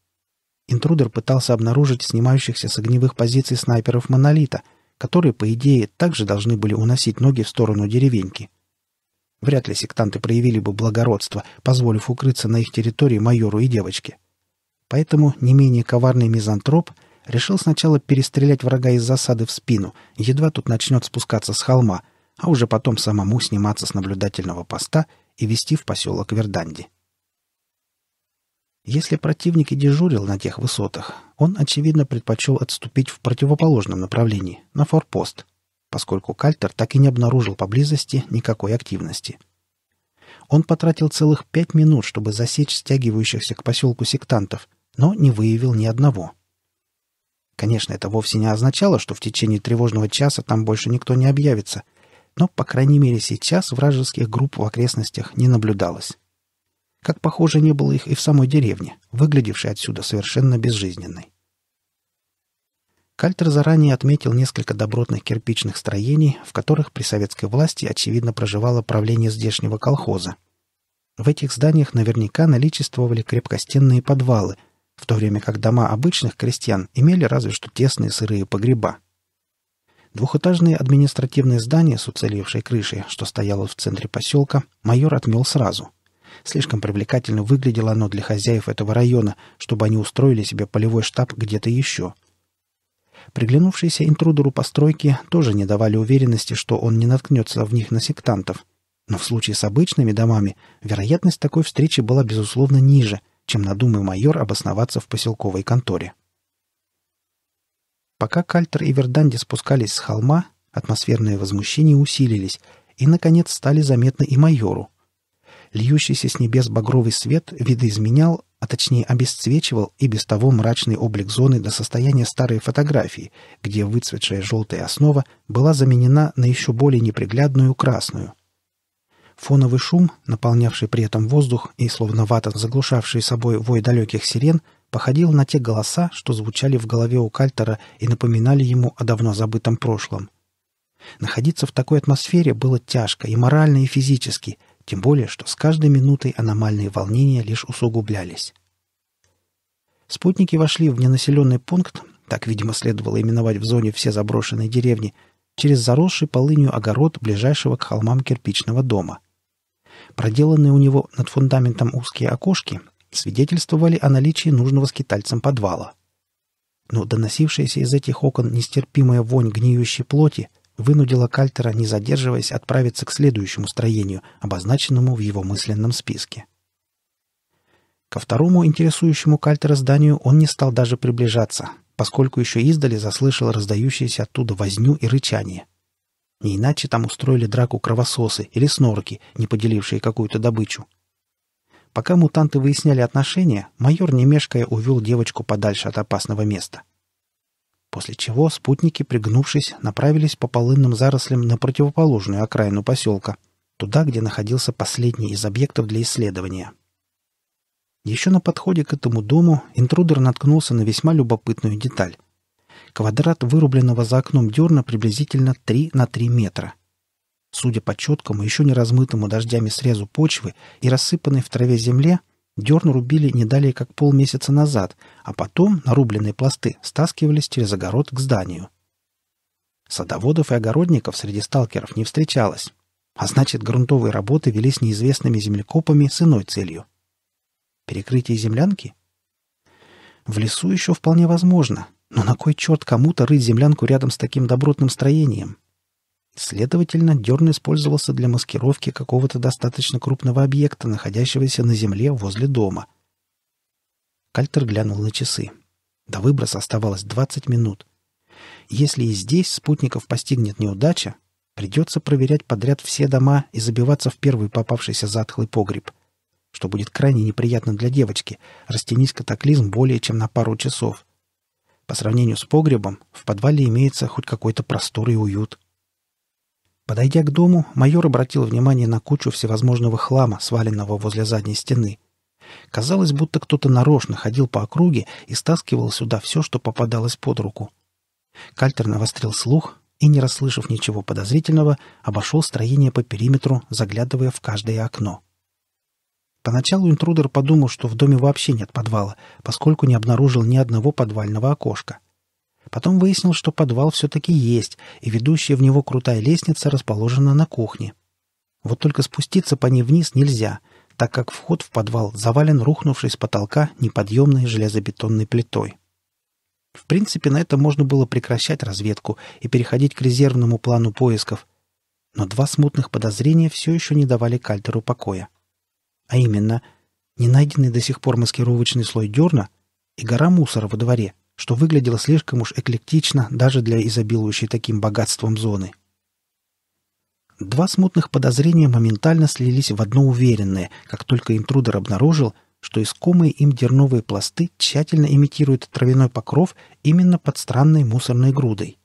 A: Интрудер пытался обнаружить снимающихся с огневых позиций снайперов «Монолита», которые, по идее, также должны были уносить ноги в сторону деревеньки. Вряд ли сектанты проявили бы благородство, позволив укрыться на их территории майору и девочке. Поэтому не менее коварный мизантроп решил сначала перестрелять врага из засады в спину, едва тут начнет спускаться с холма, а уже потом самому сниматься с наблюдательного поста и вести в поселок Верданди. Если противник и дежурил на тех высотах, он, очевидно, предпочел отступить в противоположном направлении, на форпост, поскольку Кальтер так и не обнаружил поблизости никакой активности. Он потратил целых пять минут, чтобы засечь стягивающихся к поселку сектантов, но не выявил ни одного. Конечно, это вовсе не означало, что в течение тревожного часа там больше никто не объявится, но, по крайней мере, сейчас вражеских групп в окрестностях не наблюдалось как, похоже, не было их и в самой деревне, выглядевшей отсюда совершенно безжизненной. Кальтер заранее отметил несколько добротных кирпичных строений, в которых при советской власти, очевидно, проживало правление здешнего колхоза. В этих зданиях наверняка наличествовали крепкостенные подвалы, в то время как дома обычных крестьян имели разве что тесные сырые погреба. Двухэтажные административные здания с уцелевшей крышей, что стояло в центре поселка, майор отмел сразу – Слишком привлекательно выглядело оно для хозяев этого района, чтобы они устроили себе полевой штаб где-то еще. Приглянувшиеся интрудеру постройки тоже не давали уверенности, что он не наткнется в них на сектантов. Но в случае с обычными домами вероятность такой встречи была, безусловно, ниже, чем надумай майор обосноваться в поселковой конторе. Пока Кальтер и Верданди спускались с холма, атмосферные возмущения усилились и, наконец, стали заметны и майору, Льющийся с небес багровый свет видоизменял, а точнее обесцвечивал и без того мрачный облик зоны до состояния старой фотографии, где выцветшая желтая основа была заменена на еще более неприглядную красную. Фоновый шум, наполнявший при этом воздух и словно вата заглушавший собой вой далеких сирен, походил на те голоса, что звучали в голове у Кальтера и напоминали ему о давно забытом прошлом. Находиться в такой атмосфере было тяжко и морально, и физически, тем более, что с каждой минутой аномальные волнения лишь усугублялись. Спутники вошли в ненаселенный пункт, так, видимо, следовало именовать в зоне все заброшенные деревни, через заросший полынью огород ближайшего к холмам кирпичного дома. Проделанные у него над фундаментом узкие окошки свидетельствовали о наличии нужного скитальцам подвала. Но доносившаяся из этих окон нестерпимая вонь гниющей плоти вынудила Кальтера, не задерживаясь, отправиться к следующему строению, обозначенному в его мысленном списке. Ко второму интересующему Кальтера зданию он не стал даже приближаться, поскольку еще издали заслышал раздающиеся оттуда возню и рычание. Не иначе там устроили драку кровососы или снорки, не поделившие какую-то добычу. Пока мутанты выясняли отношения, майор, не мешкая, увел девочку подальше от опасного места — после чего спутники, пригнувшись, направились по полынным зарослям на противоположную окраину поселка, туда, где находился последний из объектов для исследования. Еще на подходе к этому дому интрудер наткнулся на весьма любопытную деталь. Квадрат вырубленного за окном дерна приблизительно 3 на 3 метра. Судя по четкому, еще не размытому дождями срезу почвы и рассыпанной в траве земле, Дерн рубили не далее, как полмесяца назад, а потом нарубленные пласты стаскивались через огород к зданию. Садоводов и огородников среди сталкеров не встречалось, а значит, грунтовые работы велись неизвестными землекопами с иной целью. Перекрытие землянки? В лесу еще вполне возможно, но на кой черт кому-то рыть землянку рядом с таким добротным строением? Следовательно, дерн использовался для маскировки какого-то достаточно крупного объекта, находящегося на земле возле дома. Кальтер глянул на часы. До выброса оставалось 20 минут. Если и здесь спутников постигнет неудача, придется проверять подряд все дома и забиваться в первый попавшийся затхлый погреб. Что будет крайне неприятно для девочки, растянись катаклизм более чем на пару часов. По сравнению с погребом, в подвале имеется хоть какой-то простор и уют – Подойдя к дому, майор обратил внимание на кучу всевозможного хлама, сваленного возле задней стены. Казалось, будто кто-то нарочно ходил по округе и стаскивал сюда все, что попадалось под руку. Кальтер навострил слух и, не расслышав ничего подозрительного, обошел строение по периметру, заглядывая в каждое окно. Поначалу интрудер подумал, что в доме вообще нет подвала, поскольку не обнаружил ни одного подвального окошка — Потом выяснил, что подвал все-таки есть, и ведущая в него крутая лестница расположена на кухне. Вот только спуститься по ней вниз нельзя, так как вход в подвал завален рухнувшей с потолка неподъемной железобетонной плитой. В принципе, на это можно было прекращать разведку и переходить к резервному плану поисков. Но два смутных подозрения все еще не давали Кальтеру покоя. А именно, не найденный до сих пор маскировочный слой дерна и гора мусора во дворе, что выглядело слишком уж эклектично даже для изобилующей таким богатством зоны. Два смутных подозрения моментально слились в одно уверенное, как только интрудер обнаружил, что искомые им дерновые пласты тщательно имитируют травяной покров именно под странной мусорной грудой.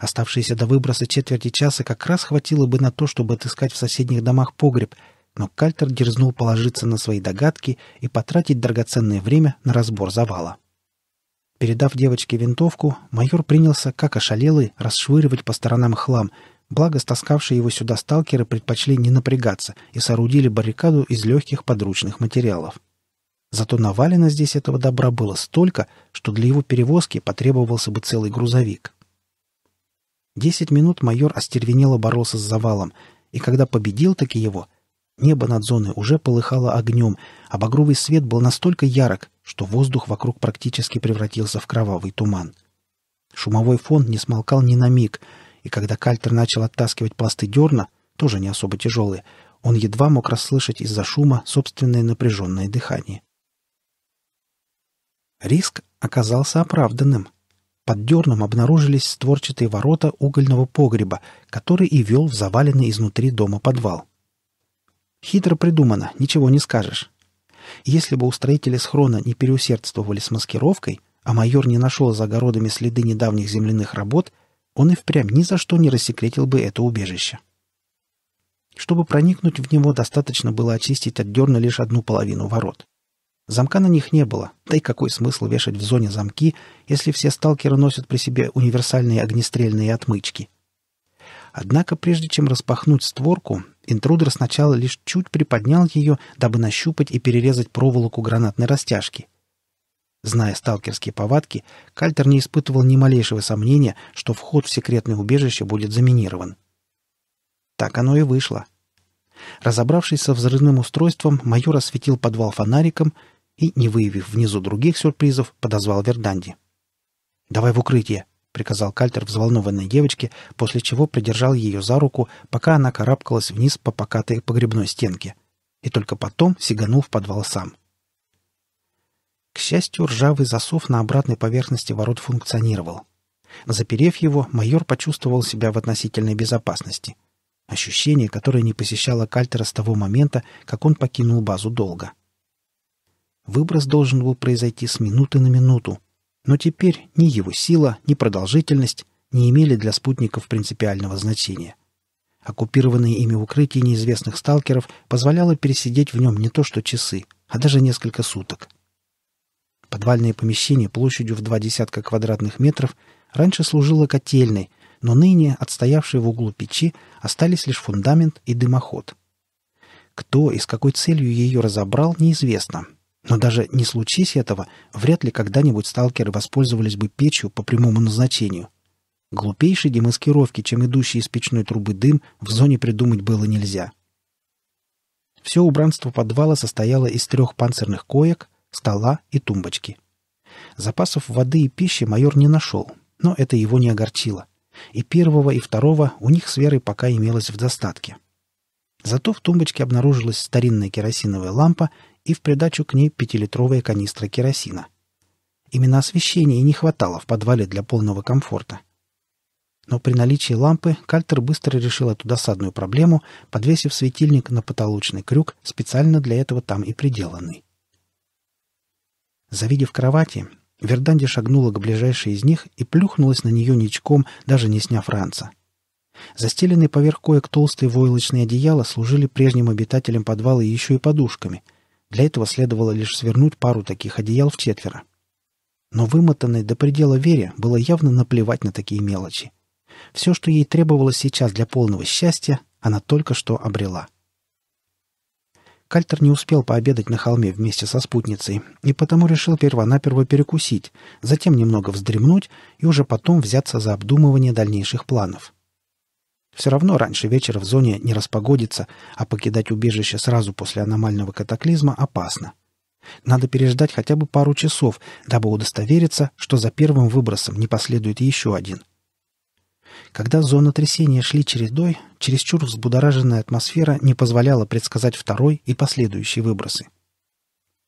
A: Оставшиеся до выброса четверти часа как раз хватило бы на то, чтобы отыскать в соседних домах погреб, но Кальтер дерзнул положиться на свои догадки и потратить драгоценное время на разбор завала. Передав девочке винтовку, майор принялся, как ошалелый, расшвыривать по сторонам хлам, благо стаскавшие его сюда сталкеры предпочли не напрягаться и соорудили баррикаду из легких подручных материалов. Зато навалено здесь этого добра было столько, что для его перевозки потребовался бы целый грузовик. Десять минут майор остервенело боролся с завалом, и когда победил таки его, небо над зоной уже полыхало огнем, а багровый свет был настолько ярок, что воздух вокруг практически превратился в кровавый туман. Шумовой фон не смолкал ни на миг, и когда кальтер начал оттаскивать пласты дерна, тоже не особо тяжелые, он едва мог расслышать из-за шума собственное напряженное дыхание. Риск оказался оправданным. Под дерном обнаружились створчатые ворота угольного погреба, который и вел в заваленный изнутри дома подвал. Хитро придумано, ничего не скажешь. Если бы устроители схрона не переусердствовали с маскировкой, а майор не нашел за огородами следы недавних земляных работ, он и впрямь ни за что не рассекретил бы это убежище. Чтобы проникнуть в него, достаточно было очистить от дерна лишь одну половину ворот. Замка на них не было, да и какой смысл вешать в зоне замки, если все сталкеры носят при себе универсальные огнестрельные отмычки. Однако, прежде чем распахнуть створку, интрудер сначала лишь чуть приподнял ее, дабы нащупать и перерезать проволоку гранатной растяжки. Зная сталкерские повадки, Кальтер не испытывал ни малейшего сомнения, что вход в секретное убежище будет заминирован. Так оно и вышло. Разобравшись со взрывным устройством, майор осветил подвал фонариком и, не выявив внизу других сюрпризов, подозвал Верданди. «Давай в укрытие!» приказал Кальтер взволнованной девочке, после чего придержал ее за руку, пока она карабкалась вниз по покатой погребной стенке, и только потом сиганул в подвал сам. К счастью, ржавый засов на обратной поверхности ворот функционировал. Заперев его, майор почувствовал себя в относительной безопасности. Ощущение, которое не посещало Кальтера с того момента, как он покинул базу долго. Выброс должен был произойти с минуты на минуту, но теперь ни его сила, ни продолжительность не имели для спутников принципиального значения. Оккупированное ими укрытие неизвестных сталкеров позволяло пересидеть в нем не то что часы, а даже несколько суток. Подвальное помещение площадью в два десятка квадратных метров раньше служило котельной, но ныне, отстоявшие в углу печи, остались лишь фундамент и дымоход. Кто и с какой целью ее разобрал, неизвестно, но даже не случись этого, вряд ли когда-нибудь сталкеры воспользовались бы печью по прямому назначению. Глупейшей демаскировки, чем идущий из печной трубы дым, в зоне придумать было нельзя. Все убранство подвала состояло из трех панцирных коек, стола и тумбочки. Запасов воды и пищи майор не нашел, но это его не огорчило. И первого, и второго у них с Верой пока имелось в достатке. Зато в тумбочке обнаружилась старинная керосиновая лампа и в придачу к ней пятилитровая канистра керосина. Именно освещения не хватало в подвале для полного комфорта. Но при наличии лампы Кальтер быстро решил эту досадную проблему, подвесив светильник на потолочный крюк, специально для этого там и приделанный. Завидев кровати, Верданди шагнула к ближайшей из них и плюхнулась на нее ничком, даже не сняв ранца. Застеленные поверх коек толстые войлочные одеяла служили прежним обитателям подвала еще и подушками, для этого следовало лишь свернуть пару таких одеял в четверо. Но вымотанной до предела Вере было явно наплевать на такие мелочи. Все, что ей требовалось сейчас для полного счастья, она только что обрела. Кальтер не успел пообедать на холме вместе со спутницей, и потому решил первонаперво перекусить, затем немного вздремнуть и уже потом взяться за обдумывание дальнейших планов. Все равно раньше вечера в зоне не распогодится, а покидать убежище сразу после аномального катаклизма опасно. Надо переждать хотя бы пару часов, дабы удостовериться, что за первым выбросом не последует еще один. Когда зоны трясения шли чередой, чересчур взбудораженная атмосфера не позволяла предсказать второй и последующие выбросы.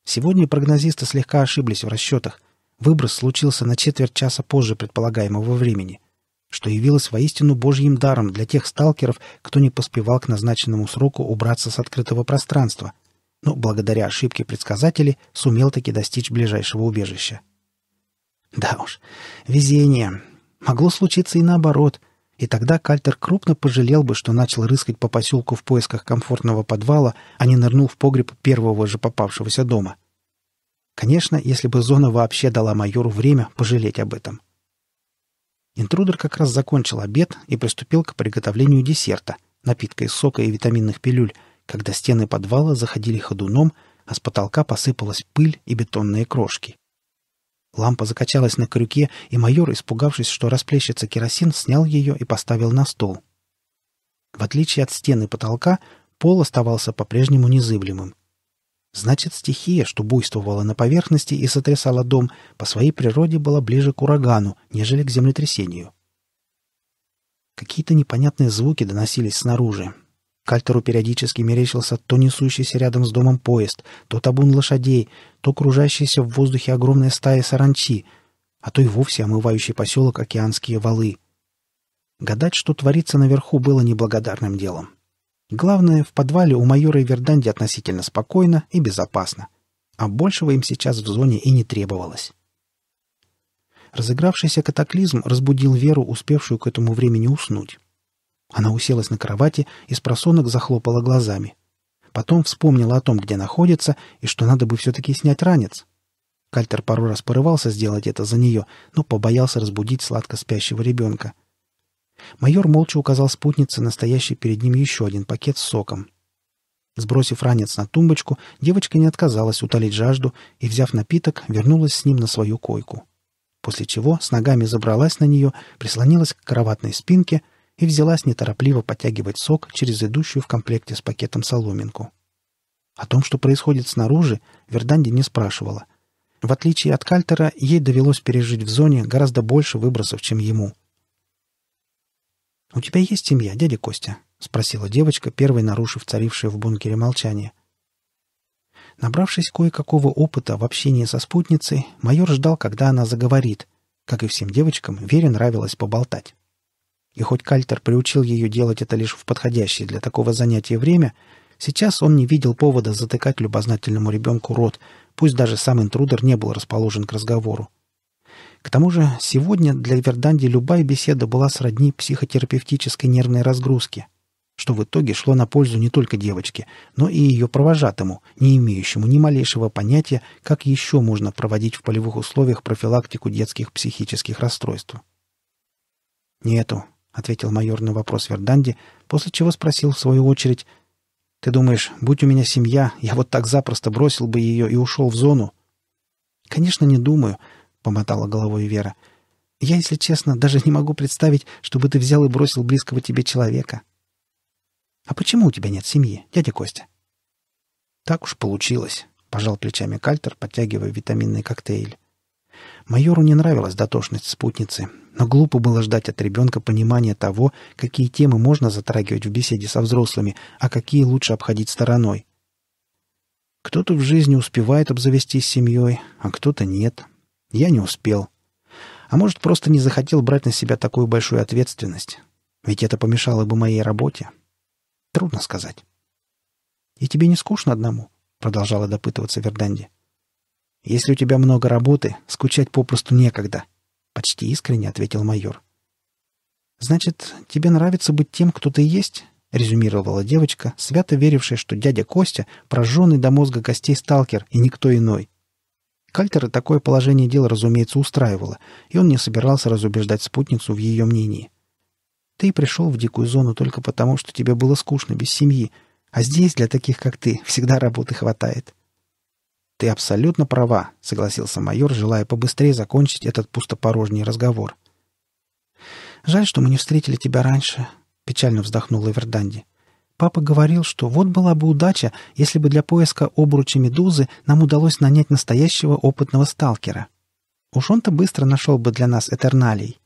A: Сегодня прогнозисты слегка ошиблись в расчетах. Выброс случился на четверть часа позже предполагаемого времени – что явилось воистину божьим даром для тех сталкеров, кто не поспевал к назначенному сроку убраться с открытого пространства, но благодаря ошибке предсказателей сумел таки достичь ближайшего убежища. Да уж, везение. Могло случиться и наоборот. И тогда Кальтер крупно пожалел бы, что начал рыскать по поселку в поисках комфортного подвала, а не нырнул в погреб первого же попавшегося дома. Конечно, если бы зона вообще дала майору время пожалеть об этом. Интрудер как раз закончил обед и приступил к приготовлению десерта, напитка из сока и витаминных пилюль, когда стены подвала заходили ходуном, а с потолка посыпалась пыль и бетонные крошки. Лампа закачалась на крюке, и майор, испугавшись, что расплещется керосин, снял ее и поставил на стол. В отличие от стены потолка, пол оставался по-прежнему незыблемым — Значит, стихия, что буйствовала на поверхности и сотрясала дом, по своей природе была ближе к урагану, нежели к землетрясению. Какие-то непонятные звуки доносились снаружи. Кальтеру периодически мерещился то несущийся рядом с домом поезд, то табун лошадей, то кружащаяся в воздухе огромная стая саранчи, а то и вовсе омывающий поселок океанские валы. Гадать, что творится наверху, было неблагодарным делом. Главное, в подвале у майора и Верданди относительно спокойно и безопасно. А большего им сейчас в зоне и не требовалось. Разыгравшийся катаклизм разбудил Веру, успевшую к этому времени уснуть. Она уселась на кровати и с просонок захлопала глазами. Потом вспомнила о том, где находится, и что надо бы все-таки снять ранец. Кальтер пару раз порывался сделать это за нее, но побоялся разбудить сладко спящего ребенка — Майор молча указал спутнице настоящий перед ним еще один пакет с соком. Сбросив ранец на тумбочку, девочка не отказалась утолить жажду и, взяв напиток, вернулась с ним на свою койку. После чего с ногами забралась на нее, прислонилась к кроватной спинке и взялась неторопливо подтягивать сок через идущую в комплекте с пакетом соломинку. О том, что происходит снаружи, Верданди не спрашивала. В отличие от Кальтера, ей довелось пережить в зоне гораздо больше выбросов, чем ему — «У тебя есть семья, дядя Костя?» — спросила девочка, первой нарушив царившее в бункере молчание. Набравшись кое-какого опыта в общении со спутницей, майор ждал, когда она заговорит. Как и всем девочкам, Вере нравилось поболтать. И хоть Кальтер приучил ее делать это лишь в подходящее для такого занятия время, сейчас он не видел повода затыкать любознательному ребенку рот, пусть даже сам интрудер не был расположен к разговору. К тому же сегодня для Верданди любая беседа была сродни психотерапевтической нервной разгрузке, что в итоге шло на пользу не только девочке, но и ее провожатому, не имеющему ни малейшего понятия, как еще можно проводить в полевых условиях профилактику детских психических расстройств. «Нету», — ответил майор на вопрос Верданди, после чего спросил в свою очередь, «Ты думаешь, будь у меня семья, я вот так запросто бросил бы ее и ушел в зону?» «Конечно, не думаю», — помотала головой Вера. «Я, если честно, даже не могу представить, чтобы ты взял и бросил близкого тебе человека». «А почему у тебя нет семьи, дядя Костя?» «Так уж получилось», — пожал плечами Кальтер, подтягивая витаминный коктейль. Майору не нравилась дотошность спутницы, но глупо было ждать от ребенка понимания того, какие темы можно затрагивать в беседе со взрослыми, а какие лучше обходить стороной. Кто-то в жизни успевает обзавестись семьей, а кто-то нет. Я не успел. А может, просто не захотел брать на себя такую большую ответственность. Ведь это помешало бы моей работе. Трудно сказать. «И тебе не скучно одному?» — продолжала допытываться Верданди. «Если у тебя много работы, скучать попросту некогда», — почти искренне ответил майор. «Значит, тебе нравится быть тем, кто ты есть?» — резюмировала девочка, свято верившая, что дядя Костя — прожженный до мозга костей сталкер и никто иной — Кальтера такое положение дел, разумеется, устраивало, и он не собирался разубеждать спутницу в ее мнении. «Ты пришел в дикую зону только потому, что тебе было скучно без семьи, а здесь для таких, как ты, всегда работы хватает». «Ты абсолютно права», — согласился майор, желая побыстрее закончить этот пустопорожний разговор. «Жаль, что мы не встретили тебя раньше», — печально вздохнула Эверданди. Папа говорил, что вот была бы удача, если бы для поиска обруча медузы нам удалось нанять настоящего опытного сталкера. Уж он-то быстро нашел бы для нас Этерналей.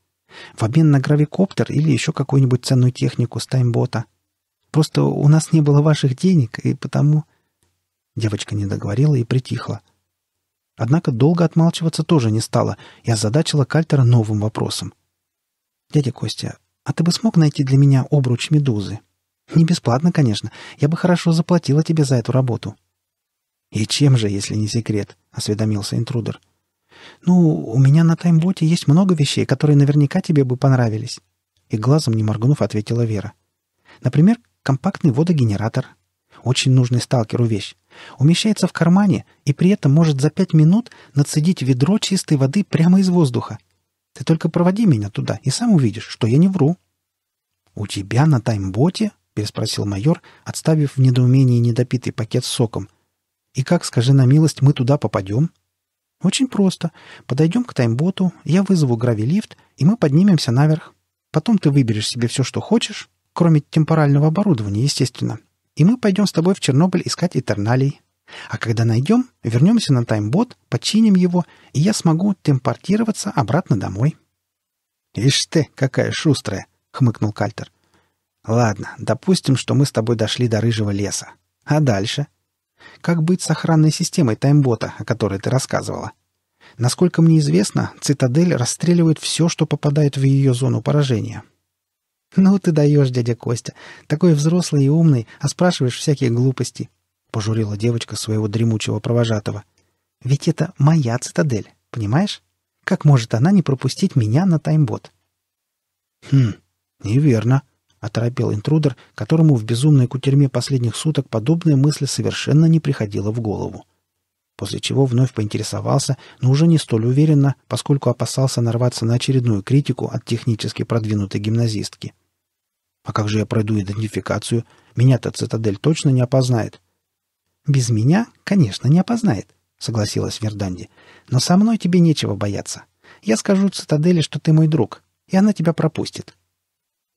A: В обмен на гравикоптер или еще какую-нибудь ценную технику с таймбота. Просто у нас не было ваших денег, и потому...» Девочка не договорила и притихла. Однако долго отмалчиваться тоже не стала и озадачила Кальтера новым вопросом. «Дядя Костя, а ты бы смог найти для меня обруч медузы?» Не бесплатно, конечно. Я бы хорошо заплатила тебе за эту работу». «И чем же, если не секрет?» — осведомился интрудер. «Ну, у меня на таймботе есть много вещей, которые наверняка тебе бы понравились». И глазом не моргнув, ответила Вера. «Например, компактный водогенератор. Очень нужный сталкеру вещь. Умещается в кармане и при этом может за пять минут нацедить ведро чистой воды прямо из воздуха. Ты только проводи меня туда и сам увидишь, что я не вру». «У тебя на таймботе?» — переспросил майор, отставив в недоумении недопитый пакет с соком. «И как, скажи на милость, мы туда попадем?» «Очень просто. Подойдем к таймботу, я вызову гравилифт, и мы поднимемся наверх. Потом ты выберешь себе все, что хочешь, кроме темпорального оборудования, естественно. И мы пойдем с тобой в Чернобыль искать этерналей. А когда найдем, вернемся на таймбот, починим его, и я смогу темпортироваться обратно домой». «Ишь ты, какая шустрая!» — хмыкнул Кальтер. — Ладно, допустим, что мы с тобой дошли до рыжего леса. А дальше? Как быть с охранной системой таймбота, о которой ты рассказывала? Насколько мне известно, цитадель расстреливает все, что попадает в ее зону поражения. Ну ты даешь, дядя Костя. Такой взрослый и умный, а спрашиваешь всякие глупости. Пожурила девочка своего дремучего провожатого. Ведь это моя цитадель, понимаешь? Как может она не пропустить меня на таймбот? Хм, неверно, оторопел интрудер, которому в безумной кутерьме последних суток подобная мысль совершенно не приходила в голову. После чего вновь поинтересовался, но уже не столь уверенно, поскольку опасался нарваться на очередную критику от технически продвинутой гимназистки. «А как же я пройду идентификацию? Меня-то цитадель точно не опознает». «Без меня, конечно, не опознает», — согласилась Верданди. «Но со мной тебе нечего бояться. Я скажу цитадели, что ты мой друг, и она тебя пропустит».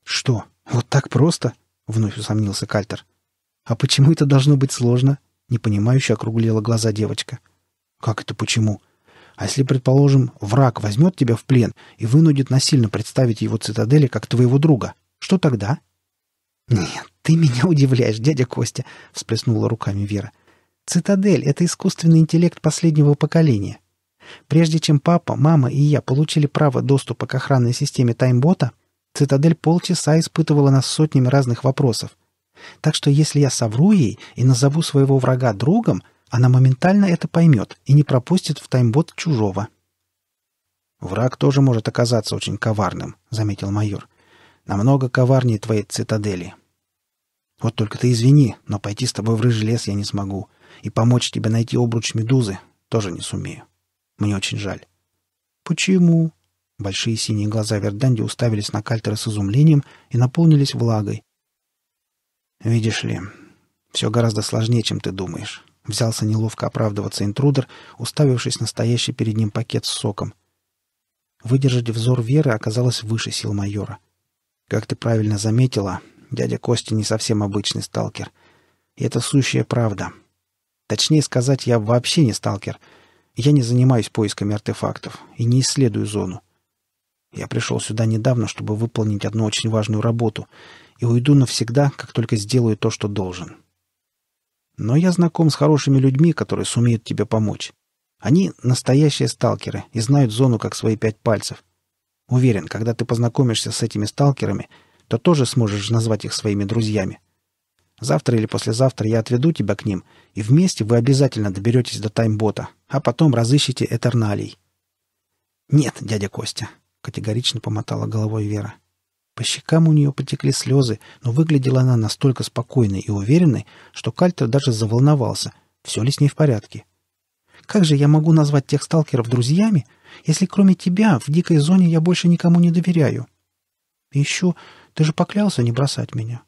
A: «Что?» «Вот так просто?» — вновь усомнился Кальтер. «А почему это должно быть сложно?» — непонимающе округлила глаза девочка. «Как это почему? А если, предположим, враг возьмет тебя в плен и вынудит насильно представить его цитадели как твоего друга, что тогда?» «Нет, ты меня удивляешь, дядя Костя!» — всплеснула руками Вера. «Цитадель — это искусственный интеллект последнего поколения. Прежде чем папа, мама и я получили право доступа к охранной системе таймбота, — Цитадель полчаса испытывала нас сотнями разных вопросов. Так что если я совру ей и назову своего врага другом, она моментально это поймет и не пропустит в таймбот чужого. «Враг тоже может оказаться очень коварным», — заметил майор. «Намного коварнее твоей цитадели». «Вот только ты извини, но пойти с тобой в рыжий лес я не смогу, и помочь тебе найти обруч медузы тоже не сумею. Мне очень жаль». «Почему?» Большие синие глаза Верданди уставились на Кальтера с изумлением и наполнились влагой. «Видишь ли, все гораздо сложнее, чем ты думаешь», — взялся неловко оправдываться интрудер, уставившись на стоящий перед ним пакет с соком. Выдержать взор Веры оказалось выше сил майора. «Как ты правильно заметила, дядя Костя не совсем обычный сталкер. И это сущая правда. Точнее сказать, я вообще не сталкер. Я не занимаюсь поисками артефактов и не исследую зону. Я пришел сюда недавно, чтобы выполнить одну очень важную работу, и уйду навсегда, как только сделаю то, что должен. Но я знаком с хорошими людьми, которые сумеют тебе помочь. Они настоящие сталкеры и знают зону как свои пять пальцев. Уверен, когда ты познакомишься с этими сталкерами, то тоже сможешь назвать их своими друзьями. Завтра или послезавтра я отведу тебя к ним, и вместе вы обязательно доберетесь до таймбота, а потом разыщите Этерналей. Нет, дядя Костя, категорично помотала головой Вера. По щекам у нее потекли слезы, но выглядела она настолько спокойной и уверенной, что Кальтер даже заволновался, все ли с ней в порядке. «Как же я могу назвать тех сталкеров друзьями, если кроме тебя в дикой зоне я больше никому не доверяю? И еще ты же поклялся не бросать меня».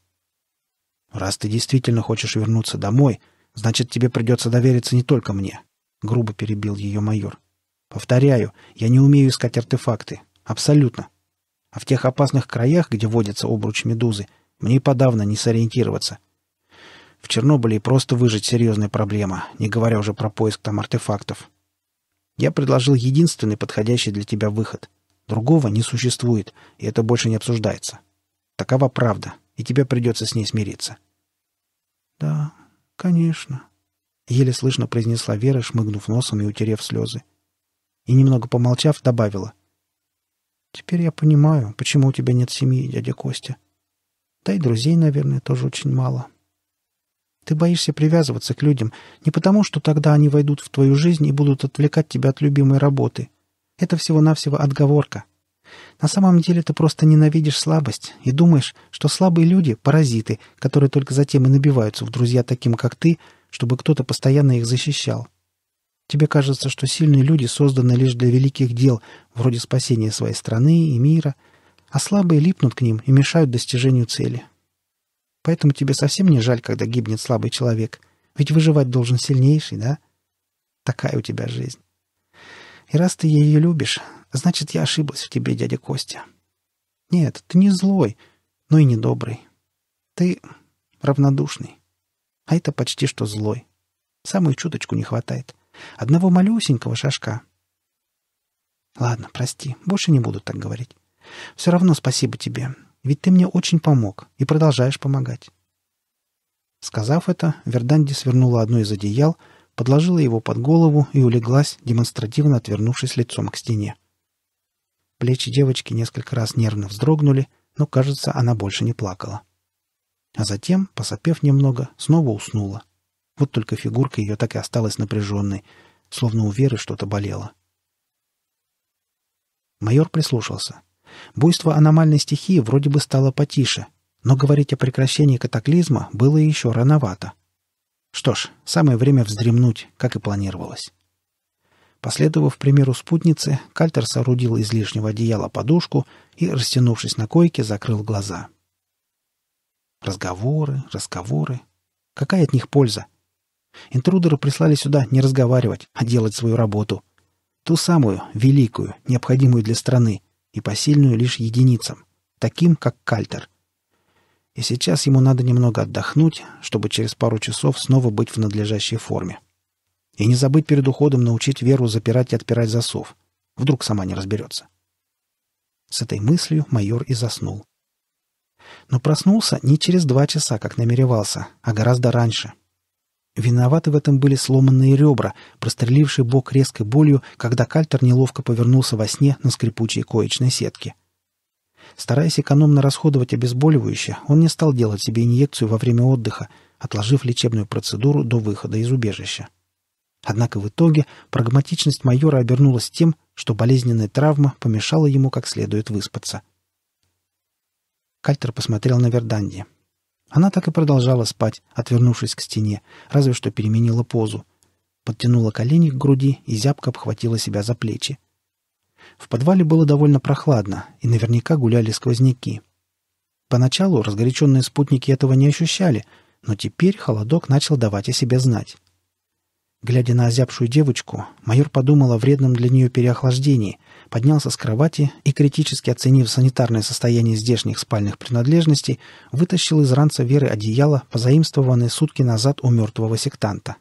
A: «Раз ты действительно хочешь вернуться домой, значит, тебе придется довериться не только мне», — грубо перебил ее майор. «Повторяю, я не умею искать артефакты. Абсолютно. А в тех опасных краях, где водится обруч медузы, мне подавно не сориентироваться. В Чернобыле просто выжить серьезная проблема, не говоря уже про поиск там артефактов. Я предложил единственный подходящий для тебя выход. Другого не существует, и это больше не обсуждается. Такова правда, и тебе придется с ней смириться. — Да, конечно, — еле слышно произнесла Вера, шмыгнув носом и утерев слезы. И немного помолчав, добавила. Теперь я понимаю, почему у тебя нет семьи, дядя Костя. Да и друзей, наверное, тоже очень мало. Ты боишься привязываться к людям не потому, что тогда они войдут в твою жизнь и будут отвлекать тебя от любимой работы. Это всего-навсего отговорка. На самом деле ты просто ненавидишь слабость и думаешь, что слабые люди – паразиты, которые только затем и набиваются в друзья таким, как ты, чтобы кто-то постоянно их защищал. Тебе кажется, что сильные люди созданы лишь для великих дел, вроде спасения своей страны и мира, а слабые липнут к ним и мешают достижению цели. Поэтому тебе совсем не жаль, когда гибнет слабый человек, ведь выживать должен сильнейший, да? Такая у тебя жизнь. И раз ты ее любишь, значит, я ошиблась в тебе, дядя Костя. Нет, ты не злой, но и не добрый. Ты равнодушный. А это почти что злой. Самую чуточку не хватает. Одного малюсенького шажка. Ладно, прости, больше не буду так говорить. Все равно спасибо тебе, ведь ты мне очень помог и продолжаешь помогать. Сказав это, Верданди свернула одно из одеял, подложила его под голову и улеглась, демонстративно отвернувшись лицом к стене. Плечи девочки несколько раз нервно вздрогнули, но, кажется, она больше не плакала. А затем, посопев немного, снова уснула. Вот только фигурка ее так и осталась напряженной, словно у Веры что-то болело. Майор прислушался. Буйство аномальной стихии вроде бы стало потише, но говорить о прекращении катаклизма было еще рановато. Что ж, самое время вздремнуть, как и планировалось. Последовав примеру спутницы, Кальтер соорудил из лишнего одеяла подушку и, растянувшись на койке, закрыл глаза. Разговоры, разговоры. Какая от них польза? Интрудеры прислали сюда не разговаривать, а делать свою работу. Ту самую, великую, необходимую для страны, и посильную лишь единицам, таким, как Кальтер. И сейчас ему надо немного отдохнуть, чтобы через пару часов снова быть в надлежащей форме. И не забыть перед уходом научить Веру запирать и отпирать засов. Вдруг сама не разберется. С этой мыслью майор и заснул. Но проснулся не через два часа, как намеревался, а гораздо раньше — Виноваты в этом были сломанные ребра, прострелившие бок резкой болью, когда кальтер неловко повернулся во сне на скрипучей коечной сетке. Стараясь экономно расходовать обезболивающее, он не стал делать себе инъекцию во время отдыха, отложив лечебную процедуру до выхода из убежища. Однако в итоге прагматичность майора обернулась тем, что болезненная травма помешала ему как следует выспаться. Кальтер посмотрел на Верданди. Она так и продолжала спать, отвернувшись к стене, разве что переменила позу. Подтянула колени к груди и зябко обхватила себя за плечи. В подвале было довольно прохладно, и наверняка гуляли сквозняки. Поначалу разгоряченные спутники этого не ощущали, но теперь холодок начал давать о себе знать. Глядя на озябшую девочку, майор подумал о вредном для нее переохлаждении, поднялся с кровати и, критически оценив санитарное состояние здешних спальных принадлежностей, вытащил из ранца Веры одеяло, позаимствованное сутки назад у мертвого сектанта.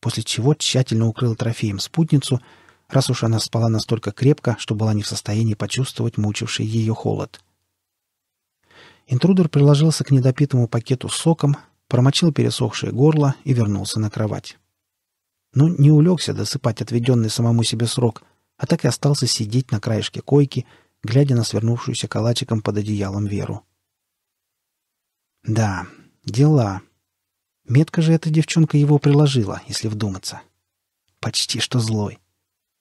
A: После чего тщательно укрыл трофеем спутницу, раз уж она спала настолько крепко, что была не в состоянии почувствовать мучивший ее холод. Интрудер приложился к недопитому пакету с соком, промочил пересохшее горло и вернулся на кровать. Ну, не улегся досыпать отведенный самому себе срок, а так и остался сидеть на краешке койки, глядя на свернувшуюся калачиком под одеялом Веру. Да, дела. Метко же эта девчонка его приложила, если вдуматься. Почти что злой.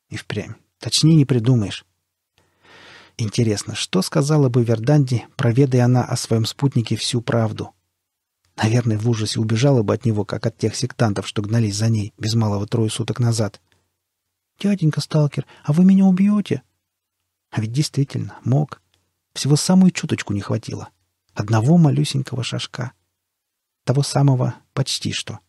A: И впрямь. Точнее не придумаешь. Интересно, что сказала бы Верданди, проведая она о своем спутнике всю правду? Наверное, в ужасе убежала бы от него, как от тех сектантов, что гнались за ней без малого трое суток назад. «Дяденька Сталкер, а вы меня убьете?» А ведь действительно, мог. Всего самую чуточку не хватило. Одного малюсенького шажка. Того самого почти что.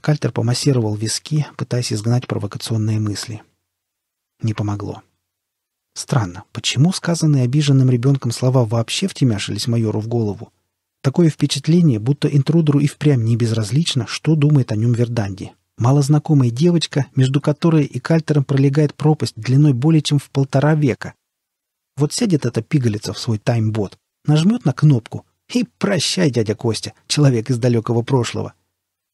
A: Кальтер помассировал виски, пытаясь изгнать провокационные мысли. Не помогло. Странно, почему сказанные обиженным ребенком слова вообще втемяшились майору в голову? Такое впечатление, будто интрудеру и впрямь не безразлично, что думает о нем Верданди. Малознакомая девочка, между которой и кальтером пролегает пропасть длиной более чем в полтора века. Вот сядет эта пигалица в свой таймбот, нажмет на кнопку и «Прощай, дядя Костя, человек из далекого прошлого».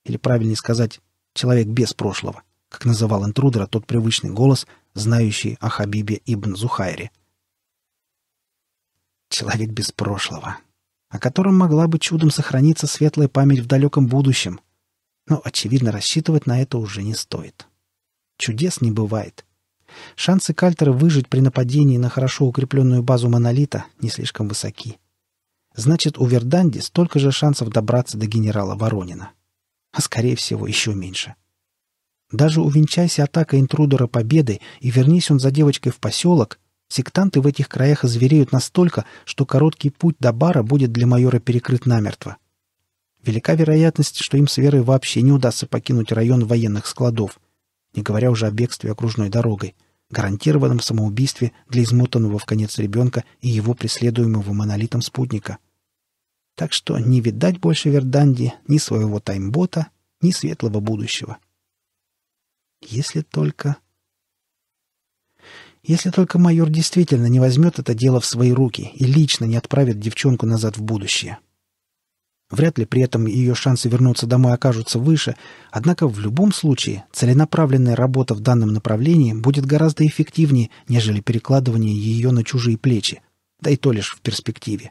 A: Или правильнее сказать «человек без прошлого», как называл интрудера тот привычный голос, знающий о Хабибе ибн Зухайре. «Человек без прошлого», о котором могла бы чудом сохраниться светлая память в далеком будущем. Но, очевидно, рассчитывать на это уже не стоит. Чудес не бывает. Шансы Кальтера выжить при нападении на хорошо укрепленную базу Монолита не слишком высоки. Значит, у Верданди столько же шансов добраться до генерала Воронина. А, скорее всего, еще меньше. Даже увенчайся атакой интрудера победой и вернись он за девочкой в поселок, Сектанты в этих краях озвереют настолько, что короткий путь до бара будет для майора перекрыт намертво. Велика вероятность, что им с Верой вообще не удастся покинуть район военных складов, не говоря уже о бегстве окружной дорогой, гарантированном самоубийстве для измотанного в конец ребенка и его преследуемого монолитом спутника. Так что не видать больше Верданди ни своего таймбота, ни светлого будущего. Если только... Если только майор действительно не возьмет это дело в свои руки и лично не отправит девчонку назад в будущее. Вряд ли при этом ее шансы вернуться домой окажутся выше, однако в любом случае целенаправленная работа в данном направлении будет гораздо эффективнее, нежели перекладывание ее на чужие плечи, да и то лишь в перспективе.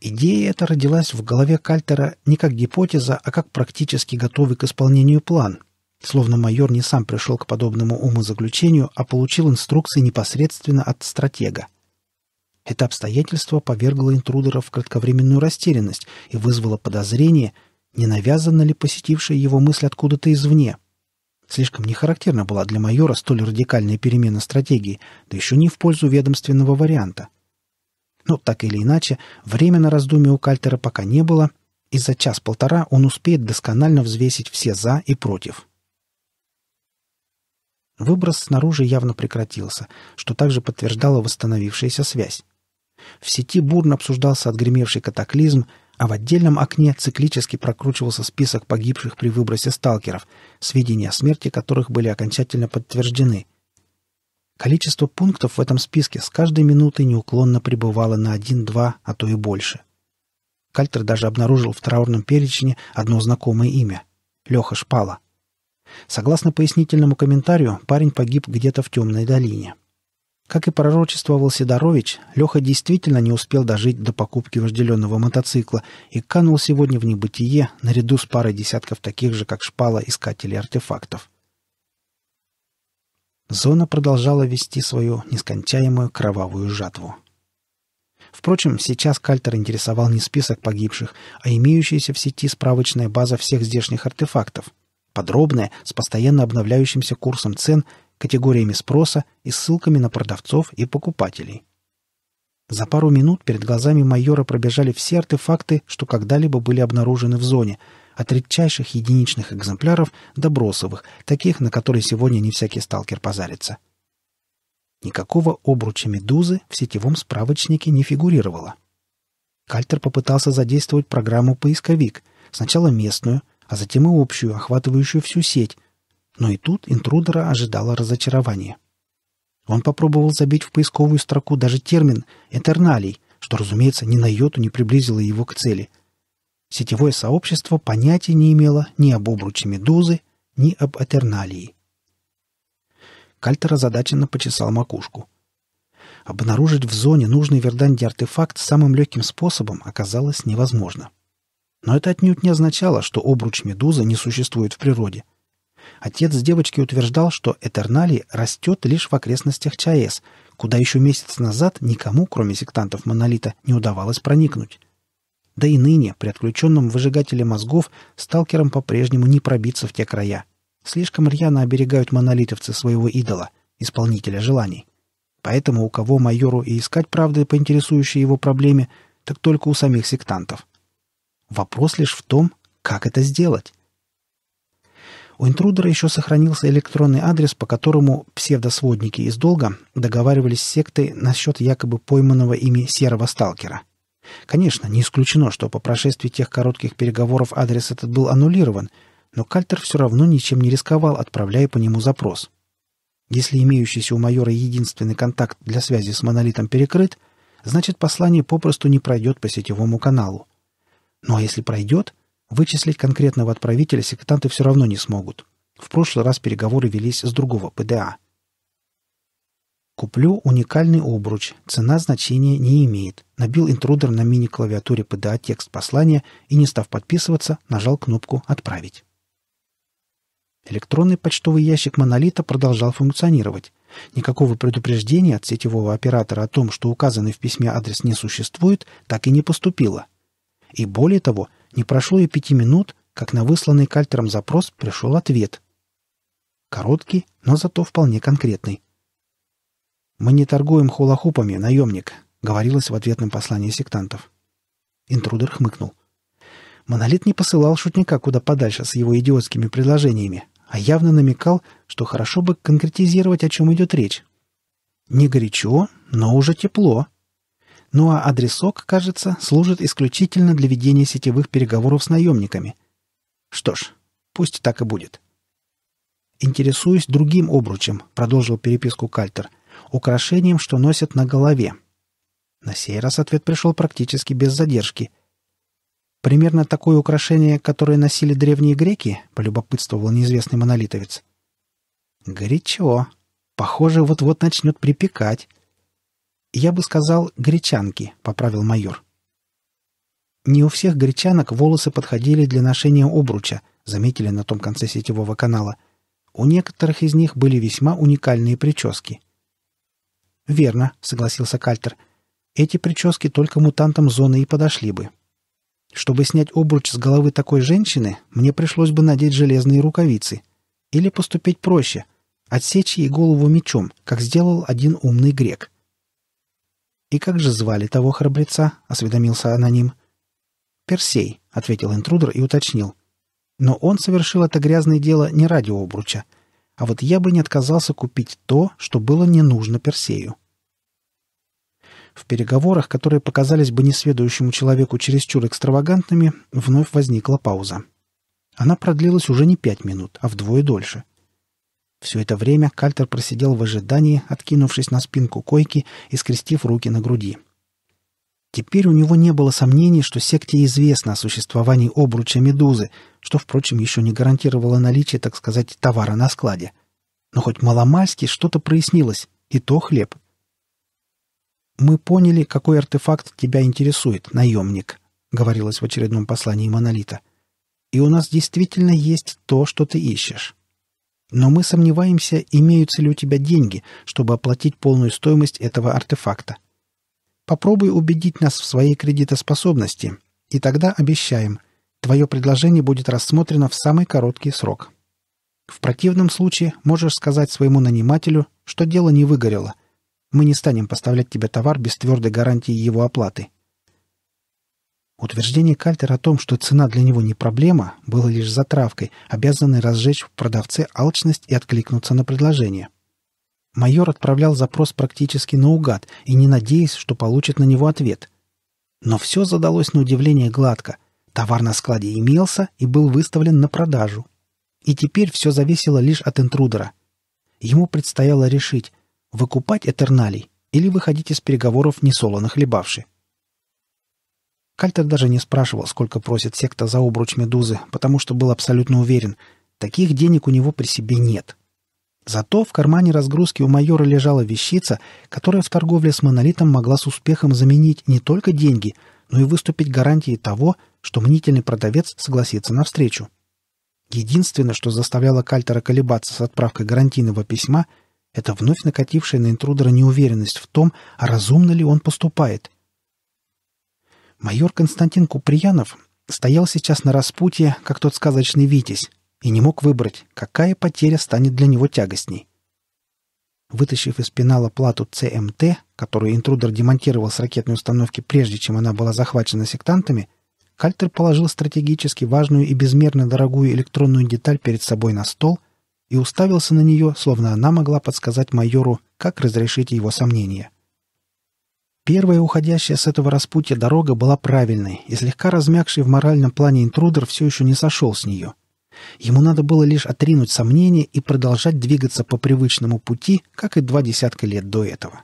A: Идея эта родилась в голове Кальтера не как гипотеза, а как практически готовый к исполнению план, Словно майор не сам пришел к подобному умозаключению, а получил инструкции непосредственно от стратега. Это обстоятельство повергло интрудера в кратковременную растерянность и вызвало подозрение, не навязана ли посетившая его мысль откуда-то извне. Слишком нехарактерна была для майора столь радикальная перемена стратегии, да еще не в пользу ведомственного варианта. Но так или иначе, время на раздумье у Кальтера пока не было, и за час-полтора он успеет досконально взвесить все «за» и «против». Выброс снаружи явно прекратился, что также подтверждало восстановившаяся связь. В сети бурно обсуждался отгремевший катаклизм, а в отдельном окне циклически прокручивался список погибших при выбросе сталкеров, сведения о смерти которых были окончательно подтверждены. Количество пунктов в этом списке с каждой минутой неуклонно пребывало на один-два, а то и больше. Кальтер даже обнаружил в траурном перечне одно знакомое имя — Леха Шпала — Согласно пояснительному комментарию, парень погиб где-то в темной долине. Как и пророчествовал Сидорович, Леха действительно не успел дожить до покупки вожделенного мотоцикла и канул сегодня в небытие наряду с парой десятков таких же, как шпала, искателей артефактов. Зона продолжала вести свою нескончаемую кровавую жатву. Впрочем, сейчас Кальтер интересовал не список погибших, а имеющаяся в сети справочная база всех здешних артефактов. Подробная с постоянно обновляющимся курсом цен, категориями спроса и ссылками на продавцов и покупателей. За пару минут перед глазами майора пробежали все артефакты, что когда-либо были обнаружены в зоне, от редчайших единичных экземпляров до бросовых, таких, на которые сегодня не всякий сталкер позарится. Никакого обруча «Медузы» в сетевом справочнике не фигурировало. Кальтер попытался задействовать программу «Поисковик», сначала местную, а затем и общую, охватывающую всю сеть. Но и тут интрудера ожидало разочарование. Он попробовал забить в поисковую строку даже термин «этерналий», что, разумеется, ни на йоту не приблизило его к цели. Сетевое сообщество понятия не имело ни об обруче медузы, ни об этерналии. Кальтер озадаченно почесал макушку. Обнаружить в зоне нужный Верданде артефакт самым легким способом оказалось невозможно. — но это отнюдь не означало, что обруч медузы не существует в природе. Отец девочки утверждал, что Этернали растет лишь в окрестностях ЧАЭС, куда еще месяц назад никому, кроме сектантов Монолита, не удавалось проникнуть. Да и ныне при отключенном выжигателе мозгов сталкерам по-прежнему не пробиться в те края. Слишком рьяно оберегают монолитовцы своего идола, исполнителя желаний. Поэтому у кого майору и искать правды по интересующей его проблеме, так только у самих сектантов – Вопрос лишь в том, как это сделать. У интрудера еще сохранился электронный адрес, по которому псевдосводники из долга договаривались с сектой насчет якобы пойманного ими серого сталкера. Конечно, не исключено, что по прошествии тех коротких переговоров адрес этот был аннулирован, но Кальтер все равно ничем не рисковал, отправляя по нему запрос. Если имеющийся у майора единственный контакт для связи с монолитом перекрыт, значит послание попросту не пройдет по сетевому каналу. Ну а если пройдет, вычислить конкретного отправителя сектанты все равно не смогут. В прошлый раз переговоры велись с другого ПДА. Куплю уникальный обруч, цена значения не имеет. Набил интрудер на мини-клавиатуре ПДА текст послания и, не став подписываться, нажал кнопку «Отправить». Электронный почтовый ящик «Монолита» продолжал функционировать. Никакого предупреждения от сетевого оператора о том, что указанный в письме адрес не существует, так и не поступило – и более того, не прошло и пяти минут, как на высланный кальтером запрос пришел ответ. Короткий, но зато вполне конкретный. «Мы не торгуем хулахупами, наемник», — говорилось в ответном послании сектантов. Интрудер хмыкнул. Монолит не посылал шутника куда подальше с его идиотскими предложениями, а явно намекал, что хорошо бы конкретизировать, о чем идет речь. «Не горячо, но уже тепло», ну а адресок, кажется, служит исключительно для ведения сетевых переговоров с наемниками. Что ж, пусть так и будет. «Интересуюсь другим обручем», — продолжил переписку Кальтер, — «украшением, что носят на голове». На сей раз ответ пришел практически без задержки. «Примерно такое украшение, которое носили древние греки?» — полюбопытствовал неизвестный монолитовец. «Горячо. Похоже, вот-вот начнет припекать». «Я бы сказал, гречанки», — поправил майор. «Не у всех гречанок волосы подходили для ношения обруча», — заметили на том конце сетевого канала. «У некоторых из них были весьма уникальные прически». «Верно», — согласился Кальтер. «Эти прически только мутантам зоны и подошли бы». Чтобы снять обруч с головы такой женщины, мне пришлось бы надеть железные рукавицы. Или поступить проще — отсечь ей голову мечом, как сделал один умный грек — «И как же звали того храбреца?» — осведомился аноним. «Персей», — ответил интрудер и уточнил. «Но он совершил это грязное дело не ради обруча. А вот я бы не отказался купить то, что было не нужно Персею». В переговорах, которые показались бы несведущему человеку чересчур экстравагантными, вновь возникла пауза. Она продлилась уже не пять минут, а вдвое дольше — все это время Кальтер просидел в ожидании, откинувшись на спинку койки и скрестив руки на груди. Теперь у него не было сомнений, что секте известно о существовании обруча «Медузы», что, впрочем, еще не гарантировало наличие, так сказать, товара на складе. Но хоть маломальски что-то прояснилось, и то хлеб. «Мы поняли, какой артефакт тебя интересует, наемник», — говорилось в очередном послании Монолита. «И у нас действительно есть то, что ты ищешь». Но мы сомневаемся, имеются ли у тебя деньги, чтобы оплатить полную стоимость этого артефакта. Попробуй убедить нас в своей кредитоспособности, и тогда обещаем, твое предложение будет рассмотрено в самый короткий срок. В противном случае можешь сказать своему нанимателю, что дело не выгорело. Мы не станем поставлять тебе товар без твердой гарантии его оплаты. Утверждение Кальтера о том, что цена для него не проблема, было лишь затравкой, обязанной разжечь в продавце алчность и откликнуться на предложение. Майор отправлял запрос практически наугад и не надеясь, что получит на него ответ. Но все задалось на удивление гладко. Товар на складе имелся и был выставлен на продажу. И теперь все зависело лишь от интрудера. Ему предстояло решить, выкупать Этерналей или выходить из переговоров несолоно хлебавши. Кальтер даже не спрашивал, сколько просит секта за обруч медузы, потому что был абсолютно уверен, таких денег у него при себе нет. Зато в кармане разгрузки у майора лежала вещица, которая в торговле с монолитом могла с успехом заменить не только деньги, но и выступить гарантией того, что мнительный продавец согласится на встречу. Единственное, что заставляло Кальтера колебаться с отправкой гарантийного письма, это вновь накатившая на интрудера неуверенность в том, а разумно ли он поступает – Майор Константин Куприянов стоял сейчас на распутье, как тот сказочный Витязь, и не мог выбрать, какая потеря станет для него тягостней. Вытащив из пенала плату ЦМТ, которую интрудер демонтировал с ракетной установки прежде, чем она была захвачена сектантами, Кальтер положил стратегически важную и безмерно дорогую электронную деталь перед собой на стол и уставился на нее, словно она могла подсказать майору, как разрешить его сомнения. Первая уходящая с этого распутья дорога была правильной, и слегка размягший в моральном плане интрудер все еще не сошел с нее. Ему надо было лишь отринуть сомнения и продолжать двигаться по привычному пути, как и два десятка лет до этого.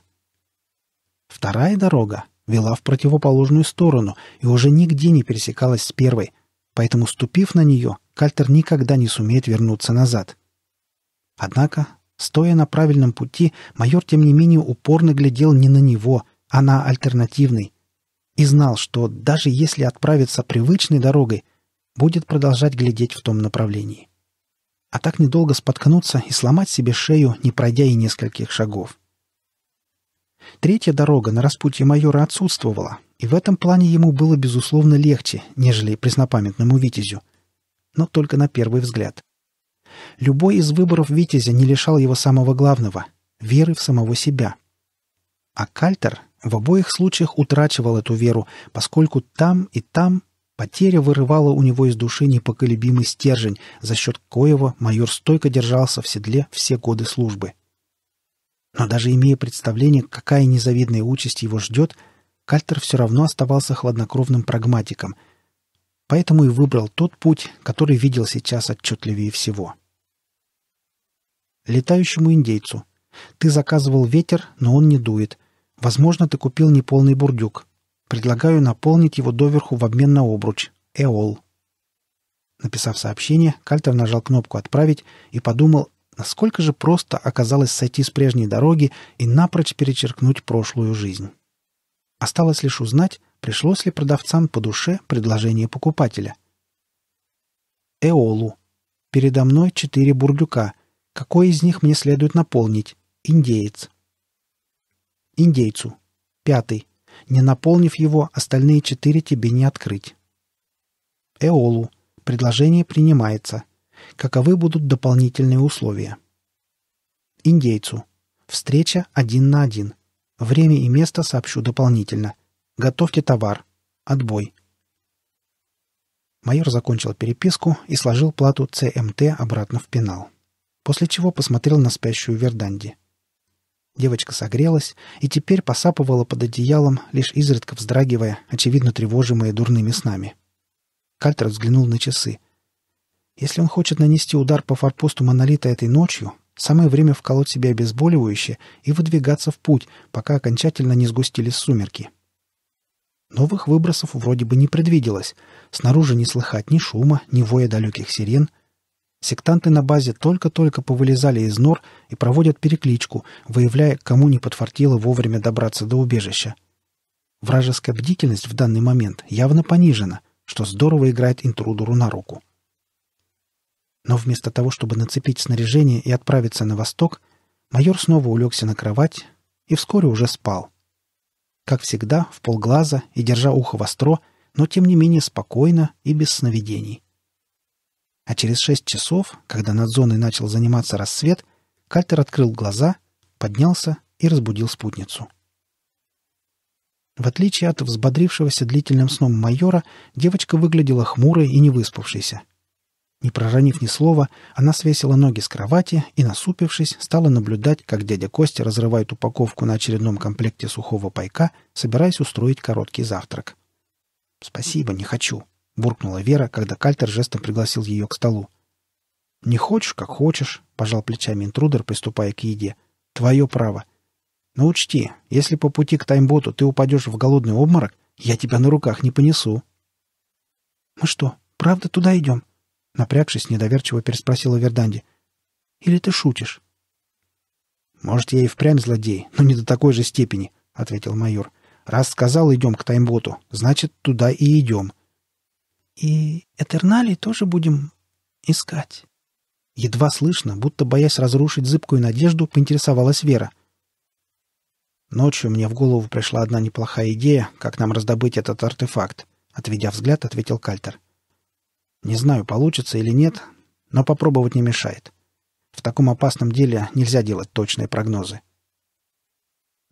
A: Вторая дорога вела в противоположную сторону и уже нигде не пересекалась с первой, поэтому, ступив на нее, Кальтер никогда не сумеет вернуться назад. Однако, стоя на правильном пути, майор, тем не менее, упорно глядел не на него — она альтернативной, и знал, что даже если отправиться привычной дорогой, будет продолжать глядеть в том направлении. А так недолго споткнуться и сломать себе шею, не пройдя и нескольких шагов. Третья дорога на распутье майора отсутствовала, и в этом плане ему было, безусловно, легче, нежели преснопамятному Витязю. Но только на первый взгляд. Любой из выборов Витязя не лишал его самого главного — веры в самого себя. А Кальтер в обоих случаях утрачивал эту веру, поскольку там и там потеря вырывала у него из души непоколебимый стержень, за счет коего майор стойко держался в седле все годы службы. Но даже имея представление, какая незавидная участь его ждет, Кальтер все равно оставался хладнокровным прагматиком, поэтому и выбрал тот путь, который видел сейчас отчетливее всего. Летающему индейцу. Ты заказывал ветер, но он не дует — Возможно, ты купил неполный бурдюк. Предлагаю наполнить его доверху в обмен на обруч. Эол. Написав сообщение, Кальтер нажал кнопку «Отправить» и подумал, насколько же просто оказалось сойти с прежней дороги и напрочь перечеркнуть прошлую жизнь. Осталось лишь узнать, пришлось ли продавцам по душе предложение покупателя. «Эолу. Передо мной четыре бурдюка. Какой из них мне следует наполнить? Индеец. Индейцу. Пятый. Не наполнив его, остальные четыре тебе не открыть. Эолу. Предложение принимается. Каковы будут дополнительные условия? Индейцу. Встреча один на один. Время и место сообщу дополнительно. Готовьте товар. Отбой. Майор закончил переписку и сложил плату ЦМТ обратно в пенал. После чего посмотрел на спящую Верданди. Девочка согрелась и теперь посапывала под одеялом, лишь изредка вздрагивая, очевидно тревожимая дурными снами. Кальтер взглянул на часы. Если он хочет нанести удар по форпосту монолита этой ночью, самое время вколоть себе обезболивающее и выдвигаться в путь, пока окончательно не сгустились сумерки. Новых выбросов вроде бы не предвиделось. Снаружи не слыхать ни шума, ни воя далеких сирен — Сектанты на базе только-только повылезали из нор и проводят перекличку, выявляя, кому не подфартило вовремя добраться до убежища. Вражеская бдительность в данный момент явно понижена, что здорово играет интрудеру на руку. Но вместо того, чтобы нацепить снаряжение и отправиться на восток, майор снова улегся на кровать и вскоре уже спал. Как всегда, в полглаза и держа ухо востро, но тем не менее спокойно и без сновидений. А через шесть часов, когда над зоной начал заниматься рассвет, Кальтер открыл глаза, поднялся и разбудил спутницу. В отличие от взбодрившегося длительным сном майора, девочка выглядела хмурой и невыспавшейся. Не проронив ни слова, она свесила ноги с кровати и, насупившись, стала наблюдать, как дядя Костя разрывает упаковку на очередном комплекте сухого пайка, собираясь устроить короткий завтрак. «Спасибо, не хочу», — буркнула Вера, когда Кальтер жестом пригласил ее к столу. «Не хочешь, как хочешь», — пожал плечами интрудер, приступая к еде. «Твое право. Но учти, если по пути к таймботу ты упадешь в голодный обморок, я тебя на руках не понесу». «Мы что, правда туда идем?» Напрягшись, недоверчиво переспросила Верданди. «Или ты шутишь?» «Может, я и впрямь злодей, но не до такой же степени», — ответил майор. «Раз сказал, идем к таймботу, значит, туда и идем» и Этерналей тоже будем искать. Едва слышно, будто боясь разрушить зыбкую надежду, поинтересовалась Вера. Ночью мне в голову пришла одна неплохая идея, как нам раздобыть этот артефакт, отведя взгляд, ответил Кальтер. Не знаю, получится или нет, но попробовать не мешает. В таком опасном деле нельзя делать точные прогнозы.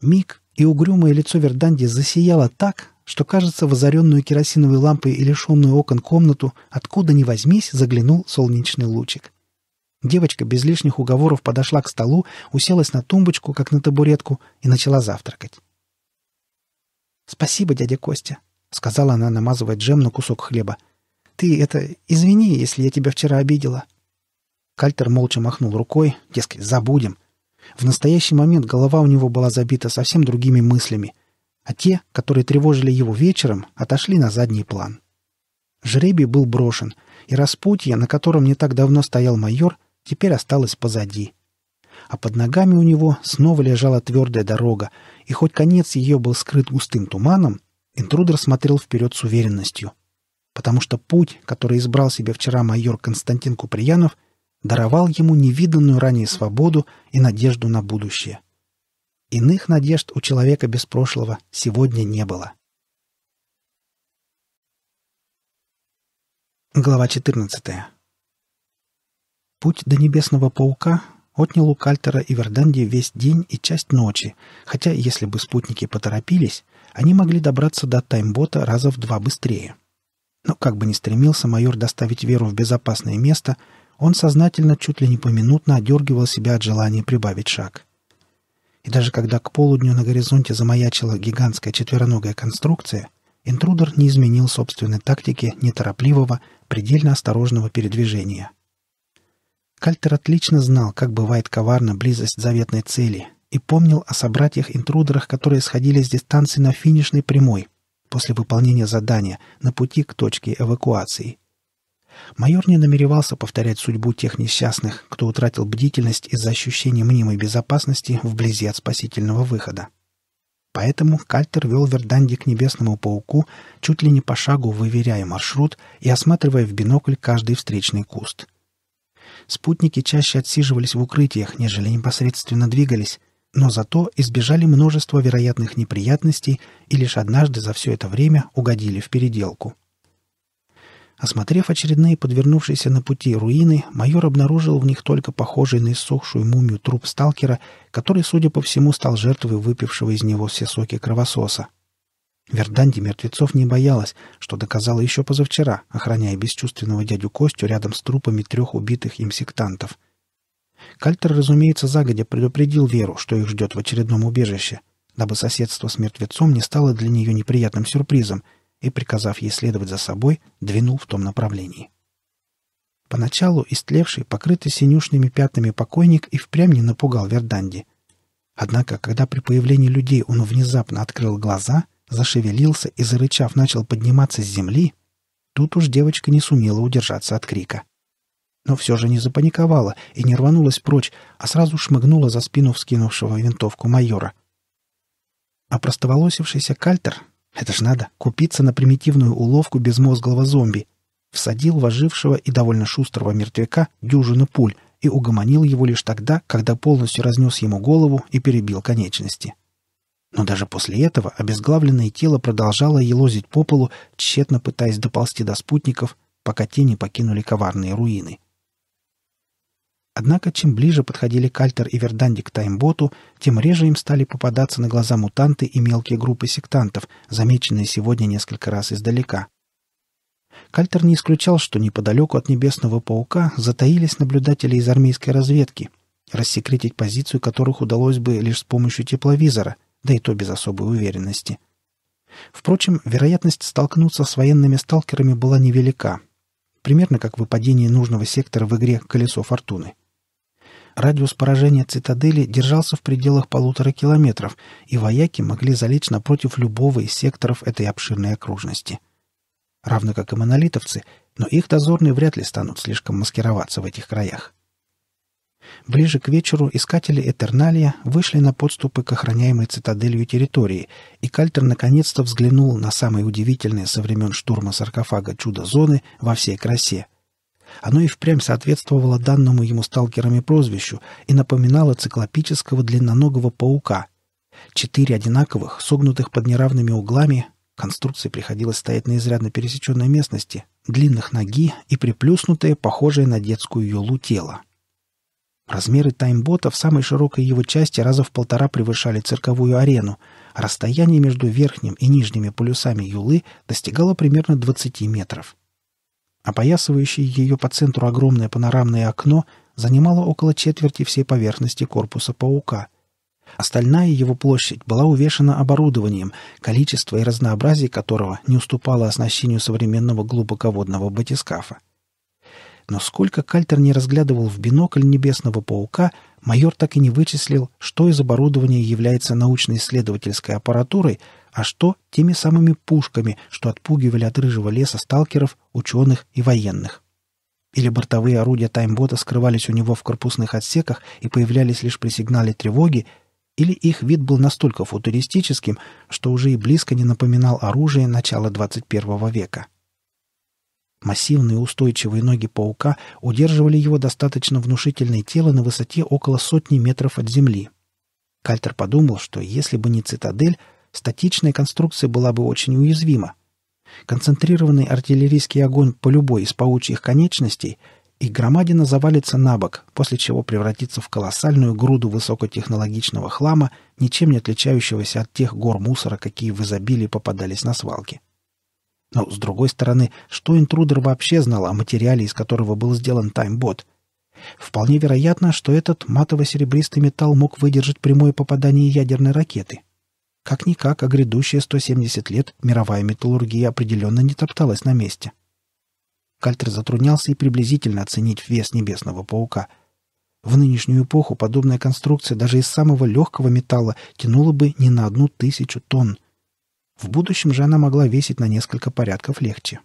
A: Миг, и угрюмое лицо Верданди засияло так, что, кажется, в озаренную керосиновой лампой и лишенную окон комнату, откуда ни возьмись, заглянул солнечный лучик. Девочка без лишних уговоров подошла к столу, уселась на тумбочку, как на табуретку, и начала завтракать. «Спасибо, дядя Костя», — сказала она, намазывая джем на кусок хлеба. «Ты это... Извини, если я тебя вчера обидела». Кальтер молча махнул рукой, дескать, забудем. В настоящий момент голова у него была забита совсем другими мыслями — а те, которые тревожили его вечером, отошли на задний план. Жребий был брошен, и распутье, на котором не так давно стоял майор, теперь осталось позади. А под ногами у него снова лежала твердая дорога, и хоть конец ее был скрыт густым туманом, интрудер смотрел вперед с уверенностью. Потому что путь, который избрал себе вчера майор Константин Куприянов, даровал ему невиданную ранее свободу и надежду на будущее. Иных надежд у человека без прошлого сегодня не было. Глава 14. Путь до небесного паука отнял у Кальтера и Верданди весь день и часть ночи, хотя, если бы спутники поторопились, они могли добраться до таймбота раза в два быстрее. Но как бы ни стремился майор доставить Веру в безопасное место, он сознательно чуть ли не поминутно одергивал себя от желания прибавить шаг. — и даже когда к полудню на горизонте замаячила гигантская четвероногая конструкция, интрудер не изменил собственной тактики неторопливого, предельно осторожного передвижения. Кальтер отлично знал, как бывает коварна близость заветной цели, и помнил о собратьях-интрудерах, которые сходили с дистанции на финишной прямой после выполнения задания на пути к точке эвакуации. Майор не намеревался повторять судьбу тех несчастных, кто утратил бдительность из-за ощущения мнимой безопасности вблизи от спасительного выхода. Поэтому Кальтер вел Верданди к небесному пауку, чуть ли не по шагу выверяя маршрут и осматривая в бинокль каждый встречный куст. Спутники чаще отсиживались в укрытиях, нежели непосредственно двигались, но зато избежали множества вероятных неприятностей и лишь однажды за все это время угодили в переделку – Осмотрев очередные подвернувшиеся на пути руины, майор обнаружил в них только похожий на иссохшую мумию труп сталкера, который, судя по всему, стал жертвой выпившего из него все соки кровососа. Верданди мертвецов не боялась, что доказала еще позавчера, охраняя бесчувственного дядю Костю рядом с трупами трех убитых им сектантов. Кальтер, разумеется, загодя предупредил Веру, что их ждет в очередном убежище, дабы соседство с мертвецом не стало для нее неприятным сюрпризом — и, приказав ей следовать за собой, двинул в том направлении. Поначалу истлевший, покрытый синюшными пятнами покойник и впрямь не напугал Верданди. Однако, когда при появлении людей он внезапно открыл глаза, зашевелился и, зарычав, начал подниматься с земли, тут уж девочка не сумела удержаться от крика. Но все же не запаниковала и не рванулась прочь, а сразу шмыгнула за спину вскинувшего винтовку майора. А простоволосившийся кальтер, это ж надо, купиться на примитивную уловку безмозглого зомби. Всадил в ожившего и довольно шустрого мертвяка дюжину пуль и угомонил его лишь тогда, когда полностью разнес ему голову и перебил конечности. Но даже после этого обезглавленное тело продолжало елозить по полу, тщетно пытаясь доползти до спутников, пока те не покинули коварные руины. Однако, чем ближе подходили Кальтер и Верданди к таймботу, тем реже им стали попадаться на глаза мутанты и мелкие группы сектантов, замеченные сегодня несколько раз издалека. Кальтер не исключал, что неподалеку от Небесного Паука затаились наблюдатели из армейской разведки, рассекретить позицию которых удалось бы лишь с помощью тепловизора, да и то без особой уверенности. Впрочем, вероятность столкнуться с военными сталкерами была невелика, примерно как выпадение нужного сектора в игре «Колесо фортуны». Радиус поражения цитадели держался в пределах полутора километров, и вояки могли залечь напротив любого из секторов этой обширной окружности. Равно как и монолитовцы, но их дозорные вряд ли станут слишком маскироваться в этих краях. Ближе к вечеру искатели Этерналия вышли на подступы к охраняемой цитаделью территории, и Кальтер наконец-то взглянул на самое удивительное со времен штурма саркофага чудо-зоны во всей красе оно и впрямь соответствовало данному ему сталкерами прозвищу и напоминало циклопического длинноногого паука. Четыре одинаковых, согнутых под неравными углами, конструкции приходилось стоять на изрядно пересеченной местности, длинных ноги и приплюснутое, похожее на детскую юлу тело. Размеры таймбота в самой широкой его части раза в полтора превышали цирковую арену, а расстояние между верхним и нижними полюсами юлы достигало примерно 20 метров. Опоясывающее ее по центру огромное панорамное окно занимало около четверти всей поверхности корпуса паука. Остальная его площадь была увешана оборудованием, количество и разнообразие которого не уступало оснащению современного глубоководного батискафа. Но сколько Кальтер не разглядывал в бинокль небесного паука, майор так и не вычислил, что из оборудования является научно-исследовательской аппаратурой, а что теми самыми пушками, что отпугивали от рыжего леса сталкеров, ученых и военных. Или бортовые орудия таймбота скрывались у него в корпусных отсеках и появлялись лишь при сигнале тревоги, или их вид был настолько футуристическим, что уже и близко не напоминал оружие начала 21 века. Массивные устойчивые ноги паука удерживали его достаточно внушительное тело на высоте около сотни метров от земли. Кальтер подумал, что если бы не цитадель, статичная конструкция была бы очень уязвима. Концентрированный артиллерийский огонь по любой из паучьих конечностей, и громадина завалится на бок, после чего превратится в колоссальную груду высокотехнологичного хлама, ничем не отличающегося от тех гор мусора, какие в изобилии попадались на свалки. Но, с другой стороны, что интрудер вообще знал о материале, из которого был сделан таймбот? Вполне вероятно, что этот матово-серебристый металл мог выдержать прямое попадание ядерной ракеты — как-никак, а грядущие 170 лет мировая металлургия определенно не топталась на месте. Кальтер затруднялся и приблизительно оценить вес небесного паука. В нынешнюю эпоху подобная конструкция даже из самого легкого металла тянула бы не на одну тысячу тонн. В будущем же она могла весить на несколько порядков легче.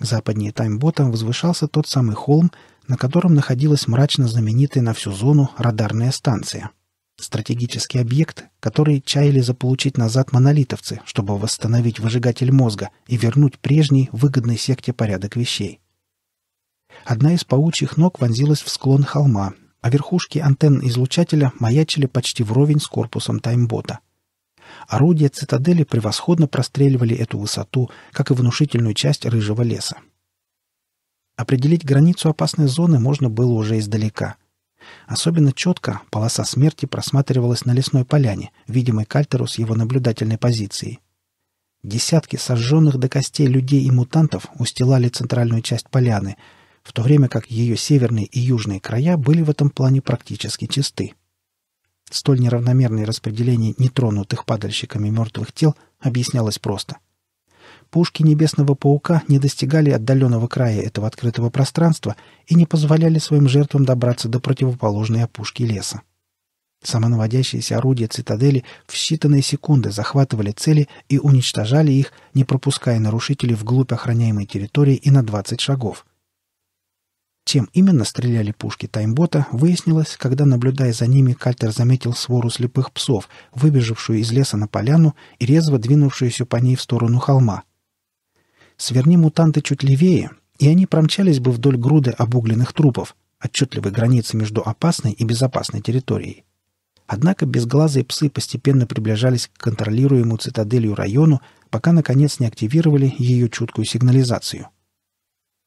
A: Западнее таймбота возвышался тот самый холм, на котором находилась мрачно знаменитая на всю зону радарная станция — стратегический объект, который чаяли заполучить назад монолитовцы, чтобы восстановить выжигатель мозга и вернуть прежний выгодный секте порядок вещей. Одна из паучьих ног вонзилась в склон холма, а верхушки антенн излучателя маячили почти вровень с корпусом таймбота. Орудия цитадели превосходно простреливали эту высоту, как и внушительную часть рыжего леса. Определить границу опасной зоны можно было уже издалека. Особенно четко полоса смерти просматривалась на лесной поляне, видимой Кальтеру с его наблюдательной позицией. Десятки сожженных до костей людей и мутантов устилали центральную часть поляны, в то время как ее северные и южные края были в этом плане практически чисты. Столь неравномерное распределение нетронутых падальщиками мертвых тел объяснялось просто – Пушки Небесного Паука не достигали отдаленного края этого открытого пространства и не позволяли своим жертвам добраться до противоположной опушки леса. Самонаводящиеся орудия цитадели в считанные секунды захватывали цели и уничтожали их, не пропуская нарушителей вглубь охраняемой территории и на 20 шагов. Чем именно стреляли пушки таймбота, выяснилось, когда, наблюдая за ними, Кальтер заметил свору слепых псов, выбежавшую из леса на поляну и резво двинувшуюся по ней в сторону холма – Сверни мутанты чуть левее, и они промчались бы вдоль груды обугленных трупов, отчетливой границы между опасной и безопасной территорией. Однако безглазые псы постепенно приближались к контролируемому цитаделью району, пока, наконец, не активировали ее чуткую сигнализацию.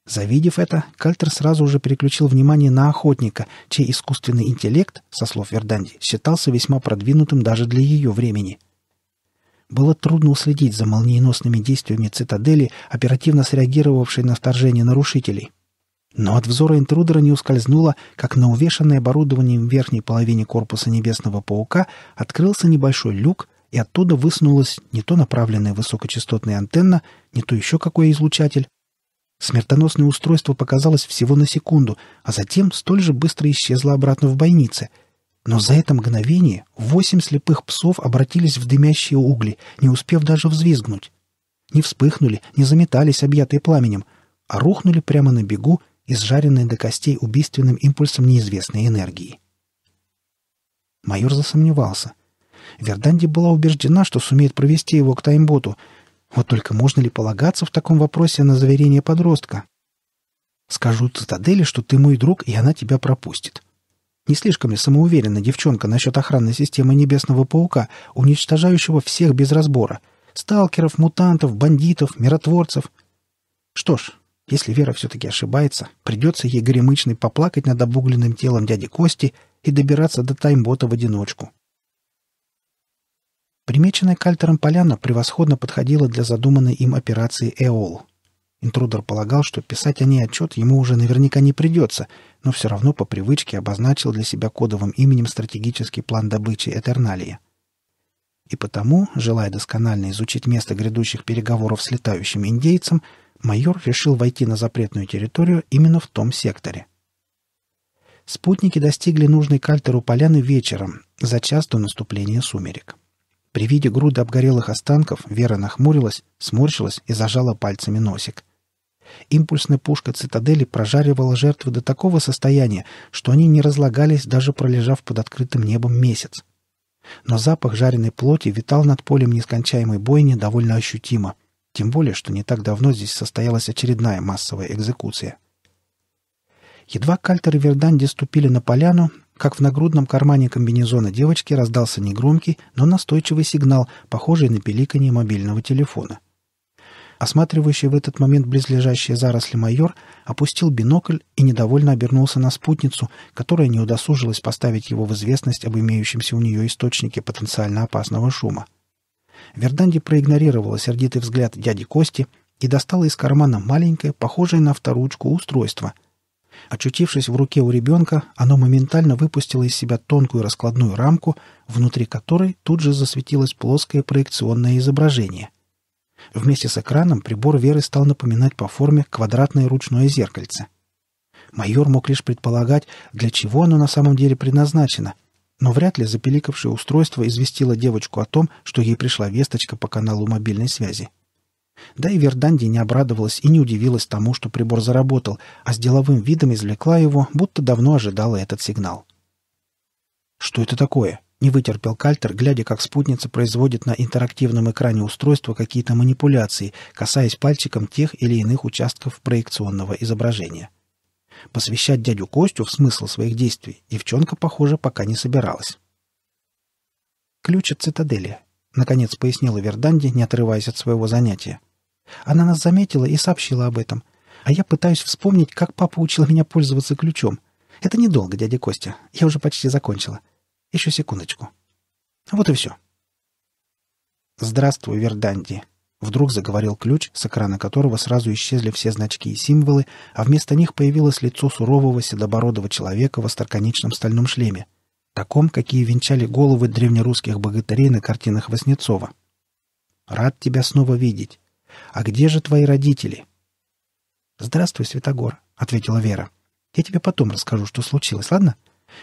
A: Завидев это, Кальтер сразу же переключил внимание на охотника, чей искусственный интеллект, со слов Верданди, считался весьма продвинутым даже для ее времени. Было трудно уследить за молниеносными действиями цитадели, оперативно среагировавшей на вторжение нарушителей. Но от взора интрудера не ускользнуло, как на увешанное оборудованием верхней половине корпуса Небесного Паука открылся небольшой люк, и оттуда высунулась не то направленная высокочастотная антенна, не то еще какой излучатель. Смертоносное устройство показалось всего на секунду, а затем столь же быстро исчезло обратно в бойнице — но за это мгновение восемь слепых псов обратились в дымящие угли, не успев даже взвизгнуть. Не вспыхнули, не заметались, объятые пламенем, а рухнули прямо на бегу, изжаренные до костей убийственным импульсом неизвестной энергии. Майор засомневался. Верданди была убеждена, что сумеет провести его к таймботу. Вот только можно ли полагаться в таком вопросе на заверение подростка? «Скажу цитадели, что ты мой друг, и она тебя пропустит. Не слишком ли самоуверена девчонка насчет охранной системы Небесного Паука, уничтожающего всех без разбора? Сталкеров, мутантов, бандитов, миротворцев. Что ж, если Вера все-таки ошибается, придется ей горемычной поплакать над обугленным телом дяди Кости и добираться до таймбота в одиночку. Примеченная кальтером поляна превосходно подходила для задуманной им операции «Эол». Интрудер полагал, что писать о ней отчет ему уже наверняка не придется, но все равно по привычке обозначил для себя кодовым именем стратегический план добычи Этерналии. И потому, желая досконально изучить место грядущих переговоров с летающим индейцем, майор решил войти на запретную территорию именно в том секторе. Спутники достигли нужной кальтеру поляны вечером, за час до наступления сумерек. При виде груды обгорелых останков Вера нахмурилась, сморщилась и зажала пальцами носик – Импульсная пушка цитадели прожаривала жертвы до такого состояния, что они не разлагались, даже пролежав под открытым небом месяц. Но запах жареной плоти витал над полем нескончаемой бойни довольно ощутимо, тем более, что не так давно здесь состоялась очередная массовая экзекуция. Едва Кальтер и Верданди ступили на поляну, как в нагрудном кармане комбинезона девочки раздался негромкий, но настойчивый сигнал, похожий на пиликанье мобильного телефона. Осматривающий в этот момент близлежащие заросли майор опустил бинокль и недовольно обернулся на спутницу, которая не удосужилась поставить его в известность об имеющемся у нее источнике потенциально опасного шума. Верданди проигнорировала сердитый взгляд дяди Кости и достала из кармана маленькое, похожее на вторучку устройство. Очутившись в руке у ребенка, оно моментально выпустило из себя тонкую раскладную рамку, внутри которой тут же засветилось плоское проекционное изображение. Вместе с экраном прибор Веры стал напоминать по форме квадратное ручное зеркальце. Майор мог лишь предполагать, для чего оно на самом деле предназначено, но вряд ли запеликавшее устройство известило девочку о том, что ей пришла весточка по каналу мобильной связи. Да и Верданди не обрадовалась и не удивилась тому, что прибор заработал, а с деловым видом извлекла его, будто давно ожидала этот сигнал. «Что это такое?» Не вытерпел Кальтер, глядя, как спутница производит на интерактивном экране устройства какие-то манипуляции, касаясь пальчиком тех или иных участков проекционного изображения. Посвящать дядю Костю в смысл своих действий девчонка, похоже, пока не собиралась. «Ключ от цитадели», — наконец пояснила Верданди, не отрываясь от своего занятия. «Она нас заметила и сообщила об этом. А я пытаюсь вспомнить, как папа учил меня пользоваться ключом. Это недолго, дядя Костя. Я уже почти закончила». Еще секундочку. Вот и все. «Здравствуй, Верданди!» Вдруг заговорил ключ, с экрана которого сразу исчезли все значки и символы, а вместо них появилось лицо сурового седобородого человека в остроконечном стальном шлеме, таком, какие венчали головы древнерусских богатырей на картинах Васнецова. «Рад тебя снова видеть. А где же твои родители?» «Здравствуй, Святогор», — ответила Вера. «Я тебе потом расскажу, что случилось, ладно?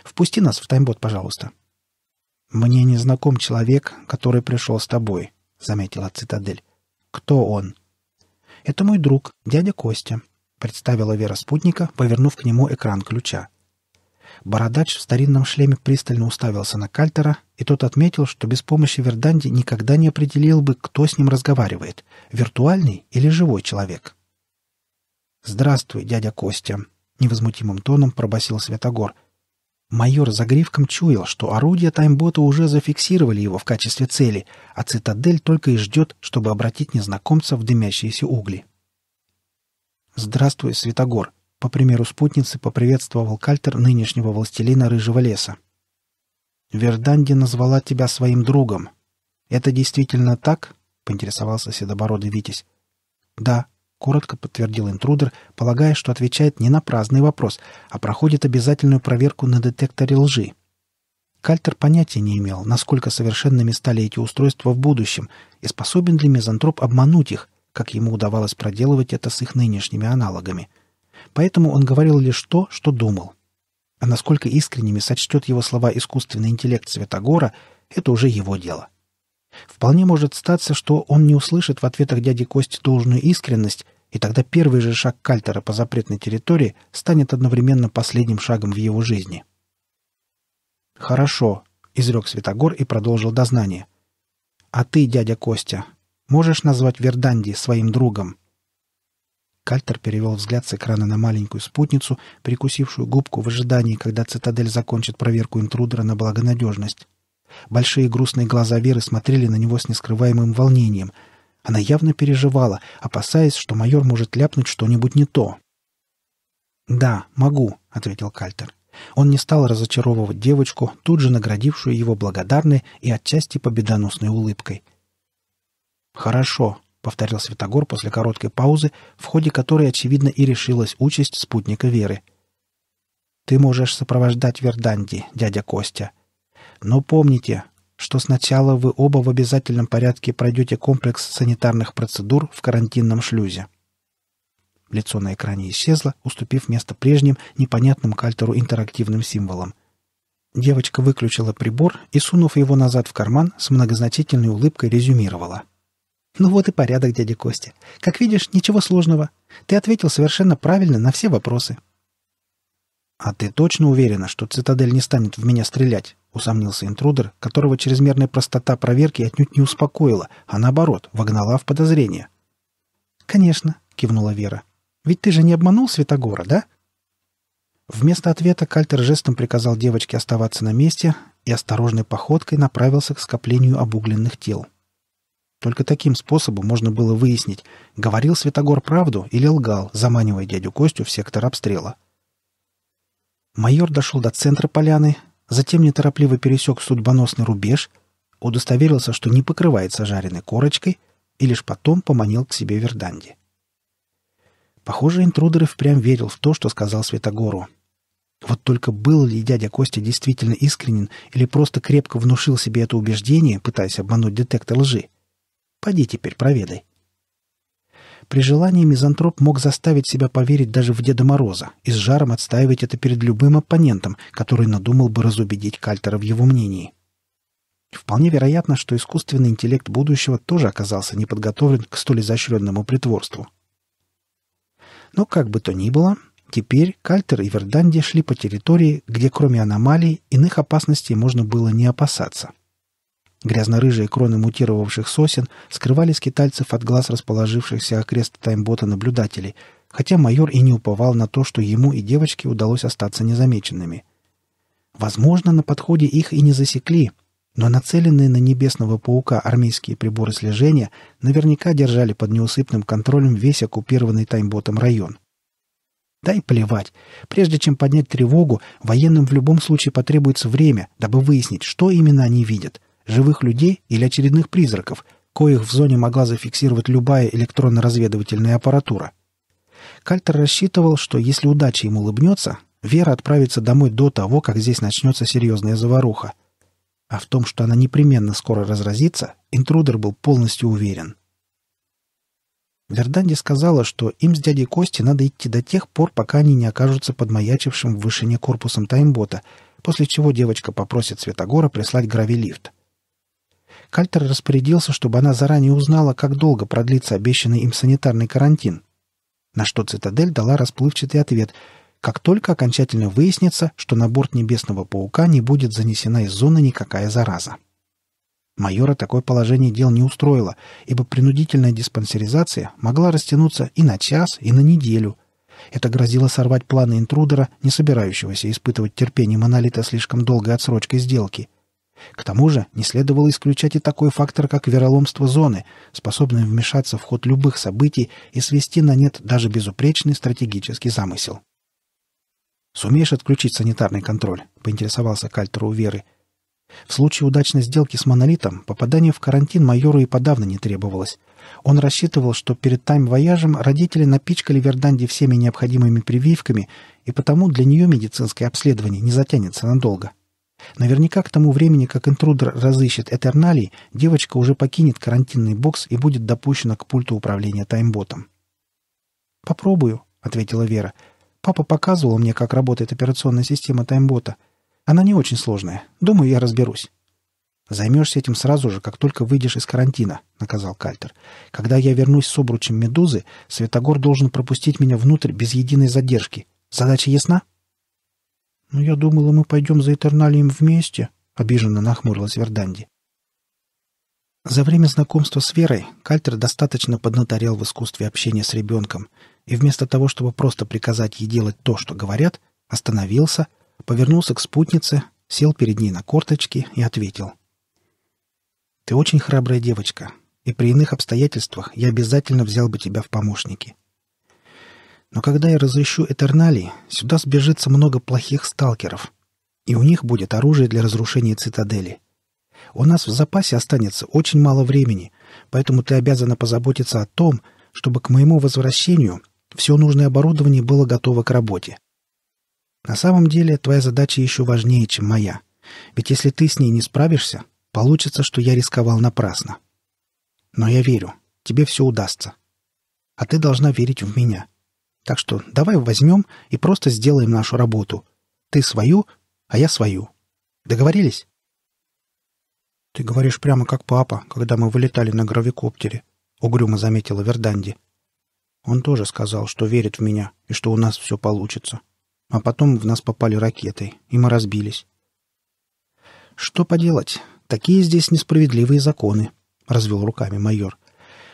A: Впусти нас в таймбот, пожалуйста». «Мне не знаком человек, который пришел с тобой», — заметила цитадель. «Кто он?» «Это мой друг, дядя Костя», — представила Вера спутника, повернув к нему экран ключа. Бородач в старинном шлеме пристально уставился на Кальтера, и тот отметил, что без помощи Верданди никогда не определил бы, кто с ним разговаривает — виртуальный или живой человек. «Здравствуй, дядя Костя», — невозмутимым тоном пробасил Святогор — Майор за гривком чуял, что орудия таймбота уже зафиксировали его в качестве цели, а цитадель только и ждет, чтобы обратить незнакомца в дымящиеся угли. «Здравствуй, Светогор!» — по примеру спутницы поприветствовал Кальтер нынешнего властелина Рыжего леса. «Верданди назвала тебя своим другом. Это действительно так?» — поинтересовался седобородый Витязь. «Да», коротко подтвердил интрудер, полагая, что отвечает не на праздный вопрос, а проходит обязательную проверку на детекторе лжи. Кальтер понятия не имел, насколько совершенными стали эти устройства в будущем и способен ли мизантроп обмануть их, как ему удавалось проделывать это с их нынешними аналогами. Поэтому он говорил лишь то, что думал. А насколько искренними сочтет его слова искусственный интеллект Светогора, это уже его дело. Вполне может статься, что он не услышит в ответах дяди Кости должную искренность и тогда первый же шаг Кальтера по запретной территории станет одновременно последним шагом в его жизни. «Хорошо», — изрек Святогор и продолжил дознание. «А ты, дядя Костя, можешь назвать Верданди своим другом?» Кальтер перевел взгляд с экрана на маленькую спутницу, прикусившую губку в ожидании, когда цитадель закончит проверку интрудера на благонадежность. Большие грустные глаза Веры смотрели на него с нескрываемым волнением — она явно переживала, опасаясь, что майор может ляпнуть что-нибудь не то. «Да, могу», — ответил Кальтер. Он не стал разочаровывать девочку, тут же наградившую его благодарной и отчасти победоносной улыбкой. «Хорошо», — повторил Святогор после короткой паузы, в ходе которой, очевидно, и решилась участь спутника Веры. «Ты можешь сопровождать Верданди, дядя Костя. Но помните, что сначала вы оба в обязательном порядке пройдете комплекс санитарных процедур в карантинном шлюзе. Лицо на экране исчезло, уступив место прежним, непонятным кальтеру интерактивным символам. Девочка выключила прибор и, сунув его назад в карман, с многозначительной улыбкой резюмировала. «Ну вот и порядок, дядя Костя. Как видишь, ничего сложного. Ты ответил совершенно правильно на все вопросы». «А ты точно уверена, что цитадель не станет в меня стрелять?» — усомнился интрудер, которого чрезмерная простота проверки отнюдь не успокоила, а наоборот, вогнала в подозрение. «Конечно», — кивнула Вера. «Ведь ты же не обманул Святогора, да?» Вместо ответа Кальтер жестом приказал девочке оставаться на месте и осторожной походкой направился к скоплению обугленных тел. Только таким способом можно было выяснить, говорил Святогор правду или лгал, заманивая дядю Костю в сектор обстрела. Майор дошел до центра поляны, затем неторопливо пересек судьбоносный рубеж, удостоверился, что не покрывается жареной корочкой, и лишь потом поманил к себе Верданди. Похоже, интрудер впрямь верил в то, что сказал Святогору. Вот только был ли дядя Костя действительно искренен или просто крепко внушил себе это убеждение, пытаясь обмануть детектор лжи? Поди теперь проведай. При желании мизантроп мог заставить себя поверить даже в Деда Мороза и с жаром отстаивать это перед любым оппонентом, который надумал бы разубедить Кальтера в его мнении. Вполне вероятно, что искусственный интеллект будущего тоже оказался неподготовлен к столь изощренному притворству. Но как бы то ни было, теперь Кальтер и Верданди шли по территории, где кроме аномалий иных опасностей можно было не опасаться – Грязно-рыжие кроны мутировавших сосен скрывали скитальцев от глаз расположившихся окрест таймбота наблюдателей, хотя майор и не уповал на то, что ему и девочке удалось остаться незамеченными. Возможно, на подходе их и не засекли, но нацеленные на небесного паука армейские приборы слежения наверняка держали под неусыпным контролем весь оккупированный таймботом район. Да и плевать. Прежде чем поднять тревогу, военным в любом случае потребуется время, дабы выяснить, что именно они видят — живых людей или очередных призраков, коих в зоне могла зафиксировать любая электронно-разведывательная аппаратура. Кальтер рассчитывал, что если удача ему улыбнется, Вера отправится домой до того, как здесь начнется серьезная заваруха. А в том, что она непременно скоро разразится, интрудер был полностью уверен. Верданди сказала, что им с дядей Кости надо идти до тех пор, пока они не окажутся под маячившим в вышине корпусом таймбота, после чего девочка попросит Светогора прислать гравилифт. Кальтер распорядился, чтобы она заранее узнала, как долго продлится обещанный им санитарный карантин. На что «Цитадель» дала расплывчатый ответ – как только окончательно выяснится, что на борт небесного паука не будет занесена из зоны никакая зараза. Майора такое положение дел не устроило, ибо принудительная диспансеризация могла растянуться и на час, и на неделю. Это грозило сорвать планы интрудера, не собирающегося испытывать терпение монолита слишком долгой отсрочкой сделки. К тому же не следовало исключать и такой фактор, как вероломство зоны, способное вмешаться в ход любых событий и свести на нет даже безупречный стратегический замысел. «Сумеешь отключить санитарный контроль?» — поинтересовался Кальтер у Веры. В случае удачной сделки с «Монолитом» попадание в карантин майору и подавно не требовалось. Он рассчитывал, что перед тайм-вояжем родители напичкали Верданди всеми необходимыми прививками, и потому для нее медицинское обследование не затянется надолго. — Наверняка к тому времени, как интрудер разыщет Этерналий, девочка уже покинет карантинный бокс и будет допущена к пульту управления таймботом. «Попробую», — ответила Вера. «Папа показывал мне, как работает операционная система таймбота. Она не очень сложная. Думаю, я разберусь». «Займешься этим сразу же, как только выйдешь из карантина», — наказал Кальтер. «Когда я вернусь с обручем Медузы, Светогор должен пропустить меня внутрь без единой задержки. Задача ясна?» «Но «Ну, я думала, мы пойдем за Этерналием вместе», — обиженно нахмурилась Верданди. За время знакомства с Верой Кальтер достаточно поднаторел в искусстве общения с ребенком, и вместо того, чтобы просто приказать ей делать то, что говорят, остановился, повернулся к спутнице, сел перед ней на корточки и ответил. «Ты очень храбрая девочка, и при иных обстоятельствах я обязательно взял бы тебя в помощники. Но когда я разрешу Этернали, сюда сбежится много плохих сталкеров. И у них будет оружие для разрушения цитадели. У нас в запасе останется очень мало времени, поэтому ты обязана позаботиться о том, чтобы к моему возвращению все нужное оборудование было готово к работе. На самом деле твоя задача еще важнее, чем моя. Ведь если ты с ней не справишься, получится, что я рисковал напрасно. Но я верю, тебе все удастся. А ты должна верить в меня. Так что давай возьмем и просто сделаем нашу работу. Ты свою, а я свою. Договорились? Ты говоришь прямо как папа, когда мы вылетали на гравикоптере, угрюмо заметила Верданди. Он тоже сказал, что верит в меня и что у нас все получится. А потом в нас попали ракеты, и мы разбились. Что поделать? Такие здесь несправедливые законы, развел руками майор.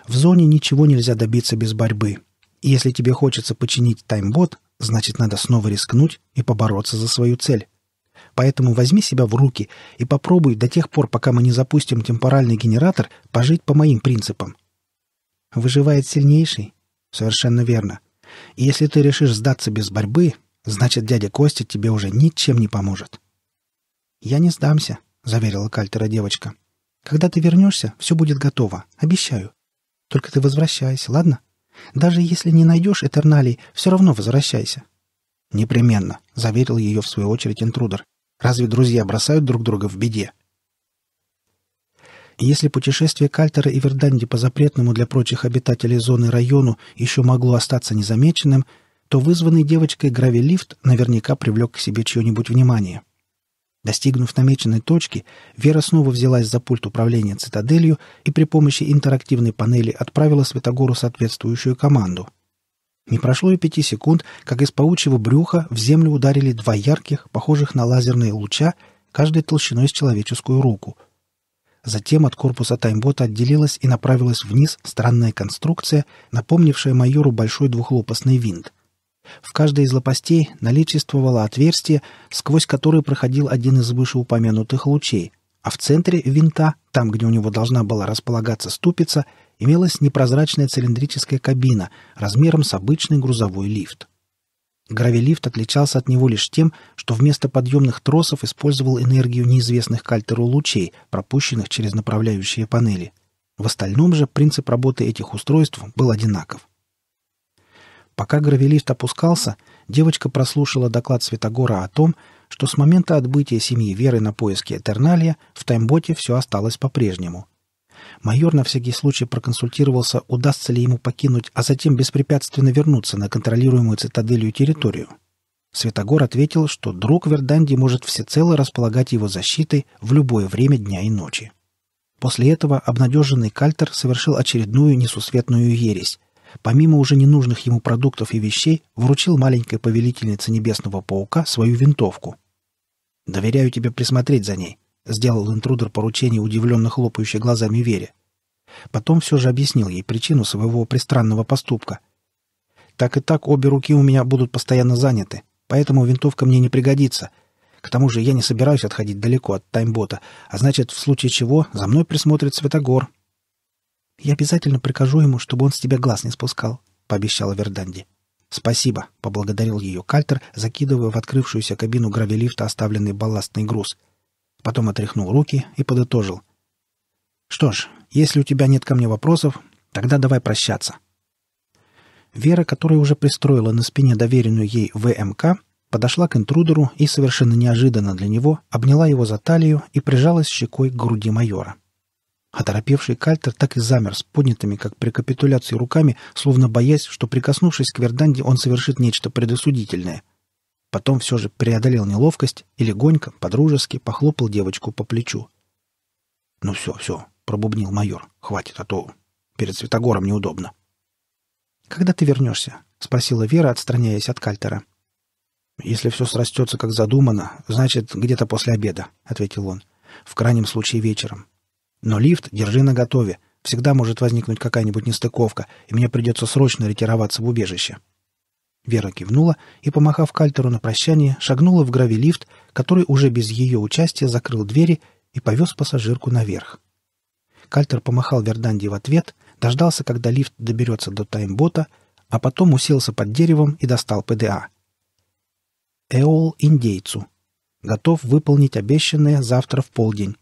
A: В зоне ничего нельзя добиться без борьбы если тебе хочется починить таймбот, значит, надо снова рискнуть и побороться за свою цель. Поэтому возьми себя в руки и попробуй до тех пор, пока мы не запустим темпоральный генератор, пожить по моим принципам. Выживает сильнейший? Совершенно верно. И если ты решишь сдаться без борьбы, значит, дядя Костя тебе уже ничем не поможет. «Я не сдамся», — заверила Кальтера девочка. «Когда ты вернешься, все будет готово, обещаю. Только ты возвращайся, ладно?» Даже если не найдешь Этерналий, все равно возвращайся». «Непременно», — заверил ее в свою очередь интрудер. «Разве друзья бросают друг друга в беде?» Если путешествие Кальтера и Верданди по запретному для прочих обитателей зоны району еще могло остаться незамеченным, то вызванный девочкой гравилифт наверняка привлек к себе чье-нибудь внимание. Достигнув намеченной точки, Вера снова взялась за пульт управления цитаделью и при помощи интерактивной панели отправила Светогору соответствующую команду. Не прошло и пяти секунд, как из паучьего брюха в землю ударили два ярких, похожих на лазерные луча, каждой толщиной с человеческую руку. Затем от корпуса таймбота отделилась и направилась вниз странная конструкция, напомнившая майору большой двухлопастный винт — в каждой из лопастей наличествовало отверстие, сквозь которое проходил один из вышеупомянутых лучей, а в центре винта, там, где у него должна была располагаться ступица, имелась непрозрачная цилиндрическая кабина размером с обычный грузовой лифт. Гравилифт отличался от него лишь тем, что вместо подъемных тросов использовал энергию неизвестных кальтеру лучей, пропущенных через направляющие панели. В остальном же принцип работы этих устройств был одинаков. Пока гравелист опускался, девочка прослушала доклад Святогора о том, что с момента отбытия семьи Веры на поиски Этерналия в таймботе все осталось по-прежнему. Майор на всякий случай проконсультировался, удастся ли ему покинуть, а затем беспрепятственно вернуться на контролируемую цитаделью территорию. Святогор ответил, что друг Верданди может всецело располагать его защитой в любое время дня и ночи. После этого обнадеженный Кальтер совершил очередную несусветную ересь, Помимо уже ненужных ему продуктов и вещей, вручил маленькой повелительнице Небесного Паука свою винтовку. «Доверяю тебе присмотреть за ней», — сделал интрудер поручение удивленно хлопающей глазами Вере. Потом все же объяснил ей причину своего пристранного поступка. «Так и так обе руки у меня будут постоянно заняты, поэтому винтовка мне не пригодится. К тому же я не собираюсь отходить далеко от таймбота, а значит, в случае чего за мной присмотрит Светогор, «Я обязательно прикажу ему, чтобы он с тебя глаз не спускал», — пообещала Верданди. «Спасибо», — поблагодарил ее Кальтер, закидывая в открывшуюся кабину гравелифта оставленный балластный груз. Потом отряхнул руки и подытожил. «Что ж, если у тебя нет ко мне вопросов, тогда давай прощаться». Вера, которая уже пристроила на спине доверенную ей ВМК, подошла к интрудеру и совершенно неожиданно для него обняла его за талию и прижалась щекой к груди майора. Оторопевший а кальтер так и замер с поднятыми, как при капитуляции, руками, словно боясь, что, прикоснувшись к Верданде, он совершит нечто предосудительное. Потом все же преодолел неловкость и легонько, подружески похлопал девочку по плечу. «Ну все, все», — пробубнил майор, — «хватит, а то перед Светогором неудобно». «Когда ты вернешься?» — спросила Вера, отстраняясь от кальтера. «Если все срастется, как задумано, значит, где-то после обеда», — ответил он. «В крайнем случае вечером. Но лифт держи наготове. Всегда может возникнуть какая-нибудь нестыковка, и мне придется срочно ретироваться в убежище. Вера кивнула и, помахав кальтеру на прощание, шагнула в гравилифт, который уже без ее участия закрыл двери и повез пассажирку наверх. Кальтер помахал Верданди в ответ, дождался, когда лифт доберется до таймбота, а потом уселся под деревом и достал ПДА. «Эол индейцу. Готов выполнить обещанное завтра в полдень.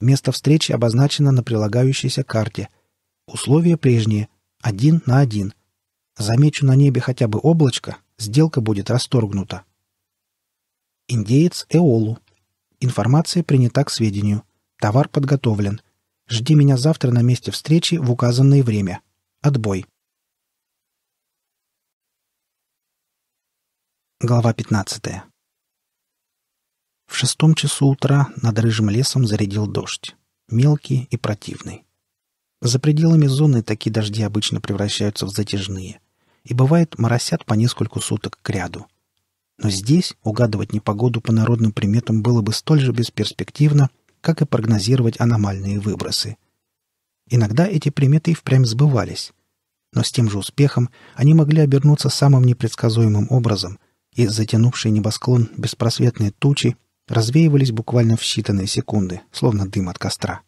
A: Место встречи обозначено на прилагающейся карте. Условия прежние. Один на один. Замечу на небе хотя бы облачко, сделка будет расторгнута. Индеец Эолу. Информация принята к сведению. Товар подготовлен. Жди меня завтра на месте встречи в указанное время. Отбой. Глава пятнадцатая. В шестом часу утра над рыжим лесом зарядил дождь. Мелкий и противный. За пределами зоны такие дожди обычно превращаются в затяжные. И бывает, моросят по нескольку суток к ряду. Но здесь угадывать непогоду по народным приметам было бы столь же бесперспективно, как и прогнозировать аномальные выбросы. Иногда эти приметы и впрямь сбывались. Но с тем же успехом они могли обернуться самым непредсказуемым образом, и затянувший небосклон беспросветные тучи развеивались буквально в считанные секунды, словно дым от костра.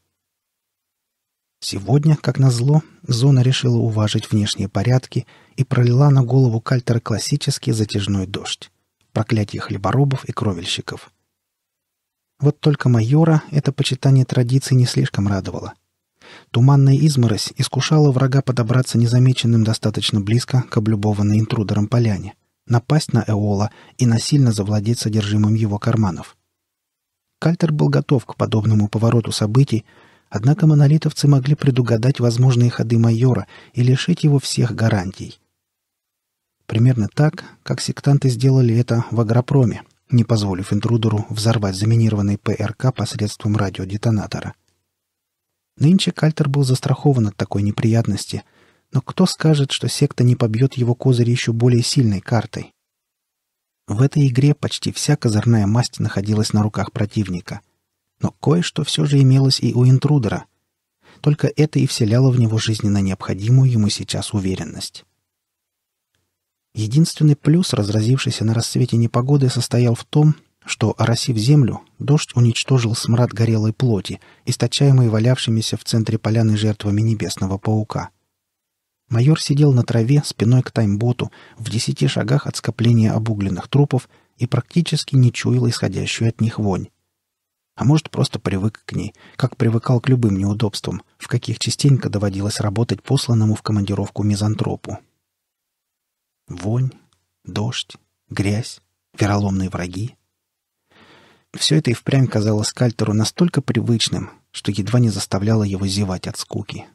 A: Сегодня, как назло, зона решила уважить внешние порядки и пролила на голову кальтера классический затяжной дождь. Проклятие хлеборобов и кровельщиков. Вот только майора это почитание традиций не слишком радовало. Туманная изморозь искушала врага подобраться незамеченным достаточно близко к облюбованной интрудером поляне, напасть на Эола и насильно завладеть содержимым его карманов — Кальтер был готов к подобному повороту событий, однако монолитовцы могли предугадать возможные ходы майора и лишить его всех гарантий. Примерно так, как сектанты сделали это в Агропроме, не позволив интрудеру взорвать заминированный ПРК посредством радиодетонатора. Нынче Кальтер был застрахован от такой неприятности, но кто скажет, что секта не побьет его козырь еще более сильной картой? В этой игре почти вся козырная масть находилась на руках противника. Но кое-что все же имелось и у интрудера. Только это и вселяло в него жизненно необходимую ему сейчас уверенность. Единственный плюс, разразившийся на рассвете непогоды, состоял в том, что, оросив землю, дождь уничтожил смрад горелой плоти, источаемый валявшимися в центре поляны жертвами небесного паука — Майор сидел на траве спиной к таймботу в десяти шагах от скопления обугленных трупов и практически не чуял исходящую от них вонь. А может, просто привык к ней, как привыкал к любым неудобствам, в каких частенько доводилось работать посланному в командировку мизантропу. Вонь, дождь, грязь, вероломные враги. Все это и впрямь казалось Кальтеру настолько привычным, что едва не заставляло его зевать от скуки. —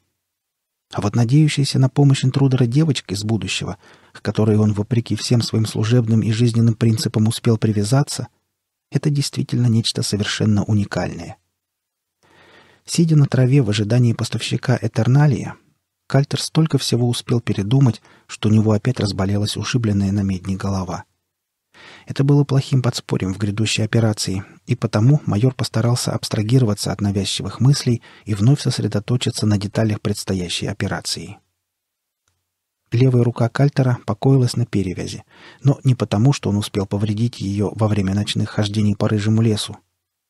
A: а вот надеющаяся на помощь интрудера девочка из будущего, к которой он, вопреки всем своим служебным и жизненным принципам, успел привязаться, это действительно нечто совершенно уникальное. Сидя на траве в ожидании поставщика Этерналия, Кальтер столько всего успел передумать, что у него опять разболелась ушибленная на медне голова. Это было плохим подспорьем в грядущей операции, и потому майор постарался абстрагироваться от навязчивых мыслей и вновь сосредоточиться на деталях предстоящей операции. Левая рука Кальтера покоилась на перевязи, но не потому, что он успел повредить ее во время ночных хождений по рыжему лесу.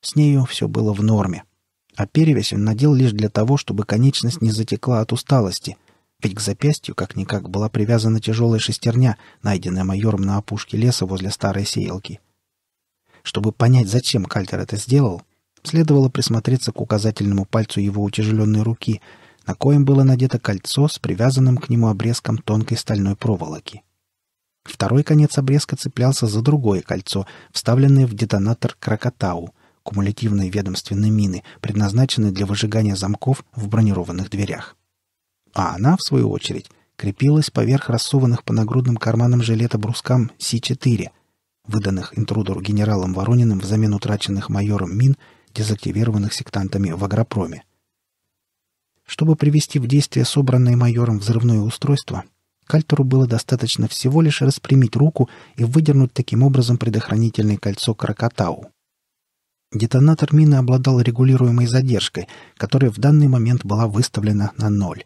A: С нею все было в норме. А перевязь он надел лишь для того, чтобы конечность не затекла от усталости, ведь к запястью как-никак была привязана тяжелая шестерня, найденная майором на опушке леса возле старой сеялки — чтобы понять, зачем Кальтер это сделал, следовало присмотреться к указательному пальцу его утяжеленной руки, на коем было надето кольцо с привязанным к нему обрезком тонкой стальной проволоки. Второй конец обрезка цеплялся за другое кольцо, вставленное в детонатор «Крокотау», кумулятивной ведомственной мины, предназначенной для выжигания замков в бронированных дверях. А она, в свою очередь, крепилась поверх рассованных по нагрудным карманам жилета брускам Си-4, выданных интрудеру генералом Ворониным взамен утраченных майором мин, дезактивированных сектантами в агропроме. Чтобы привести в действие собранное майором взрывное устройство, Кальтеру было достаточно всего лишь распрямить руку и выдернуть таким образом предохранительное кольцо Кракатау. Детонатор мины обладал регулируемой задержкой, которая в данный момент была выставлена на ноль.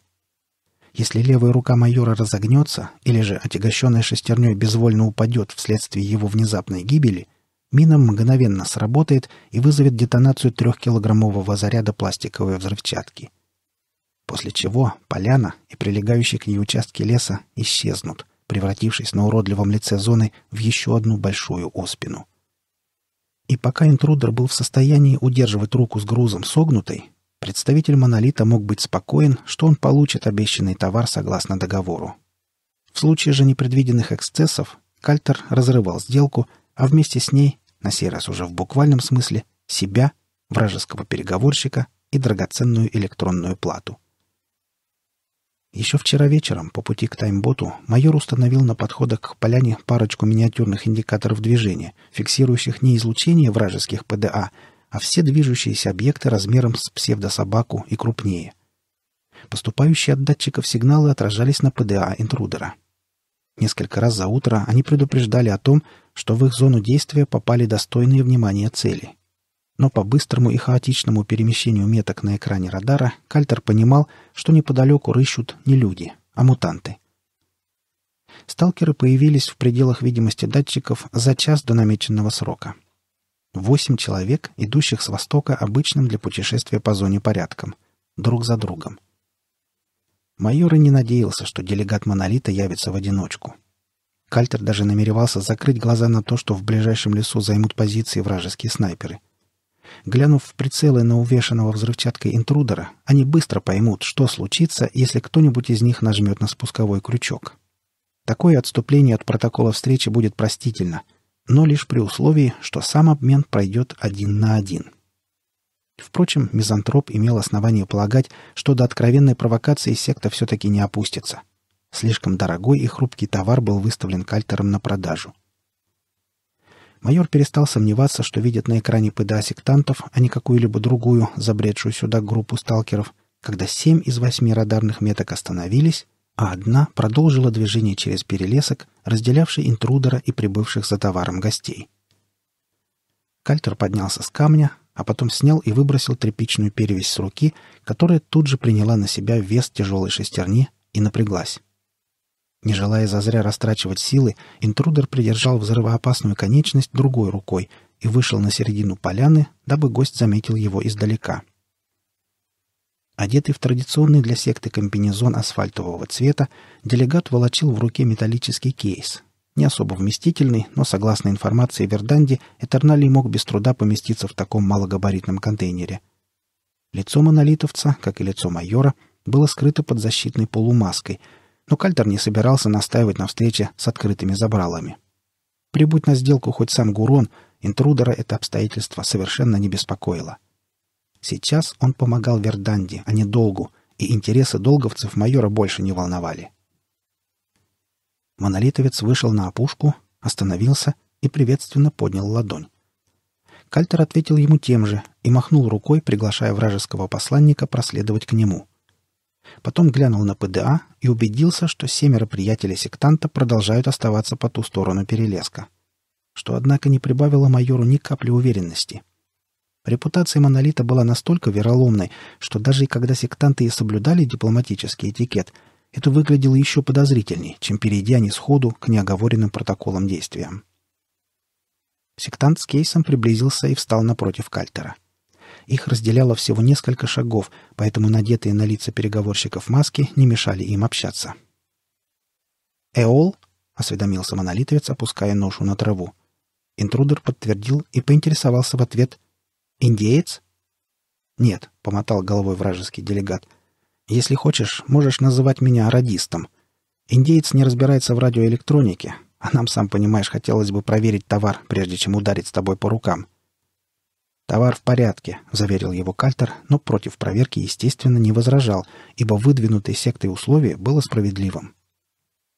A: Если левая рука майора разогнется или же отягощенная шестерней безвольно упадет вследствие его внезапной гибели, мина мгновенно сработает и вызовет детонацию трехкилограммового заряда пластиковой взрывчатки. После чего поляна и прилегающие к ней участки леса исчезнут, превратившись на уродливом лице зоны в еще одну большую оспину. И пока интрудер был в состоянии удерживать руку с грузом согнутой, представитель «Монолита» мог быть спокоен, что он получит обещанный товар согласно договору. В случае же непредвиденных эксцессов Кальтер разрывал сделку, а вместе с ней, на сей раз уже в буквальном смысле, себя, вражеского переговорщика и драгоценную электронную плату. Еще вчера вечером по пути к таймботу майор установил на подходах к поляне парочку миниатюрных индикаторов движения, фиксирующих не излучение вражеских ПДА, а все движущиеся объекты размером с псевдособаку и крупнее. Поступающие от датчиков сигналы отражались на ПДА интрудера. Несколько раз за утро они предупреждали о том, что в их зону действия попали достойные внимания цели. Но по быстрому и хаотичному перемещению меток на экране радара Кальтер понимал, что неподалеку рыщут не люди, а мутанты. Сталкеры появились в пределах видимости датчиков за час до намеченного срока. Восемь человек, идущих с востока обычным для путешествия по зоне порядком, друг за другом. Майор и не надеялся, что делегат «Монолита» явится в одиночку. Кальтер даже намеревался закрыть глаза на то, что в ближайшем лесу займут позиции вражеские снайперы. Глянув в прицелы на увешанного взрывчаткой интрудера, они быстро поймут, что случится, если кто-нибудь из них нажмет на спусковой крючок. Такое отступление от протокола встречи будет простительно — но лишь при условии, что сам обмен пройдет один на один. Впрочем, мизантроп имел основание полагать, что до откровенной провокации секта все-таки не опустится. Слишком дорогой и хрупкий товар был выставлен кальтером на продажу. Майор перестал сомневаться, что видит на экране ПДА сектантов, а не какую-либо другую, забредшую сюда группу сталкеров, когда семь из восьми радарных меток остановились, а одна продолжила движение через перелесок, разделявший интрудера и прибывших за товаром гостей. Кальтер поднялся с камня, а потом снял и выбросил тряпичную перевязь с руки, которая тут же приняла на себя вес тяжелой шестерни и напряглась. Не желая зазря растрачивать силы, интрудер придержал взрывоопасную конечность другой рукой и вышел на середину поляны, дабы гость заметил его издалека — Одетый в традиционный для секты комбинезон асфальтового цвета, делегат волочил в руке металлический кейс. Не особо вместительный, но, согласно информации Верданди, Этерналий мог без труда поместиться в таком малогабаритном контейнере. Лицо монолитовца, как и лицо майора, было скрыто под защитной полумаской, но Кальтер не собирался настаивать на встрече с открытыми забралами. Прибудь на сделку хоть сам Гурон, интрудера это обстоятельство совершенно не беспокоило. — Сейчас он помогал Верданди, а не Долгу, и интересы долговцев майора больше не волновали. Монолитовец вышел на опушку, остановился и приветственно поднял ладонь. Кальтер ответил ему тем же и махнул рукой, приглашая вражеского посланника проследовать к нему. Потом глянул на ПДА и убедился, что семеро приятелей сектанта продолжают оставаться по ту сторону перелеска. Что, однако, не прибавило майору ни капли уверенности — Репутация монолита была настолько вероломной, что даже и когда сектанты и соблюдали дипломатический этикет, это выглядело еще подозрительней, чем перейдя они сходу к неоговоренным протоколам действия. Сектант с кейсом приблизился и встал напротив Кальтера. Их разделяло всего несколько шагов, поэтому надетые на лица переговорщиков маски не мешали им общаться. «Эол?» — осведомился монолитовец, опуская ношу на траву. Интрудер подтвердил и поинтересовался в ответ, «Индеец?» «Нет», — помотал головой вражеский делегат. «Если хочешь, можешь называть меня радистом. Индеец не разбирается в радиоэлектронике, а нам, сам понимаешь, хотелось бы проверить товар, прежде чем ударить с тобой по рукам». «Товар в порядке», — заверил его Кальтер, но против проверки, естественно, не возражал, ибо выдвинутые сектой условия было справедливым.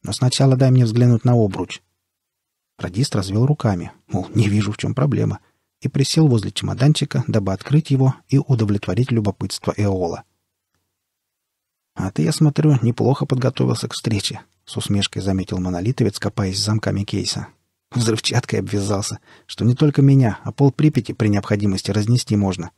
A: «Но сначала дай мне взглянуть на обруч». Радист развел руками, мол, не вижу, в чем проблема — и присел возле чемоданчика, дабы открыть его и удовлетворить любопытство Эола. «А ты, я смотрю, неплохо подготовился к встрече», — с усмешкой заметил монолитовец, копаясь замками кейса. «Взрывчаткой обвязался, что не только меня, а пол Припяти при необходимости разнести можно».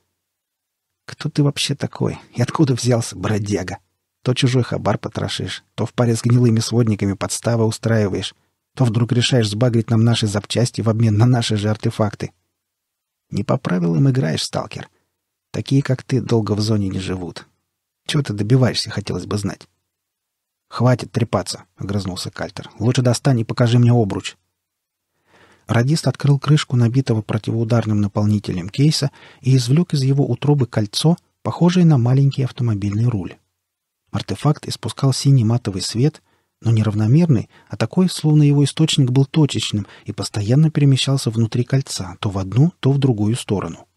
A: «Кто ты вообще такой? И откуда взялся, бродяга? То чужой хабар потрошишь, то в паре с гнилыми сводниками подставы устраиваешь, то вдруг решаешь сбагрить нам наши запчасти в обмен на наши же артефакты». Не по правилам играешь, сталкер. Такие, как ты, долго в зоне не живут. Чего ты добиваешься, хотелось бы знать. «Хватит трепаться», — огрызнулся Кальтер. «Лучше достань и покажи мне обруч». Радист открыл крышку набитого противоударным наполнителем кейса и извлек из его утробы кольцо, похожее на маленький автомобильный руль. Артефакт испускал синий матовый свет — но неравномерный, а такой, словно его источник был точечным и постоянно перемещался внутри кольца, то в одну, то в другую сторону.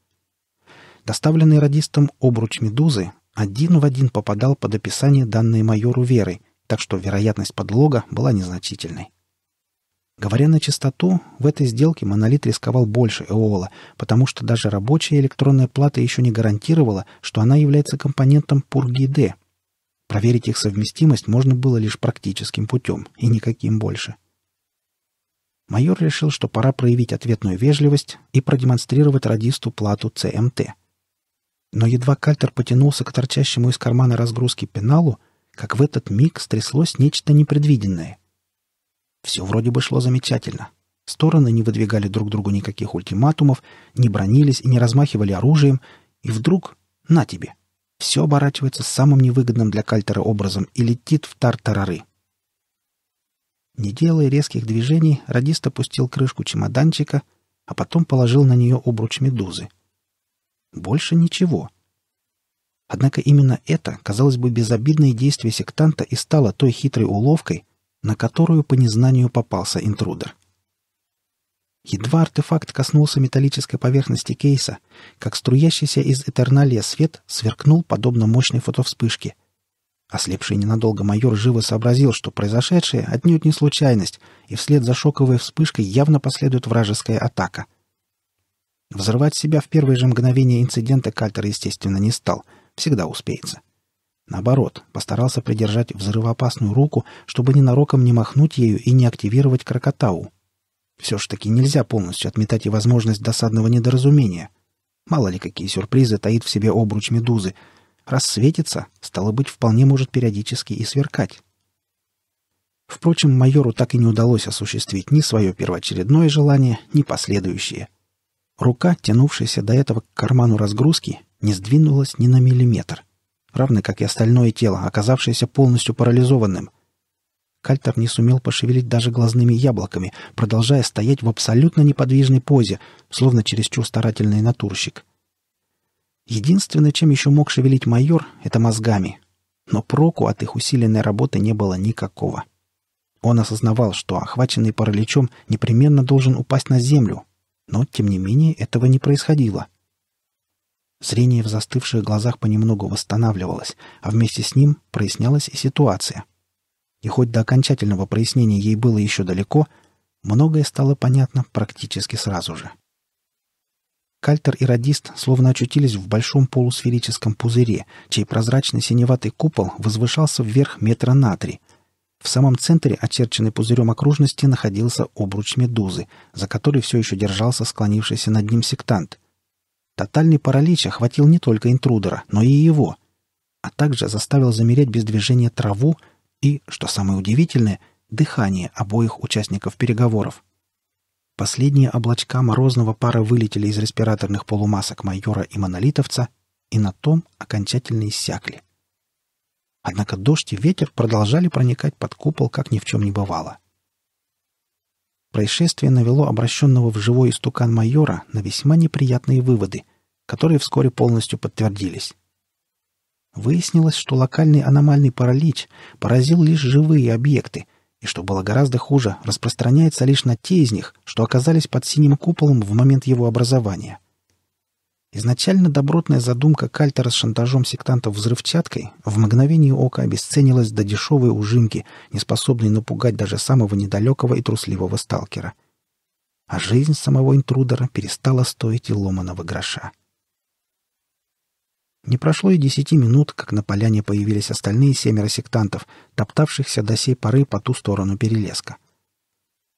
A: Доставленный радистом обруч «Медузы» один в один попадал под описание, данной майору Веры, так что вероятность подлога была незначительной. Говоря на чистоту, в этой сделке «Монолит» рисковал больше «Эола», потому что даже рабочая электронная плата еще не гарантировала, что она является компонентом «Пурги-Д», Проверить их совместимость можно было лишь практическим путем, и никаким больше. Майор решил, что пора проявить ответную вежливость и продемонстрировать радисту плату ЦМТ. Но едва кальтер потянулся к торчащему из кармана разгрузки пеналу, как в этот миг стряслось нечто непредвиденное. Все вроде бы шло замечательно. Стороны не выдвигали друг другу никаких ультиматумов, не бронились и не размахивали оружием, и вдруг — на тебе! все оборачивается самым невыгодным для кальтера образом и летит в тартарары. Не делая резких движений, радист опустил крышку чемоданчика, а потом положил на нее обруч медузы. Больше ничего. Однако именно это, казалось бы, безобидное действие сектанта и стало той хитрой уловкой, на которую по незнанию попался интрудер. Едва артефакт коснулся металлической поверхности кейса, как струящийся из Этерналия свет сверкнул подобно мощной фотовспышке. Ослепший ненадолго майор живо сообразил, что произошедшее отнюдь не случайность, и вслед за шоковой вспышкой явно последует вражеская атака. Взрывать себя в первые же мгновения инцидента Кальтер, естественно, не стал. Всегда успеется. Наоборот, постарался придержать взрывоопасную руку, чтобы ненароком не махнуть ею и не активировать крокотау — все ж таки нельзя полностью отметать и возможность досадного недоразумения. Мало ли какие сюрпризы таит в себе обруч медузы. Раз светится, стало быть, вполне может периодически и сверкать. Впрочем, майору так и не удалось осуществить ни свое первоочередное желание, ни последующее. Рука, тянувшаяся до этого к карману разгрузки, не сдвинулась ни на миллиметр, равно как и остальное тело, оказавшееся полностью парализованным. Кальтер не сумел пошевелить даже глазными яблоками, продолжая стоять в абсолютно неподвижной позе, словно чересчур старательный натурщик. Единственное, чем еще мог шевелить майор, — это мозгами. Но проку от их усиленной работы не было никакого. Он осознавал, что охваченный параличом непременно должен упасть на землю, но, тем не менее, этого не происходило. Зрение в застывших глазах понемногу восстанавливалось, а вместе с ним прояснялась и ситуация — и хоть до окончательного прояснения ей было еще далеко, многое стало понятно практически сразу же. Кальтер и радист словно очутились в большом полусферическом пузыре, чей прозрачный синеватый купол возвышался вверх метра на три. В самом центре, очерченной пузырем окружности, находился обруч медузы, за который все еще держался склонившийся над ним сектант. Тотальный паралич охватил не только интрудера, но и его, а также заставил замереть без движения траву, и, что самое удивительное, дыхание обоих участников переговоров. Последние облачка морозного пара вылетели из респираторных полумасок майора и монолитовца, и на том окончательно иссякли. Однако дождь и ветер продолжали проникать под купол, как ни в чем не бывало. Происшествие навело обращенного в живой истукан майора на весьма неприятные выводы, которые вскоре полностью подтвердились. Выяснилось, что локальный аномальный паралич поразил лишь живые объекты, и, что было гораздо хуже, распространяется лишь на те из них, что оказались под синим куполом в момент его образования. Изначально добротная задумка Кальтера с шантажом сектантов взрывчаткой в мгновение ока обесценилась до дешевой ужимки, не способной напугать даже самого недалекого и трусливого сталкера. А жизнь самого интрудера перестала стоить и ломаного гроша. — не прошло и десяти минут, как на поляне появились остальные семеро сектантов, топтавшихся до сей поры по ту сторону перелеска.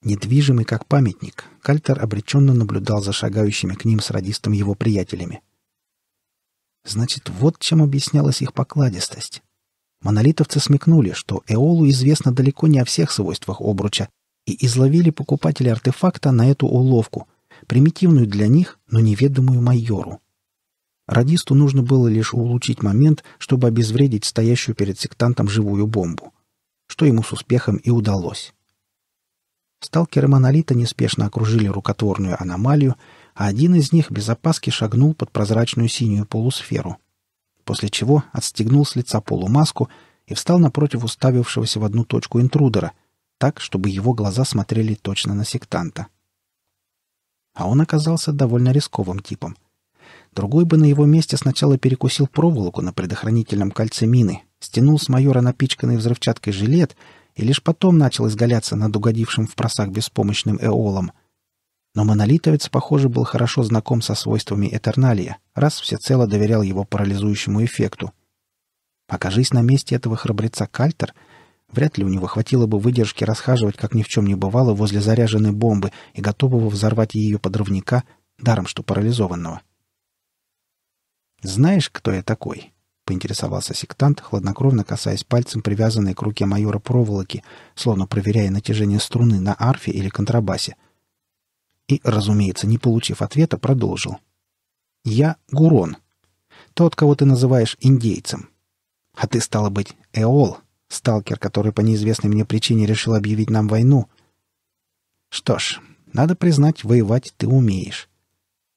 A: Недвижимый как памятник, Кальтер обреченно наблюдал за шагающими к ним с радистом его приятелями. Значит, вот чем объяснялась их покладистость. Монолитовцы смекнули, что Эолу известно далеко не о всех свойствах обруча, и изловили покупателя артефакта на эту уловку, примитивную для них, но неведомую майору. Радисту нужно было лишь улучшить момент, чтобы обезвредить стоящую перед сектантом живую бомбу, что ему с успехом и удалось. Сталкеры монолита неспешно окружили рукотворную аномалию, а один из них без опаски шагнул под прозрачную синюю полусферу, после чего отстегнул с лица полумаску и встал напротив уставившегося в одну точку интрудера, так, чтобы его глаза смотрели точно на сектанта. А он оказался довольно рисковым типом — Другой бы на его месте сначала перекусил проволоку на предохранительном кольце мины, стянул с майора напичканный взрывчаткой жилет и лишь потом начал изгаляться над угодившим в просак беспомощным эолом. Но монолитовец, похоже, был хорошо знаком со свойствами Этерналия, раз всецело доверял его парализующему эффекту. Покажись на месте этого храбреца Кальтер, вряд ли у него хватило бы выдержки расхаживать, как ни в чем не бывало, возле заряженной бомбы и готового взорвать ее подрывника, даром что парализованного. — «Знаешь, кто я такой?» — поинтересовался сектант, хладнокровно касаясь пальцем привязанной к руке майора проволоки, словно проверяя натяжение струны на арфе или контрабасе. И, разумеется, не получив ответа, продолжил. «Я Гурон. Тот, кого ты называешь индейцем. А ты, стало быть, Эол, сталкер, который по неизвестной мне причине решил объявить нам войну. Что ж, надо признать, воевать ты умеешь.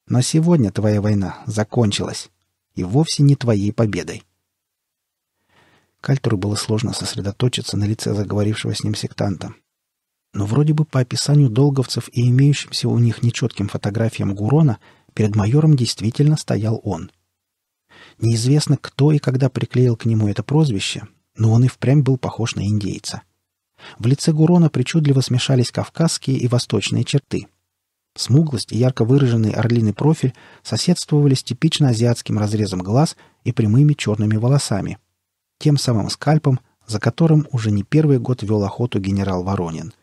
A: Но сегодня твоя война закончилась» и вовсе не твоей победой. Кальтеру было сложно сосредоточиться на лице заговорившего с ним сектанта. Но вроде бы по описанию долговцев и имеющимся у них нечетким фотографиям Гурона перед майором действительно стоял он. Неизвестно, кто и когда приклеил к нему это прозвище, но он и впрямь был похож на индейца. В лице Гурона причудливо смешались кавказские и восточные черты — Смуглость и ярко выраженный орлиный профиль соседствовали с типично азиатским разрезом глаз и прямыми черными волосами, тем самым скальпом, за которым уже не первый год вел охоту генерал Воронин.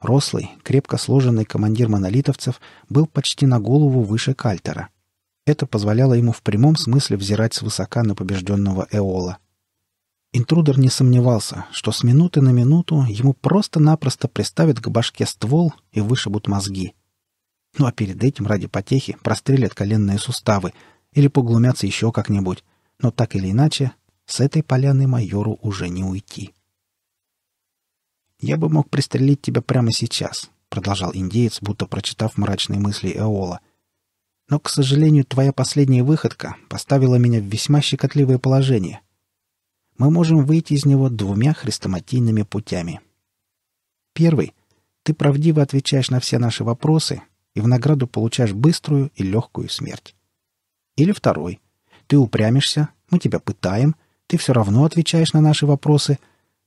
A: Рослый, крепко сложенный командир монолитовцев был почти на голову выше Кальтера. Это позволяло ему в прямом смысле взирать свысока на побежденного Эола. Интрудер не сомневался, что с минуты на минуту ему просто-напросто приставят к башке ствол и вышибут мозги — ну а перед этим ради потехи прострелят коленные суставы или поглумятся еще как-нибудь. Но так или иначе, с этой поляны майору уже не уйти. «Я бы мог пристрелить тебя прямо сейчас», — продолжал индеец, будто прочитав мрачные мысли Эола. «Но, к сожалению, твоя последняя выходка поставила меня в весьма щекотливое положение. Мы можем выйти из него двумя хрестоматийными путями. Первый — ты правдиво отвечаешь на все наши вопросы и в награду получаешь быструю и легкую смерть. Или второй. Ты упрямишься, мы тебя пытаем, ты все равно отвечаешь на наши вопросы,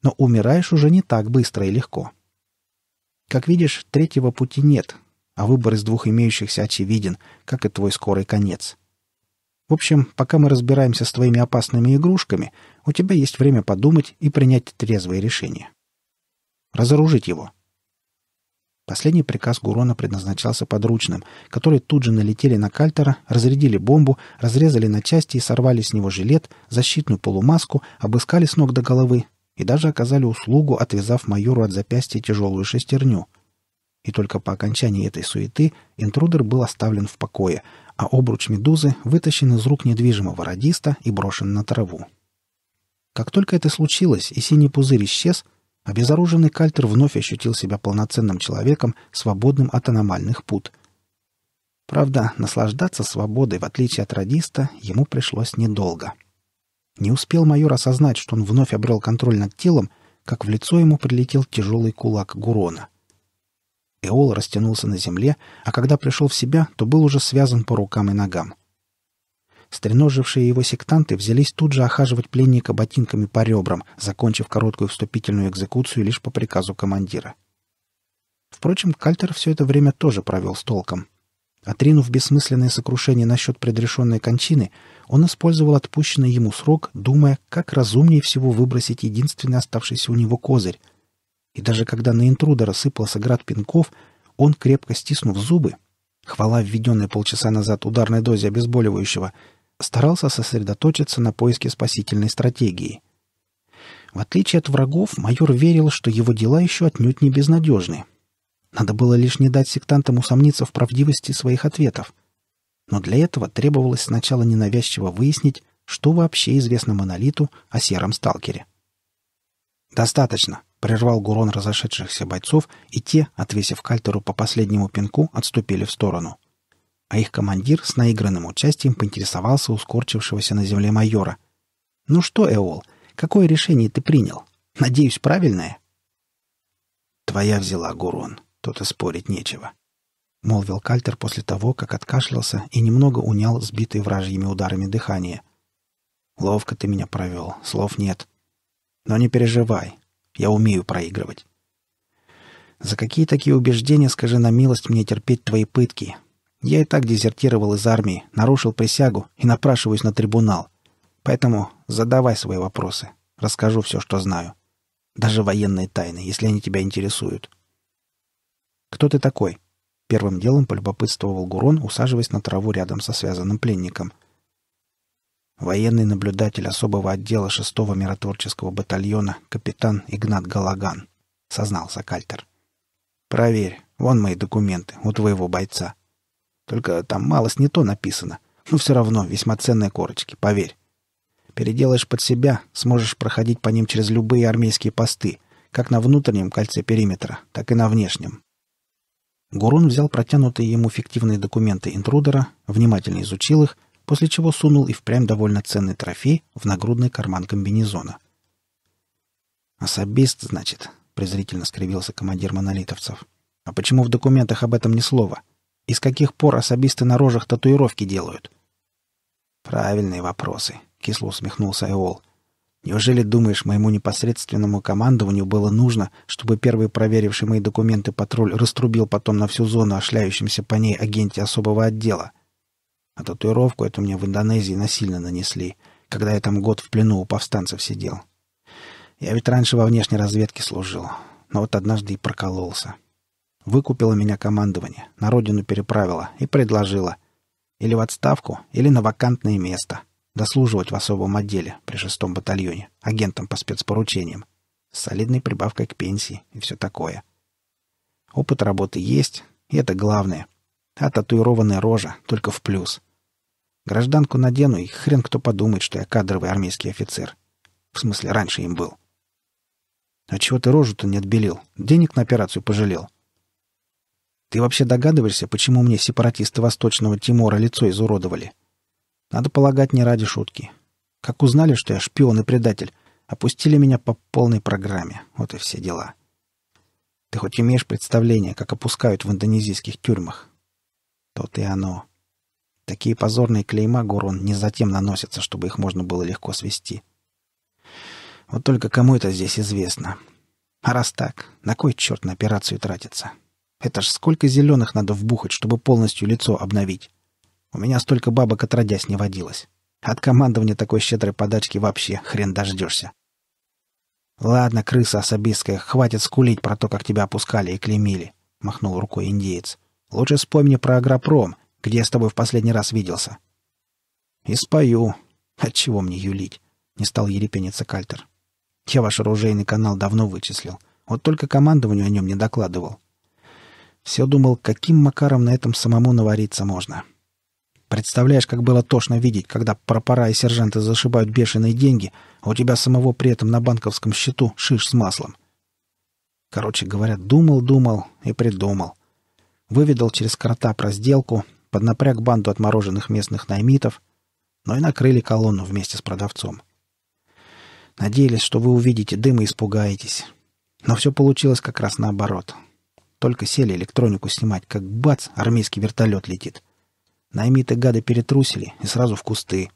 A: но умираешь уже не так быстро и легко. Как видишь, третьего пути нет, а выбор из двух имеющихся очевиден, как и твой скорый конец. В общем, пока мы разбираемся с твоими опасными игрушками, у тебя есть время подумать и принять трезвое решение. Разоружить его — Последний приказ Гурона предназначался подручным, которые тут же налетели на Кальтера, разрядили бомбу, разрезали на части и сорвали с него жилет, защитную полумаску, обыскали с ног до головы и даже оказали услугу, отвязав майору от запястья тяжелую шестерню. И только по окончании этой суеты интрудер был оставлен в покое, а обруч медузы вытащен из рук недвижимого радиста и брошен на траву. Как только это случилось и синий пузырь исчез, Обезоруженный Кальтер вновь ощутил себя полноценным человеком, свободным от аномальных пут. Правда, наслаждаться свободой, в отличие от радиста, ему пришлось недолго. Не успел майор осознать, что он вновь обрел контроль над телом, как в лицо ему прилетел тяжелый кулак Гурона. Эол растянулся на земле, а когда пришел в себя, то был уже связан по рукам и ногам. Стреножившие его сектанты взялись тут же охаживать пленника ботинками по ребрам, закончив короткую вступительную экзекуцию лишь по приказу командира. Впрочем, Кальтер все это время тоже провел с толком. Отринув бессмысленное сокрушение насчет предрешенной кончины, он использовал отпущенный ему срок, думая, как разумнее всего выбросить единственный оставшийся у него козырь. И даже когда на интрудера сыпался град пинков, он, крепко стиснув зубы, хвала введенной полчаса назад ударной дозе обезболивающего — старался сосредоточиться на поиске спасительной стратегии. В отличие от врагов, майор верил, что его дела еще отнюдь не безнадежны. Надо было лишь не дать сектантам усомниться в правдивости своих ответов. Но для этого требовалось сначала ненавязчиво выяснить, что вообще известно Монолиту о сером сталкере. «Достаточно», — прервал Гурон разошедшихся бойцов, и те, отвесив кальтеру по последнему пинку, отступили в сторону а их командир с наигранным участием поинтересовался у скорчившегося на земле майора. «Ну что, Эол, какое решение ты принял? Надеюсь, правильное?» «Твоя взяла, Гурон. Тут и спорить нечего», — молвил Кальтер после того, как откашлялся и немного унял сбитые вражьими ударами дыхание. «Ловко ты меня провел, слов нет. Но не переживай, я умею проигрывать». «За какие такие убеждения, скажи на милость, мне терпеть твои пытки?» Я и так дезертировал из армии, нарушил присягу и напрашиваюсь на трибунал. Поэтому задавай свои вопросы. Расскажу все, что знаю. Даже военные тайны, если они тебя интересуют. «Кто ты такой?» Первым делом полюбопытствовал Гурон, усаживаясь на траву рядом со связанным пленником. Военный наблюдатель особого отдела 6-го миротворческого батальона капитан Игнат Галаган, сознался Кальтер. «Проверь, вон мои документы у твоего бойца». Только там малость не то написано. Но все равно весьма ценные корочки, поверь. Переделаешь под себя, сможешь проходить по ним через любые армейские посты, как на внутреннем кольце периметра, так и на внешнем. Гурун взял протянутые ему фиктивные документы интрудера, внимательно изучил их, после чего сунул и впрямь довольно ценный трофей в нагрудный карман комбинезона. «Особист, значит», — презрительно скривился командир монолитовцев. «А почему в документах об этом ни слова?» — и с каких пор особисты на рожах татуировки делают? Правильные вопросы, кисло усмехнулся Эол. Неужели думаешь, моему непосредственному командованию было нужно, чтобы первый проверивший мои документы патруль раструбил потом на всю зону ошляющимся по ней агенте особого отдела? А татуировку эту мне в Индонезии насильно нанесли, когда я там год в плену у повстанцев сидел. Я ведь раньше во внешней разведке служил, но вот однажды и прокололся. Выкупила меня командование, на родину переправила и предложила. Или в отставку, или на вакантное место. Дослуживать в особом отделе при шестом батальоне, агентом по спецпоручениям. С солидной прибавкой к пенсии и все такое. Опыт работы есть, и это главное. А татуированная рожа только в плюс. Гражданку надену, и хрен кто подумает, что я кадровый армейский офицер. В смысле, раньше им был. А чего ты рожу-то не отбелил? Денег на операцию пожалел? Ты вообще догадываешься, почему мне сепаратисты Восточного Тимора лицо изуродовали? Надо полагать, не ради шутки. Как узнали, что я шпион и предатель, опустили меня по полной программе. Вот и все дела. Ты хоть имеешь представление, как опускают в индонезийских тюрьмах? то и оно. Такие позорные клейма Гурон не затем наносятся, чтобы их можно было легко свести. Вот только кому это здесь известно? А раз так, на кой черт на операцию тратится?» Это ж сколько зеленых надо вбухать, чтобы полностью лицо обновить. У меня столько бабок отродясь не водилось. От командования такой щедрой подачки вообще хрен дождешься. «Ладно, крыса особистская, хватит скулить про то, как тебя опускали и клеймили», — махнул рукой индеец. «Лучше вспомни про агропром, где я с тобой в последний раз виделся». «И спою. Отчего мне юлить?» — не стал ерепениться Кальтер. «Я ваш оружейный канал давно вычислил. Вот только командованию о нем не докладывал. Все думал, каким макаром на этом самому навариться можно. Представляешь, как было тошно видеть, когда пропора и сержанты зашибают бешеные деньги, а у тебя самого при этом на банковском счету шиш с маслом. Короче говоря, думал-думал и придумал. Выведал через крота про сделку, поднапряг банду отмороженных местных наймитов, но ну и накрыли колонну вместе с продавцом. Надеялись, что вы увидите дым и испугаетесь. Но все получилось как раз наоборот — только сели электронику снимать, как бац, армейский вертолет летит. Наймиты гады перетрусили и сразу в кусты.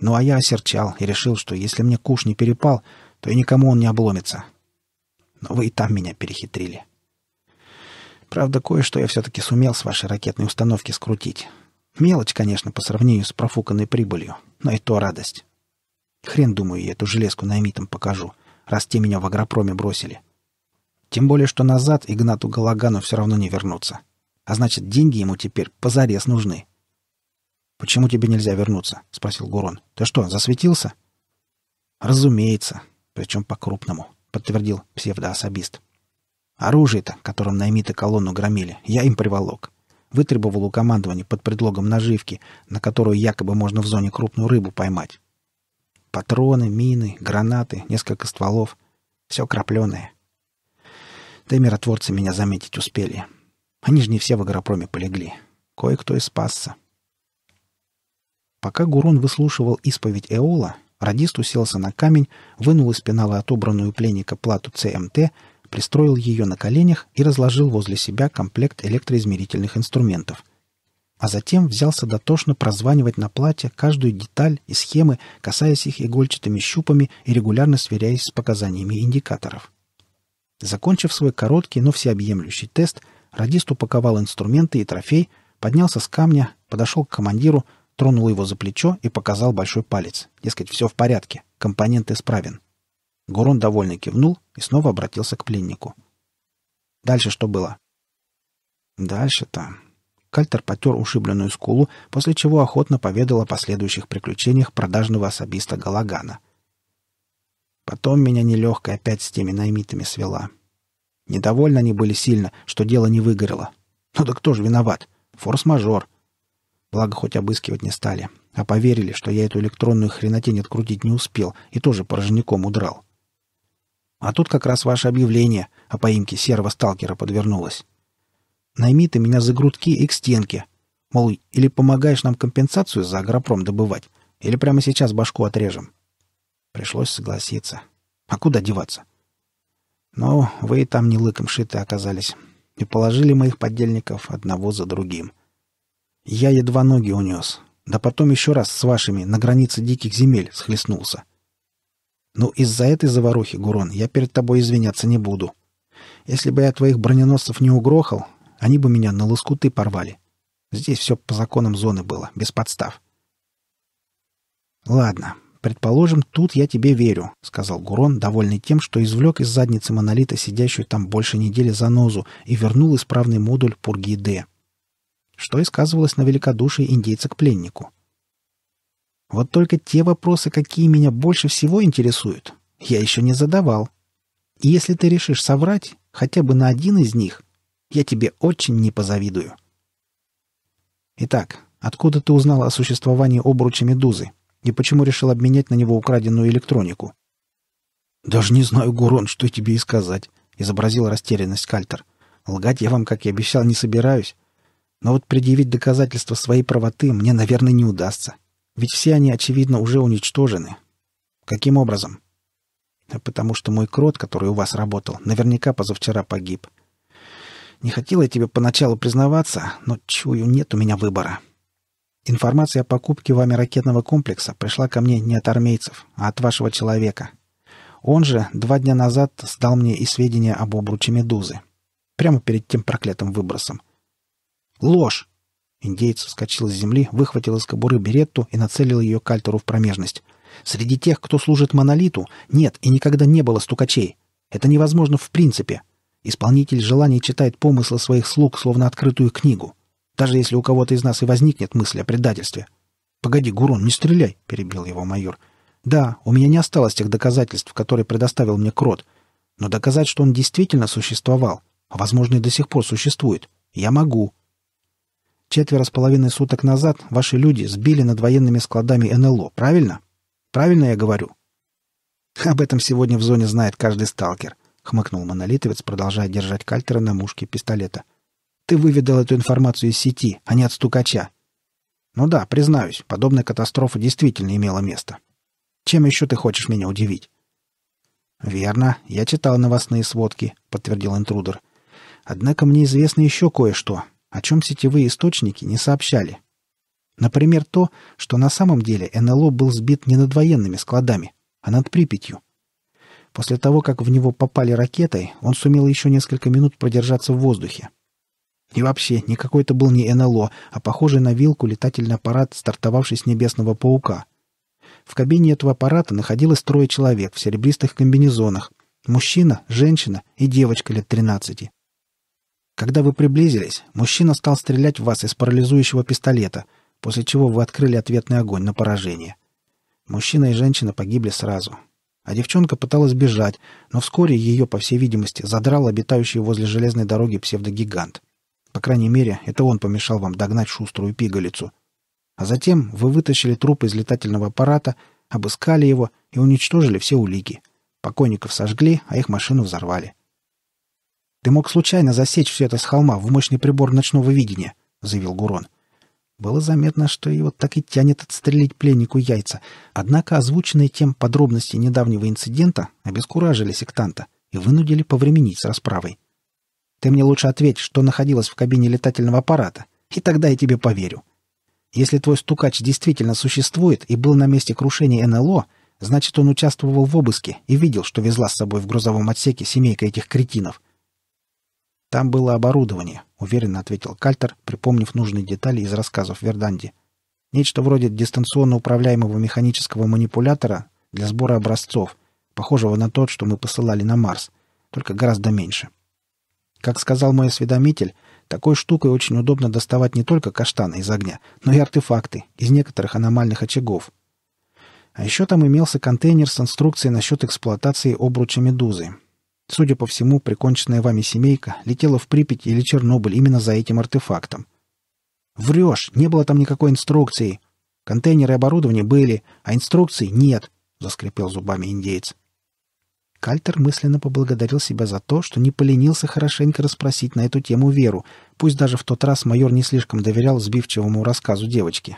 A: Ну а я осерчал и решил, что если мне куш не перепал, то и никому он не обломится. Но вы и там меня перехитрили. Правда, кое-что я все-таки сумел с вашей ракетной установки скрутить. Мелочь, конечно, по сравнению с профуканной прибылью, но и то радость. Хрен, думаю, я эту железку наймитам покажу, раз те меня в агропроме бросили. — тем более, что назад Игнату Галагану все равно не вернуться. А значит, деньги ему теперь позарез нужны. «Почему тебе нельзя вернуться?» — спросил Гурон. «Ты что, засветился?» «Разумеется. Причем по-крупному», — подтвердил псевдоособист. «Оружие-то, которым наймиты колонну громили, я им приволок. Вытребовал у командования под предлогом наживки, на которую якобы можно в зоне крупную рыбу поймать. Патроны, мины, гранаты, несколько стволов. Все крапленое. Да и миротворцы меня заметить успели. Они же не все в агропроме полегли. Кое-кто и спасся. Пока Гурон выслушивал исповедь Эола, радист уселся на камень, вынул из пенала отобранную пленника плату ЦМТ, эм пристроил ее на коленях и разложил возле себя комплект электроизмерительных инструментов. А затем взялся дотошно прозванивать на плате каждую деталь и схемы, касаясь их игольчатыми щупами и регулярно сверяясь с показаниями индикаторов. Закончив свой короткий, но всеобъемлющий тест, радист упаковал инструменты и трофей, поднялся с камня, подошел к командиру, тронул его за плечо и показал большой палец. Дескать, все в порядке, компонент исправен. Гурон довольно кивнул и снова обратился к пленнику. «Дальше что было?» «Дальше-то...» Кальтер потер ушибленную скулу, после чего охотно поведал о последующих приключениях продажного особиста Галагана — Потом меня нелегко опять с теми наймитами свела. Недовольны они были сильно, что дело не выгорело. Ну да кто же виноват? Форс-мажор. Благо, хоть обыскивать не стали, а поверили, что я эту электронную хренотень открутить не успел и тоже порожняком удрал. А тут как раз ваше объявление о поимке серого сталкера подвернулось. Наймиты меня за грудки и к стенке. Мол, или помогаешь нам компенсацию за агропром добывать, или прямо сейчас башку отрежем. — Пришлось согласиться. А куда деваться? Но вы и там не лыком шиты оказались. И положили моих подельников одного за другим. Я едва ноги унес. Да потом еще раз с вашими на границе диких земель схлестнулся. Ну, из-за этой заварухи, Гурон, я перед тобой извиняться не буду. Если бы я твоих броненосцев не угрохал, они бы меня на лоскуты порвали. Здесь все по законам зоны было, без подстав. Ладно, «Предположим, тут я тебе верю», — сказал Гурон, довольный тем, что извлек из задницы монолита сидящую там больше недели занозу и вернул исправный модуль Пурги Д. Что и сказывалось на великодушии индейца к пленнику. «Вот только те вопросы, какие меня больше всего интересуют, я еще не задавал. И если ты решишь соврать хотя бы на один из них, я тебе очень не позавидую». «Итак, откуда ты узнал о существовании обруча Медузы?» и почему решил обменять на него украденную электронику. «Даже не знаю, Гурон, что тебе и сказать», — изобразил растерянность Кальтер. «Лгать я вам, как и обещал, не собираюсь. Но вот предъявить доказательства своей правоты мне, наверное, не удастся. Ведь все они, очевидно, уже уничтожены. Каким образом? Потому что мой крот, который у вас работал, наверняка позавчера погиб. Не хотел я тебе поначалу признаваться, но, чую, нет у меня выбора. Информация о покупке вами ракетного комплекса пришла ко мне не от армейцев, а от вашего человека. Он же два дня назад сдал мне и сведения об обруче «Медузы». Прямо перед тем проклятым выбросом. «Ложь!» Индеец вскочил с земли, выхватил из кобуры беретту и нацелил ее кальтеру в промежность. «Среди тех, кто служит монолиту, нет и никогда не было стукачей. Это невозможно в принципе. Исполнитель желаний читает помыслы своих слуг, словно открытую книгу» даже если у кого-то из нас и возникнет мысль о предательстве. «Погоди, Гурон, не стреляй!» — перебил его майор. «Да, у меня не осталось тех доказательств, которые предоставил мне Крот. Но доказать, что он действительно существовал, а, возможно, и до сих пор существует, я могу». Четверо с половиной суток назад ваши люди сбили над военными складами НЛО, правильно? Правильно я говорю? Об этом сегодня в зоне знает каждый сталкер, хмыкнул монолитовец, продолжая держать кальтера на мушке пистолета. — ты выведал эту информацию из сети, а не от стукача. Ну да, признаюсь, подобная катастрофа действительно имела место. Чем еще ты хочешь меня удивить? Верно, я читал новостные сводки, подтвердил интрудер. Однако мне известно еще кое-что, о чем сетевые источники не сообщали. Например, то, что на самом деле НЛО был сбит не над военными складами, а над Припятью. После того, как в него попали ракетой, он сумел еще несколько минут продержаться в воздухе. И вообще, никакой это был не НЛО, а похожий на вилку летательный аппарат, стартовавший с небесного паука. В кабине этого аппарата находилось трое человек в серебристых комбинезонах. Мужчина, женщина и девочка лет 13. Когда вы приблизились, мужчина стал стрелять в вас из парализующего пистолета, после чего вы открыли ответный огонь на поражение. Мужчина и женщина погибли сразу. А девчонка пыталась бежать, но вскоре ее, по всей видимости, задрал обитающий возле железной дороги псевдогигант. По крайней мере, это он помешал вам догнать шуструю пигалицу. А затем вы вытащили труп из летательного аппарата, обыскали его и уничтожили все улики. Покойников сожгли, а их машину взорвали. «Ты мог случайно засечь все это с холма в мощный прибор ночного видения», — заявил Гурон. Было заметно, что его так и тянет отстрелить пленнику яйца, однако озвученные тем подробности недавнего инцидента обескуражили сектанта и вынудили повременить с расправой. Ты мне лучше ответь, что находилось в кабине летательного аппарата, и тогда я тебе поверю. Если твой стукач действительно существует и был на месте крушения НЛО, значит, он участвовал в обыске и видел, что везла с собой в грузовом отсеке семейка этих кретинов. «Там было оборудование», — уверенно ответил Кальтер, припомнив нужные детали из рассказов Верданди. «Нечто вроде дистанционно управляемого механического манипулятора для сбора образцов, похожего на тот, что мы посылали на Марс, только гораздо меньше». Как сказал мой осведомитель, такой штукой очень удобно доставать не только каштаны из огня, но и артефакты из некоторых аномальных очагов. А еще там имелся контейнер с инструкцией насчет эксплуатации обруча «Медузы». Судя по всему, приконченная вами семейка летела в Припять или Чернобыль именно за этим артефактом. «Врешь! Не было там никакой инструкции! Контейнеры и оборудование были, а инструкций нет!» — заскрипел зубами индеец. Кальтер мысленно поблагодарил себя за то, что не поленился хорошенько расспросить на эту тему Веру, пусть даже в тот раз майор не слишком доверял сбивчивому рассказу девочки.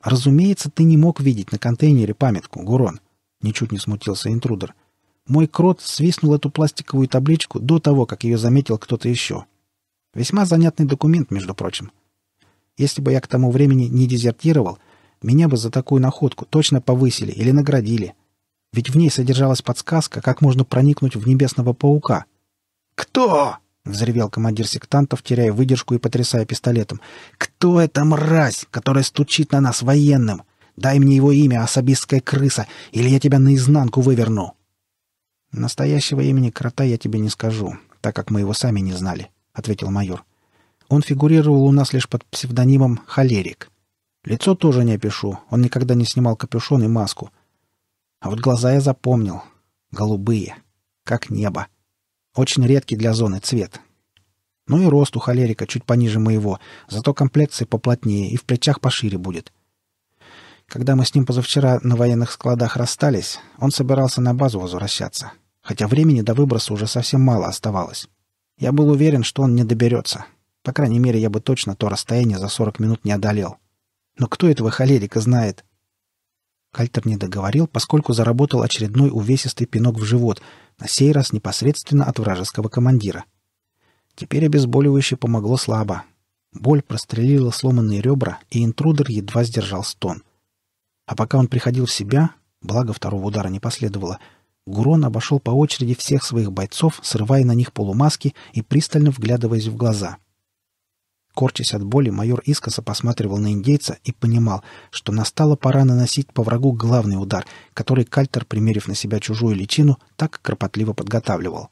A: «Разумеется, ты не мог видеть на контейнере памятку, Гурон», — ничуть не смутился интрудер. «Мой крот свистнул эту пластиковую табличку до того, как ее заметил кто-то еще. Весьма занятный документ, между прочим. Если бы я к тому времени не дезертировал, меня бы за такую находку точно повысили или наградили» ведь в ней содержалась подсказка, как можно проникнуть в небесного паука. «Кто?» — взревел командир сектантов, теряя выдержку и потрясая пистолетом. «Кто эта мразь, которая стучит на нас военным? Дай мне его имя, особистская крыса, или я тебя наизнанку выверну!» «Настоящего имени крота я тебе не скажу, так как мы его сами не знали», — ответил майор. «Он фигурировал у нас лишь под псевдонимом «Холерик». Лицо тоже не опишу, он никогда не снимал капюшон и маску — а вот глаза я запомнил. Голубые. Как небо. Очень редкий для зоны цвет. Ну и рост у холерика чуть пониже моего, зато комплекция поплотнее и в плечах пошире будет. Когда мы с ним позавчера на военных складах расстались, он собирался на базу возвращаться. Хотя времени до выброса уже совсем мало оставалось. Я был уверен, что он не доберется. По крайней мере, я бы точно то расстояние за 40 минут не одолел. Но кто этого холерика знает? Кальтер не договорил, поскольку заработал очередной увесистый пинок в живот, на сей раз непосредственно от вражеского командира. Теперь обезболивающее помогло слабо. Боль прострелила сломанные ребра, и интрудер едва сдержал стон. А пока он приходил в себя, благо второго удара не последовало, Гурон обошел по очереди всех своих бойцов, срывая на них полумаски и пристально вглядываясь в глаза — Корчась от боли, майор искоса посматривал на индейца и понимал, что настала пора наносить по врагу главный удар, который Кальтер, примерив на себя чужую личину, так кропотливо подготавливал.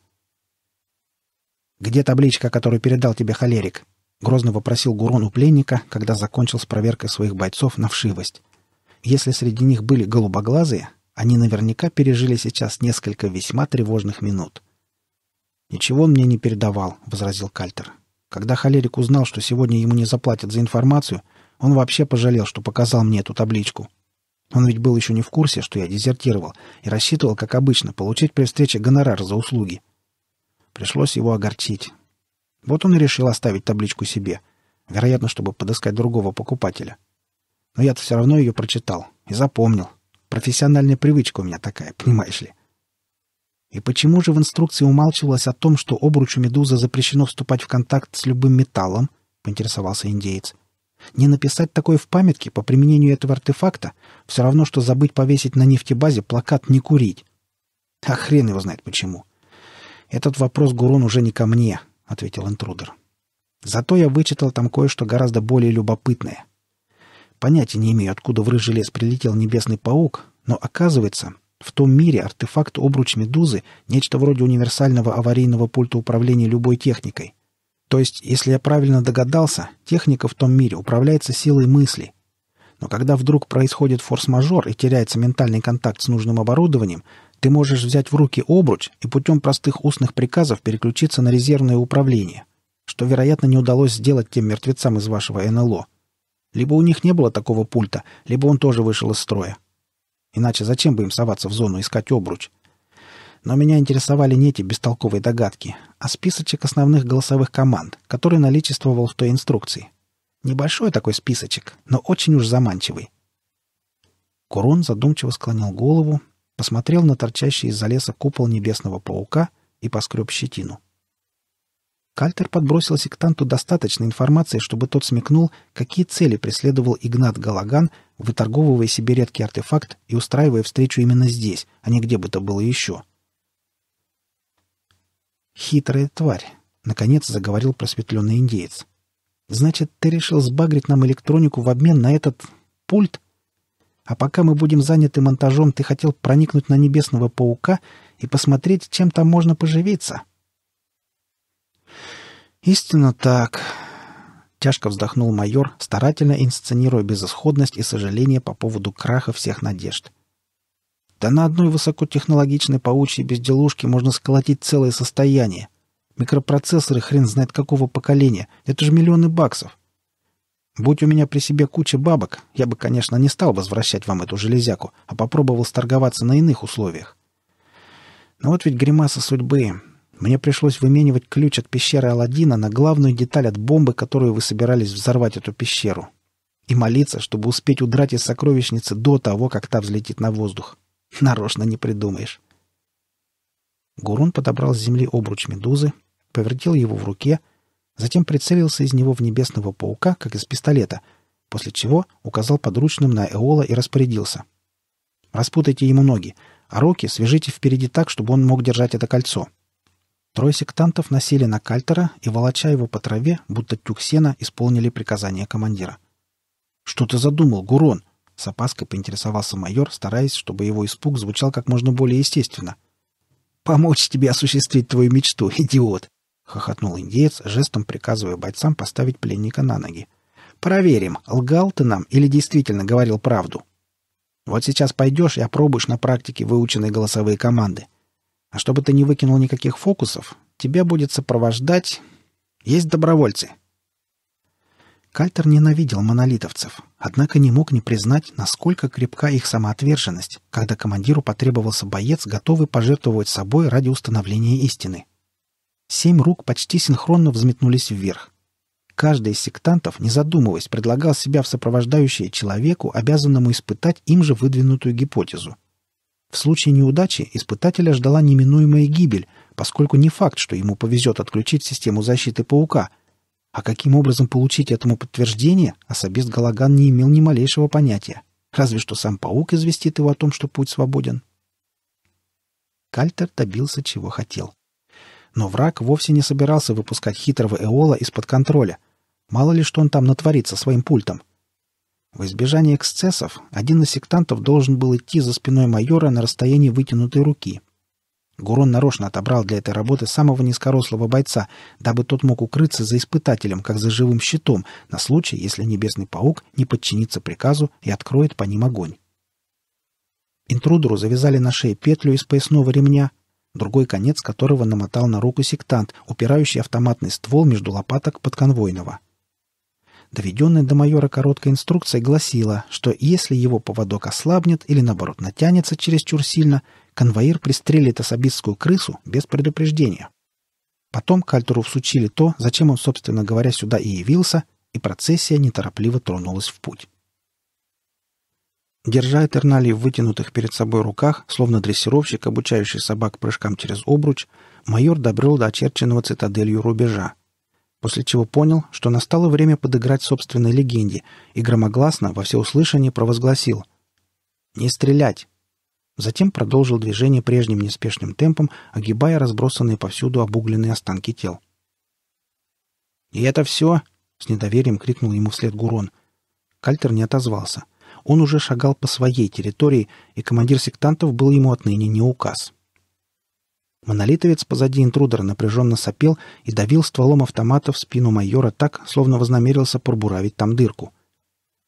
A: «Где табличка, которую передал тебе холерик?» — грозно вопросил Гурон у пленника, когда закончил с проверкой своих бойцов на вшивость. Если среди них были голубоглазые, они наверняка пережили сейчас несколько весьма тревожных минут. «Ничего он мне не передавал», — возразил Кальтер. Когда холерик узнал, что сегодня ему не заплатят за информацию, он вообще пожалел, что показал мне эту табличку. Он ведь был еще не в курсе, что я дезертировал, и рассчитывал, как обычно, получить при встрече гонорар за услуги. Пришлось его огорчить. Вот он и решил оставить табличку себе, вероятно, чтобы подыскать другого покупателя. Но я-то все равно ее прочитал и запомнил. Профессиональная привычка у меня такая, понимаешь ли. — и почему же в инструкции умалчивалось о том, что обручу медуза запрещено вступать в контакт с любым металлом? поинтересовался индеец. Не написать такое в памятке по применению этого артефакта все равно, что забыть повесить на нефтебазе плакат «Не курить». А хрен его знает почему. Этот вопрос, Гурон, уже не ко мне, — ответил интрудер. Зато я вычитал там кое-что гораздо более любопытное. Понятия не имею, откуда в рыжий лес прилетел небесный паук, но, оказывается, в том мире артефакт обруч «Медузы» — нечто вроде универсального аварийного пульта управления любой техникой. То есть, если я правильно догадался, техника в том мире управляется силой мысли. Но когда вдруг происходит форс-мажор и теряется ментальный контакт с нужным оборудованием, ты можешь взять в руки обруч и путем простых устных приказов переключиться на резервное управление, что, вероятно, не удалось сделать тем мертвецам из вашего НЛО. Либо у них не было такого пульта, либо он тоже вышел из строя. Иначе зачем бы им соваться в зону искать обруч? Но меня интересовали не эти бестолковые догадки, а списочек основных голосовых команд, который наличествовал в той инструкции. Небольшой такой списочек, но очень уж заманчивый. Курон задумчиво склонил голову, посмотрел на торчащий из-за леса купол небесного паука и поскреб щетину. Кальтер подбросил сектанту достаточной информации, чтобы тот смекнул, какие цели преследовал Игнат Галаган, выторговывая себе редкий артефакт и устраивая встречу именно здесь, а не где бы то было еще. «Хитрая тварь», — наконец заговорил просветленный индеец. «Значит, ты решил сбагрить нам электронику в обмен на этот... пульт? А пока мы будем заняты монтажом, ты хотел проникнуть на небесного паука и посмотреть, чем там можно поживиться». «Истинно так», — тяжко вздохнул майор, старательно инсценируя безысходность и сожаление по поводу краха всех надежд. «Да на одной высокотехнологичной паучьей безделушке можно сколотить целое состояние. Микропроцессоры хрен знает какого поколения. Это же миллионы баксов. Будь у меня при себе куча бабок, я бы, конечно, не стал возвращать вам эту железяку, а попробовал сторговаться на иных условиях. Но вот ведь гримаса судьбы. Мне пришлось выменивать ключ от пещеры Аладдина на главную деталь от бомбы, которую вы собирались взорвать эту пещеру. И молиться, чтобы успеть удрать из сокровищницы до того, как та взлетит на воздух. Нарочно не придумаешь. Гурун подобрал с земли обруч медузы, повертел его в руке, затем прицелился из него в небесного паука, как из пистолета, после чего указал подручным на Эола и распорядился. «Распутайте ему ноги, а руки свяжите впереди так, чтобы он мог держать это кольцо». Трое сектантов насели на кальтера и, волоча его по траве, будто тюк сена, исполнили приказание командира. «Что ты задумал, Гурон?» — с опаской поинтересовался майор, стараясь, чтобы его испуг звучал как можно более естественно. «Помочь тебе осуществить твою мечту, идиот!» — хохотнул индеец, жестом приказывая бойцам поставить пленника на ноги. «Проверим, лгал ты нам или действительно говорил правду. Вот сейчас пойдешь и опробуешь на практике выученные голосовые команды. А чтобы ты не выкинул никаких фокусов, тебя будет сопровождать... Есть добровольцы. Кальтер ненавидел монолитовцев, однако не мог не признать, насколько крепка их самоотверженность, когда командиру потребовался боец, готовый пожертвовать собой ради установления истины. Семь рук почти синхронно взметнулись вверх. Каждый из сектантов, не задумываясь, предлагал себя в сопровождающее человеку, обязанному испытать им же выдвинутую гипотезу — в случае неудачи испытателя ждала неминуемая гибель, поскольку не факт, что ему повезет отключить систему защиты паука. А каким образом получить этому подтверждение, особист а Галаган не имел ни малейшего понятия. Разве что сам паук известит его о том, что путь свободен. Кальтер добился, чего хотел. Но враг вовсе не собирался выпускать хитрого Эола из-под контроля. Мало ли, что он там натворит со своим пультом — в избежание эксцессов один из сектантов должен был идти за спиной майора на расстоянии вытянутой руки. Гурон нарочно отобрал для этой работы самого низкорослого бойца, дабы тот мог укрыться за испытателем, как за живым щитом, на случай, если небесный паук не подчинится приказу и откроет по ним огонь. Интрудеру завязали на шее петлю из поясного ремня, другой конец которого намотал на руку сектант, упирающий автоматный ствол между лопаток подконвойного доведенная до майора короткая инструкция гласила, что если его поводок ослабнет или, наоборот, натянется чересчур сильно, конвоир пристрелит особистскую крысу без предупреждения. Потом Кальтеру всучили то, зачем он, собственно говоря, сюда и явился, и процессия неторопливо тронулась в путь. Держа Этернали в вытянутых перед собой руках, словно дрессировщик, обучающий собак прыжкам через обруч, майор добрел до очерченного цитаделью рубежа — после чего понял, что настало время подыграть собственной легенде, и громогласно во всеуслышание провозгласил «Не стрелять!». Затем продолжил движение прежним неспешным темпом, огибая разбросанные повсюду обугленные останки тел. «И это все?» — с недоверием крикнул ему вслед Гурон. Кальтер не отозвался. Он уже шагал по своей территории, и командир сектантов был ему отныне не указ. Монолитовец позади интрудера напряженно сопел и давил стволом автомата в спину майора так, словно вознамерился пробуравить там дырку.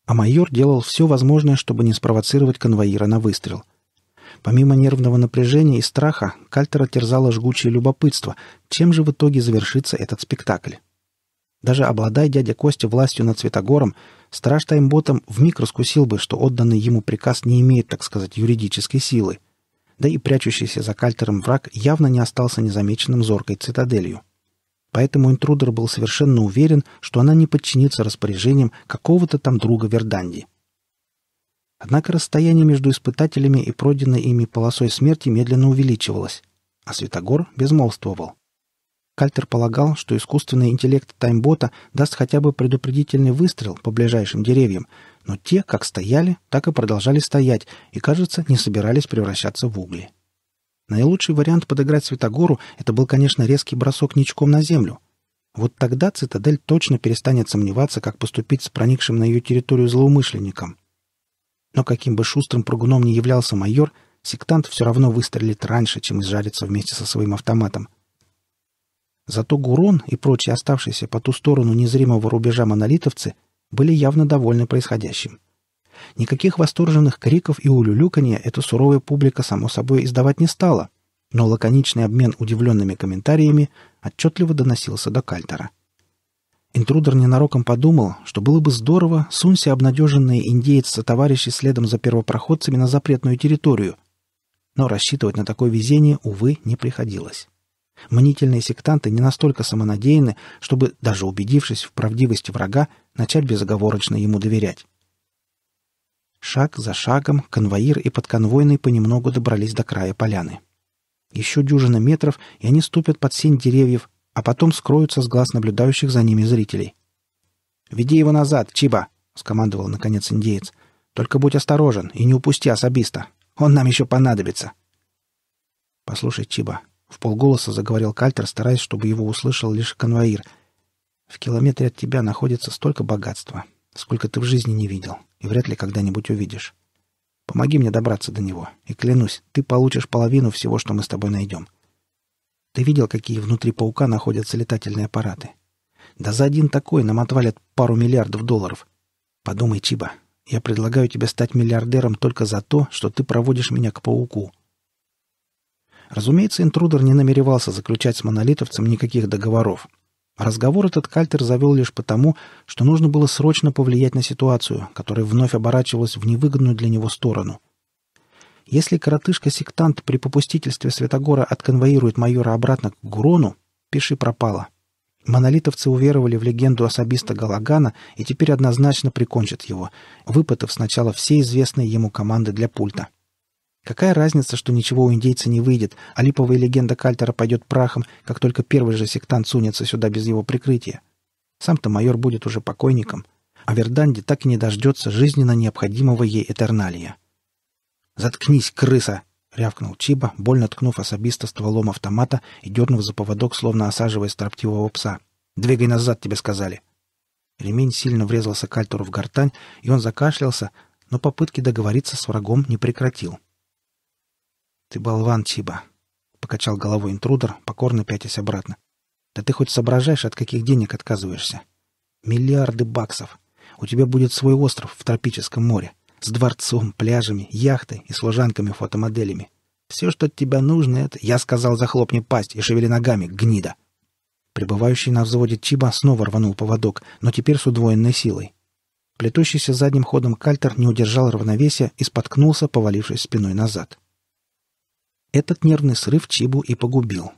A: А майор делал все возможное, чтобы не спровоцировать конвоира на выстрел. Помимо нервного напряжения и страха, Кальтера терзало жгучее любопытство, чем же в итоге завершится этот спектакль. Даже обладая дядя Костя властью над Цветогором, страж таймботом вмиг раскусил бы, что отданный ему приказ не имеет, так сказать, юридической силы — да и прячущийся за кальтером враг явно не остался незамеченным зоркой цитаделью. Поэтому интрудер был совершенно уверен, что она не подчинится распоряжениям какого-то там друга Верданди. Однако расстояние между испытателями и пройденной ими полосой смерти медленно увеличивалось, а Светогор безмолвствовал. Кальтер полагал, что искусственный интеллект таймбота даст хотя бы предупредительный выстрел по ближайшим деревьям, но те как стояли, так и продолжали стоять и, кажется, не собирались превращаться в угли. Наилучший вариант подыграть Светогору — это был, конечно, резкий бросок ничком на землю. Вот тогда цитадель точно перестанет сомневаться, как поступить с проникшим на ее территорию злоумышленником. Но каким бы шустрым прыгуном ни являлся майор, сектант все равно выстрелит раньше, чем изжарится вместе со своим автоматом. Зато Гурон и прочие оставшиеся по ту сторону незримого рубежа монолитовцы были явно довольны происходящим. Никаких восторженных криков и улюлюканья эта суровая публика, само собой, издавать не стала, но лаконичный обмен удивленными комментариями отчетливо доносился до Кальтера. Интрудер ненароком подумал, что было бы здорово, сунься обнадеженные индейцы-товарищи следом за первопроходцами на запретную территорию, но рассчитывать на такое везение, увы, не приходилось. Мнительные сектанты не настолько самонадеяны, чтобы, даже убедившись в правдивости врага, начать безоговорочно ему доверять. Шаг за шагом конвоир и подконвойный понемногу добрались до края поляны. Еще дюжина метров, и они ступят под сень деревьев, а потом скроются с глаз наблюдающих за ними зрителей. «Веди его назад, Чиба!» — скомандовал, наконец, индеец. «Только будь осторожен и не упусти особиста. Он нам еще понадобится». «Послушай, Чиба, — в полголоса заговорил Кальтер, стараясь, чтобы его услышал лишь конвоир. «В километре от тебя находится столько богатства, сколько ты в жизни не видел и вряд ли когда-нибудь увидишь. Помоги мне добраться до него, и, клянусь, ты получишь половину всего, что мы с тобой найдем. Ты видел, какие внутри паука находятся летательные аппараты? Да за один такой нам отвалят пару миллиардов долларов. Подумай, Чиба, я предлагаю тебе стать миллиардером только за то, что ты проводишь меня к пауку. Разумеется, интрудер не намеревался заключать с монолитовцем никаких договоров. Разговор этот Кальтер завел лишь потому, что нужно было срочно повлиять на ситуацию, которая вновь оборачивалась в невыгодную для него сторону. Если коротышка-сектант при попустительстве Святогора отконвоирует майора обратно к Гурону, пиши пропало. Монолитовцы уверовали в легенду особиста Галагана и теперь однозначно прикончат его, выпытав сначала все известные ему команды для пульта. Какая разница, что ничего у индейца не выйдет, а липовая легенда Кальтера пойдет прахом, как только первый же сектант сунется сюда без его прикрытия? Сам-то майор будет уже покойником, а Верданди так и не дождется жизненно необходимого ей Этерналия. «Заткнись, крыса!» — рявкнул Чиба, больно ткнув особисто стволом автомата и дернув за поводок, словно осаживая строптивого пса. «Двигай назад, тебе сказали!» Ремень сильно врезался Кальтеру в гортань, и он закашлялся, но попытки договориться с врагом не прекратил. — «Ты болван, Тиба!» — покачал головой интрудер, покорно пятясь обратно. «Да ты хоть соображаешь, от каких денег отказываешься? Миллиарды баксов! У тебя будет свой остров в тропическом море, с дворцом, пляжами, яхтой и служанками-фотомоделями. Все, что от тебя нужно, это... Я сказал, захлопни пасть и шевели ногами, гнида!» Прибывающий на взводе Чиба снова рванул поводок, но теперь с удвоенной силой. Плетущийся задним ходом кальтер не удержал равновесия и споткнулся, повалившись спиной назад. — этот нервный срыв Чибу и погубил.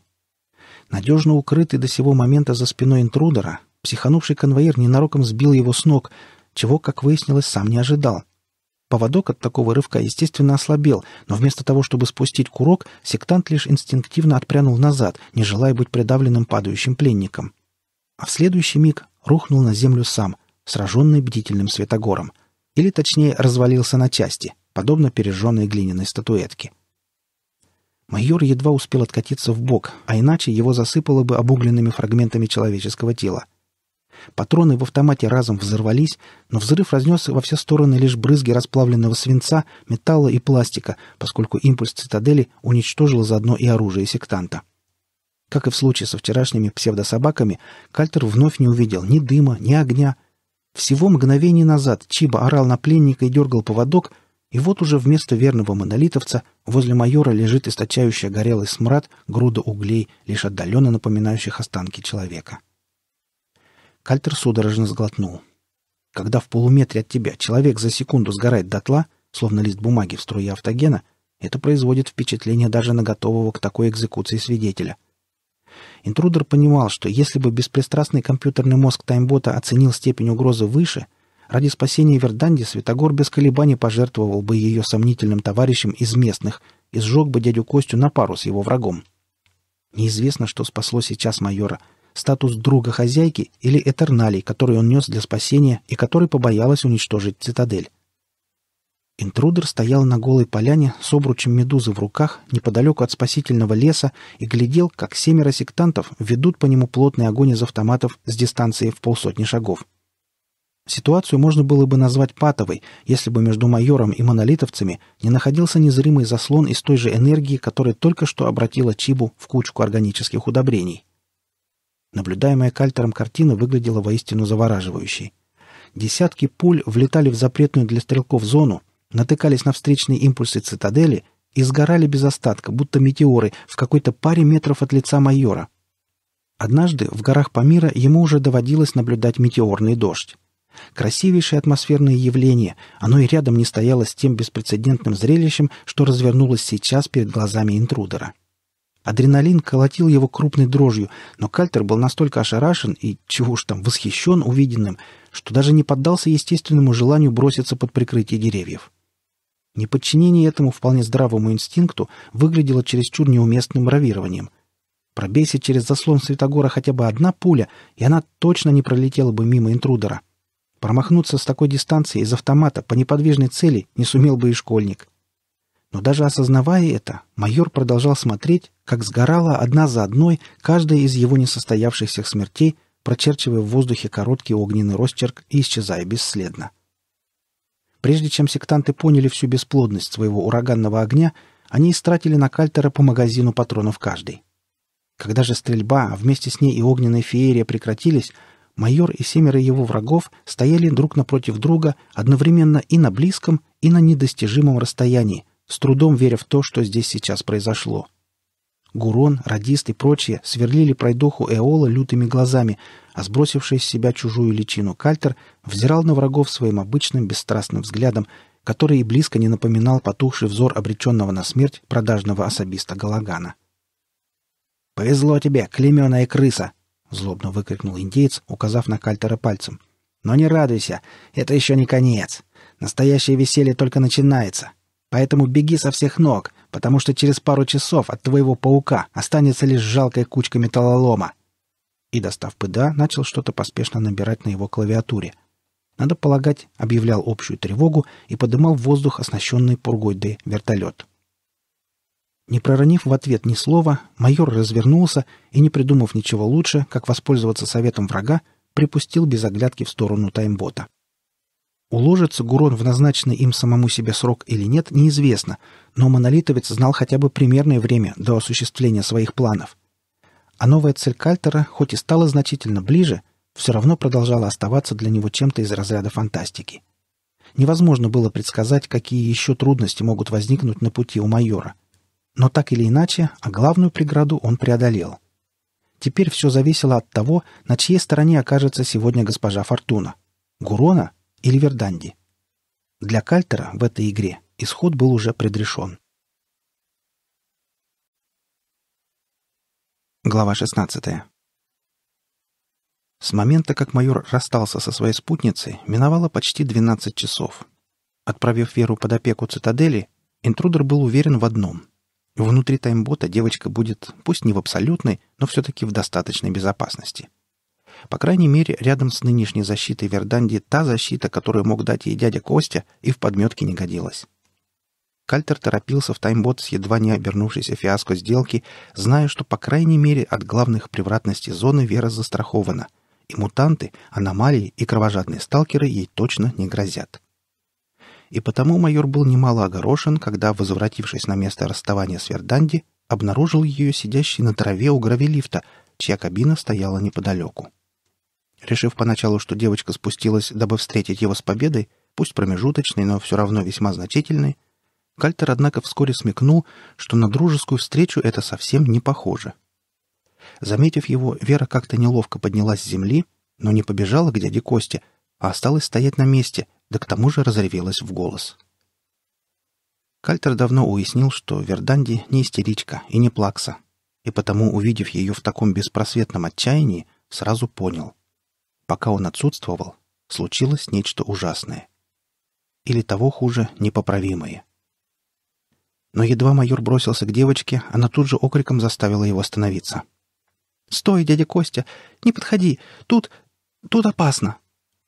A: Надежно укрытый до сего момента за спиной интрудера, психанувший конвоир ненароком сбил его с ног, чего, как выяснилось, сам не ожидал. Поводок от такого рывка, естественно, ослабел, но вместо того, чтобы спустить курок, сектант лишь инстинктивно отпрянул назад, не желая быть придавленным падающим пленником. А в следующий миг рухнул на землю сам, сраженный бдительным светогором. Или, точнее, развалился на части, подобно пережженной глиняной статуэтке. Майор едва успел откатиться в бок, а иначе его засыпало бы обугленными фрагментами человеческого тела. Патроны в автомате разом взорвались, но взрыв разнес во все стороны лишь брызги расплавленного свинца, металла и пластика, поскольку импульс цитадели уничтожил заодно и оружие сектанта. Как и в случае со вчерашними псевдособаками, Кальтер вновь не увидел ни дыма, ни огня. Всего мгновение назад Чиба орал на пленника и дергал поводок — и вот уже вместо верного монолитовца возле майора лежит источающая горелый смрад груда углей, лишь отдаленно напоминающих останки человека. Кальтер судорожно сглотнул. Когда в полуметре от тебя человек за секунду сгорает дотла, словно лист бумаги в струе автогена, это производит впечатление даже на готового к такой экзекуции свидетеля. Интрудер понимал, что если бы беспристрастный компьютерный мозг таймбота оценил степень угрозы выше — Ради спасения Верданди Святогор без колебаний пожертвовал бы ее сомнительным товарищем из местных и сжег бы дядю Костю на пару с его врагом. Неизвестно, что спасло сейчас майора. Статус друга хозяйки или этерналей, который он нес для спасения и который побоялась уничтожить цитадель. Интрудер стоял на голой поляне с обручем медузы в руках неподалеку от спасительного леса и глядел, как семеро сектантов ведут по нему плотный огонь из автоматов с дистанции в полсотни шагов. Ситуацию можно было бы назвать патовой, если бы между майором и монолитовцами не находился незримый заслон из той же энергии, которая только что обратила Чибу в кучку органических удобрений. Наблюдаемая кальтером картина выглядела воистину завораживающей. Десятки пуль влетали в запретную для стрелков зону, натыкались на встречные импульсы цитадели и сгорали без остатка, будто метеоры, в какой-то паре метров от лица майора. Однажды в горах Памира ему уже доводилось наблюдать метеорный дождь. Красивейшее атмосферное явление, оно и рядом не стояло с тем беспрецедентным зрелищем, что развернулось сейчас перед глазами интрудера. Адреналин колотил его крупной дрожью, но Кальтер был настолько ошарашен и, чего уж там, восхищен увиденным, что даже не поддался естественному желанию броситься под прикрытие деревьев. Неподчинение этому вполне здравому инстинкту выглядело чересчур неуместным бравированием. Пробейся через заслон Светогора хотя бы одна пуля, и она точно не пролетела бы мимо интрудера. Промахнуться с такой дистанции из автомата по неподвижной цели не сумел бы и школьник. Но даже осознавая это, майор продолжал смотреть, как сгорала одна за одной каждая из его несостоявшихся смертей, прочерчивая в воздухе короткий огненный росчерк и исчезая бесследно. Прежде чем сектанты поняли всю бесплодность своего ураганного огня, они истратили на кальтера по магазину патронов каждый. Когда же стрельба, а вместе с ней и огненная феерия прекратились, майор и семеро его врагов стояли друг напротив друга одновременно и на близком, и на недостижимом расстоянии, с трудом веря в то, что здесь сейчас произошло. Гурон, радист и прочие сверлили пройдоху Эола лютыми глазами, а сбросивший с себя чужую личину Кальтер взирал на врагов своим обычным бесстрастным взглядом, который и близко не напоминал потухший взор обреченного на смерть продажного особиста Галагана. «Повезло тебе, клеменая крыса!» — злобно выкрикнул индеец, указав на Кальтера пальцем. «Но не радуйся, это еще не конец. Настоящее веселье только начинается. Поэтому беги со всех ног, потому что через пару часов от твоего паука останется лишь жалкая кучка металлолома». И, достав ПДА, начал что-то поспешно набирать на его клавиатуре. Надо полагать, объявлял общую тревогу и подымал в воздух оснащенный пургой Д вертолет. Не проронив в ответ ни слова, майор развернулся и, не придумав ничего лучше, как воспользоваться советом врага, припустил без оглядки в сторону таймбота. Уложится Гурон в назначенный им самому себе срок или нет, неизвестно, но монолитовец знал хотя бы примерное время до осуществления своих планов. А новая цель Кальтера, хоть и стала значительно ближе, все равно продолжала оставаться для него чем-то из разряда фантастики. Невозможно было предсказать, какие еще трудности могут возникнуть на пути у майора — но так или иначе, а главную преграду он преодолел. Теперь все зависело от того, на чьей стороне окажется сегодня госпожа Фортуна – Гурона или Верданди. Для Кальтера в этой игре исход был уже предрешен. Глава 16. С момента, как майор расстался со своей спутницей, миновало почти 12 часов. Отправив Веру под опеку цитадели, интрудер был уверен в одном Внутри таймбота девочка будет, пусть не в абсолютной, но все-таки в достаточной безопасности. По крайней мере, рядом с нынешней защитой Верданди та защита, которую мог дать ей дядя Костя, и в подметке не годилась. Кальтер торопился в таймбот с едва не обернувшейся фиаско сделки, зная, что, по крайней мере, от главных превратностей зоны Вера застрахована, и мутанты, аномалии и кровожадные сталкеры ей точно не грозят и потому майор был немало огорошен, когда, возвратившись на место расставания с Верданди, обнаружил ее сидящей на траве у гравелифта, чья кабина стояла неподалеку. Решив поначалу, что девочка спустилась, дабы встретить его с победой, пусть промежуточной, но все равно весьма значительной, Кальтер, однако, вскоре смекнул, что на дружескую встречу это совсем не похоже. Заметив его, Вера как-то неловко поднялась с земли, но не побежала к дяде Косте, а осталась стоять на месте — да к тому же разревелась в голос. Кальтер давно уяснил, что Верданди не истеричка и не плакса, и потому, увидев ее в таком беспросветном отчаянии, сразу понял. Пока он отсутствовал, случилось нечто ужасное. Или того хуже, непоправимое. Но едва майор бросился к девочке, она тут же окриком заставила его остановиться. «Стой, дядя Костя! Не подходи! Тут... тут опасно!»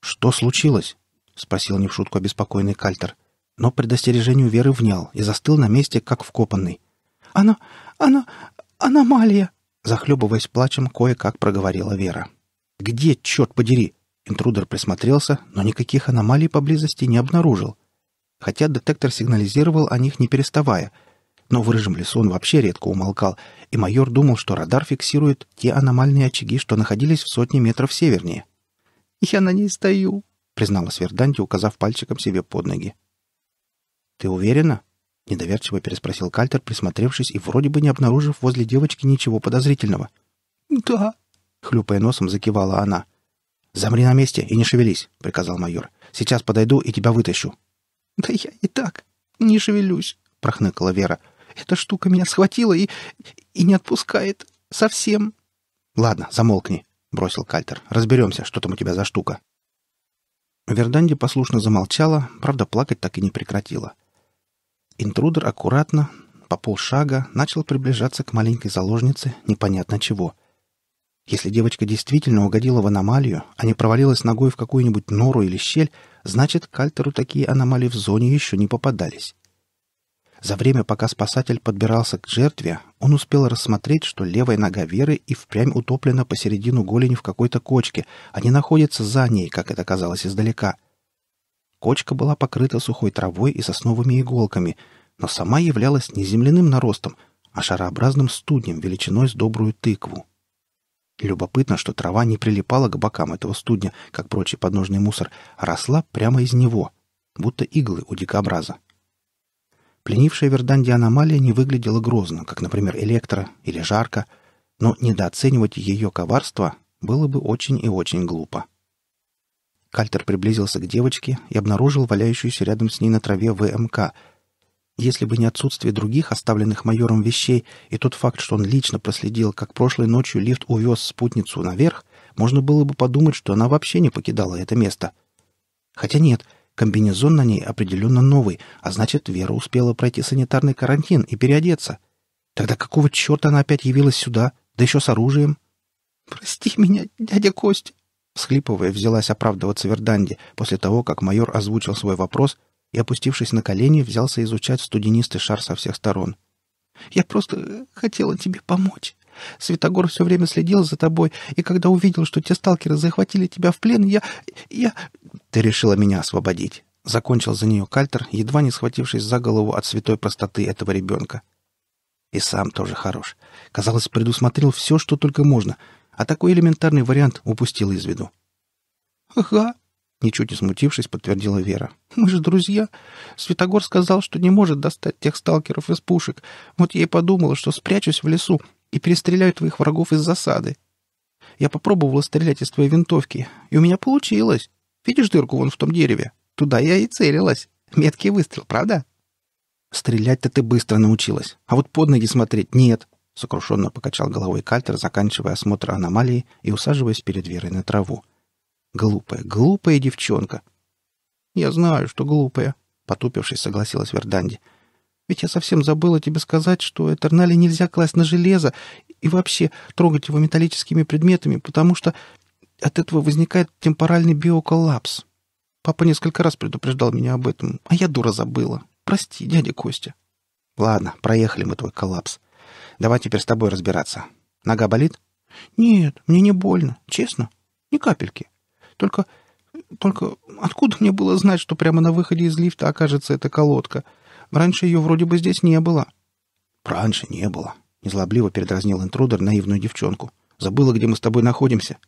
A: «Что случилось?» — спросил не в шутку обеспокоенный Кальтер. Но предостережению Веры внял и застыл на месте, как вкопанный. «Оно... она, она аномалия Захлебываясь плачем, кое-как проговорила Вера. «Где, черт подери?» Интрудер присмотрелся, но никаких аномалий поблизости не обнаружил. Хотя детектор сигнализировал о них не переставая. Но в рыжем лесу он вообще редко умолкал, и майор думал, что радар фиксирует те аномальные очаги, что находились в сотне метров севернее. «Я на ней стою!» Признала Верданти, указав пальчиком себе под ноги. «Ты уверена?» — недоверчиво переспросил Кальтер, присмотревшись и вроде бы не обнаружив возле девочки ничего подозрительного. «Да», — хлюпая носом, закивала она. «Замри на месте и не шевелись», — приказал майор. «Сейчас подойду и тебя вытащу». «Да я и так не шевелюсь», — прохныкала Вера. «Эта штука меня схватила и... и не отпускает. Совсем». «Ладно, замолкни», — бросил Кальтер. «Разберемся, что там у тебя за штука». Верданди послушно замолчала, правда, плакать так и не прекратила. Интрудер аккуратно, по полшага, начал приближаться к маленькой заложнице непонятно чего. Если девочка действительно угодила в аномалию, а не провалилась ногой в какую-нибудь нору или щель, значит, Кальтеру такие аномалии в зоне еще не попадались. За время, пока спасатель подбирался к жертве, он успел рассмотреть, что левая нога Веры и впрямь утоплена посередину голени в какой-то кочке, а не находится за ней, как это казалось издалека. Кочка была покрыта сухой травой и сосновыми иголками, но сама являлась не земляным наростом, а шарообразным студнем величиной с добрую тыкву. Любопытно, что трава не прилипала к бокам этого студня, как прочий подножный мусор, а росла прямо из него, будто иглы у дикобраза. Пленившая Верданди аномалия не выглядела грозно, как, например, Электро или Жарко, но недооценивать ее коварство было бы очень и очень глупо. Кальтер приблизился к девочке и обнаружил валяющуюся рядом с ней на траве ВМК. Если бы не отсутствие других оставленных майором вещей и тот факт, что он лично проследил, как прошлой ночью лифт увез спутницу наверх, можно было бы подумать, что она вообще не покидала это место. Хотя нет — Комбинезон на ней определенно новый, а значит, Вера успела пройти санитарный карантин и переодеться. Тогда какого черта она опять явилась сюда, да еще с оружием? «Прости меня, дядя Костя!» Всхлипывая, взялась оправдываться Верданди после того, как майор озвучил свой вопрос и, опустившись на колени, взялся изучать студенистый шар со всех сторон. «Я просто хотела тебе помочь. Светогор все время следил за тобой, и когда увидел, что те сталкеры захватили тебя в плен, я... я... Ты решила меня освободить. Закончил за нее Кальтер, едва не схватившись за голову от святой простоты этого ребенка. И сам тоже хорош. Казалось, предусмотрел все, что только можно, а такой элементарный вариант упустил из виду. «Ага», — ничуть не смутившись, подтвердила Вера. «Мы же друзья. Светогор сказал, что не может достать тех сталкеров из пушек. Вот я и подумала, что спрячусь в лесу и перестреляю твоих врагов из засады. Я попробовала стрелять из твоей винтовки, и у меня получилось». Видишь дырку вон в том дереве? Туда я и целилась. Меткий выстрел, правда?» «Стрелять-то ты быстро научилась, а вот под ноги смотреть нет», — сокрушенно покачал головой Кальтер, заканчивая осмотр аномалии и усаживаясь перед Верой на траву. «Глупая, глупая девчонка!» «Я знаю, что глупая», — потупившись, согласилась Верданди. «Ведь я совсем забыла тебе сказать, что Этернали нельзя класть на железо и вообще трогать его металлическими предметами, потому что от этого возникает темпоральный биоколлапс. Папа несколько раз предупреждал меня об этом, а я дура забыла. Прости, дядя Костя. Ладно, проехали мы твой коллапс. Давай теперь с тобой разбираться. Нога болит? Нет, мне не больно, честно. Ни капельки. Только... Только откуда мне было знать, что прямо на выходе из лифта окажется эта колодка? Раньше ее вроде бы здесь не было. Раньше не было. Незлобливо передразнил интрудер наивную девчонку. Забыла, где мы с тобой находимся.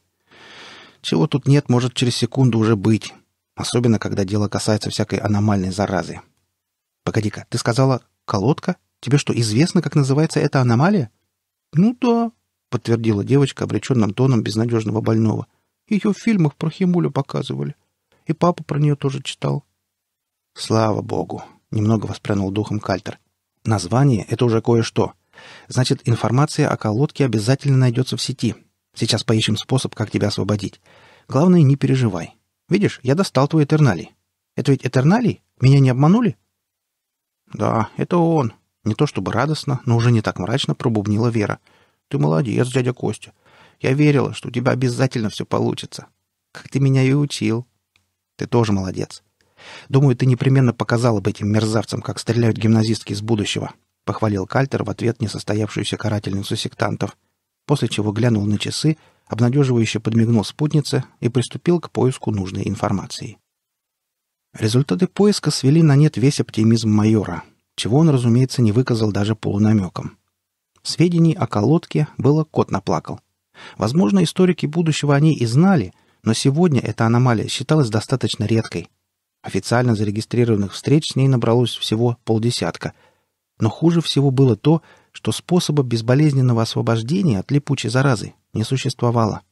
A: Чего тут нет, может через секунду уже быть. Особенно, когда дело касается всякой аномальной заразы. Погоди-ка, ты сказала «колодка»? Тебе что, известно, как называется эта аномалия? Ну да, подтвердила девочка обреченным тоном безнадежного больного. Ее в фильмах про Химулю показывали. И папа про нее тоже читал. Слава богу, немного воспрянул духом Кальтер. Название — это уже кое-что. Значит, информация о колодке обязательно найдется в сети. Сейчас поищем способ, как тебя освободить. Главное, не переживай. Видишь, я достал твой этернали. Это ведь этернали? Меня не обманули?» «Да, это он». Не то чтобы радостно, но уже не так мрачно пробубнила Вера. «Ты молодец, дядя Костя. Я верила, что у тебя обязательно все получится. Как ты меня и учил. Ты тоже молодец. Думаю, ты непременно показал бы этим мерзавцам, как стреляют гимназистки из будущего», — похвалил Кальтер в ответ несостоявшуюся карательницу сектантов — после чего глянул на часы, обнадеживающе подмигнул спутнице и приступил к поиску нужной информации. Результаты поиска свели на нет весь оптимизм майора, чего он, разумеется, не выказал даже полунамеком. Сведений о колодке было кот наплакал. Возможно, историки будущего о ней и знали, но сегодня эта аномалия считалась достаточно редкой. Официально зарегистрированных встреч с ней набралось всего полдесятка. Но хуже всего было то, что способа безболезненного освобождения от липучей заразы не существовало.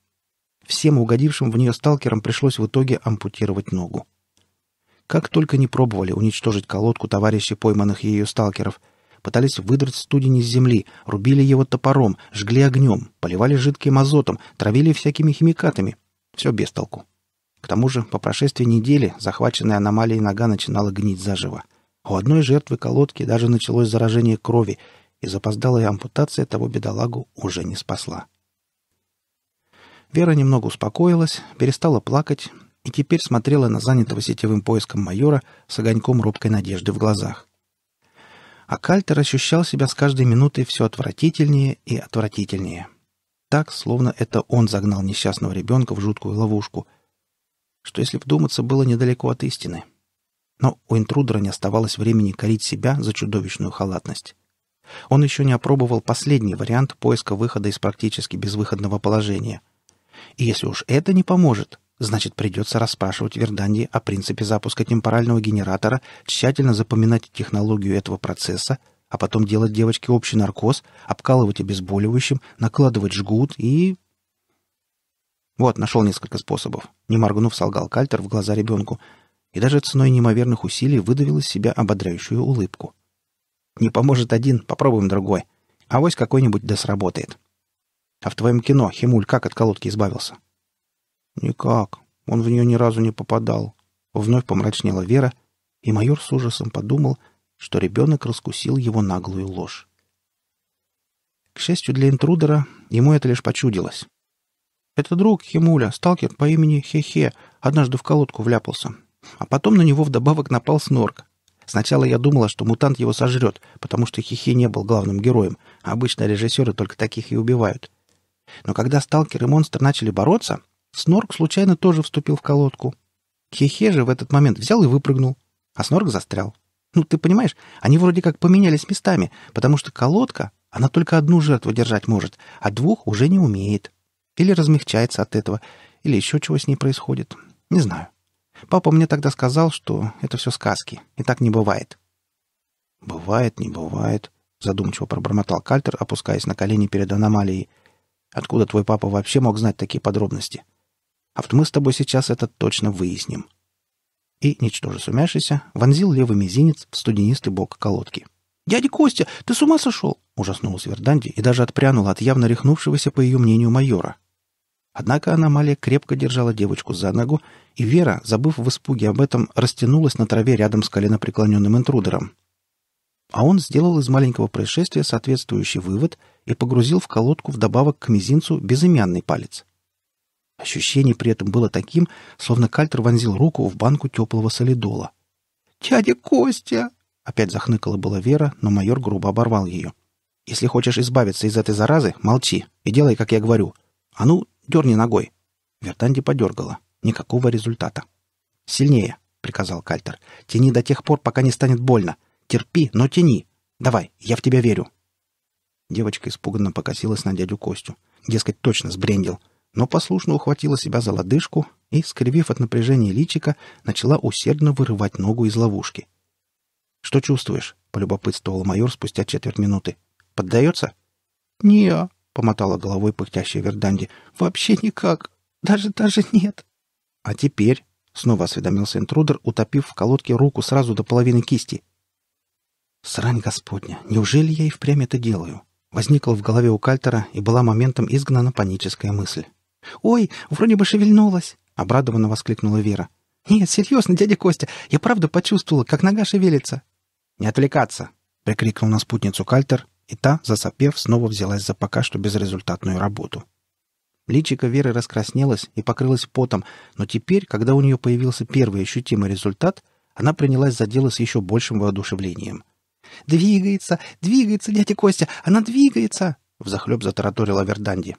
A: Всем угодившим в нее сталкерам пришлось в итоге ампутировать ногу. Как только не пробовали уничтожить колодку товарищей пойманных ею сталкеров, пытались выдрать студень из земли, рубили его топором, жгли огнем, поливали жидким азотом, травили всякими химикатами. Все без толку. К тому же, по прошествии недели захваченная аномалией нога начинала гнить заживо. У одной жертвы колодки даже началось заражение крови, и запоздалая ампутация того бедолагу уже не спасла. Вера немного успокоилась, перестала плакать и теперь смотрела на занятого сетевым поиском майора с огоньком робкой надежды в глазах. А Кальтер ощущал себя с каждой минутой все отвратительнее и отвратительнее. Так, словно это он загнал несчастного ребенка в жуткую ловушку, что, если вдуматься, было недалеко от истины. Но у интрудера не оставалось времени корить себя за чудовищную халатность. Он еще не опробовал последний вариант поиска выхода из практически безвыходного положения. И если уж это не поможет, значит придется расспрашивать Верданди о принципе запуска темпорального генератора, тщательно запоминать технологию этого процесса, а потом делать девочке общий наркоз, обкалывать обезболивающим, накладывать жгут и... Вот, нашел несколько способов. Не моргнув, солгал Кальтер в глаза ребенку и даже ценой неимоверных усилий выдавил из себя ободряющую улыбку. Не поможет один, попробуем другой. А вось какой-нибудь да сработает. А в твоем кино Химуль как от колодки избавился? Никак. Он в нее ни разу не попадал. Вновь помрачнела Вера, и майор с ужасом подумал, что ребенок раскусил его наглую ложь. К счастью для интрудера, ему это лишь почудилось. Это друг Химуля, сталкер по имени Хехе, однажды в колодку вляпался. А потом на него вдобавок напал снорк. Сначала я думала, что мутант его сожрет, потому что Хихи не был главным героем. Обычно режиссеры только таких и убивают. Но когда сталкер и монстр начали бороться, Снорк случайно тоже вступил в колодку. Хихе же в этот момент взял и выпрыгнул, а Снорк застрял. Ну, ты понимаешь, они вроде как поменялись местами, потому что колодка, она только одну жертву держать может, а двух уже не умеет. Или размягчается от этого, или еще чего с ней происходит. Не знаю. Папа мне тогда сказал, что это все сказки, и так не бывает. «Бывает, не бывает», — задумчиво пробормотал Кальтер, опускаясь на колени перед аномалией. «Откуда твой папа вообще мог знать такие подробности? А вот мы с тобой сейчас это точно выясним». И, ничтоже сумявшийся, вонзил левый мизинец в студенистый бок колодки. «Дядя Костя, ты с ума сошел?» — ужаснулась Верданди и даже отпрянула от явно рехнувшегося, по ее мнению, майора. Однако аномалия крепко держала девочку за ногу, и Вера, забыв в испуге об этом, растянулась на траве рядом с коленопреклоненным интрудером. А он сделал из маленького происшествия соответствующий вывод и погрузил в колодку вдобавок к мизинцу безымянный палец. Ощущение при этом было таким, словно Кальтер вонзил руку в банку теплого солидола. «Дядя Костя!» — опять захныкала была Вера, но майор грубо оборвал ее. «Если хочешь избавиться из этой заразы, молчи и делай, как я говорю. А ну, Дерни ногой». Вертанди подергала. Никакого результата. «Сильнее», — приказал Кальтер. «Тяни до тех пор, пока не станет больно. Терпи, но тяни. Давай, я в тебя верю». Девочка испуганно покосилась на дядю Костю. Дескать, точно сбрендил. Но послушно ухватила себя за лодыжку и, скривив от напряжения личика, начала усердно вырывать ногу из ловушки. «Что чувствуешь?» — полюбопытствовал майор спустя четверть минуты. «Поддается?» — помотала головой пыхтящая Верданди. «Вообще никак! Даже, даже нет!» «А теперь?» — снова осведомился интрудер, утопив в колодке руку сразу до половины кисти. «Срань господня! Неужели я и впрямь это делаю?» Возникла в голове у Кальтера и была моментом изгнана паническая мысль. «Ой, вроде бы шевельнулась!» — обрадованно воскликнула Вера. «Нет, серьезно, дядя Костя, я правда почувствовала, как нога шевелится!» «Не отвлекаться!» — прикрикнул на спутницу Кальтер и та, засопев, снова взялась за пока что безрезультатную работу. Личико Веры раскраснелось и покрылось потом, но теперь, когда у нее появился первый ощутимый результат, она принялась за дело с еще большим воодушевлением. «Двигается! Двигается, дядя Костя! Она двигается!» — взахлеб затараторила Верданди.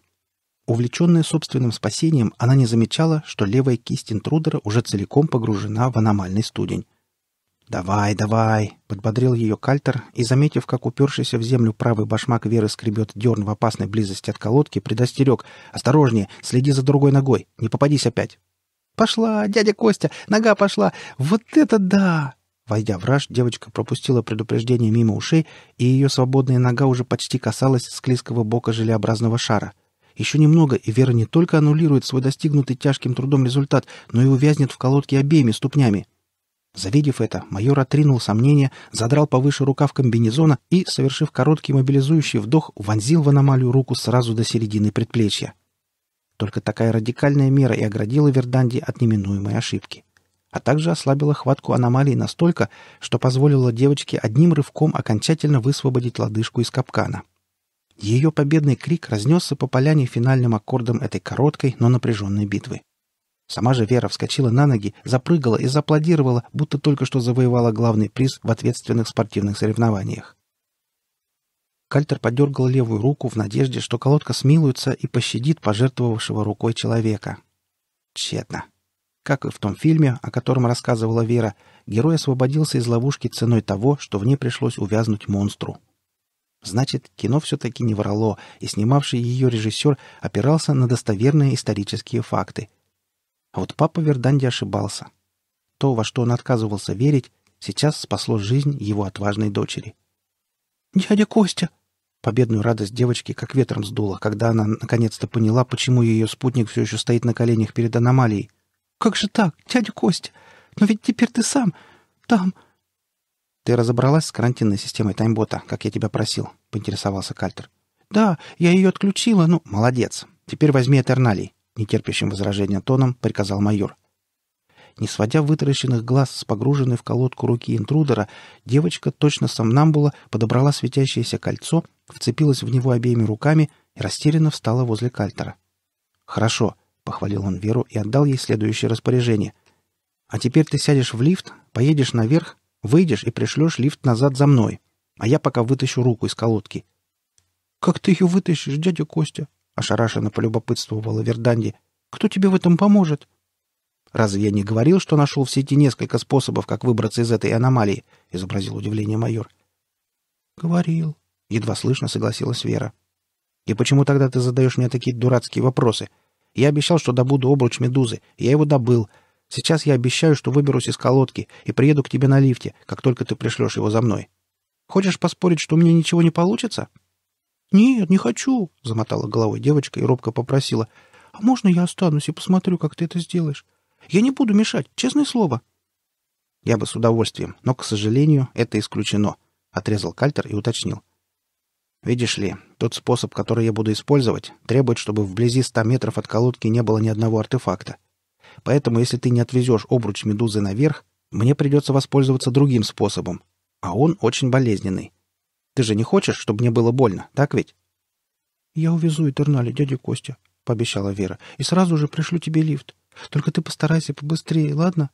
A: Увлеченная собственным спасением, она не замечала, что левая кисть интрудера уже целиком погружена в аномальный студень. «Давай, давай!» — подбодрил ее кальтер и, заметив, как упершийся в землю правый башмак Веры скребет дерн в опасной близости от колодки, предостерег. «Осторожнее! Следи за другой ногой! Не попадись опять!» «Пошла, дядя Костя! Нога пошла! Вот это да!» Войдя в раж, девочка пропустила предупреждение мимо ушей, и ее свободная нога уже почти касалась склизкого бока желеобразного шара. Еще немного, и Вера не только аннулирует свой достигнутый тяжким трудом результат, но и увязнет в колодке обеими ступнями. Завидев это, майор отринул сомнения, задрал повыше рукав комбинезона и, совершив короткий мобилизующий вдох, вонзил в аномалию руку сразу до середины предплечья. Только такая радикальная мера и оградила Верданди от неминуемой ошибки. А также ослабила хватку аномалии настолько, что позволила девочке одним рывком окончательно высвободить лодыжку из капкана. Ее победный крик разнесся по поляне финальным аккордом этой короткой, но напряженной битвы. Сама же Вера вскочила на ноги, запрыгала и зааплодировала, будто только что завоевала главный приз в ответственных спортивных соревнованиях. Кальтер подергал левую руку в надежде, что колодка смилуется и пощадит пожертвовавшего рукой человека. Тщетно. Как и в том фильме, о котором рассказывала Вера, герой освободился из ловушки ценой того, что в ней пришлось увязнуть монстру. Значит, кино все-таки не врало, и снимавший ее режиссер опирался на достоверные исторические факты — а вот папа Верданди ошибался. То, во что он отказывался верить, сейчас спасло жизнь его отважной дочери. «Дядя Костя!» Победную радость девочки как ветром сдуло, когда она наконец-то поняла, почему ее спутник все еще стоит на коленях перед аномалией. «Как же так, дядя Костя? Но ведь теперь ты сам... там...» «Ты разобралась с карантинной системой таймбота, как я тебя просил?» — поинтересовался Кальтер. «Да, я ее отключила, ну...» «Молодец. Теперь возьми Этерналий нетерпящим возражения тоном приказал майор. Не сводя вытаращенных глаз с погруженной в колодку руки интрудера, девочка точно сомнамбула подобрала светящееся кольцо, вцепилась в него обеими руками и растерянно встала возле кальтера. «Хорошо», — похвалил он Веру и отдал ей следующее распоряжение. «А теперь ты сядешь в лифт, поедешь наверх, выйдешь и пришлешь лифт назад за мной, а я пока вытащу руку из колодки». «Как ты ее вытащишь, дядя Костя?» Ошарашенно полюбопытствовала Верданди. «Кто тебе в этом поможет?» «Разве я не говорил, что нашел в сети несколько способов, как выбраться из этой аномалии?» — изобразил удивление майор. «Говорил», — едва слышно согласилась Вера. «И почему тогда ты задаешь мне такие дурацкие вопросы? Я обещал, что добуду обруч медузы. Я его добыл. Сейчас я обещаю, что выберусь из колодки и приеду к тебе на лифте, как только ты пришлешь его за мной. Хочешь поспорить, что у меня ничего не получится?» «Нет, не хочу», — замотала головой девочка и робко попросила. «А можно я останусь и посмотрю, как ты это сделаешь? Я не буду мешать, честное слово». «Я бы с удовольствием, но, к сожалению, это исключено», — отрезал Кальтер и уточнил. «Видишь ли, тот способ, который я буду использовать, требует, чтобы вблизи ста метров от колодки не было ни одного артефакта. Поэтому, если ты не отвезешь обруч медузы наверх, мне придется воспользоваться другим способом, а он очень болезненный. Ты же не хочешь, чтобы мне было больно, так ведь?» «Я увезу Этерналя, дядя Костя», — пообещала Вера, «и сразу же пришлю тебе лифт. Только ты постарайся побыстрее, ладно?»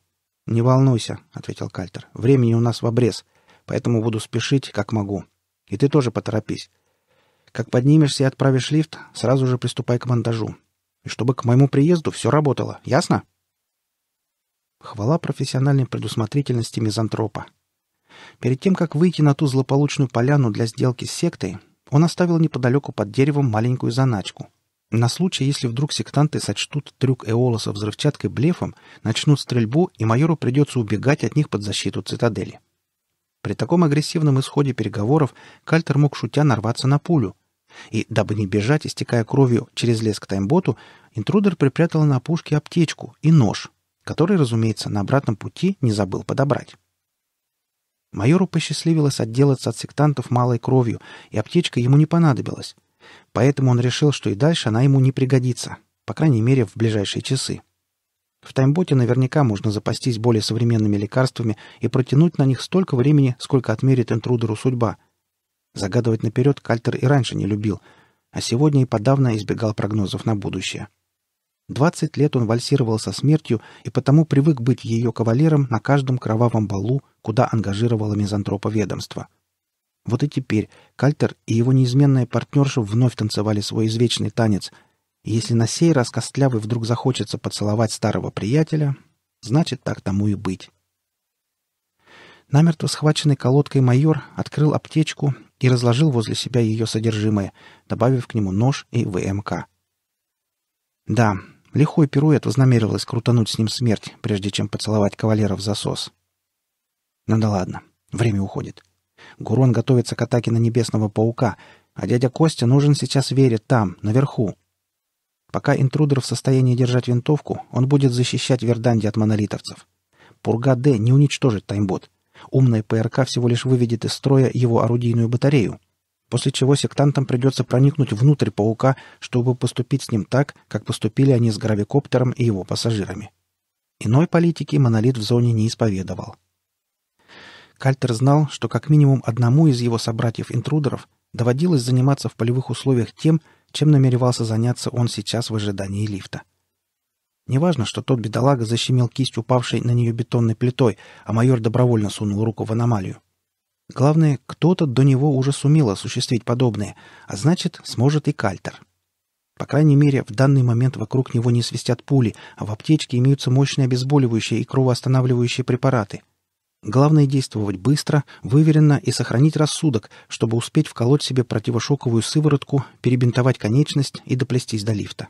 A: «Не волнуйся», — ответил Кальтер. «Времени у нас в обрез, поэтому буду спешить, как могу. И ты тоже поторопись. Как поднимешься и отправишь лифт, сразу же приступай к монтажу. И чтобы к моему приезду все работало, ясно?» Хвала профессиональной предусмотрительности мизантропа. Перед тем, как выйти на ту злополучную поляну для сделки с сектой, он оставил неподалеку под деревом маленькую заначку. На случай, если вдруг сектанты сочтут трюк Эола со взрывчаткой блефом, начнут стрельбу, и майору придется убегать от них под защиту цитадели. При таком агрессивном исходе переговоров Кальтер мог шутя нарваться на пулю. И, дабы не бежать, истекая кровью через лес к таймботу, интрудер припрятал на опушке аптечку и нож, который, разумеется, на обратном пути не забыл подобрать. Майору посчастливилось отделаться от сектантов малой кровью, и аптечка ему не понадобилась. Поэтому он решил, что и дальше она ему не пригодится, по крайней мере, в ближайшие часы. В таймботе наверняка можно запастись более современными лекарствами и протянуть на них столько времени, сколько отмерит интрудеру судьба. Загадывать наперед Кальтер и раньше не любил, а сегодня и подавно избегал прогнозов на будущее. — Двадцать лет он вальсировал со смертью и потому привык быть ее кавалером на каждом кровавом балу, куда ангажировало мизантропа ведомство. Вот и теперь Кальтер и его неизменная партнерша вновь танцевали свой извечный танец. И если на сей раз Костлявый вдруг захочется поцеловать старого приятеля, значит, так тому и быть. Намертво схваченный колодкой майор открыл аптечку и разложил возле себя ее содержимое, добавив к нему нож и ВМК. Да, Лихой пируэт вознамерилась крутануть с ним смерть, прежде чем поцеловать кавалера в засос. Ну да ладно, время уходит. Гурон готовится к атаке на небесного паука, а дядя Костя нужен сейчас Вере там, наверху. Пока интрудер в состоянии держать винтовку, он будет защищать Верданди от монолитовцев. Пурга Д не уничтожит таймбот. Умная ПРК всего лишь выведет из строя его орудийную батарею после чего сектантам придется проникнуть внутрь паука, чтобы поступить с ним так, как поступили они с гравикоптером и его пассажирами. Иной политики монолит в зоне не исповедовал. Кальтер знал, что как минимум одному из его собратьев-интрудеров доводилось заниматься в полевых условиях тем, чем намеревался заняться он сейчас в ожидании лифта. Неважно, что тот бедолага защемил кисть упавшей на нее бетонной плитой, а майор добровольно сунул руку в аномалию. Главное, кто-то до него уже сумел осуществить подобное, а значит, сможет и Кальтер. По крайней мере, в данный момент вокруг него не свистят пули, а в аптечке имеются мощные обезболивающие и кровоостанавливающие препараты. Главное действовать быстро, выверенно и сохранить рассудок, чтобы успеть вколоть себе противошоковую сыворотку, перебинтовать конечность и доплестись до лифта.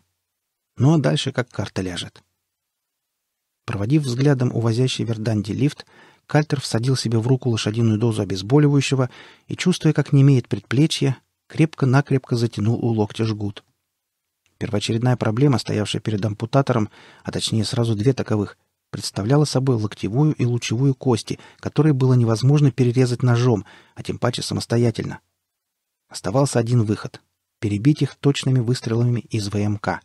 A: Ну а дальше как карта ляжет. Проводив взглядом увозящий Верданди лифт, Кальтер всадил себе в руку лошадиную дозу обезболивающего и, чувствуя, как не имеет предплечья, крепко-накрепко затянул у локтя жгут. Первоочередная проблема, стоявшая перед ампутатором, а точнее сразу две таковых, представляла собой локтевую и лучевую кости, которые было невозможно перерезать ножом, а тем паче самостоятельно. Оставался один выход — перебить их точными выстрелами из ВМК.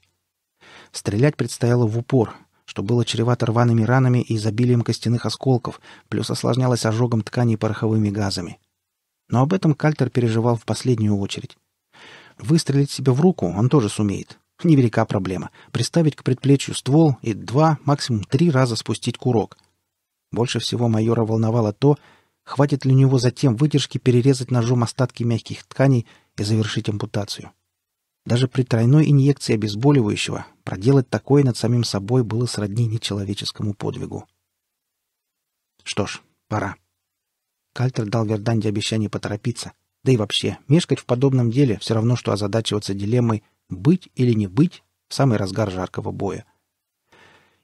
A: Стрелять предстояло в упор, что было чревато рваными ранами и изобилием костяных осколков, плюс осложнялось ожогом тканей пороховыми газами. Но об этом Кальтер переживал в последнюю очередь. Выстрелить себе в руку он тоже сумеет. Невелика проблема. Приставить к предплечью ствол и два, максимум три раза спустить курок. Больше всего майора волновало то, хватит ли у него затем выдержки перерезать ножом остатки мягких тканей и завершить ампутацию. — даже при тройной инъекции обезболивающего проделать такое над самим собой было сродни нечеловеческому подвигу. Что ж, пора. Кальтер дал Верданде обещание поторопиться. Да и вообще, мешкать в подобном деле все равно, что озадачиваться дилеммой «быть или не быть» в самый разгар жаркого боя.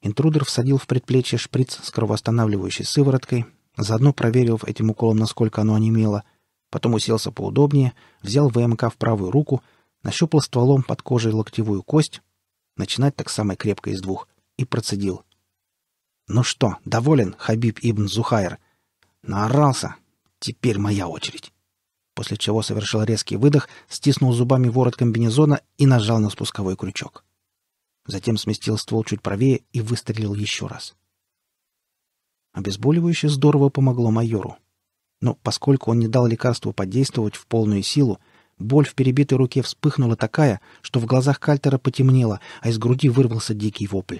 A: Интрудер всадил в предплечье шприц с кровоостанавливающей сывороткой, заодно проверив этим уколом, насколько оно онемело, потом уселся поудобнее, взял ВМК в правую руку — нащупал стволом под кожей локтевую кость, начинать так самой крепкой из двух, и процедил. «Ну что, доволен, Хабиб ибн Зухайр? Наорался? Теперь моя очередь!» После чего совершил резкий выдох, стиснул зубами ворот комбинезона и нажал на спусковой крючок. Затем сместил ствол чуть правее и выстрелил еще раз. Обезболивающее здорово помогло майору. Но ну, поскольку он не дал лекарству подействовать в полную силу, Боль в перебитой руке вспыхнула такая, что в глазах Кальтера потемнело, а из груди вырвался дикий вопль.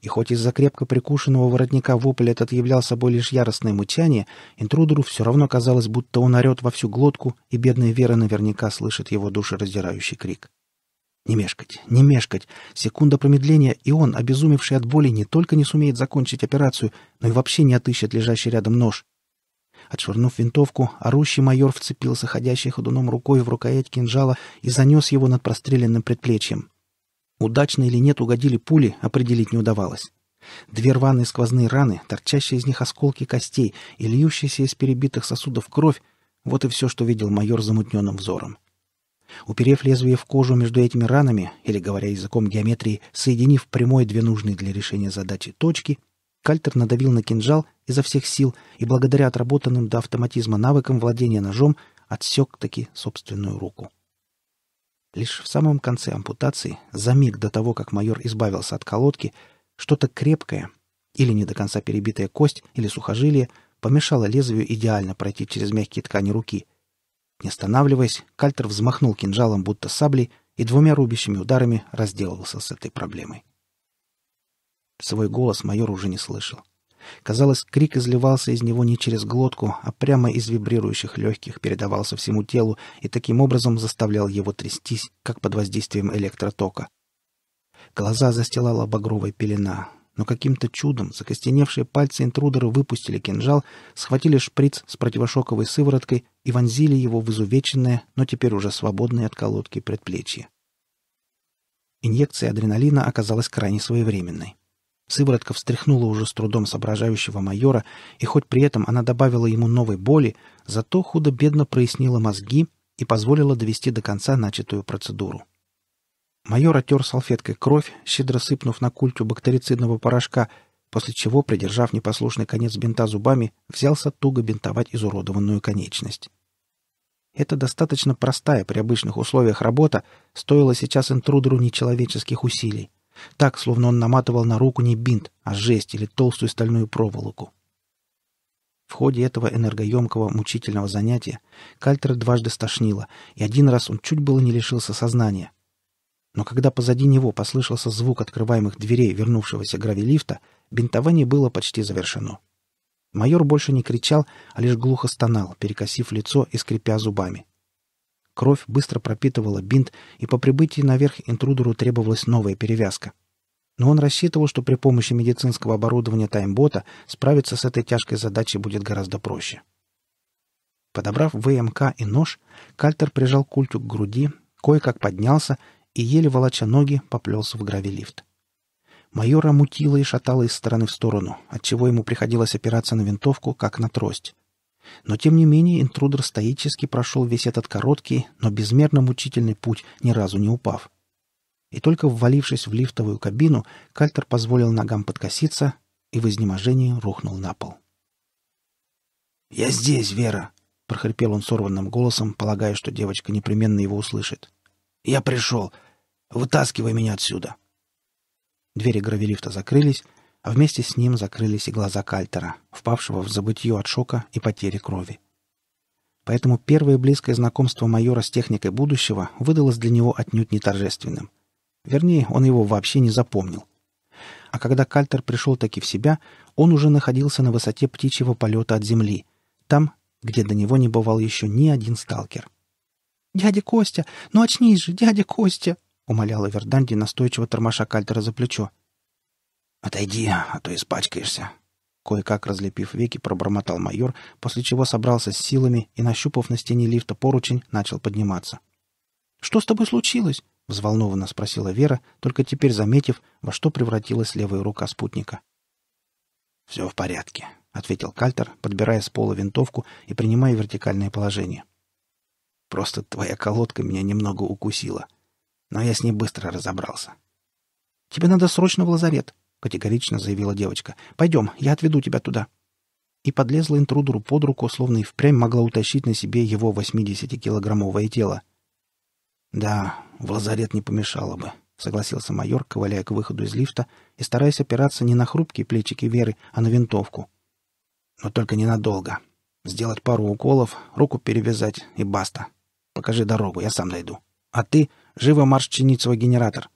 A: И хоть из-за крепко прикушенного воротника вопль этот являл собой лишь яростное мутяние, интрудеру все равно казалось, будто он орет во всю глотку, и бедная Вера наверняка слышит его душераздирающий крик. Не мешкать, не мешкать. Секунда промедления, и он, обезумевший от боли, не только не сумеет закончить операцию, но и вообще не отыщет лежащий рядом нож. Отшвырнув винтовку, орущий майор вцепился ходящей ходуном рукой в рукоять кинжала и занес его над простреленным предплечьем. Удачно или нет угодили пули, определить не удавалось. Две рваные сквозные раны, торчащие из них осколки костей и льющиеся из перебитых сосудов кровь — вот и все, что видел майор замутненным взором. Уперев лезвие в кожу между этими ранами, или, говоря языком геометрии, соединив прямой две нужные для решения задачи точки — Кальтер надавил на кинжал изо всех сил и благодаря отработанным до автоматизма навыкам владения ножом отсек-таки собственную руку. Лишь в самом конце ампутации, за миг до того, как майор избавился от колодки, что-то крепкое, или не до конца перебитая кость, или сухожилие, помешало лезвию идеально пройти через мягкие ткани руки. Не останавливаясь, Кальтер взмахнул кинжалом, будто саблей, и двумя рубящими ударами разделывался с этой проблемой. Свой голос майор уже не слышал. Казалось, крик изливался из него не через глотку, а прямо из вибрирующих легких передавался всему телу и таким образом заставлял его трястись, как под воздействием электротока. Глаза застилала багровая пелена, но каким-то чудом закостеневшие пальцы интрудера выпустили кинжал, схватили шприц с противошоковой сывороткой и вонзили его в изувеченное, но теперь уже свободное от колодки предплечье. Инъекция адреналина оказалась крайне своевременной. Сыворотка встряхнула уже с трудом соображающего майора, и хоть при этом она добавила ему новой боли, зато худо-бедно прояснила мозги и позволила довести до конца начатую процедуру. Майор отер салфеткой кровь, щедро сыпнув на культю бактерицидного порошка, после чего, придержав непослушный конец бинта зубами, взялся туго бинтовать изуродованную конечность. Это достаточно простая при обычных условиях работа стоила сейчас интрудеру нечеловеческих усилий. Так, словно он наматывал на руку не бинт, а жесть или толстую стальную проволоку. В ходе этого энергоемкого мучительного занятия Кальтера дважды стошнило, и один раз он чуть было не лишился сознания. Но когда позади него послышался звук открываемых дверей вернувшегося гравилифта, бинтование было почти завершено. Майор больше не кричал, а лишь глухо стонал, перекосив лицо и скрипя зубами. Кровь быстро пропитывала бинт, и по прибытии наверх интрудеру требовалась новая перевязка. Но он рассчитывал, что при помощи медицинского оборудования таймбота справиться с этой тяжкой задачей будет гораздо проще. Подобрав ВМК и нож, Кальтер прижал культю к груди, кое-как поднялся и, еле волоча ноги, поплелся в гравилифт. Майора мутило и шатало из стороны в сторону, отчего ему приходилось опираться на винтовку, как на трость. Но тем не менее интрудер стоически прошел весь этот короткий, но безмерно мучительный путь, ни разу не упав. И только ввалившись в лифтовую кабину, Кальтер позволил ногам подкоситься и в изнеможении рухнул на пол. «Я здесь, Вера!» — прохрипел он сорванным голосом, полагая, что девочка непременно его услышит. «Я пришел! Вытаскивай меня отсюда!» Двери гравилифта закрылись, а вместе с ним закрылись и глаза Кальтера, впавшего в забытье от шока и потери крови. Поэтому первое близкое знакомство майора с техникой будущего выдалось для него отнюдь не торжественным. Вернее, он его вообще не запомнил. А когда Кальтер пришел таки в себя, он уже находился на высоте птичьего полета от земли, там, где до него не бывал еще ни один сталкер. «Дядя Костя! Ну очнись же, дядя Костя!» — умоляла Верданди, настойчиво тормоша Кальтера за плечо. «Отойди, а то испачкаешься». Кое-как разлепив веки, пробормотал майор, после чего собрался с силами и, нащупав на стене лифта поручень, начал подниматься. «Что с тобой случилось?» — взволнованно спросила Вера, только теперь заметив, во что превратилась левая рука спутника. «Все в порядке», — ответил Кальтер, подбирая с пола винтовку и принимая вертикальное положение. «Просто твоя колодка меня немного укусила, но я с ней быстро разобрался». «Тебе надо срочно в лазарет», категорично заявила девочка. «Пойдем, я отведу тебя туда». И подлезла интрудеру под руку, словно и впрямь могла утащить на себе его 80-килограммовое тело. «Да, в лазарет не помешало бы», — согласился майор, ковыляя к выходу из лифта и стараясь опираться не на хрупкие плечики Веры, а на винтовку. «Но только ненадолго. Сделать пару уколов, руку перевязать и баста. Покажи дорогу, я сам найду. А ты живо марш чинить свой генератор.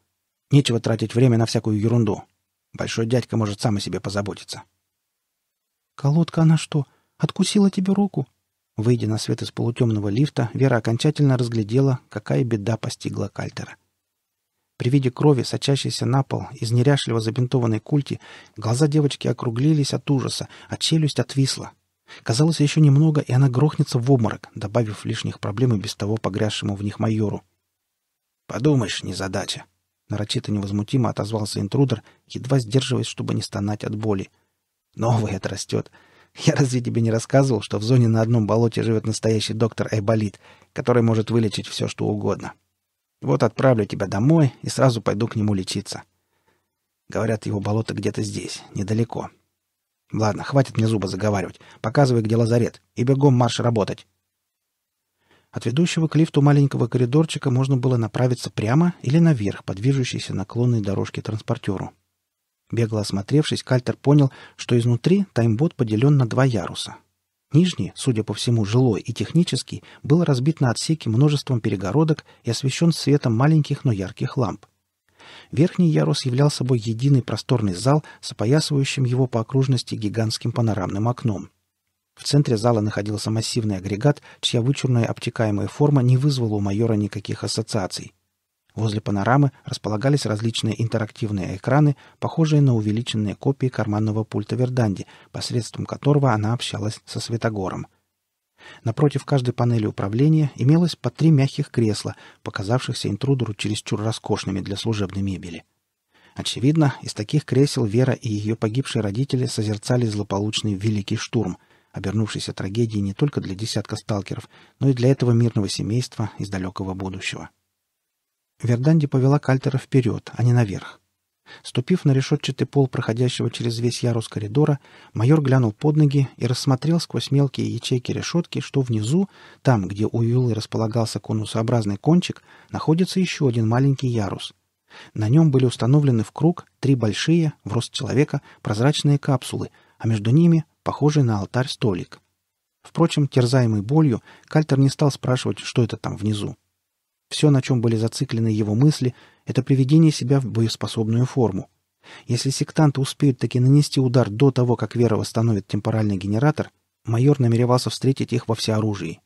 A: Нечего тратить время на всякую ерунду». Большой дядька может сам о себе позаботиться. «Колодка она что, откусила тебе руку?» Выйдя на свет из полутемного лифта, Вера окончательно разглядела, какая беда постигла Кальтера. При виде крови, сочащейся на пол, из неряшливо забинтованной культи, глаза девочки округлились от ужаса, а челюсть отвисла. Казалось, еще немного, и она грохнется в обморок, добавив лишних проблем и без того погрязшему в них майору. «Подумаешь, незадача!» Нарочито невозмутимо отозвался интрудер, едва сдерживаясь, чтобы не стонать от боли. «Новый отрастет. Я разве тебе не рассказывал, что в зоне на одном болоте живет настоящий доктор Айболит, который может вылечить все, что угодно? Вот отправлю тебя домой и сразу пойду к нему лечиться. Говорят, его болото где-то здесь, недалеко. Ладно, хватит мне зубы заговаривать. Показывай, где лазарет, и бегом марш работать». От ведущего к лифту маленького коридорчика можно было направиться прямо или наверх по движущейся наклонной дорожке транспортеру. Бегло осмотревшись, Кальтер понял, что изнутри таймбот поделен на два яруса. Нижний, судя по всему, жилой и технический, был разбит на отсеки множеством перегородок и освещен светом маленьких, но ярких ламп. Верхний ярус являл собой единый просторный зал с опоясывающим его по окружности гигантским панорамным окном — в центре зала находился массивный агрегат, чья вычурная обтекаемая форма не вызвала у майора никаких ассоциаций. Возле панорамы располагались различные интерактивные экраны, похожие на увеличенные копии карманного пульта Верданди, посредством которого она общалась со Светогором. Напротив каждой панели управления имелось по три мягких кресла, показавшихся интрудеру чересчур роскошными для служебной мебели. Очевидно, из таких кресел Вера и ее погибшие родители созерцали злополучный «Великий штурм», обернувшейся трагедией не только для десятка сталкеров, но и для этого мирного семейства из далекого будущего. Верданди повела Кальтера вперед, а не наверх. Ступив на решетчатый пол, проходящего через весь ярус коридора, майор глянул под ноги и рассмотрел сквозь мелкие ячейки решетки, что внизу, там, где у Юлы располагался конусообразный кончик, находится еще один маленький ярус. На нем были установлены в круг три большие, в рост человека, прозрачные капсулы, а между ними похожий на алтарь столик. Впрочем, терзаемый болью, Кальтер не стал спрашивать, что это там внизу. Все, на чем были зациклены его мысли, это приведение себя в боеспособную форму. Если сектанты успеют таки нанести удар до того, как Вера восстановит темпоральный генератор, майор намеревался встретить их во всеоружии.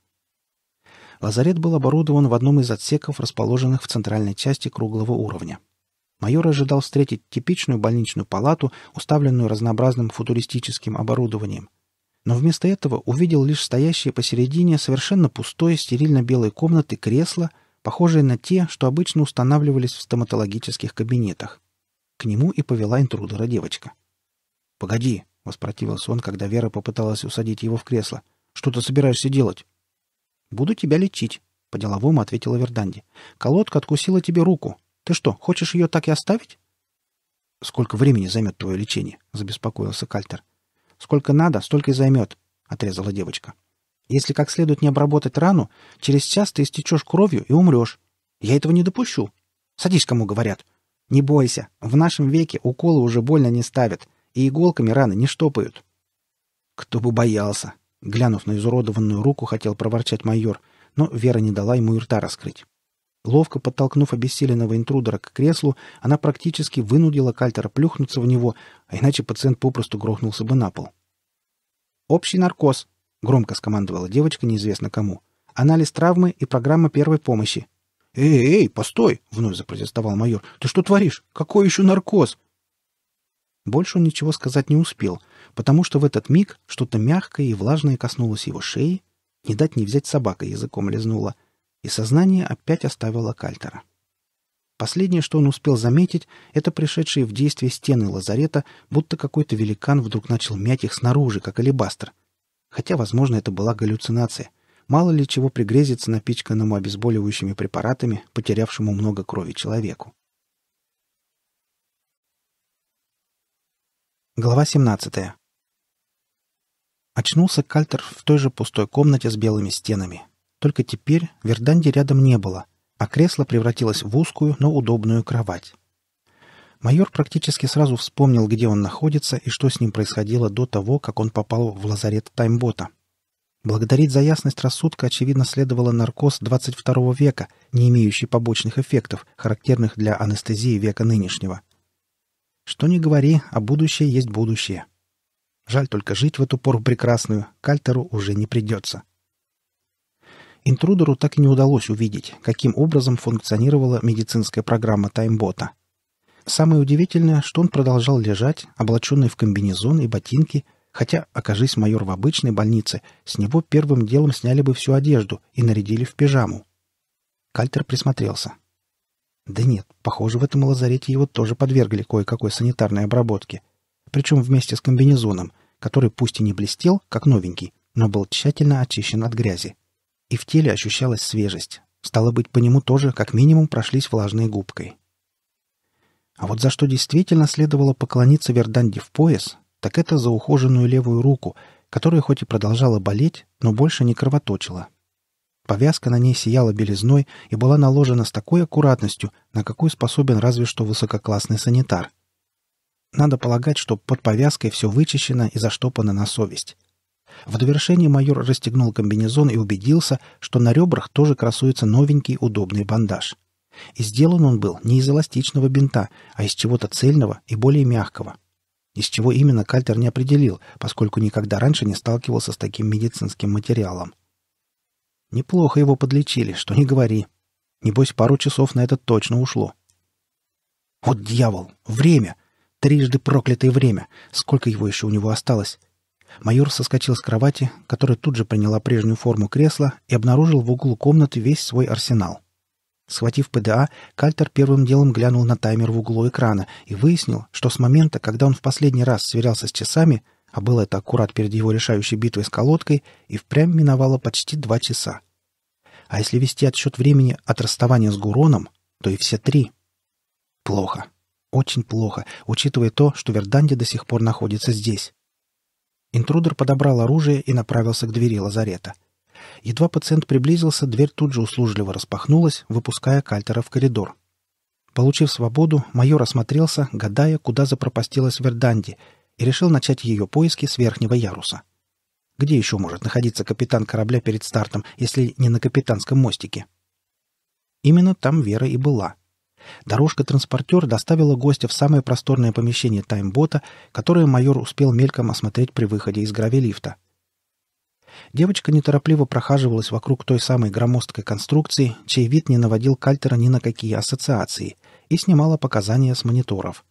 A: Лазарет был оборудован в одном из отсеков, расположенных в центральной части круглого уровня. Майор ожидал встретить типичную больничную палату, уставленную разнообразным футуристическим оборудованием. Но вместо этого увидел лишь стоящее посередине совершенно пустое, стерильно-белой комнаты кресло, похожее на те, что обычно устанавливались в стоматологических кабинетах. К нему и повела интрудера девочка. «Погоди!» — воспротивился он, когда Вера попыталась усадить его в кресло. «Что ты собираешься делать?» «Буду тебя лечить», — по-деловому ответила Верданди. «Колодка откусила тебе руку. Ты что, хочешь ее так и оставить?» «Сколько времени займет твое лечение?» — забеспокоился Кальтер. «Сколько надо, столько и займет», — отрезала девочка. «Если как следует не обработать рану, через час ты истечешь кровью и умрешь. Я этого не допущу. Садись, кому говорят. Не бойся, в нашем веке уколы уже больно не ставят, и иголками раны не штопают». «Кто бы боялся!» — глянув на изуродованную руку, хотел проворчать майор, но Вера не дала ему и рта раскрыть. Ловко подтолкнув обессиленного интрудера к креслу, она практически вынудила Кальтера плюхнуться в него, а иначе пациент попросту грохнулся бы на пол. «Общий наркоз!» — громко скомандовала девочка неизвестно кому. «Анализ травмы и программа первой помощи». «Эй, эй, постой!» — вновь запротестовал майор. «Ты что творишь? Какой еще наркоз?» Больше он ничего сказать не успел, потому что в этот миг что-то мягкое и влажное коснулось его шеи, не дать не взять собака языком лизнула — и сознание опять оставило Кальтера. Последнее, что он успел заметить, это пришедшие в действие стены лазарета, будто какой-то великан вдруг начал мять их снаружи, как алебастр. Хотя, возможно, это была галлюцинация. Мало ли чего пригрезится напичканному обезболивающими препаратами, потерявшему много крови человеку. Глава 17. Очнулся Кальтер в той же пустой комнате с белыми стенами, только теперь Верданди рядом не было, а кресло превратилось в узкую, но удобную кровать. Майор практически сразу вспомнил, где он находится и что с ним происходило до того, как он попал в лазарет Таймбота. Благодарить за ясность рассудка, очевидно, следовало наркоз 22 века, не имеющий побочных эффектов, характерных для анестезии века нынешнего. Что ни говори, а будущее есть будущее. Жаль только жить в эту пору прекрасную, Кальтеру уже не придется интрудеру так и не удалось увидеть, каким образом функционировала медицинская программа таймбота. Самое удивительное, что он продолжал лежать, облаченный в комбинезон и ботинки, хотя, окажись майор в обычной больнице, с него первым делом сняли бы всю одежду и нарядили в пижаму. Кальтер присмотрелся. Да нет, похоже, в этом лазарете его тоже подвергли кое-какой санитарной обработке. Причем вместе с комбинезоном, который пусть и не блестел, как новенький, но был тщательно очищен от грязи и в теле ощущалась свежесть. Стало быть, по нему тоже как минимум прошлись влажной губкой. А вот за что действительно следовало поклониться Верданди в пояс, так это за ухоженную левую руку, которая хоть и продолжала болеть, но больше не кровоточила. Повязка на ней сияла белизной и была наложена с такой аккуратностью, на какую способен разве что высококлассный санитар. Надо полагать, что под повязкой все вычищено и заштопано на совесть — в довершение майор расстегнул комбинезон и убедился, что на ребрах тоже красуется новенький удобный бандаж. И сделан он был не из эластичного бинта, а из чего-то цельного и более мягкого. Из чего именно Кальтер не определил, поскольку никогда раньше не сталкивался с таким медицинским материалом. Неплохо его подлечили, что не говори. Небось, пару часов на это точно ушло. Вот дьявол! Время! Трижды проклятое время! Сколько его еще у него осталось? Майор соскочил с кровати, которая тут же приняла прежнюю форму кресла, и обнаружил в углу комнаты весь свой арсенал. Схватив ПДА, Кальтер первым делом глянул на таймер в углу экрана и выяснил, что с момента, когда он в последний раз сверялся с часами, а было это аккурат перед его решающей битвой с колодкой, и впрямь миновало почти два часа. А если вести отсчет времени от расставания с Гуроном, то и все три. Плохо. Очень плохо, учитывая то, что Верданди до сих пор находится здесь. Интрудер подобрал оружие и направился к двери лазарета. Едва пациент приблизился, дверь тут же услужливо распахнулась, выпуская Кальтера в коридор. Получив свободу, майор осмотрелся, гадая, куда запропастилась Верданди, и решил начать ее поиски с верхнего яруса. Где еще может находиться капитан корабля перед стартом, если не на капитанском мостике? Именно там Вера и была — Дорожка-транспортер доставила гостя в самое просторное помещение таймбота, которое майор успел мельком осмотреть при выходе из гравилифта. Девочка неторопливо прохаживалась вокруг той самой громоздкой конструкции, чей вид не наводил Кальтера ни на какие ассоциации, и снимала показания с мониторов.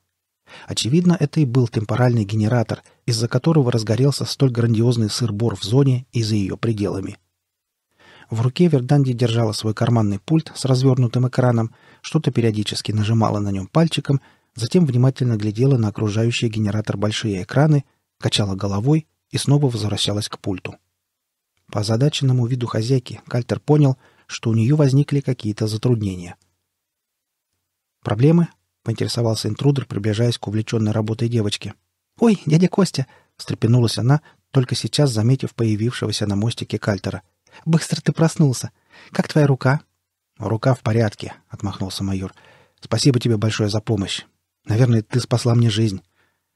A: Очевидно, это и был темпоральный генератор, из-за которого разгорелся столь грандиозный сыр-бор в зоне и за ее пределами. — в руке Верданди держала свой карманный пульт с развернутым экраном, что-то периодически нажимала на нем пальчиком, затем внимательно глядела на окружающий генератор большие экраны, качала головой и снова возвращалась к пульту. По озадаченному виду хозяйки Кальтер понял, что у нее возникли какие-то затруднения. «Проблемы?» — поинтересовался интрудер, приближаясь к увлеченной работой девочки. «Ой, дядя Костя!» — встрепенулась она, только сейчас заметив появившегося на мостике Кальтера — Быстро ты проснулся. Как твоя рука?» «Рука в порядке», — отмахнулся майор. «Спасибо тебе большое за помощь. Наверное, ты спасла мне жизнь.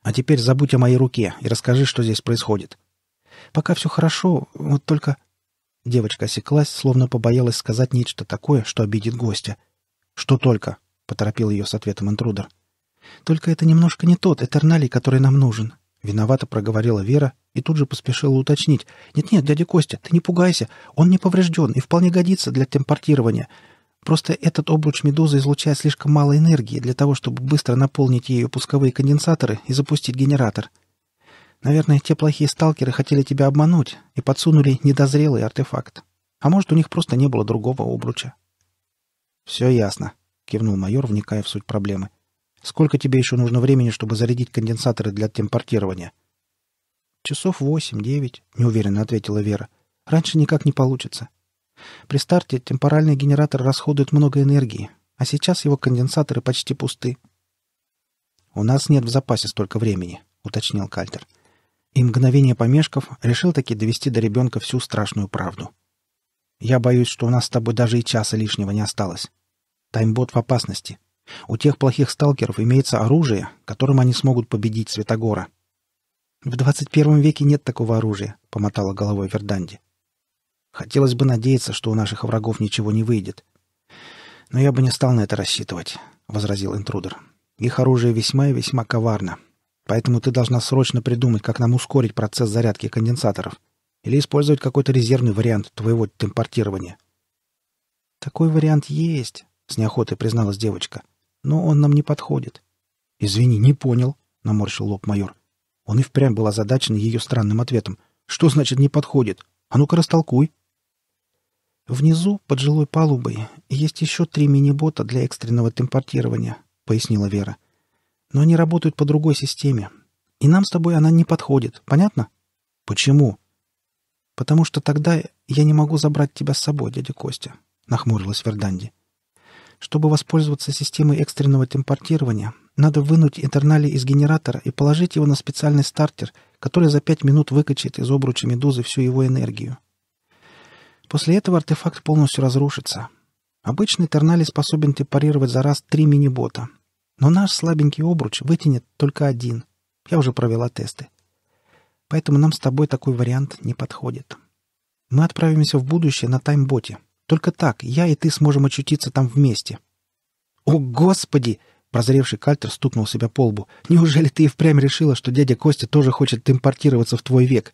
A: А теперь забудь о моей руке и расскажи, что здесь происходит». «Пока все хорошо, вот только...» Девочка осеклась, словно побоялась сказать нечто такое, что обидит гостя. «Что только?» — поторопил ее с ответом интрудер. «Только это немножко не тот этернали, который нам нужен. Виновато проговорила Вера и тут же поспешила уточнить. «Нет-нет, дядя Костя, ты не пугайся. Он не поврежден и вполне годится для темпортирования. Просто этот обруч «Медузы» излучает слишком мало энергии для того, чтобы быстро наполнить ее пусковые конденсаторы и запустить генератор. Наверное, те плохие сталкеры хотели тебя обмануть и подсунули недозрелый артефакт. А может, у них просто не было другого обруча». «Все ясно», — кивнул майор, вникая в суть проблемы. — Сколько тебе еще нужно времени, чтобы зарядить конденсаторы для темпортирования?» «Часов восемь-девять», — неуверенно ответила Вера. «Раньше никак не получится. При старте темпоральный генератор расходует много энергии, а сейчас его конденсаторы почти пусты». «У нас нет в запасе столько времени», — уточнил Кальтер. И мгновение помешков решил таки довести до ребенка всю страшную правду. «Я боюсь, что у нас с тобой даже и часа лишнего не осталось. Таймбот в опасности. У тех плохих сталкеров имеется оружие, которым они смогут победить Светогора. «В двадцать первом веке нет такого оружия», — помотала головой Верданди. «Хотелось бы надеяться, что у наших врагов ничего не выйдет. Но я бы не стал на это рассчитывать», — возразил интрудер. «Их оружие весьма и весьма коварно. Поэтому ты должна срочно придумать, как нам ускорить процесс зарядки конденсаторов. Или использовать какой-то резервный вариант твоего темпортирования». «Такой вариант есть», — с неохотой призналась девочка. — но он нам не подходит». «Извини, не понял», — наморщил лоб майор. Он и впрямь был озадачен ее странным ответом. «Что значит не подходит? А ну-ка растолкуй». «Внизу, под жилой палубой, есть еще три мини-бота для экстренного темпортирования», — пояснила Вера. «Но они работают по другой системе. И нам с тобой она не подходит, понятно?» «Почему?» «Потому что тогда я не могу забрать тебя с собой, дядя Костя», — нахмурилась Верданди. Чтобы воспользоваться системой экстренного темпортирования, надо вынуть интернали из генератора и положить его на специальный стартер, который за пять минут выкачает из обруча медузы всю его энергию. После этого артефакт полностью разрушится. Обычный Тернали способен темпорировать за раз три мини-бота. Но наш слабенький обруч вытянет только один. Я уже провела тесты. Поэтому нам с тобой такой вариант не подходит. Мы отправимся в будущее на таймботе. Только так я и ты сможем очутиться там вместе». «О, Господи!» — прозревший кальтер стукнул себя по лбу. «Неужели ты и впрямь решила, что дядя Костя тоже хочет импортироваться в твой век?»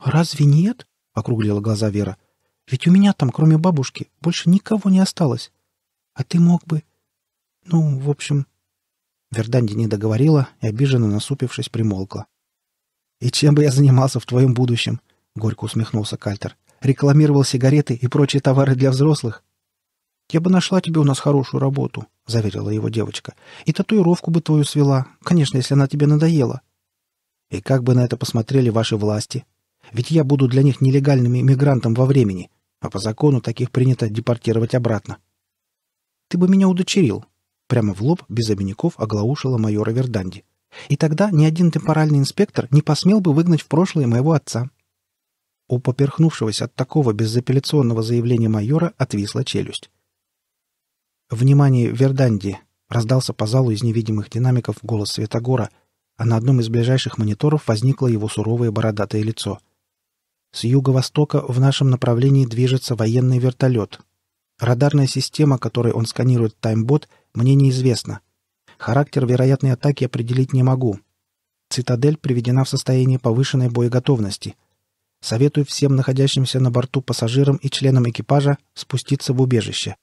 A: «Разве нет?» — округлила глаза Вера. «Ведь у меня там, кроме бабушки, больше никого не осталось. А ты мог бы...» «Ну, в общем...» Верданди не договорила и, обиженно насупившись, примолкла. «И чем бы я занимался в твоем будущем?» — горько усмехнулся Кальтер рекламировал сигареты и прочие товары для взрослых. «Я бы нашла тебе у нас хорошую работу», — заверила его девочка. «И татуировку бы твою свела, конечно, если она тебе надоела». «И как бы на это посмотрели ваши власти? Ведь я буду для них нелегальным иммигрантом во времени, а по закону таких принято депортировать обратно». «Ты бы меня удочерил», — прямо в лоб без обиняков оглаушила майора Верданди. «И тогда ни один темпоральный инспектор не посмел бы выгнать в прошлое моего отца». У поперхнувшегося от такого безапелляционного заявления майора отвисла челюсть. «Внимание, Верданди!» — раздался по залу из невидимых динамиков голос Светогора, а на одном из ближайших мониторов возникло его суровое бородатое лицо. «С юго-востока в нашем направлении движется военный вертолет. Радарная система, которой он сканирует таймбот, мне неизвестна. Характер вероятной атаки определить не могу. Цитадель приведена в состояние повышенной боеготовности — Советую всем находящимся на борту пассажирам и членам экипажа спуститься в убежище.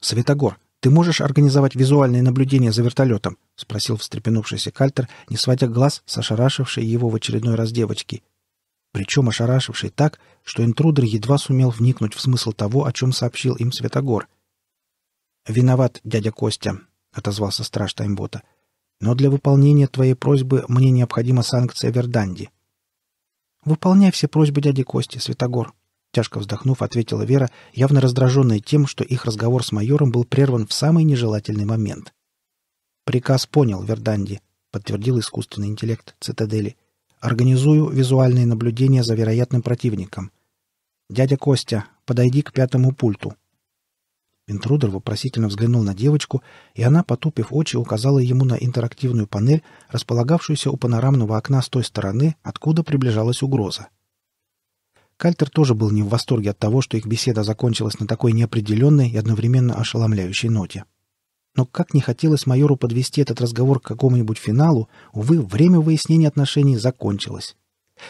A: «Светогор, ты можешь организовать визуальное наблюдение за вертолетом?» — спросил встрепенувшийся Кальтер, не сводя глаз с ошарашившей его в очередной раз девочки. Причем ошарашивший так, что интрудер едва сумел вникнуть в смысл того, о чем сообщил им Светогор. «Виноват, дядя Костя», — отозвался страж таймбота. «Но для выполнения твоей просьбы мне необходима санкция Верданди». «Выполняй все просьбы дяди Кости, Святогор», — тяжко вздохнув, ответила Вера, явно раздраженная тем, что их разговор с майором был прерван в самый нежелательный момент. «Приказ понял, Верданди», — подтвердил искусственный интеллект цитадели. «Организую визуальные наблюдения за вероятным противником. Дядя Костя, подойди к пятому пульту». Интрудер вопросительно взглянул на девочку, и она, потупив очи, указала ему на интерактивную панель, располагавшуюся у панорамного окна с той стороны, откуда приближалась угроза. Кальтер тоже был не в восторге от того, что их беседа закончилась на такой неопределенной и одновременно ошеломляющей ноте. Но как не хотелось майору подвести этот разговор к какому-нибудь финалу, увы, время выяснения отношений закончилось.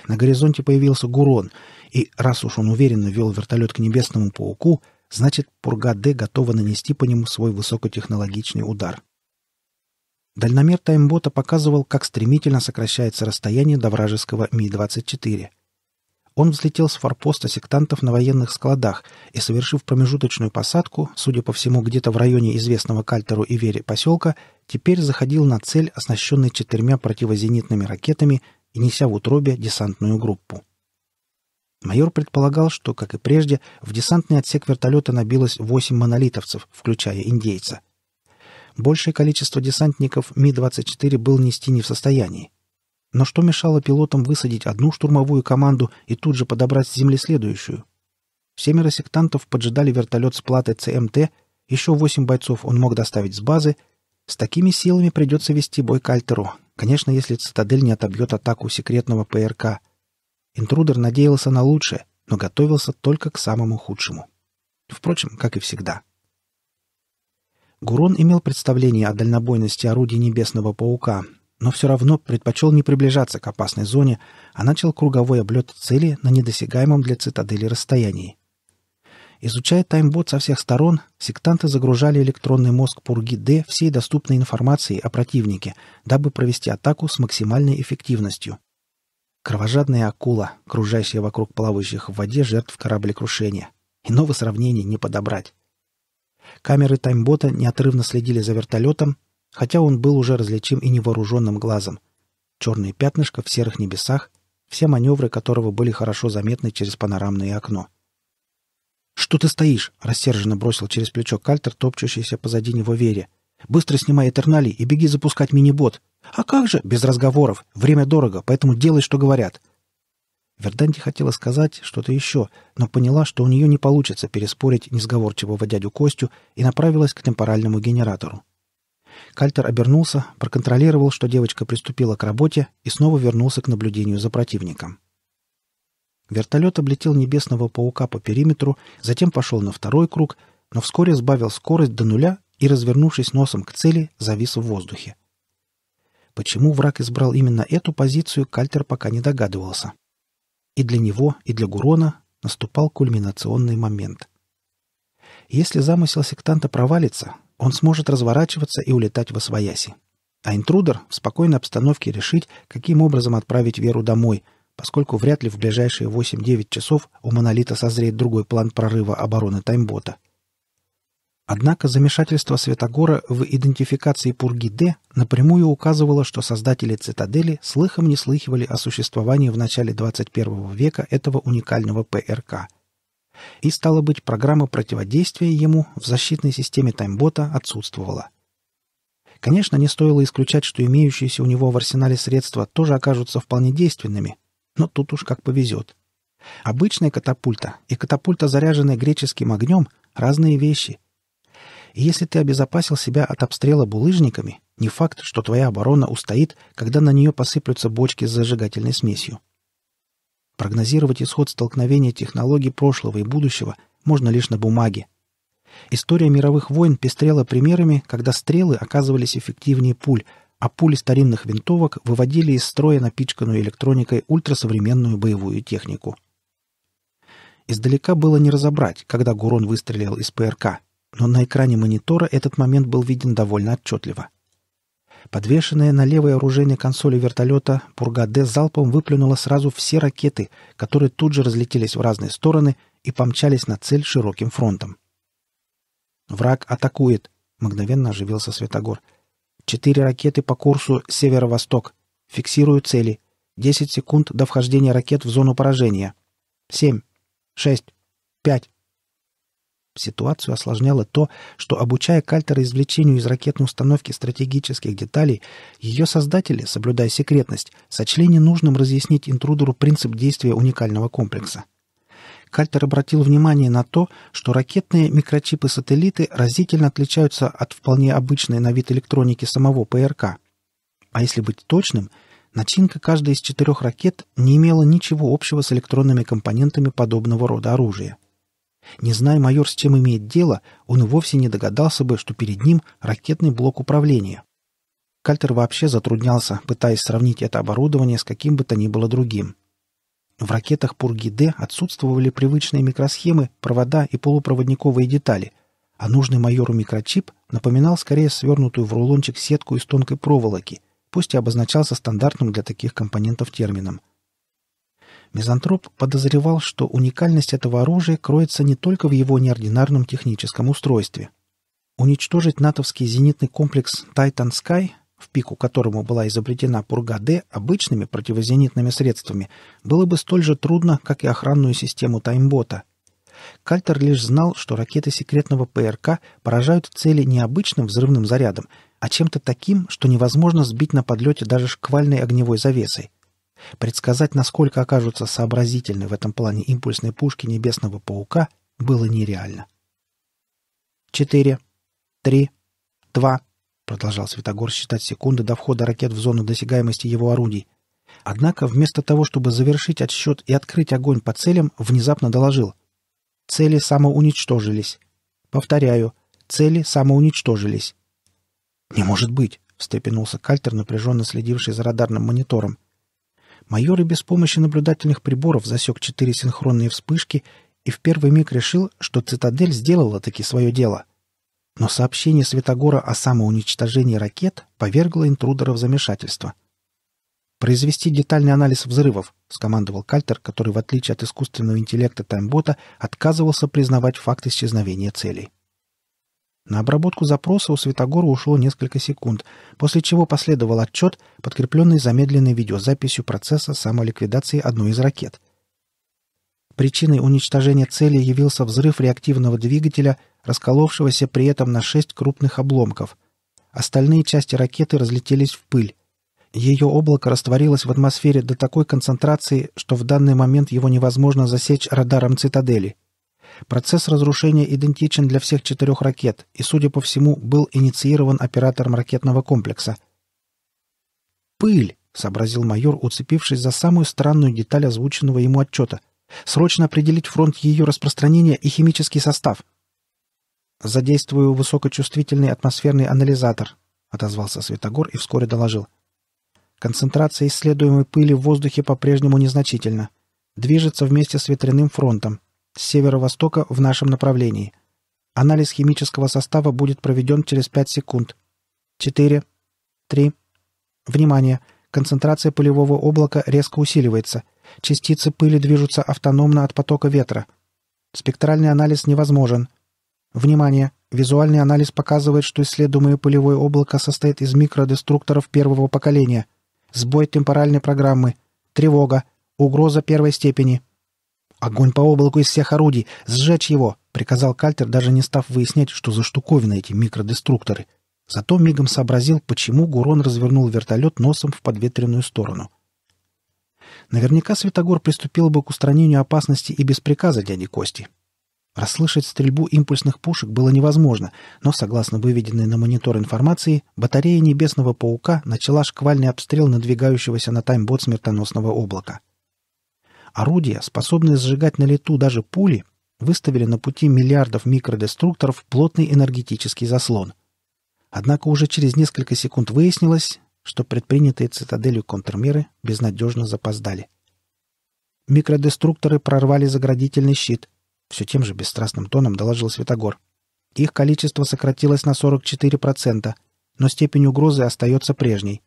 A: На горизонте появился Гурон, и, раз уж он уверенно вел вертолет к небесному пауку, Значит, Пургаде д готова нанести по нему свой высокотехнологичный удар. Дальномер таймбота показывал, как стремительно сокращается расстояние до вражеского Ми-24. Он взлетел с форпоста сектантов на военных складах и, совершив промежуточную посадку, судя по всему, где-то в районе известного Кальтеру и Вере поселка, теперь заходил на цель, оснащенный четырьмя противозенитными ракетами и неся в утробе десантную группу. Майор предполагал, что, как и прежде, в десантный отсек вертолета набилось восемь монолитовцев, включая индейца. Большее количество десантников Ми-24 был нести не в состоянии. Но что мешало пилотам высадить одну штурмовую команду и тут же подобрать с земли следующую? Семеро сектантов поджидали вертолет с платы ЦМТ, еще восемь бойцов он мог доставить с базы. С такими силами придется вести бой к Альтеру, конечно, если цитадель не отобьет атаку секретного ПРК — Интрудер надеялся на лучшее, но готовился только к самому худшему. Впрочем, как и всегда. Гурон имел представление о дальнобойности орудий Небесного Паука, но все равно предпочел не приближаться к опасной зоне, а начал круговой облет цели на недосягаемом для цитадели расстоянии. Изучая таймбот со всех сторон, сектанты загружали электронный мозг Пурги Д всей доступной информацией о противнике, дабы провести атаку с максимальной эффективностью. Кровожадная акула, кружащая вокруг плавающих в воде жертв кораблекрушения. Иного сравнения не подобрать. Камеры таймбота неотрывно следили за вертолетом, хотя он был уже различим и невооруженным глазом. Черные пятнышко в серых небесах, все маневры которого были хорошо заметны через панорамное окно. «Что ты стоишь?» — рассерженно бросил через плечо кальтер, топчущийся позади него Вере. «Быстро снимай Этернали и беги запускать мини-бот!» «А как же?» — без разговоров. «Время дорого, поэтому делай, что говорят». Верданти хотела сказать что-то еще, но поняла, что у нее не получится переспорить несговорчивого дядю Костю и направилась к темпоральному генератору. Кальтер обернулся, проконтролировал, что девочка приступила к работе и снова вернулся к наблюдению за противником. Вертолет облетел небесного паука по периметру, затем пошел на второй круг, но вскоре сбавил скорость до нуля и, развернувшись носом к цели, завис в воздухе. Почему враг избрал именно эту позицию, Кальтер пока не догадывался. И для него, и для Гурона наступал кульминационный момент. Если замысел сектанта провалится, он сможет разворачиваться и улетать во свояси. А интрудер в спокойной обстановке решить, каким образом отправить Веру домой, поскольку вряд ли в ближайшие 8-9 часов у Монолита созреет другой план прорыва обороны Таймбота – Однако замешательство Светогора в идентификации Пурги-Д напрямую указывало, что создатели цитадели слыхом не слыхивали о существовании в начале 21 века этого уникального ПРК. И, стало быть, программа противодействия ему в защитной системе таймбота отсутствовала. Конечно, не стоило исключать, что имеющиеся у него в арсенале средства тоже окажутся вполне действенными, но тут уж как повезет. Обычная катапульта и катапульта, заряженная греческим огнем, разные вещи – и если ты обезопасил себя от обстрела булыжниками, не факт, что твоя оборона устоит, когда на нее посыплются бочки с зажигательной смесью. Прогнозировать исход столкновения технологий прошлого и будущего можно лишь на бумаге. История мировых войн пестрела примерами, когда стрелы оказывались эффективнее пуль, а пули старинных винтовок выводили из строя напичканную электроникой ультрасовременную боевую технику. Издалека было не разобрать, когда Гурон выстрелил из ПРК, но на экране монитора этот момент был виден довольно отчетливо. Подвешенная на левой оружейной консоли вертолета «Пурга-Д» залпом выплюнула сразу все ракеты, которые тут же разлетелись в разные стороны и помчались на цель широким фронтом. «Враг атакует», — мгновенно оживился Светогор. «Четыре ракеты по курсу северо-восток. Фиксирую цели. Десять секунд до вхождения ракет в зону поражения. Семь. Шесть. Пять. Ситуацию осложняло то, что, обучая Кальтера извлечению из ракетной установки стратегических деталей, ее создатели, соблюдая секретность, сочли ненужным разъяснить интрудеру принцип действия уникального комплекса. Кальтер обратил внимание на то, что ракетные микрочипы-сателлиты разительно отличаются от вполне обычной на вид электроники самого ПРК. А если быть точным, начинка каждой из четырех ракет не имела ничего общего с электронными компонентами подобного рода оружия. Не зная майор, с чем имеет дело, он вовсе не догадался бы, что перед ним ракетный блок управления. Кальтер вообще затруднялся, пытаясь сравнить это оборудование с каким бы то ни было другим. В ракетах «Пурги-Д» отсутствовали привычные микросхемы, провода и полупроводниковые детали, а нужный майору микрочип напоминал скорее свернутую в рулончик сетку из тонкой проволоки, пусть и обозначался стандартным для таких компонентов термином – Мизантроп подозревал, что уникальность этого оружия кроется не только в его неординарном техническом устройстве. Уничтожить натовский зенитный комплекс «Тайтан Sky, в пику которому была изобретена «Пурга-Д» обычными противозенитными средствами, было бы столь же трудно, как и охранную систему «Таймбота». Кальтер лишь знал, что ракеты секретного ПРК поражают цели не обычным взрывным зарядом, а чем-то таким, что невозможно сбить на подлете даже шквальной огневой завесой – Предсказать, насколько окажутся сообразительны в этом плане импульсные пушки Небесного Паука, было нереально. «Четыре, три, два», — продолжал Светогор считать секунды до входа ракет в зону досягаемости его орудий. Однако, вместо того, чтобы завершить отсчет и открыть огонь по целям, внезапно доложил. «Цели самоуничтожились. Повторяю, цели самоуничтожились». «Не может быть!» — встрепенулся Кальтер, напряженно следивший за радарным монитором. Майор и без помощи наблюдательных приборов засек четыре синхронные вспышки и в первый миг решил, что «Цитадель» сделала таки свое дело. Но сообщение Светогора о самоуничтожении ракет повергло интрудера в замешательство. «Произвести детальный анализ взрывов», — скомандовал Кальтер, который, в отличие от искусственного интеллекта таймбота, отказывался признавать факт исчезновения целей. На обработку запроса у Светогора ушло несколько секунд, после чего последовал отчет, подкрепленный замедленной видеозаписью процесса самоликвидации одной из ракет. Причиной уничтожения цели явился взрыв реактивного двигателя, расколовшегося при этом на шесть крупных обломков. Остальные части ракеты разлетелись в пыль. Ее облако растворилось в атмосфере до такой концентрации, что в данный момент его невозможно засечь радаром цитадели. Процесс разрушения идентичен для всех четырех ракет и, судя по всему, был инициирован оператором ракетного комплекса. «Пыль!» — сообразил майор, уцепившись за самую странную деталь озвученного ему отчета. «Срочно определить фронт ее распространения и химический состав!» «Задействую высокочувствительный атмосферный анализатор», — отозвался Светогор и вскоре доложил. «Концентрация исследуемой пыли в воздухе по-прежнему незначительна. Движется вместе с ветряным фронтом с северо-востока в нашем направлении. Анализ химического состава будет проведен через 5 секунд. 4, 3. Внимание! Концентрация пылевого облака резко усиливается. Частицы пыли движутся автономно от потока ветра. Спектральный анализ невозможен. Внимание! Визуальный анализ показывает, что исследуемое пылевое облако состоит из микродеструкторов первого поколения. Сбой темпоральной программы. Тревога. Угроза первой степени. «Огонь по облаку из всех орудий! Сжечь его!» — приказал Кальтер, даже не став выяснять, что за штуковины эти микродеструкторы. Зато мигом сообразил, почему Гурон развернул вертолет носом в подветренную сторону. Наверняка Светогор приступил бы к устранению опасности и без приказа дяди Кости. Расслышать стрельбу импульсных пушек было невозможно, но, согласно выведенной на монитор информации, батарея Небесного Паука начала шквальный обстрел надвигающегося на таймбот смертоносного облака — Орудия, способные сжигать на лету даже пули, выставили на пути миллиардов микродеструкторов плотный энергетический заслон. Однако уже через несколько секунд выяснилось, что предпринятые цитаделью контрмеры безнадежно запоздали. Микродеструкторы прорвали заградительный щит, все тем же бесстрастным тоном доложил Светогор. Их количество сократилось на 44%, но степень угрозы остается прежней.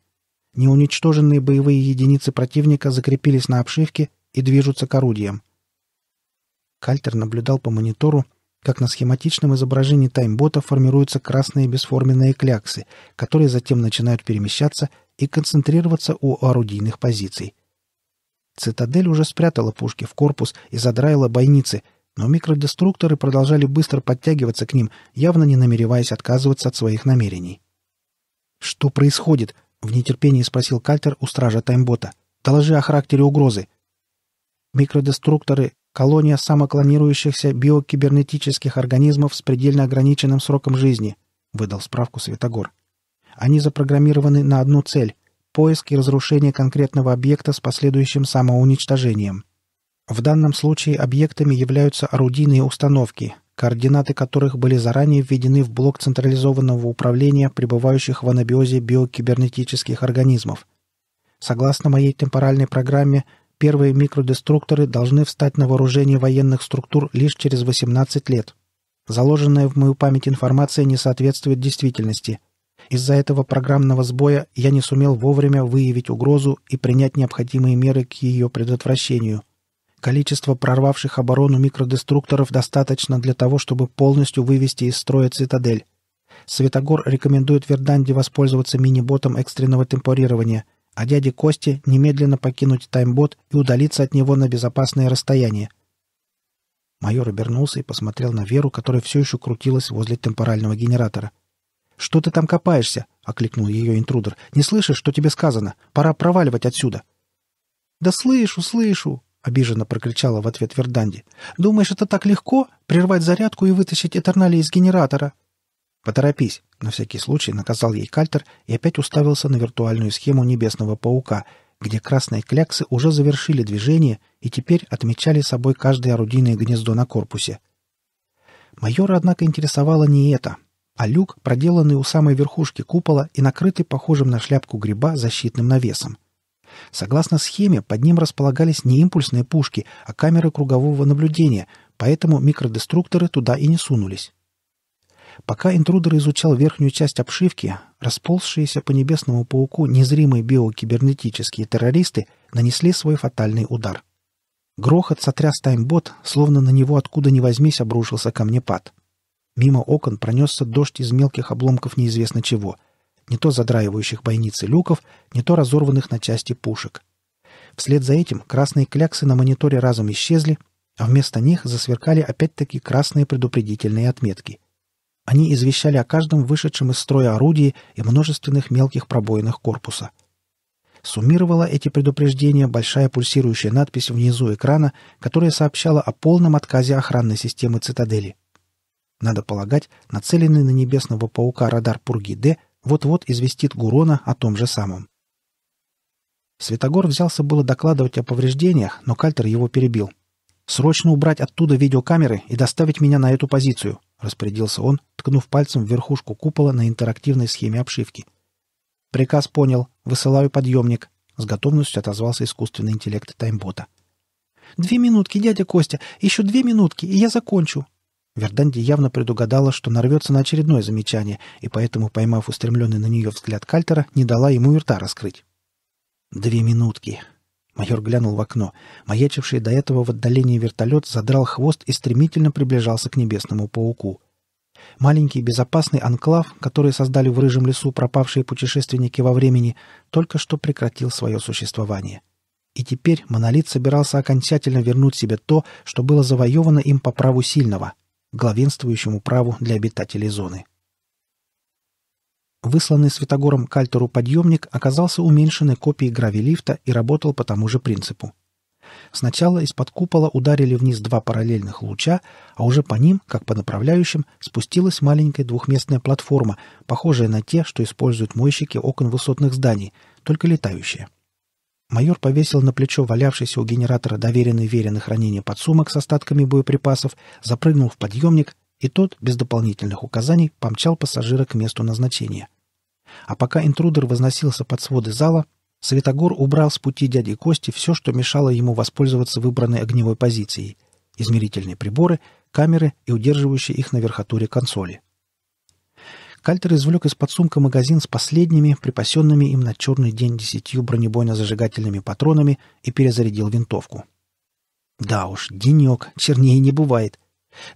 A: Неуничтоженные боевые единицы противника закрепились на обшивке и движутся к орудиям. Кальтер наблюдал по монитору, как на схематичном изображении таймбота формируются красные бесформенные кляксы, которые затем начинают перемещаться и концентрироваться у орудийных позиций. Цитадель уже спрятала пушки в корпус и задраила бойницы, но микродеструкторы продолжали быстро подтягиваться к ним, явно не намереваясь отказываться от своих намерений. «Что происходит?» — в нетерпении спросил Кальтер у стража таймбота. «Доложи о характере угрозы». Микродеструкторы – колония самоклонирующихся биокибернетических организмов с предельно ограниченным сроком жизни, выдал справку Светогор. Они запрограммированы на одну цель – поиск и разрушение конкретного объекта с последующим самоуничтожением. В данном случае объектами являются орудийные установки, координаты которых были заранее введены в блок централизованного управления пребывающих в анабиозе биокибернетических организмов. Согласно моей темпоральной программе, первые микродеструкторы должны встать на вооружение военных структур лишь через 18 лет. Заложенная в мою память информация не соответствует действительности. Из-за этого программного сбоя я не сумел вовремя выявить угрозу и принять необходимые меры к ее предотвращению. Количество прорвавших оборону микродеструкторов достаточно для того, чтобы полностью вывести из строя цитадель. Светогор рекомендует Верданде воспользоваться мини-ботом экстренного темпорирования – а дяде Косте немедленно покинуть таймбот и удалиться от него на безопасное расстояние. Майор обернулся и посмотрел на Веру, которая все еще крутилась возле темпорального генератора. «Что ты там копаешься?» — окликнул ее интрудер. «Не слышишь, что тебе сказано? Пора проваливать отсюда!» «Да слышу, слышу!» — обиженно прокричала в ответ Верданди. «Думаешь, это так легко? Прервать зарядку и вытащить Этернали из генератора?» «Поторопись!» На всякий случай наказал ей кальтер и опять уставился на виртуальную схему небесного паука, где красные кляксы уже завершили движение и теперь отмечали собой каждое орудийное гнездо на корпусе. Майора, однако, интересовало не это, а люк, проделанный у самой верхушки купола и накрытый похожим на шляпку гриба защитным навесом. Согласно схеме, под ним располагались не импульсные пушки, а камеры кругового наблюдения, поэтому микродеструкторы туда и не сунулись. Пока интрудер изучал верхнюю часть обшивки, расползшиеся по небесному пауку незримые биокибернетические террористы нанесли свой фатальный удар. Грохот сотряс таймбот, словно на него откуда ни возьмись обрушился камнепад. Мимо окон пронесся дождь из мелких обломков неизвестно чего, не то задраивающих бойницы люков, не то разорванных на части пушек. Вслед за этим красные кляксы на мониторе разом исчезли, а вместо них засверкали опять-таки красные предупредительные отметки. Они извещали о каждом вышедшем из строя орудии и множественных мелких пробоинах корпуса. Суммировала эти предупреждения большая пульсирующая надпись внизу экрана, которая сообщала о полном отказе охранной системы цитадели. Надо полагать, нацеленный на небесного паука радар Пурги-Д вот-вот известит Гурона о том же самом. Светогор взялся было докладывать о повреждениях, но Кальтер его перебил. «Срочно убрать оттуда видеокамеры и доставить меня на эту позицию распорядился он, ткнув пальцем в верхушку купола на интерактивной схеме обшивки. «Приказ понял. Высылаю подъемник», — с готовностью отозвался искусственный интеллект таймбота. «Две минутки, дядя Костя, еще две минутки, и я закончу». Верданди явно предугадала, что нарвется на очередное замечание, и поэтому, поймав устремленный на нее взгляд Кальтера, не дала ему и рта раскрыть. «Две минутки. Майор глянул в окно. Маячивший до этого в отдалении вертолет задрал хвост и стремительно приближался к небесному пауку. Маленький безопасный анклав, который создали в рыжем лесу пропавшие путешественники во времени, только что прекратил свое существование. И теперь монолит собирался окончательно вернуть себе то, что было завоевано им по праву сильного, главенствующему праву для обитателей зоны. Высланный святогором Кальтеру подъемник оказался уменьшенной копией гравилифта и работал по тому же принципу. Сначала из-под купола ударили вниз два параллельных луча, а уже по ним, как по направляющим, спустилась маленькая двухместная платформа, похожая на те, что используют мойщики окон высотных зданий, только летающие. Майор повесил на плечо валявшийся у генератора доверенный вере на хранение подсумок с остатками боеприпасов, запрыгнул в подъемник, и тот, без дополнительных указаний, помчал пассажира к месту назначения. А пока интрудер возносился под своды зала, Светогор убрал с пути дяди Кости все, что мешало ему воспользоваться выбранной огневой позицией — измерительные приборы, камеры и удерживающие их на верхотуре консоли. Кальтер извлек из под подсумка магазин с последними, припасенными им на черный день десятью бронебойно-зажигательными патронами и перезарядил винтовку. Да уж, денек, чернее не бывает.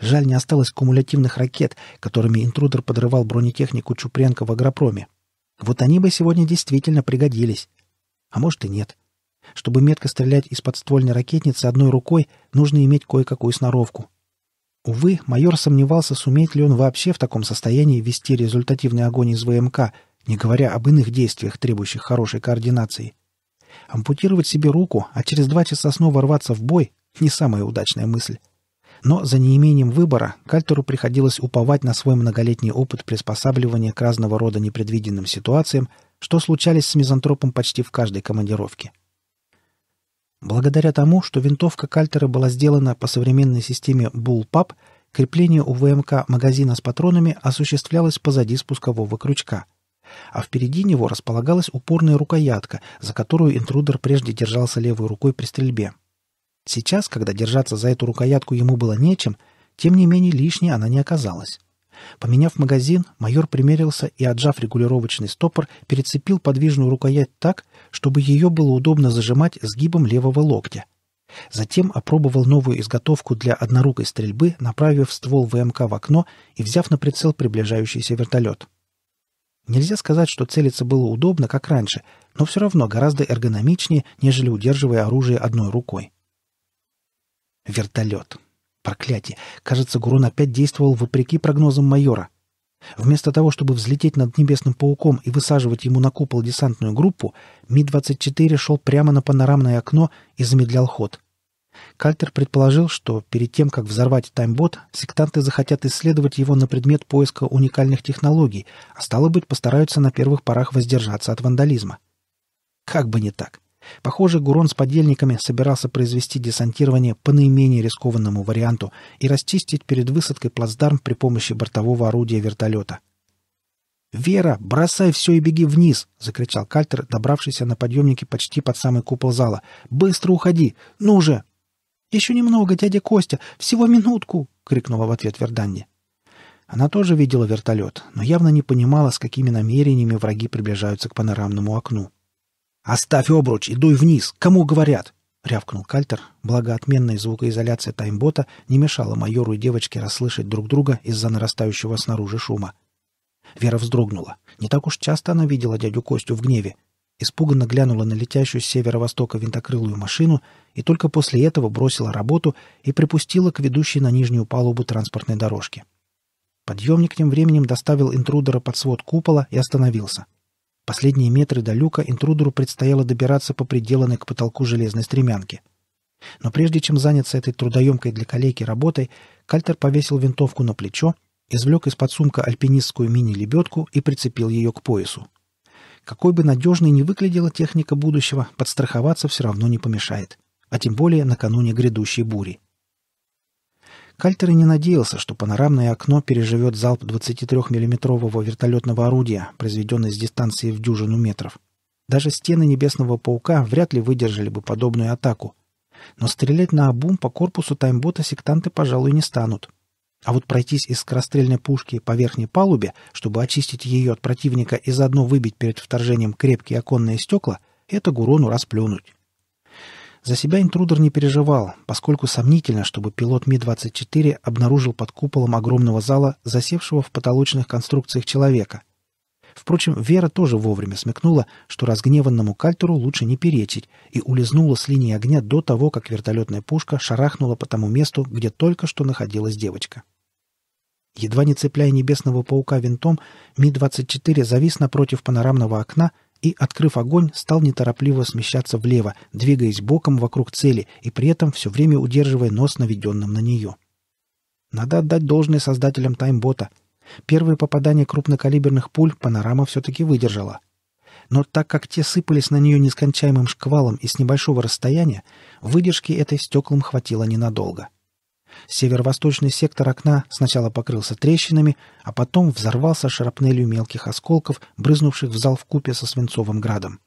A: Жаль, не осталось кумулятивных ракет, которыми интрудер подрывал бронетехнику Чупренко в агропроме. Вот они бы сегодня действительно пригодились. А может и нет. Чтобы метко стрелять из подствольной ракетницы одной рукой, нужно иметь кое-какую сноровку. Увы, майор сомневался, сумеет ли он вообще в таком состоянии вести результативный огонь из ВМК, не говоря об иных действиях, требующих хорошей координации. Ампутировать себе руку, а через два часа снова рваться в бой — не самая удачная мысль. Но за неимением выбора Кальтеру приходилось уповать на свой многолетний опыт приспосабливания к разного рода непредвиденным ситуациям, что случались с мизантропом почти в каждой командировке. Благодаря тому, что винтовка Кальтера была сделана по современной системе Bullpup, крепление у ВМК магазина с патронами осуществлялось позади спускового крючка, а впереди него располагалась упорная рукоятка, за которую интрудер прежде держался левой рукой при стрельбе – Сейчас, когда держаться за эту рукоятку ему было нечем, тем не менее лишней она не оказалась. Поменяв магазин, майор примерился и, отжав регулировочный стопор, перецепил подвижную рукоять так, чтобы ее было удобно зажимать сгибом левого локтя. Затем опробовал новую изготовку для однорукой стрельбы, направив ствол ВМК в окно и взяв на прицел приближающийся вертолет. Нельзя сказать, что целиться было удобно, как раньше, но все равно гораздо эргономичнее, нежели удерживая оружие одной рукой. Вертолет. Проклятие. Кажется, Гурун опять действовал вопреки прогнозам майора. Вместо того, чтобы взлететь над небесным пауком и высаживать ему на купол десантную группу, Ми-24 шел прямо на панорамное окно и замедлял ход. Кальтер предположил, что перед тем, как взорвать таймбот, сектанты захотят исследовать его на предмет поиска уникальных технологий, а стало быть, постараются на первых порах воздержаться от вандализма. Как бы не так. Похоже, Гурон с подельниками собирался произвести десантирование по наименее рискованному варианту и расчистить перед высадкой плацдарм при помощи бортового орудия вертолета. «Вера, бросай все и беги вниз!» — закричал Кальтер, добравшийся на подъемнике почти под самый купол зала. «Быстро уходи! Ну же!» «Еще немного, дядя Костя! Всего минутку!» — крикнула в ответ Верданни. Она тоже видела вертолет, но явно не понимала, с какими намерениями враги приближаются к панорамному окну. «Оставь обруч и дуй вниз! Кому говорят?» — рявкнул Кальтер, благо отменная звукоизоляция таймбота не мешала майору и девочке расслышать друг друга из-за нарастающего снаружи шума. Вера вздрогнула. Не так уж часто она видела дядю Костю в гневе. Испуганно глянула на летящую с северо-востока винтокрылую машину и только после этого бросила работу и припустила к ведущей на нижнюю палубу транспортной дорожки. Подъемник тем временем доставил интрудера под свод купола и остановился — Последние метры до люка интрудеру предстояло добираться по приделанной к потолку железной стремянке. Но прежде чем заняться этой трудоемкой для коллеги работой, Кальтер повесил винтовку на плечо, извлек из-под сумка альпинистскую мини-лебедку и прицепил ее к поясу. Какой бы надежной ни выглядела техника будущего, подстраховаться все равно не помешает, а тем более накануне грядущей бури. Кальтер и не надеялся, что панорамное окно переживет залп 23-миллиметрового вертолетного орудия, произведенный с дистанции в дюжину метров. Даже стены Небесного Паука вряд ли выдержали бы подобную атаку. Но стрелять на обум по корпусу таймбота сектанты, пожалуй, не станут. А вот пройтись из скорострельной пушки по верхней палубе, чтобы очистить ее от противника и заодно выбить перед вторжением крепкие оконные стекла, это Гурону расплюнуть. За себя интрудер не переживал, поскольку сомнительно, чтобы пилот Ми-24 обнаружил под куполом огромного зала, засевшего в потолочных конструкциях человека. Впрочем, Вера тоже вовремя смекнула, что разгневанному кальтеру лучше не перечить, и улизнула с линии огня до того, как вертолетная пушка шарахнула по тому месту, где только что находилась девочка. Едва не цепляя небесного паука винтом, Ми-24 завис напротив панорамного окна — и, открыв огонь, стал неторопливо смещаться влево, двигаясь боком вокруг цели и при этом все время удерживая нос наведенным на нее. Надо отдать должное создателям таймбота. Первое попадание крупнокалиберных пуль панорама все-таки выдержала. Но так как те сыпались на нее нескончаемым шквалом и с небольшого расстояния, выдержки этой стеклам хватило ненадолго. — Северо-восточный сектор окна сначала покрылся трещинами, а потом взорвался шарапнелью мелких осколков, брызнувших в зал в купе со свинцовым градом.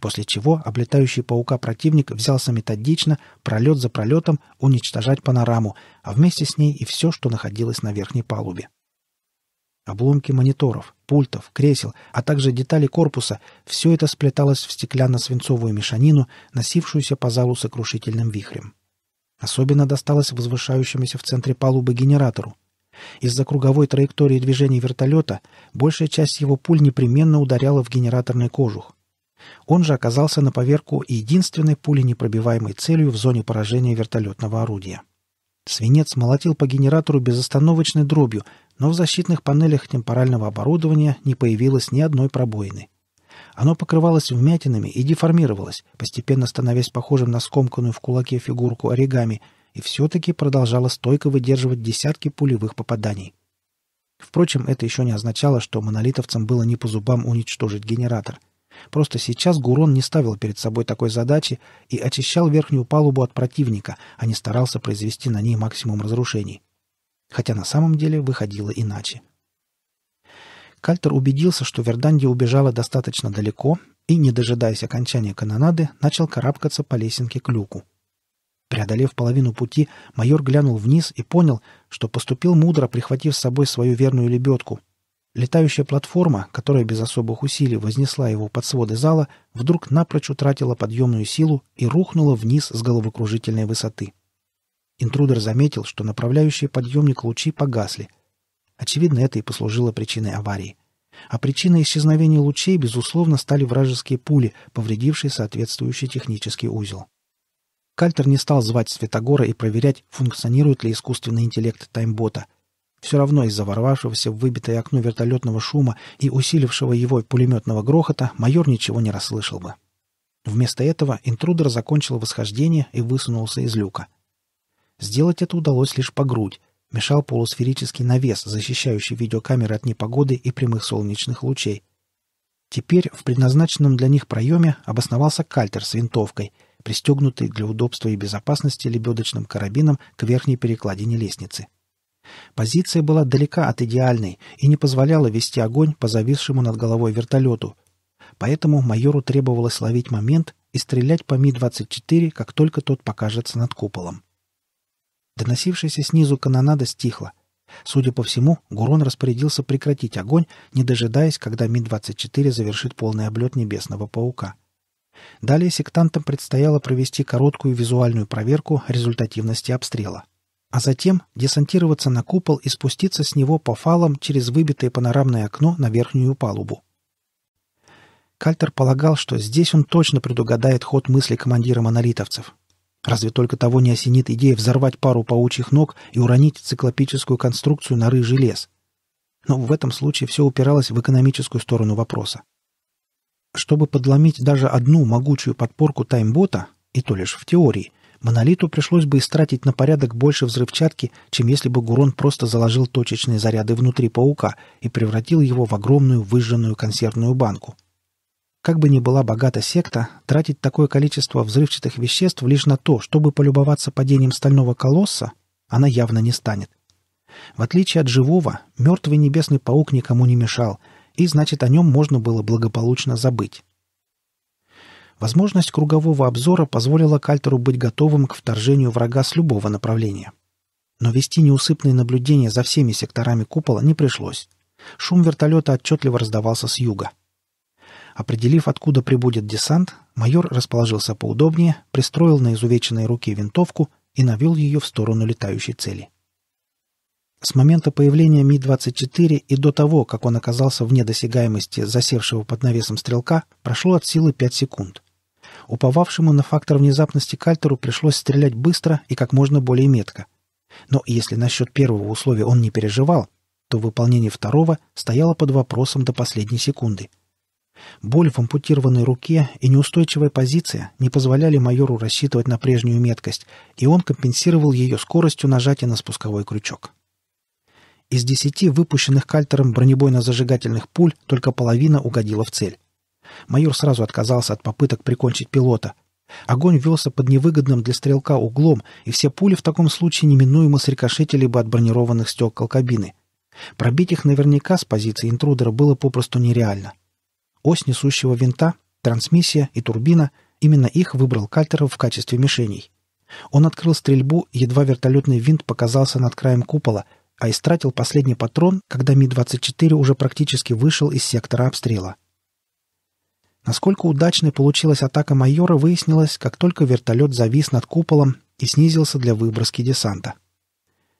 A: После чего облетающий паука противник взялся методично, пролет за пролетом, уничтожать панораму, а вместе с ней и все, что находилось на верхней палубе. Обломки мониторов, пультов, кресел, а также детали корпуса — все это сплеталось в стеклянно-свинцовую мешанину, носившуюся по залу сокрушительным вихрем. Особенно досталось возвышающемуся в центре палубы генератору. Из-за круговой траектории движения вертолета большая часть его пуль непременно ударяла в генераторный кожух. Он же оказался на поверку единственной пуленепробиваемой целью в зоне поражения вертолетного орудия. Свинец молотил по генератору безостановочной дробью, но в защитных панелях темпорального оборудования не появилось ни одной пробоины. Оно покрывалось вмятинами и деформировалось, постепенно становясь похожим на скомканную в кулаке фигурку оригами, и все-таки продолжало стойко выдерживать десятки пулевых попаданий. Впрочем, это еще не означало, что монолитовцам было не по зубам уничтожить генератор. Просто сейчас Гурон не ставил перед собой такой задачи и очищал верхнюю палубу от противника, а не старался произвести на ней максимум разрушений. Хотя на самом деле выходило иначе. Кальтер убедился, что Верданди убежала достаточно далеко и, не дожидаясь окончания канонады, начал карабкаться по лесенке к люку. Преодолев половину пути, майор глянул вниз и понял, что поступил мудро, прихватив с собой свою верную лебедку. Летающая платформа, которая без особых усилий вознесла его под своды зала, вдруг напрочь утратила подъемную силу и рухнула вниз с головокружительной высоты. Интрудер заметил, что направляющие подъемник лучи погасли — Очевидно, это и послужило причиной аварии. А причиной исчезновения лучей, безусловно, стали вражеские пули, повредившие соответствующий технический узел. Кальтер не стал звать Светогора и проверять, функционирует ли искусственный интеллект таймбота. Все равно из-за ворвавшегося в выбитое окно вертолетного шума и усилившего его пулеметного грохота майор ничего не расслышал бы. Вместо этого интрудер закончил восхождение и высунулся из люка. Сделать это удалось лишь по грудь, мешал полусферический навес, защищающий видеокамеры от непогоды и прямых солнечных лучей. Теперь в предназначенном для них проеме обосновался кальтер с винтовкой, пристегнутый для удобства и безопасности лебедочным карабином к верхней перекладине лестницы. Позиция была далека от идеальной и не позволяла вести огонь по зависшему над головой вертолету, поэтому майору требовалось ловить момент и стрелять по Ми-24, как только тот покажется над куполом. Доносившаяся снизу канонада стихла. Судя по всему, Гурон распорядился прекратить огонь, не дожидаясь, когда Ми-24 завершит полный облет небесного паука. Далее сектантам предстояло провести короткую визуальную проверку результативности обстрела а затем десантироваться на купол и спуститься с него по фалам через выбитое панорамное окно на верхнюю палубу. Кальтер полагал, что здесь он точно предугадает ход мысли командира монолитовцев, Разве только того не осенит идея взорвать пару паучьих ног и уронить циклопическую конструкцию на рыжий лес. Но в этом случае все упиралось в экономическую сторону вопроса. Чтобы подломить даже одну могучую подпорку таймбота, и то лишь в теории, монолиту пришлось бы истратить на порядок больше взрывчатки, чем если бы Гурон просто заложил точечные заряды внутри паука и превратил его в огромную выжженную консервную банку. Как бы ни была богата секта, тратить такое количество взрывчатых веществ лишь на то, чтобы полюбоваться падением стального колосса, она явно не станет. В отличие от живого, мертвый небесный паук никому не мешал, и, значит, о нем можно было благополучно забыть. Возможность кругового обзора позволила Кальтеру быть готовым к вторжению врага с любого направления. Но вести неусыпные наблюдения за всеми секторами купола не пришлось. Шум вертолета отчетливо раздавался с юга — Определив, откуда прибудет десант, майор расположился поудобнее, пристроил на изувеченной руке винтовку и навел ее в сторону летающей цели. С момента появления Ми-24 и до того, как он оказался вне досягаемости засевшего под навесом стрелка, прошло от силы 5 секунд. Уповавшему на фактор внезапности Кальтеру пришлось стрелять быстро и как можно более метко. Но если насчет первого условия он не переживал, то выполнение второго стояло под вопросом до последней секунды – Боль в ампутированной руке и неустойчивая позиция не позволяли майору рассчитывать на прежнюю меткость, и он компенсировал ее скоростью нажатия на спусковой крючок. Из десяти выпущенных кальтером бронебойно-зажигательных пуль только половина угодила в цель. Майор сразу отказался от попыток прикончить пилота. Огонь велся под невыгодным для стрелка углом, и все пули в таком случае неминуемо срикошетили бы от бронированных стекол кабины. Пробить их наверняка с позиции интрудера было попросту нереально. Ось несущего винта, трансмиссия и турбина — именно их выбрал Кальтеров в качестве мишеней. Он открыл стрельбу, едва вертолетный винт показался над краем купола, а истратил последний патрон, когда Ми-24 уже практически вышел из сектора обстрела. Насколько удачной получилась атака майора, выяснилось, как только вертолет завис над куполом и снизился для выброски десанта.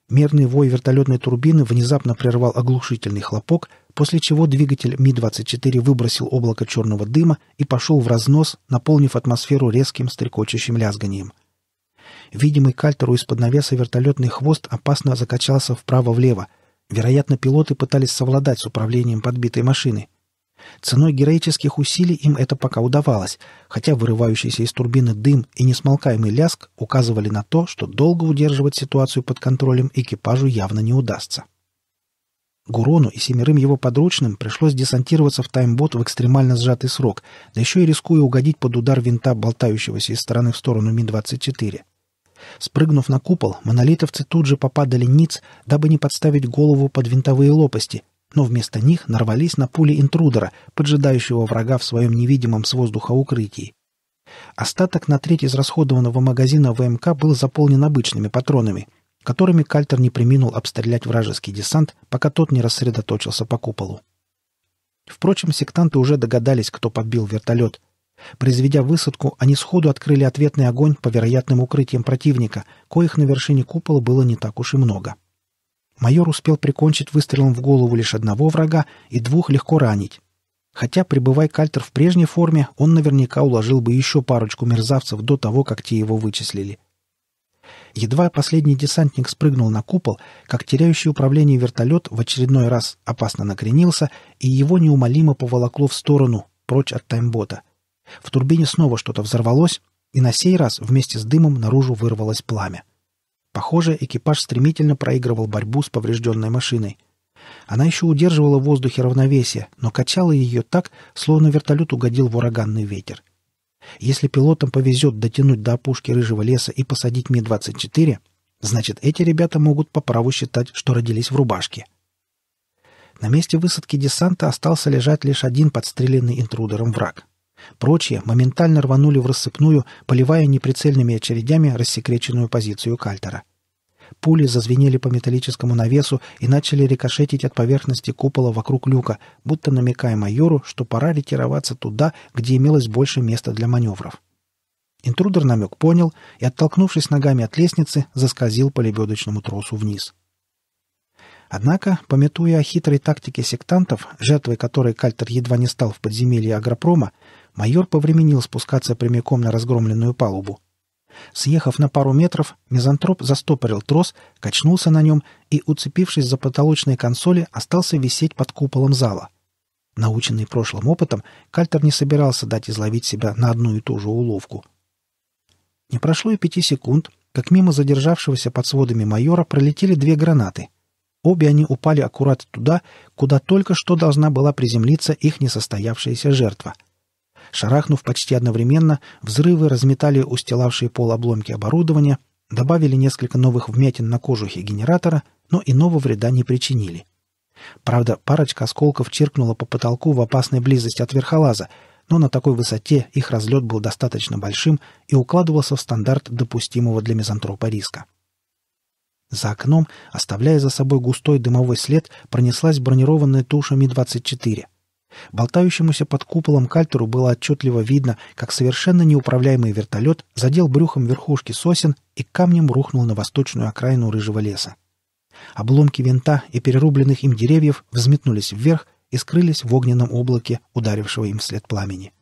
A: Мерный вой вертолетной турбины внезапно прервал оглушительный хлопок — после чего двигатель Ми-24 выбросил облако черного дыма и пошел в разнос, наполнив атмосферу резким стрекочущим лязганием. Видимый кальтеру из-под навеса вертолетный хвост опасно закачался вправо-влево. Вероятно, пилоты пытались совладать с управлением подбитой машины. Ценой героических усилий им это пока удавалось, хотя вырывающийся из турбины дым и несмолкаемый ляск указывали на то, что долго удерживать ситуацию под контролем экипажу явно не удастся. Гурону и семерым его подручным пришлось десантироваться в таймбот в экстремально сжатый срок, да еще и рискуя угодить под удар винта, болтающегося из стороны в сторону Ми-24. Спрыгнув на купол, монолитовцы тут же попадали ниц, дабы не подставить голову под винтовые лопасти, но вместо них нарвались на пули интрудера, поджидающего врага в своем невидимом с воздуха укрытии. Остаток на треть израсходованного магазина ВМК был заполнен обычными патронами — которыми Кальтер не приминул обстрелять вражеский десант, пока тот не рассредоточился по куполу. Впрочем, сектанты уже догадались, кто подбил вертолет. Произведя высадку, они сходу открыли ответный огонь по вероятным укрытиям противника, коих на вершине купола было не так уж и много. Майор успел прикончить выстрелом в голову лишь одного врага и двух легко ранить. Хотя, пребывай Кальтер в прежней форме, он наверняка уложил бы еще парочку мерзавцев до того, как те его вычислили. Едва последний десантник спрыгнул на купол, как теряющий управление вертолет в очередной раз опасно накренился, и его неумолимо поволокло в сторону, прочь от таймбота. В турбине снова что-то взорвалось, и на сей раз вместе с дымом наружу вырвалось пламя. Похоже, экипаж стремительно проигрывал борьбу с поврежденной машиной. Она еще удерживала в воздухе равновесие, но качала ее так, словно вертолет угодил в ураганный ветер. — если пилотам повезет дотянуть до опушки рыжего леса и посадить Ми-24, значит, эти ребята могут по праву считать, что родились в рубашке. На месте высадки десанта остался лежать лишь один подстреленный интрудером враг. Прочие моментально рванули в рассыпную, поливая неприцельными очередями рассекреченную позицию кальтера — Пули зазвенели по металлическому навесу и начали рикошетить от поверхности купола вокруг люка, будто намекая майору, что пора ретироваться туда, где имелось больше места для маневров. Интрудер намек понял и, оттолкнувшись ногами от лестницы, заскользил по лебедочному тросу вниз. Однако, пометуя о хитрой тактике сектантов, жертвой которой Кальтер едва не стал в подземелье агропрома, майор повременил спускаться прямиком на разгромленную палубу. Съехав на пару метров, мизантроп застопорил трос, качнулся на нем и, уцепившись за потолочные консоли, остался висеть под куполом зала. Наученный прошлым опытом, Кальтер не собирался дать изловить себя на одну и ту же уловку. Не прошло и пяти секунд, как мимо задержавшегося под сводами майора пролетели две гранаты. Обе они упали аккурат туда, куда только что должна была приземлиться их несостоявшаяся жертва — Шарахнув почти одновременно, взрывы разметали устилавшие пол обломки оборудования, добавили несколько новых вмятин на кожухе генератора, но иного вреда не причинили. Правда, парочка осколков чиркнула по потолку в опасной близости от верхолаза, но на такой высоте их разлет был достаточно большим и укладывался в стандарт допустимого для мизантропа риска. За окном, оставляя за собой густой дымовой след, пронеслась бронированная туша Ми-24. Болтающемуся под куполом кальтеру было отчетливо видно, как совершенно неуправляемый вертолет задел брюхом верхушки сосен и камнем рухнул на восточную окраину рыжего леса. Обломки винта и перерубленных им деревьев взметнулись вверх и скрылись в огненном облаке, ударившего им вслед пламени.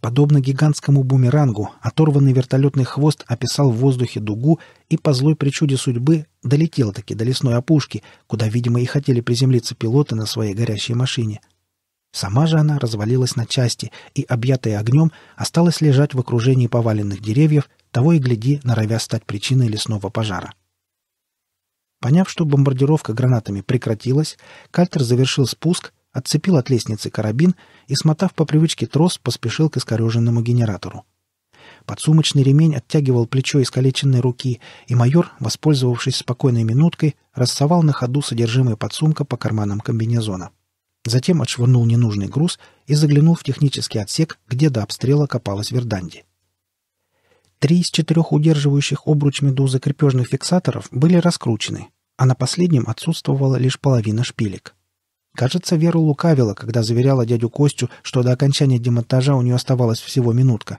A: Подобно гигантскому бумерангу, оторванный вертолетный хвост описал в воздухе дугу и по злой причуде судьбы долетел-таки до лесной опушки, куда, видимо, и хотели приземлиться пилоты на своей горящей машине — Сама же она развалилась на части и, объятая огнем, осталась лежать в окружении поваленных деревьев, того и гляди, норовя стать причиной лесного пожара. Поняв, что бомбардировка гранатами прекратилась, Кальтер завершил спуск, отцепил от лестницы карабин и, смотав по привычке трос, поспешил к искореженному генератору. Подсумочный ремень оттягивал плечо искалеченной руки, и майор, воспользовавшись спокойной минуткой, рассовал на ходу содержимое подсумка по карманам комбинезона. — Затем отшвырнул ненужный груз и заглянул в технический отсек, где до обстрела копалась Верданди. Три из четырех удерживающих обруч медузы крепежных фиксаторов были раскручены, а на последнем отсутствовала лишь половина шпилек. Кажется, Вера лукавила, когда заверяла дядю Костю, что до окончания демонтажа у нее оставалась всего минутка.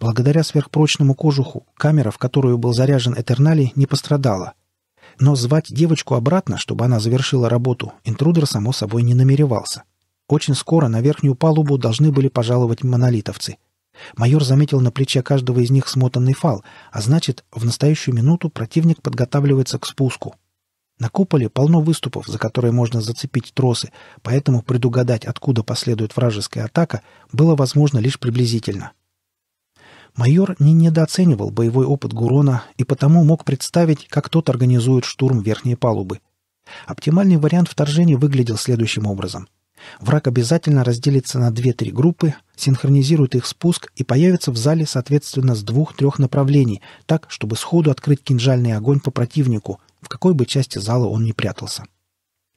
A: Благодаря сверхпрочному кожуху камера, в которую был заряжен Этернали, не пострадала — но звать девочку обратно, чтобы она завершила работу, интрудер, само собой, не намеревался. Очень скоро на верхнюю палубу должны были пожаловать монолитовцы. Майор заметил на плече каждого из них смотанный фал, а значит, в настоящую минуту противник подготавливается к спуску. На куполе полно выступов, за которые можно зацепить тросы, поэтому предугадать, откуда последует вражеская атака, было возможно лишь приблизительно. Майор не недооценивал боевой опыт Гурона и потому мог представить, как тот организует штурм верхней палубы. Оптимальный вариант вторжения выглядел следующим образом. Враг обязательно разделится на 2-3 группы, синхронизирует их спуск и появится в зале, соответственно, с двух-трех направлений, так, чтобы сходу открыть кинжальный огонь по противнику, в какой бы части зала он ни прятался.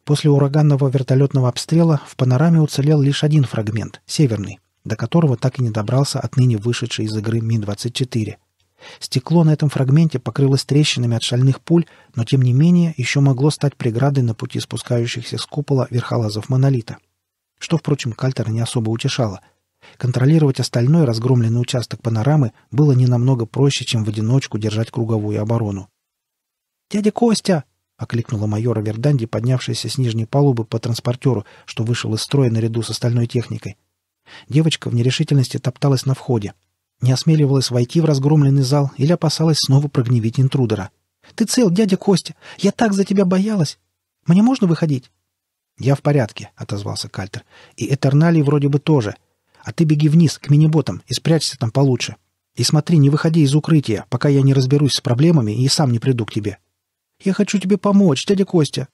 A: После ураганного вертолетного обстрела в панораме уцелел лишь один фрагмент — северный — до которого так и не добрался отныне вышедший из игры Ми-24. Стекло на этом фрагменте покрылось трещинами от шальных пуль, но тем не менее еще могло стать преградой на пути спускающихся с купола верхолазов монолита. Что, впрочем, Кальтера не особо утешало. Контролировать остальной разгромленный участок панорамы было не намного проще, чем в одиночку держать круговую оборону. «Дядя Костя!» — окликнула майора Верданди, поднявшаяся с нижней палубы по транспортеру, что вышел из строя наряду с остальной техникой — Девочка в нерешительности топталась на входе. Не осмеливалась войти в разгромленный зал или опасалась снова прогневить интрудера. «Ты цел, дядя Костя! Я так за тебя боялась! Мне можно выходить?» «Я в порядке», — отозвался Кальтер. «И Этернали вроде бы тоже. А ты беги вниз, к мини-ботам, и спрячься там получше. И смотри, не выходи из укрытия, пока я не разберусь с проблемами и сам не приду к тебе. Я хочу тебе помочь, дядя Костя!»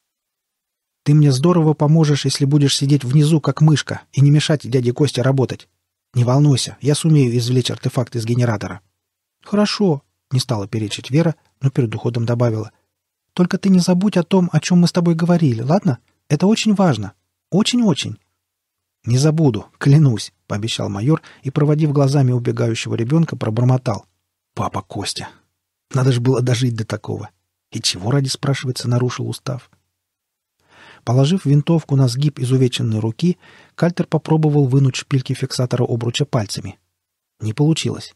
A: Ты мне здорово поможешь, если будешь сидеть внизу, как мышка, и не мешать дяде Косте работать. Не волнуйся, я сумею извлечь артефакт из генератора». «Хорошо», — не стала перечить Вера, но перед уходом добавила. «Только ты не забудь о том, о чем мы с тобой говорили, ладно? Это очень важно. Очень-очень». «Не забуду, клянусь», — пообещал майор и, проводив глазами убегающего ребенка, пробормотал. «Папа Костя! Надо же было дожить до такого! И чего ради, спрашивается, нарушил устав?» Положив винтовку на сгиб изувеченной руки, Кальтер попробовал вынуть шпильки фиксатора обруча пальцами. Не получилось.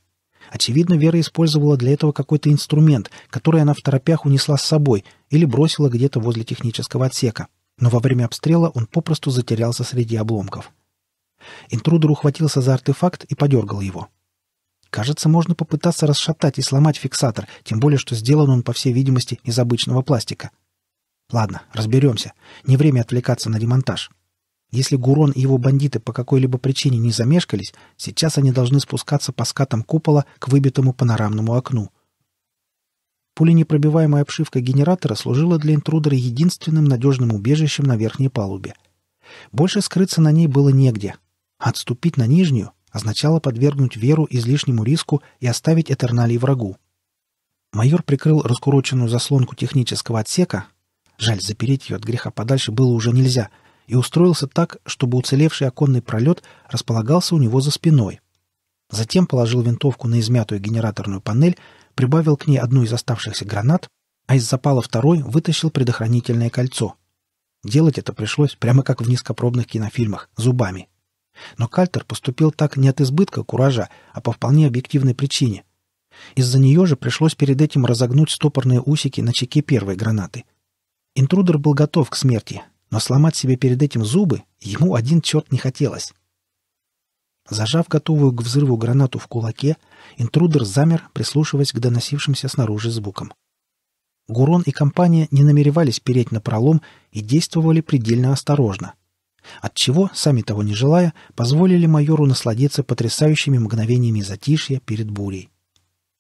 A: Очевидно, Вера использовала для этого какой-то инструмент, который она в торопях унесла с собой или бросила где-то возле технического отсека. Но во время обстрела он попросту затерялся среди обломков. Интрудер ухватился за артефакт и подергал его. Кажется, можно попытаться расшатать и сломать фиксатор, тем более, что сделан он, по всей видимости, из обычного пластика — Ладно, разберемся. Не время отвлекаться на демонтаж. Если Гурон и его бандиты по какой-либо причине не замешкались, сейчас они должны спускаться по скатам купола к выбитому панорамному окну. Пуленепробиваемая обшивка генератора служила для интрудера единственным надежным убежищем на верхней палубе. Больше скрыться на ней было негде. Отступить на нижнюю означало подвергнуть Веру излишнему риску и оставить Этерналий врагу. Майор прикрыл раскуроченную заслонку технического отсека, Жаль, запереть ее от греха подальше было уже нельзя, и устроился так, чтобы уцелевший оконный пролет располагался у него за спиной. Затем положил винтовку на измятую генераторную панель, прибавил к ней одну из оставшихся гранат, а из запала второй вытащил предохранительное кольцо. Делать это пришлось прямо как в низкопробных кинофильмах, зубами. Но Кальтер поступил так не от избытка куража, а по вполне объективной причине. Из-за нее же пришлось перед этим разогнуть стопорные усики на чеке первой гранаты. Интрудер был готов к смерти, но сломать себе перед этим зубы ему один черт не хотелось. Зажав готовую к взрыву гранату в кулаке, интрудер замер, прислушиваясь к доносившимся снаружи звукам. Гурон и компания не намеревались переть на пролом и действовали предельно осторожно. Отчего, сами того не желая, позволили майору насладиться потрясающими мгновениями затишья перед бурей.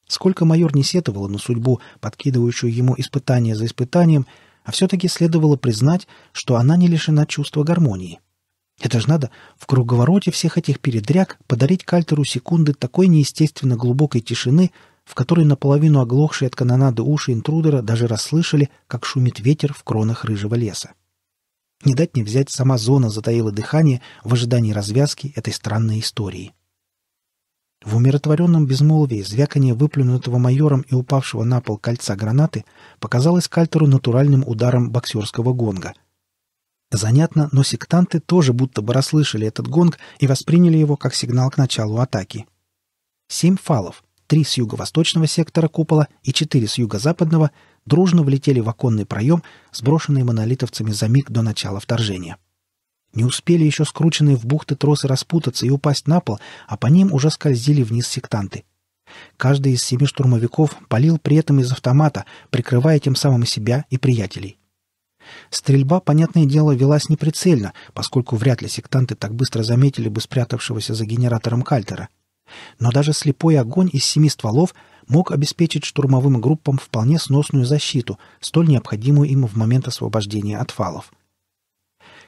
A: Сколько майор не сетовал на судьбу, подкидывающую ему испытание за испытанием, а все-таки следовало признать, что она не лишена чувства гармонии. Это же надо в круговороте всех этих передряг подарить Кальтеру секунды такой неестественно глубокой тишины, в которой наполовину оглохшие от канонады уши интрудера даже расслышали, как шумит ветер в кронах рыжего леса. Не дать не взять, сама зона затаила дыхание в ожидании развязки этой странной истории. В умиротворенном безмолвии звяканье выплюнутого майором и упавшего на пол кольца гранаты показалось Кальтеру натуральным ударом боксерского гонга. Занятно, но сектанты тоже будто бы расслышали этот гонг и восприняли его как сигнал к началу атаки. Семь фалов, три с юго-восточного сектора купола и четыре с юго-западного, дружно влетели в оконный проем, сброшенные монолитовцами за миг до начала вторжения. Не успели еще скрученные в бухты тросы распутаться и упасть на пол, а по ним уже скользили вниз сектанты. Каждый из семи штурмовиков палил при этом из автомата, прикрывая тем самым себя и приятелей. Стрельба, понятное дело, велась неприцельно, поскольку вряд ли сектанты так быстро заметили бы спрятавшегося за генератором кальтера. Но даже слепой огонь из семи стволов мог обеспечить штурмовым группам вполне сносную защиту, столь необходимую им в момент освобождения от фалов.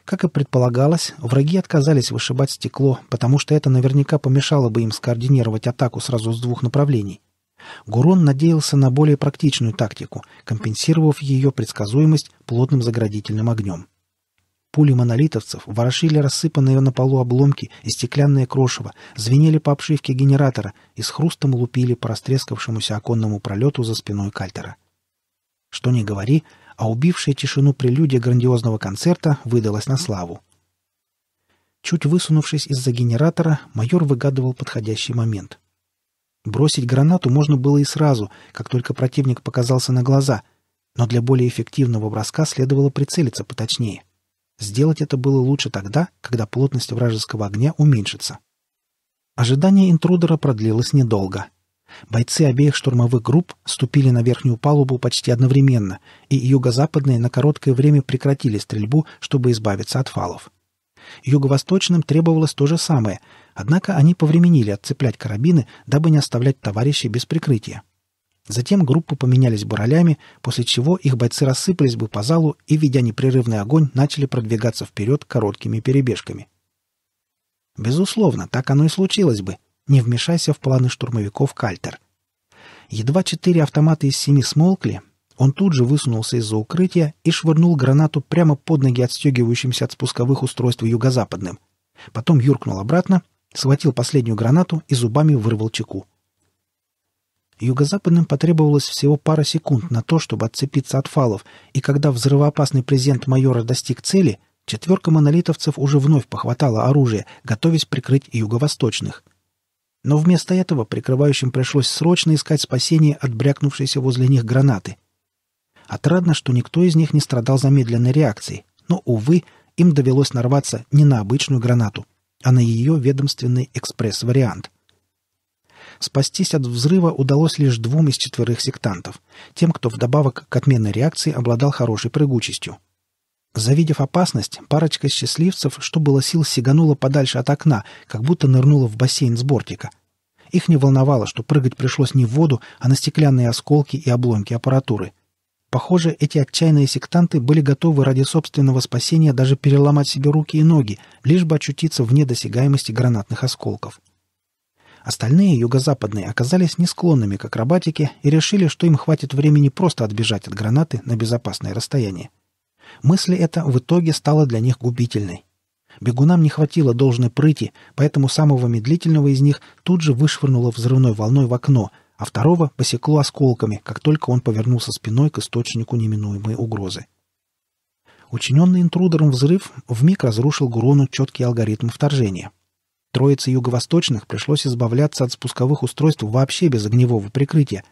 A: Как и предполагалось, враги отказались вышибать стекло, потому что это наверняка помешало бы им скоординировать атаку сразу с двух направлений. Гурон надеялся на более практичную тактику, компенсировав ее предсказуемость плотным заградительным огнем. Пули монолитовцев ворошили рассыпанные на полу обломки и стеклянное крошево, звенели по обшивке генератора и с хрустом лупили по растрескавшемуся оконному пролету за спиной кальтера. Что ни говори, а убившая тишину прелюдия грандиозного концерта выдалась на славу. Чуть высунувшись из-за генератора, майор выгадывал подходящий момент. Бросить гранату можно было и сразу, как только противник показался на глаза, но для более эффективного броска следовало прицелиться поточнее. Сделать это было лучше тогда, когда плотность вражеского огня уменьшится. Ожидание интрудера продлилось недолго — Бойцы обеих штурмовых групп вступили на верхнюю палубу почти одновременно, и юго-западные на короткое время прекратили стрельбу, чтобы избавиться от фалов. Юго-восточным требовалось то же самое, однако они повременили отцеплять карабины, дабы не оставлять товарищей без прикрытия. Затем группы поменялись буролями, после чего их бойцы рассыпались бы по залу и, ведя непрерывный огонь, начали продвигаться вперед короткими перебежками. Безусловно, так оно и случилось бы, не вмешайся в планы штурмовиков Кальтер. Едва четыре автомата из семи смолкли, он тут же высунулся из-за укрытия и швырнул гранату прямо под ноги отстегивающимся от спусковых устройств юго-западным. Потом юркнул обратно, схватил последнюю гранату и зубами вырвал чеку. Юго-западным потребовалось всего пара секунд на то, чтобы отцепиться от фалов, и когда взрывоопасный презент майора достиг цели, четверка монолитовцев уже вновь похватала оружие, готовясь прикрыть юго-восточных — но вместо этого прикрывающим пришлось срочно искать спасение от брякнувшейся возле них гранаты. Отрадно, что никто из них не страдал замедленной реакцией, но, увы, им довелось нарваться не на обычную гранату, а на ее ведомственный экспресс-вариант. Спастись от взрыва удалось лишь двум из четверых сектантов, тем, кто вдобавок к отменной реакции обладал хорошей прыгучестью – Завидев опасность, парочка счастливцев, что было сил, сиганула подальше от окна, как будто нырнула в бассейн с бортика. Их не волновало, что прыгать пришлось не в воду, а на стеклянные осколки и обломки аппаратуры. Похоже, эти отчаянные сектанты были готовы ради собственного спасения даже переломать себе руки и ноги, лишь бы очутиться вне досягаемости гранатных осколков. Остальные юго-западные оказались не склонными к акробатике и решили, что им хватит времени просто отбежать от гранаты на безопасное расстояние. Мысль эта в итоге стала для них губительной. Бегунам не хватило должной прыти, поэтому самого медлительного из них тут же вышвырнуло взрывной волной в окно, а второго посекло осколками, как только он повернулся спиной к источнику неминуемой угрозы. Учиненный интрудером взрыв вмиг разрушил Гурону четкий алгоритм вторжения. Троице юго-восточных пришлось избавляться от спусковых устройств вообще без огневого прикрытия,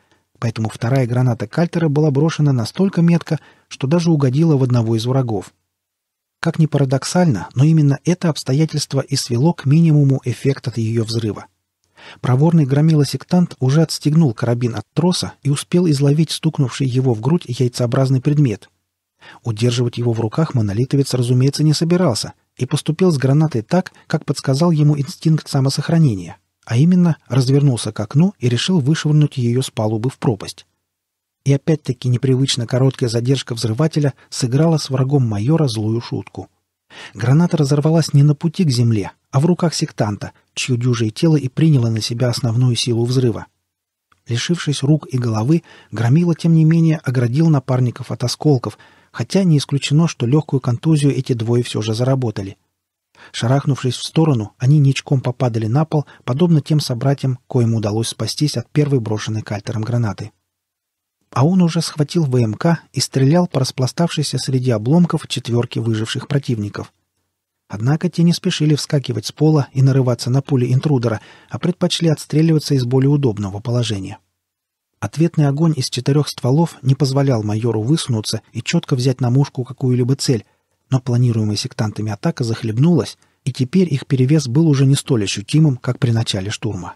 A: поэтому вторая граната Кальтера была брошена настолько метко, что даже угодила в одного из врагов. Как ни парадоксально, но именно это обстоятельство и свело к минимуму эффект от ее взрыва. Проворный громила-сектант уже отстегнул карабин от троса и успел изловить стукнувший его в грудь яйцеобразный предмет. Удерживать его в руках монолитовец, разумеется, не собирался и поступил с гранатой так, как подсказал ему инстинкт самосохранения а именно развернулся к окну и решил вышвырнуть ее с палубы в пропасть. И опять-таки непривычно короткая задержка взрывателя сыграла с врагом майора злую шутку. Граната разорвалась не на пути к земле, а в руках сектанта, чье дюжее тело и приняло на себя основную силу взрыва. Лишившись рук и головы, Громила, тем не менее, оградил напарников от осколков, хотя не исключено, что легкую контузию эти двое все же заработали — Шарахнувшись в сторону, они ничком попадали на пол, подобно тем собратьям, коим удалось спастись от первой брошенной кальтером гранаты. А он уже схватил ВМК и стрелял по распластавшейся среди обломков четверки выживших противников. Однако те не спешили вскакивать с пола и нарываться на пули интрудера, а предпочли отстреливаться из более удобного положения. Ответный огонь из четырех стволов не позволял майору высунуться и четко взять на мушку какую-либо цель — но планируемая сектантами атака захлебнулась, и теперь их перевес был уже не столь ощутимым, как при начале штурма.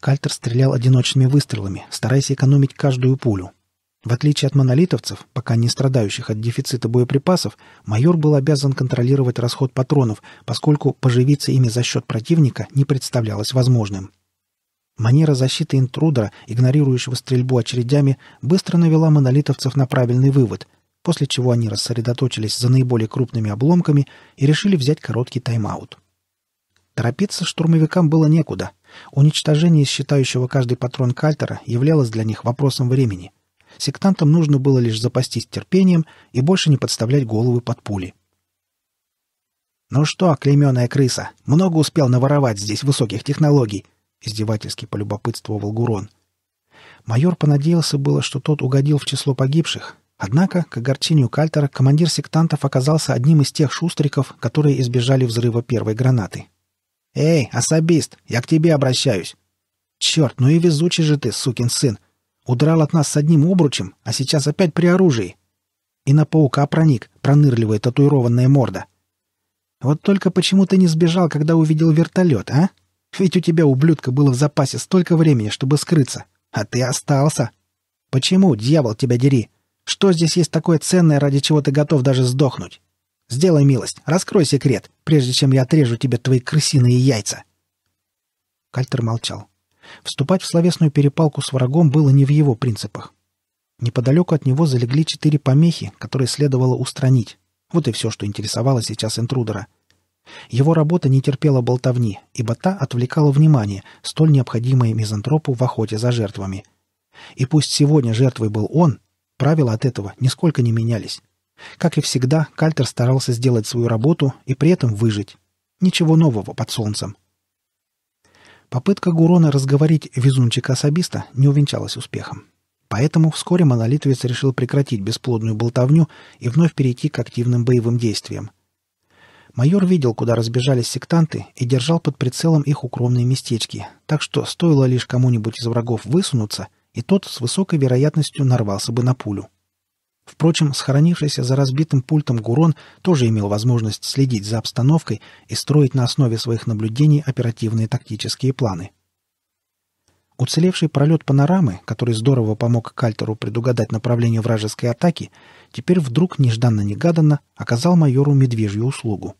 A: Кальтер стрелял одиночными выстрелами, стараясь экономить каждую пулю. В отличие от монолитовцев, пока не страдающих от дефицита боеприпасов, майор был обязан контролировать расход патронов, поскольку поживиться ими за счет противника не представлялось возможным. Манера защиты интрудера, игнорирующего стрельбу очередями, быстро навела монолитовцев на правильный вывод — после чего они рассредоточились за наиболее крупными обломками и решили взять короткий тайм-аут. Торопиться штурмовикам было некуда. Уничтожение считающего каждый патрон кальтера являлось для них вопросом времени. Сектантам нужно было лишь запастись терпением и больше не подставлять головы под пули. «Ну что, клейменная крыса, много успел наворовать здесь высоких технологий?» — издевательски полюбопытствовал Гурон. Майор понадеялся было, что тот угодил в число погибших, Однако, к огорчению Кальтера, командир сектантов оказался одним из тех шустриков, которые избежали взрыва первой гранаты. «Эй, особист, я к тебе обращаюсь!» «Черт, ну и везучий же ты, сукин сын! Удрал от нас с одним обручем, а сейчас опять при оружии!» И на паука проник, пронырливая татуированная морда. «Вот только почему ты не сбежал, когда увидел вертолет, а? Ведь у тебя, ублюдка, было в запасе столько времени, чтобы скрыться, а ты остался! Почему, дьявол, тебя дери!» Что здесь есть такое ценное, ради чего ты готов даже сдохнуть? Сделай милость, раскрой секрет, прежде чем я отрежу тебе твои крысиные яйца. Кальтер молчал. Вступать в словесную перепалку с врагом было не в его принципах. Неподалеку от него залегли четыре помехи, которые следовало устранить. Вот и все, что интересовало сейчас интрудера. Его работа не терпела болтовни, ибо та отвлекала внимание, столь необходимое мизантропу в охоте за жертвами. И пусть сегодня жертвой был он, Правила от этого нисколько не менялись. Как и всегда, Кальтер старался сделать свою работу и при этом выжить. Ничего нового под солнцем. Попытка Гурона разговорить везунчика-особиста не увенчалась успехом. Поэтому вскоре монолитовец решил прекратить бесплодную болтовню и вновь перейти к активным боевым действиям. Майор видел, куда разбежались сектанты и держал под прицелом их укромные местечки, так что стоило лишь кому-нибудь из врагов высунуться — и тот с высокой вероятностью нарвался бы на пулю. Впрочем, схоронившийся за разбитым пультом Гурон тоже имел возможность следить за обстановкой и строить на основе своих наблюдений оперативные тактические планы. Уцелевший пролет панорамы, который здорово помог Кальтеру предугадать направление вражеской атаки, теперь вдруг нежданно-негаданно оказал майору медвежью услугу.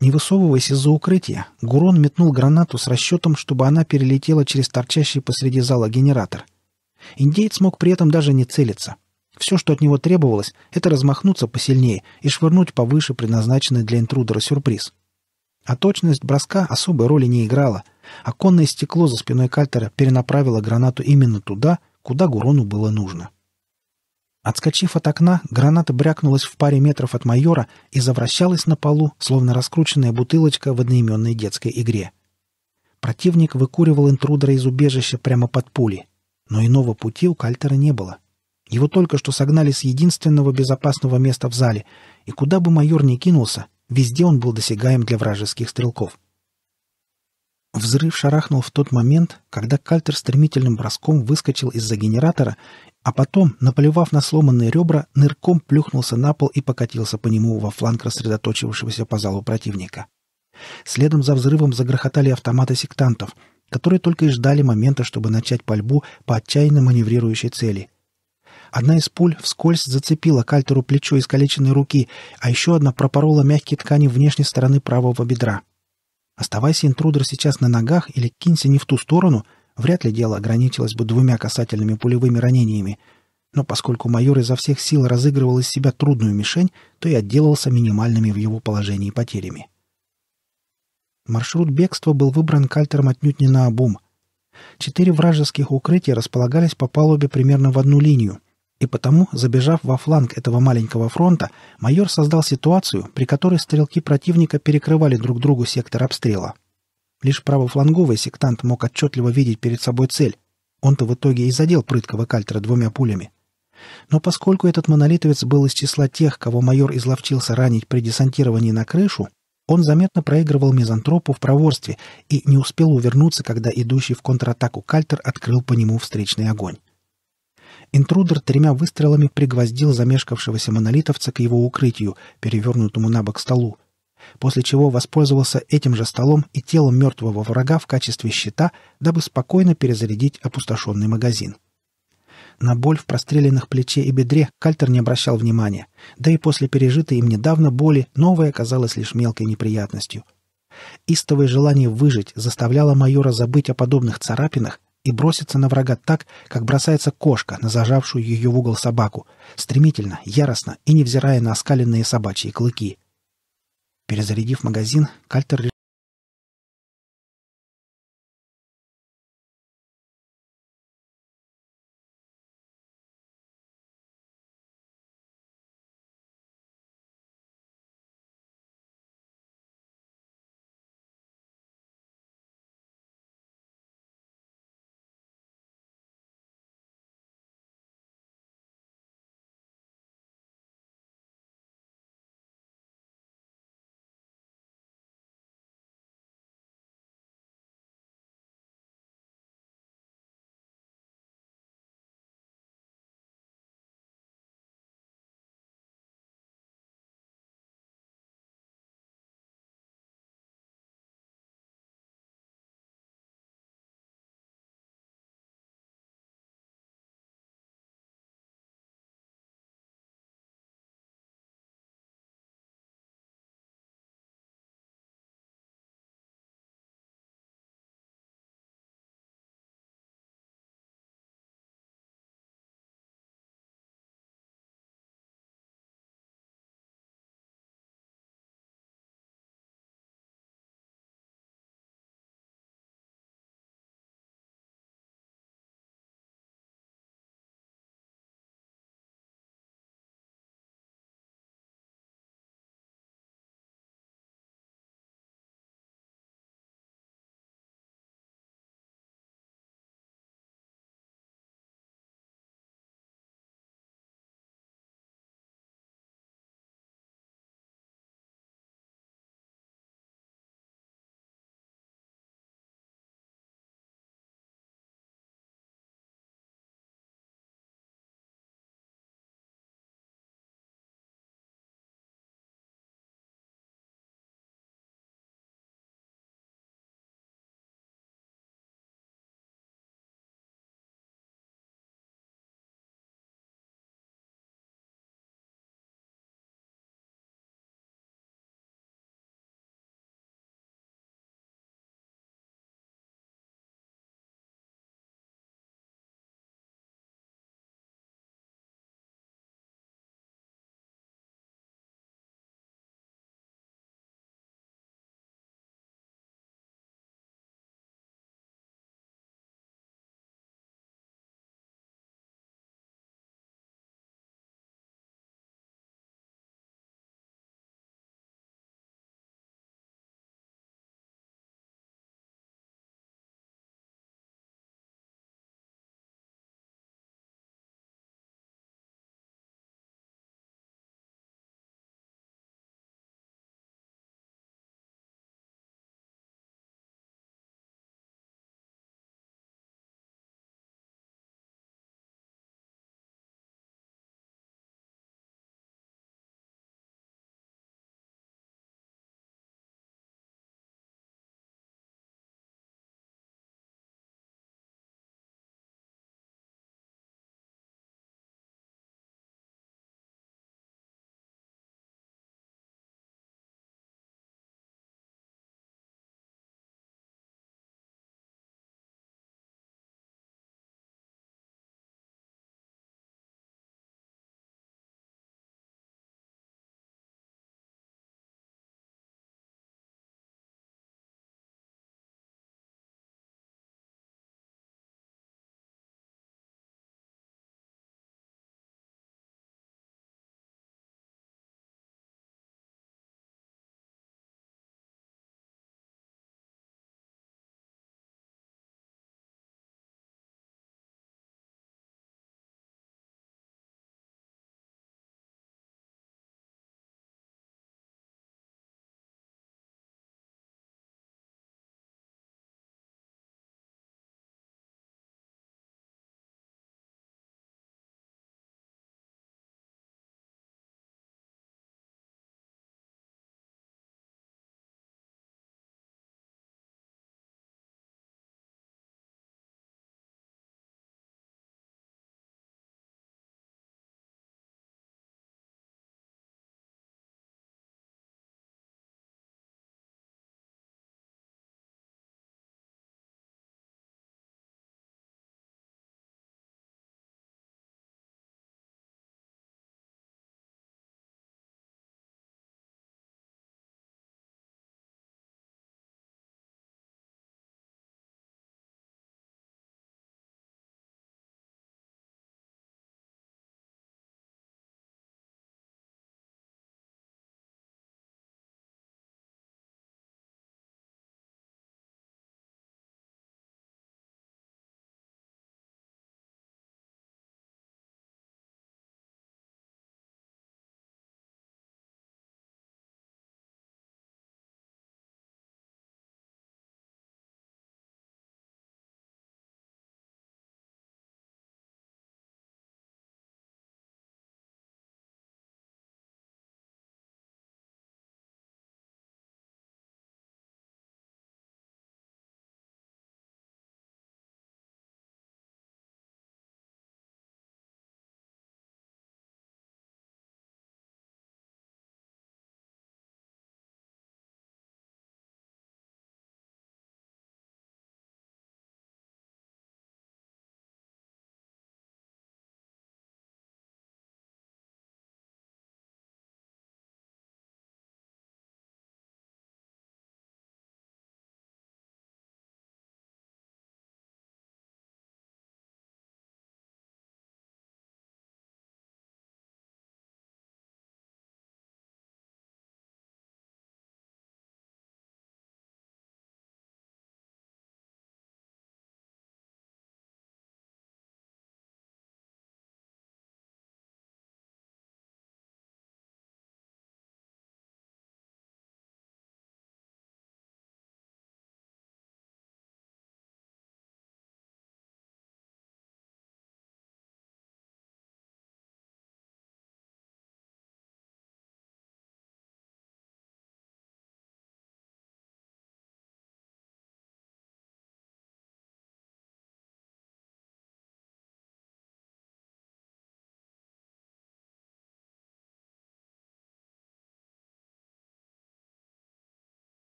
A: Не высовываясь из-за укрытия, Гурон метнул гранату с расчетом, чтобы она перелетела через торчащий посреди зала генератор — Индеец мог при этом даже не целиться. Все, что от него требовалось, это размахнуться посильнее и швырнуть повыше предназначенный для интрудера сюрприз. А точность броска особой роли не играла. Оконное стекло за спиной кальтера перенаправило гранату именно туда, куда Гурону было нужно. Отскочив от окна, граната брякнулась в паре метров от майора и завращалась на полу, словно раскрученная бутылочка в одноименной детской игре. Противник выкуривал интрудера из убежища прямо под пули. Но иного пути у Кальтера не было. Его только что согнали с единственного безопасного места в зале, и куда бы майор ни кинулся, везде он был досягаем для вражеских стрелков. Взрыв шарахнул в тот момент, когда Кальтер стремительным броском выскочил из-за генератора, а потом, наплевав на сломанные ребра, нырком плюхнулся на пол и покатился по нему во фланг рассредоточившегося по залу противника. Следом за взрывом загрохотали автоматы сектантов — которые только и ждали момента, чтобы начать пальбу по отчаянно маневрирующей цели. Одна из пуль вскользь зацепила кальтеру плечо искалеченной руки, а еще одна пропорола мягкие ткани внешней стороны правого бедра. Оставайся интрудер сейчас на ногах или кинься не в ту сторону, вряд ли дело ограничилось бы двумя касательными пулевыми ранениями, но поскольку майор изо всех сил разыгрывал из себя трудную мишень, то и отделался минимальными в его положении потерями. Маршрут бегства был выбран кальтером отнюдь не наобум. Четыре вражеских укрытия располагались по палубе примерно в одну линию, и потому, забежав во фланг этого маленького фронта, майор создал ситуацию, при которой стрелки противника перекрывали друг другу сектор обстрела. Лишь правофланговый сектант мог отчетливо видеть перед собой цель. Он-то в итоге и задел прыткого кальтера двумя пулями. Но поскольку этот монолитовец был из числа тех, кого майор изловчился ранить при десантировании на крышу, он заметно проигрывал мизантропу в проворстве и не успел увернуться, когда идущий в контратаку Кальтер открыл по нему встречный огонь. Интрудер тремя выстрелами пригвоздил замешкавшегося монолитовца к его укрытию, перевернутому на бок столу, после чего воспользовался этим же столом и телом мертвого врага в качестве щита, дабы спокойно перезарядить опустошенный магазин. — на боль в простреленных плече и бедре Кальтер не обращал внимания, да и после пережитой им недавно боли новая оказалась лишь мелкой неприятностью. Истовое желание выжить заставляло майора забыть о подобных царапинах и броситься на врага так, как бросается кошка на зажавшую ее в угол собаку, стремительно, яростно и невзирая на оскаленные собачьи клыки. Перезарядив магазин, Кальтер